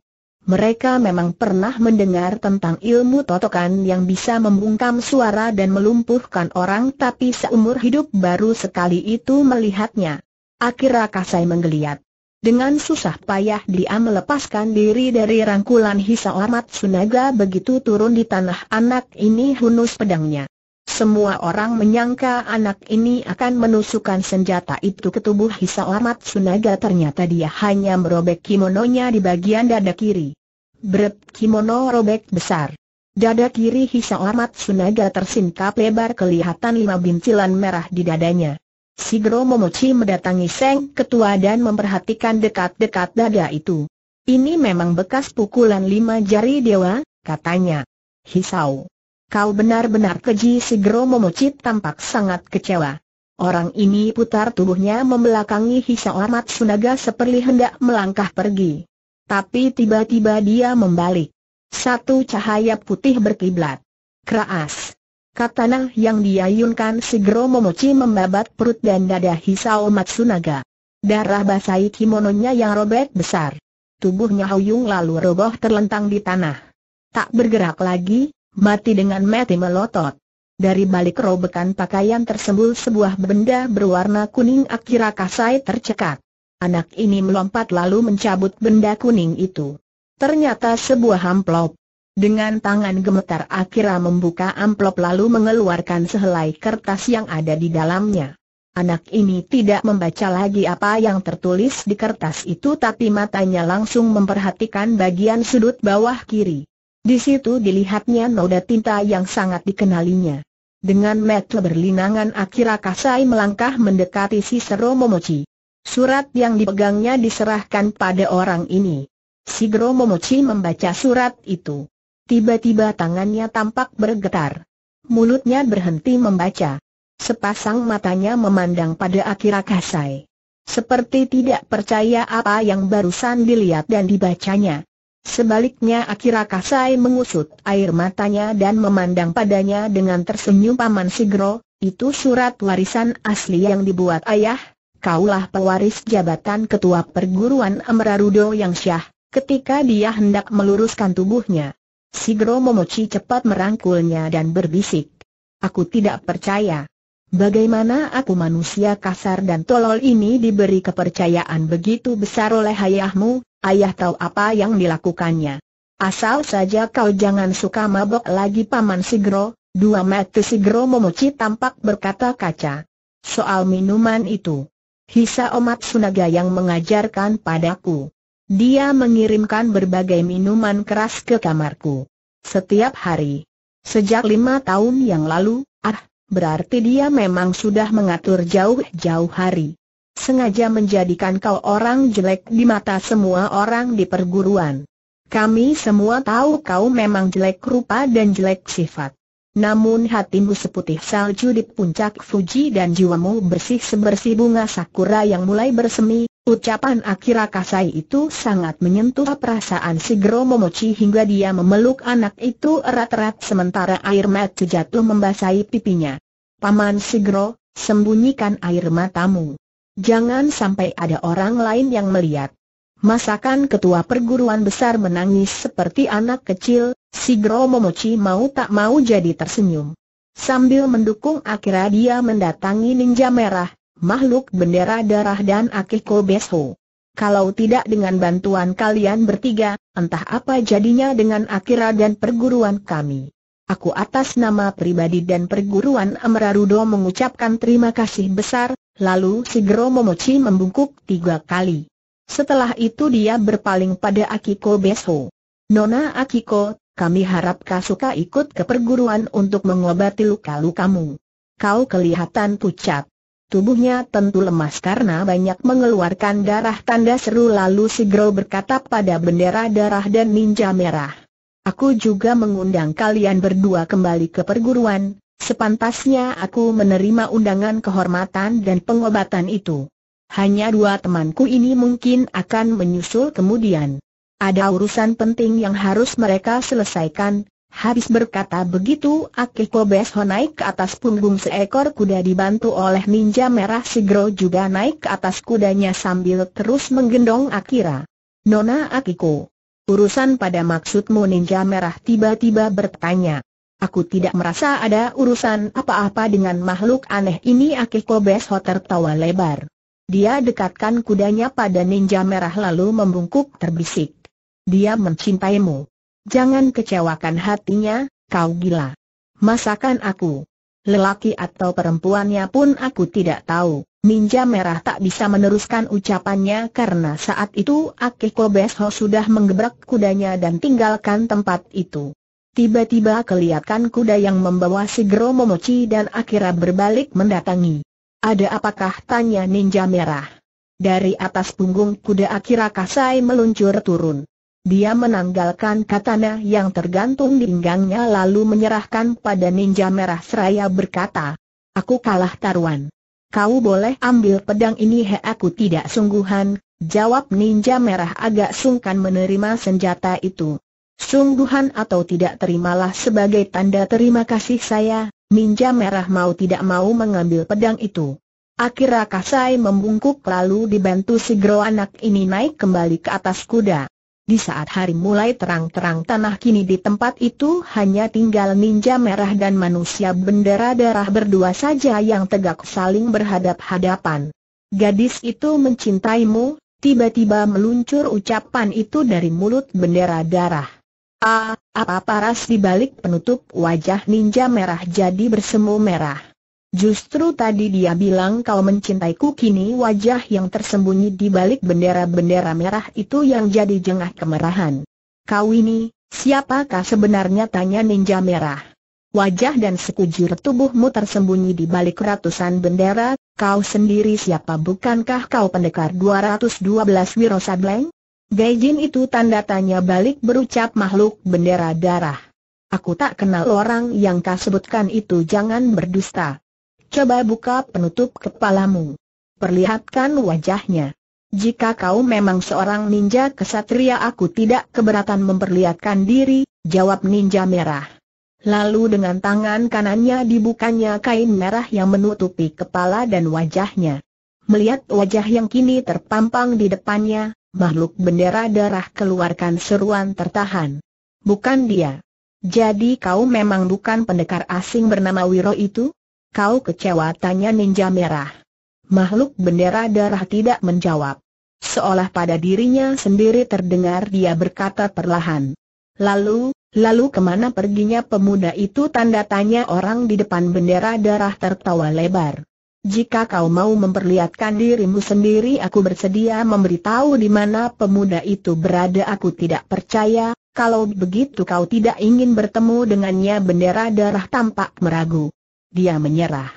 Mereka memang pernah mendengar tentang ilmu totokan yang bisa membungkam suara dan melumpuhkan orang tapi seumur hidup baru sekali itu melihatnya. Akira Kasai menggeliat. Dengan susah payah dia melepaskan diri dari rangkulan Hisao Sunaga begitu turun di tanah anak ini hunus pedangnya. Semua orang menyangka anak ini akan menusukkan senjata itu ke tubuh Hisao Sunaga ternyata dia hanya merobek kimononya di bagian dada kiri. Brep kimono robek besar. Dada kiri Hisao Sunaga tersingkap lebar kelihatan lima bintilan merah di dadanya. Sigro Momochi mendatangi Seng Ketua dan memperhatikan dekat-dekat dada itu. Ini memang bekas pukulan lima jari dewa, katanya. Hisau. Kau benar-benar keji Sigro Momochi tampak sangat kecewa. Orang ini putar tubuhnya membelakangi Hisau Amat Sunaga seperti hendak melangkah pergi. Tapi tiba-tiba dia membalik. Satu cahaya putih berkiblat. Keras. Katana yang diayunkan segera memuci membabat perut dan dada Hisao Matsunaga. Darah basahi kimononya yang robek besar. Tubuhnya Hoyung lalu roboh terlentang di tanah. Tak bergerak lagi, mati dengan mati melotot. Dari balik robekan pakaian tersembul sebuah benda berwarna kuning akhirnya Kasai tercekat. Anak ini melompat lalu mencabut benda kuning itu. Ternyata sebuah amplop. Dengan tangan gemetar Akira membuka amplop lalu mengeluarkan sehelai kertas yang ada di dalamnya. Anak ini tidak membaca lagi apa yang tertulis di kertas itu tapi matanya langsung memperhatikan bagian sudut bawah kiri. Di situ dilihatnya noda tinta yang sangat dikenalinya. Dengan metel berlinangan Akira Kasai melangkah mendekati Sero Momochi. Surat yang dipegangnya diserahkan pada orang ini. Sigro Momochi membaca surat itu. Tiba-tiba tangannya tampak bergetar. Mulutnya berhenti membaca. Sepasang matanya memandang pada Akira Kasai. Seperti tidak percaya apa yang barusan dilihat dan dibacanya. Sebaliknya Akira Kasai mengusut air matanya dan memandang padanya dengan tersenyum Paman Sigro, itu surat warisan asli yang dibuat ayah, kaulah pewaris jabatan ketua perguruan Amrarudo yang syah, ketika dia hendak meluruskan tubuhnya. Sigro Momochi cepat merangkulnya dan berbisik. Aku tidak percaya. Bagaimana aku manusia kasar dan tolol ini diberi kepercayaan begitu besar oleh ayahmu, ayah tahu apa yang dilakukannya. Asal saja kau jangan suka mabok lagi Paman Sigro, dua mata Sigro Momochi tampak berkata kaca. Soal minuman itu, Hisa Omat Sunaga yang mengajarkan padaku. Dia mengirimkan berbagai minuman keras ke kamarku. Setiap hari. Sejak lima tahun yang lalu, ah, berarti dia memang sudah mengatur jauh-jauh hari. Sengaja menjadikan kau orang jelek di mata semua orang di perguruan. Kami semua tahu kau memang jelek rupa dan jelek sifat. Namun hatimu seputih salju di puncak Fuji dan jiwamu bersih sebersih bunga sakura yang mulai bersemi, Ucapan Akira Kasai itu sangat menyentuh perasaan si Momoci hingga dia memeluk anak itu erat-erat sementara air mata jatuh membasahi pipinya. Paman Sigro, sembunyikan air matamu. Jangan sampai ada orang lain yang melihat. Masakan ketua perguruan besar menangis seperti anak kecil, Sigro Momochi mau tak mau jadi tersenyum. Sambil mendukung Akira dia mendatangi ninja merah, makhluk bendera darah dan Akiko Besho. Kalau tidak dengan bantuan kalian bertiga, entah apa jadinya dengan Akira dan perguruan kami. Aku atas nama pribadi dan perguruan Amrarudo mengucapkan terima kasih besar, lalu Sigro Momochi membungkuk tiga kali. Setelah itu dia berpaling pada Akiko Besho. Nona Akiko, kami harap suka ikut ke perguruan untuk mengobati luka-lukamu. Kau kelihatan pucat. Tubuhnya tentu lemas karena banyak mengeluarkan darah tanda seru lalu Sigro berkata pada bendera darah dan ninja merah. Aku juga mengundang kalian berdua kembali ke perguruan, sepantasnya aku menerima undangan kehormatan dan pengobatan itu. Hanya dua temanku ini mungkin akan menyusul kemudian. Ada urusan penting yang harus mereka selesaikan, Habis berkata begitu, Akiko Besho naik ke atas punggung seekor kuda dibantu oleh ninja merah Sigro juga naik ke atas kudanya sambil terus menggendong Akira. Nona Akiko, urusan pada maksudmu ninja merah tiba-tiba bertanya. Aku tidak merasa ada urusan apa-apa dengan makhluk aneh ini Akiko Besho tertawa lebar. Dia dekatkan kudanya pada ninja merah lalu membungkuk terbisik. Dia mencintaimu. Jangan kecewakan hatinya, kau gila. Masakan aku. Lelaki atau perempuannya pun aku tidak tahu. Ninja Merah tak bisa meneruskan ucapannya karena saat itu Akiko Besho sudah menggebrak kudanya dan tinggalkan tempat itu. Tiba-tiba kelihatan kuda yang membawa Sigro Momochi dan Akira berbalik mendatangi. Ada apakah tanya Ninja Merah? Dari atas punggung kuda Akira Kasai meluncur turun. Dia menanggalkan katana yang tergantung di pinggangnya lalu menyerahkan pada ninja merah seraya berkata, Aku kalah taruhan. Kau boleh ambil pedang ini he aku tidak sungguhan, jawab ninja merah agak sungkan menerima senjata itu. Sungguhan atau tidak terimalah sebagai tanda terima kasih saya, ninja merah mau tidak mau mengambil pedang itu. Akhirnya Kasai membungkuk lalu dibantu si gro anak ini naik kembali ke atas kuda. Di saat hari mulai terang-terang tanah kini di tempat itu hanya tinggal ninja merah dan manusia bendera darah berdua saja yang tegak saling berhadap-hadapan. Gadis itu mencintaimu, tiba-tiba meluncur ucapan itu dari mulut bendera darah. Ah, apa paras di balik penutup wajah ninja merah jadi bersemu merah. Justru tadi dia bilang kau mencintaiku kini wajah yang tersembunyi di balik bendera-bendera merah itu yang jadi jengah kemerahan. Kau ini, siapakah sebenarnya tanya ninja merah? Wajah dan sekujur tubuhmu tersembunyi di balik ratusan bendera, kau sendiri siapa bukankah kau pendekar 212 Sableng? Gaijin itu tanda tanya balik berucap makhluk bendera darah. Aku tak kenal orang yang kau sebutkan itu jangan berdusta. Coba buka penutup kepalamu. Perlihatkan wajahnya. Jika kau memang seorang ninja kesatria aku tidak keberatan memperlihatkan diri, jawab ninja merah. Lalu dengan tangan kanannya dibukanya kain merah yang menutupi kepala dan wajahnya. Melihat wajah yang kini terpampang di depannya, makhluk bendera darah keluarkan seruan tertahan. Bukan dia. Jadi kau memang bukan pendekar asing bernama Wiro itu? Kau kecewa tanya ninja merah. Makhluk bendera darah tidak menjawab. Seolah pada dirinya sendiri terdengar dia berkata perlahan. Lalu, lalu kemana perginya pemuda itu tanda tanya orang di depan bendera darah tertawa lebar. Jika kau mau memperlihatkan dirimu sendiri aku bersedia memberitahu di mana pemuda itu berada aku tidak percaya, kalau begitu kau tidak ingin bertemu dengannya bendera darah tampak meragu dia menyerah.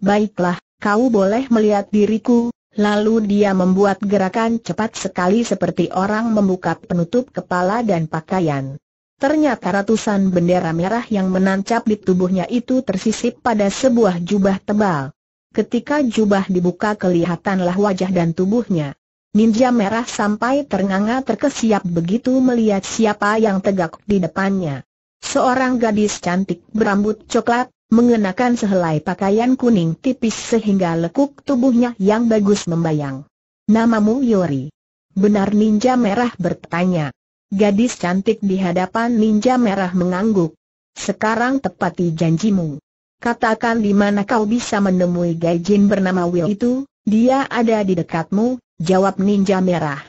Baiklah, kau boleh melihat diriku, lalu dia membuat gerakan cepat sekali seperti orang membuka penutup kepala dan pakaian. Ternyata ratusan bendera merah yang menancap di tubuhnya itu tersisip pada sebuah jubah tebal. Ketika jubah dibuka kelihatanlah wajah dan tubuhnya. Ninja merah sampai ternganga terkesiap begitu melihat siapa yang tegak di depannya. Seorang gadis cantik berambut coklat, mengenakan sehelai pakaian kuning tipis sehingga lekuk tubuhnya yang bagus membayang. Namamu Yori. Benar ninja merah bertanya. Gadis cantik di hadapan ninja merah mengangguk. Sekarang tepati janjimu. Katakan di mana kau bisa menemui gajin bernama Will itu, dia ada di dekatmu, jawab ninja merah.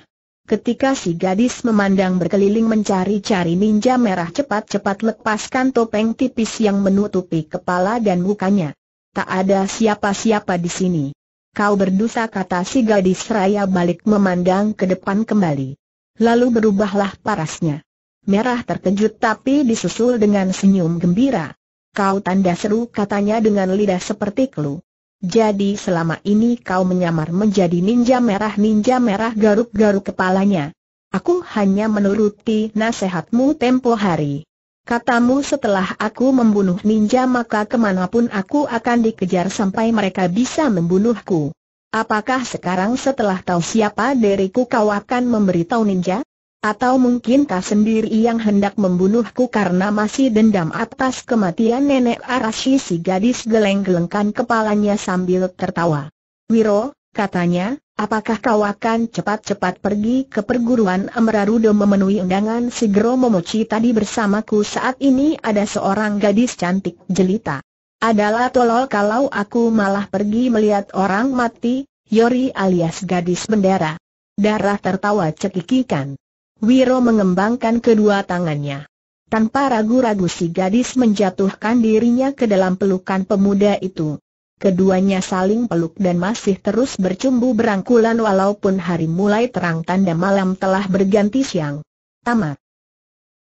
Ketika si gadis memandang berkeliling mencari-cari ninja merah cepat-cepat lepaskan topeng tipis yang menutupi kepala dan mukanya. Tak ada siapa-siapa di sini. Kau berdosa kata si gadis raya balik memandang ke depan kembali. Lalu berubahlah parasnya. Merah terkejut tapi disusul dengan senyum gembira. Kau tanda seru katanya dengan lidah seperti keluh. Jadi selama ini kau menyamar menjadi ninja merah-ninja merah garuk-garuk kepalanya. Aku hanya menuruti nasihatmu tempo hari. Katamu setelah aku membunuh ninja maka kemanapun aku akan dikejar sampai mereka bisa membunuhku. Apakah sekarang setelah tahu siapa diriku kau akan memberitahu ninja? Atau mungkin mungkinkah sendiri yang hendak membunuhku karena masih dendam atas kematian nenek Arashi si gadis geleng-gelengkan kepalanya sambil tertawa. Wiro, katanya, apakah kau akan cepat-cepat pergi ke perguruan Amrarudo memenuhi undangan Gero Momochi tadi bersamaku saat ini ada seorang gadis cantik jelita. Adalah tolol kalau aku malah pergi melihat orang mati, Yori alias gadis bendera. Darah tertawa cekikikan. Wiro mengembangkan kedua tangannya. Tanpa ragu-ragu si gadis menjatuhkan dirinya ke dalam pelukan pemuda itu. Keduanya saling peluk dan masih terus bercumbu berangkulan walaupun hari mulai terang tanda malam telah berganti siang. Tamat.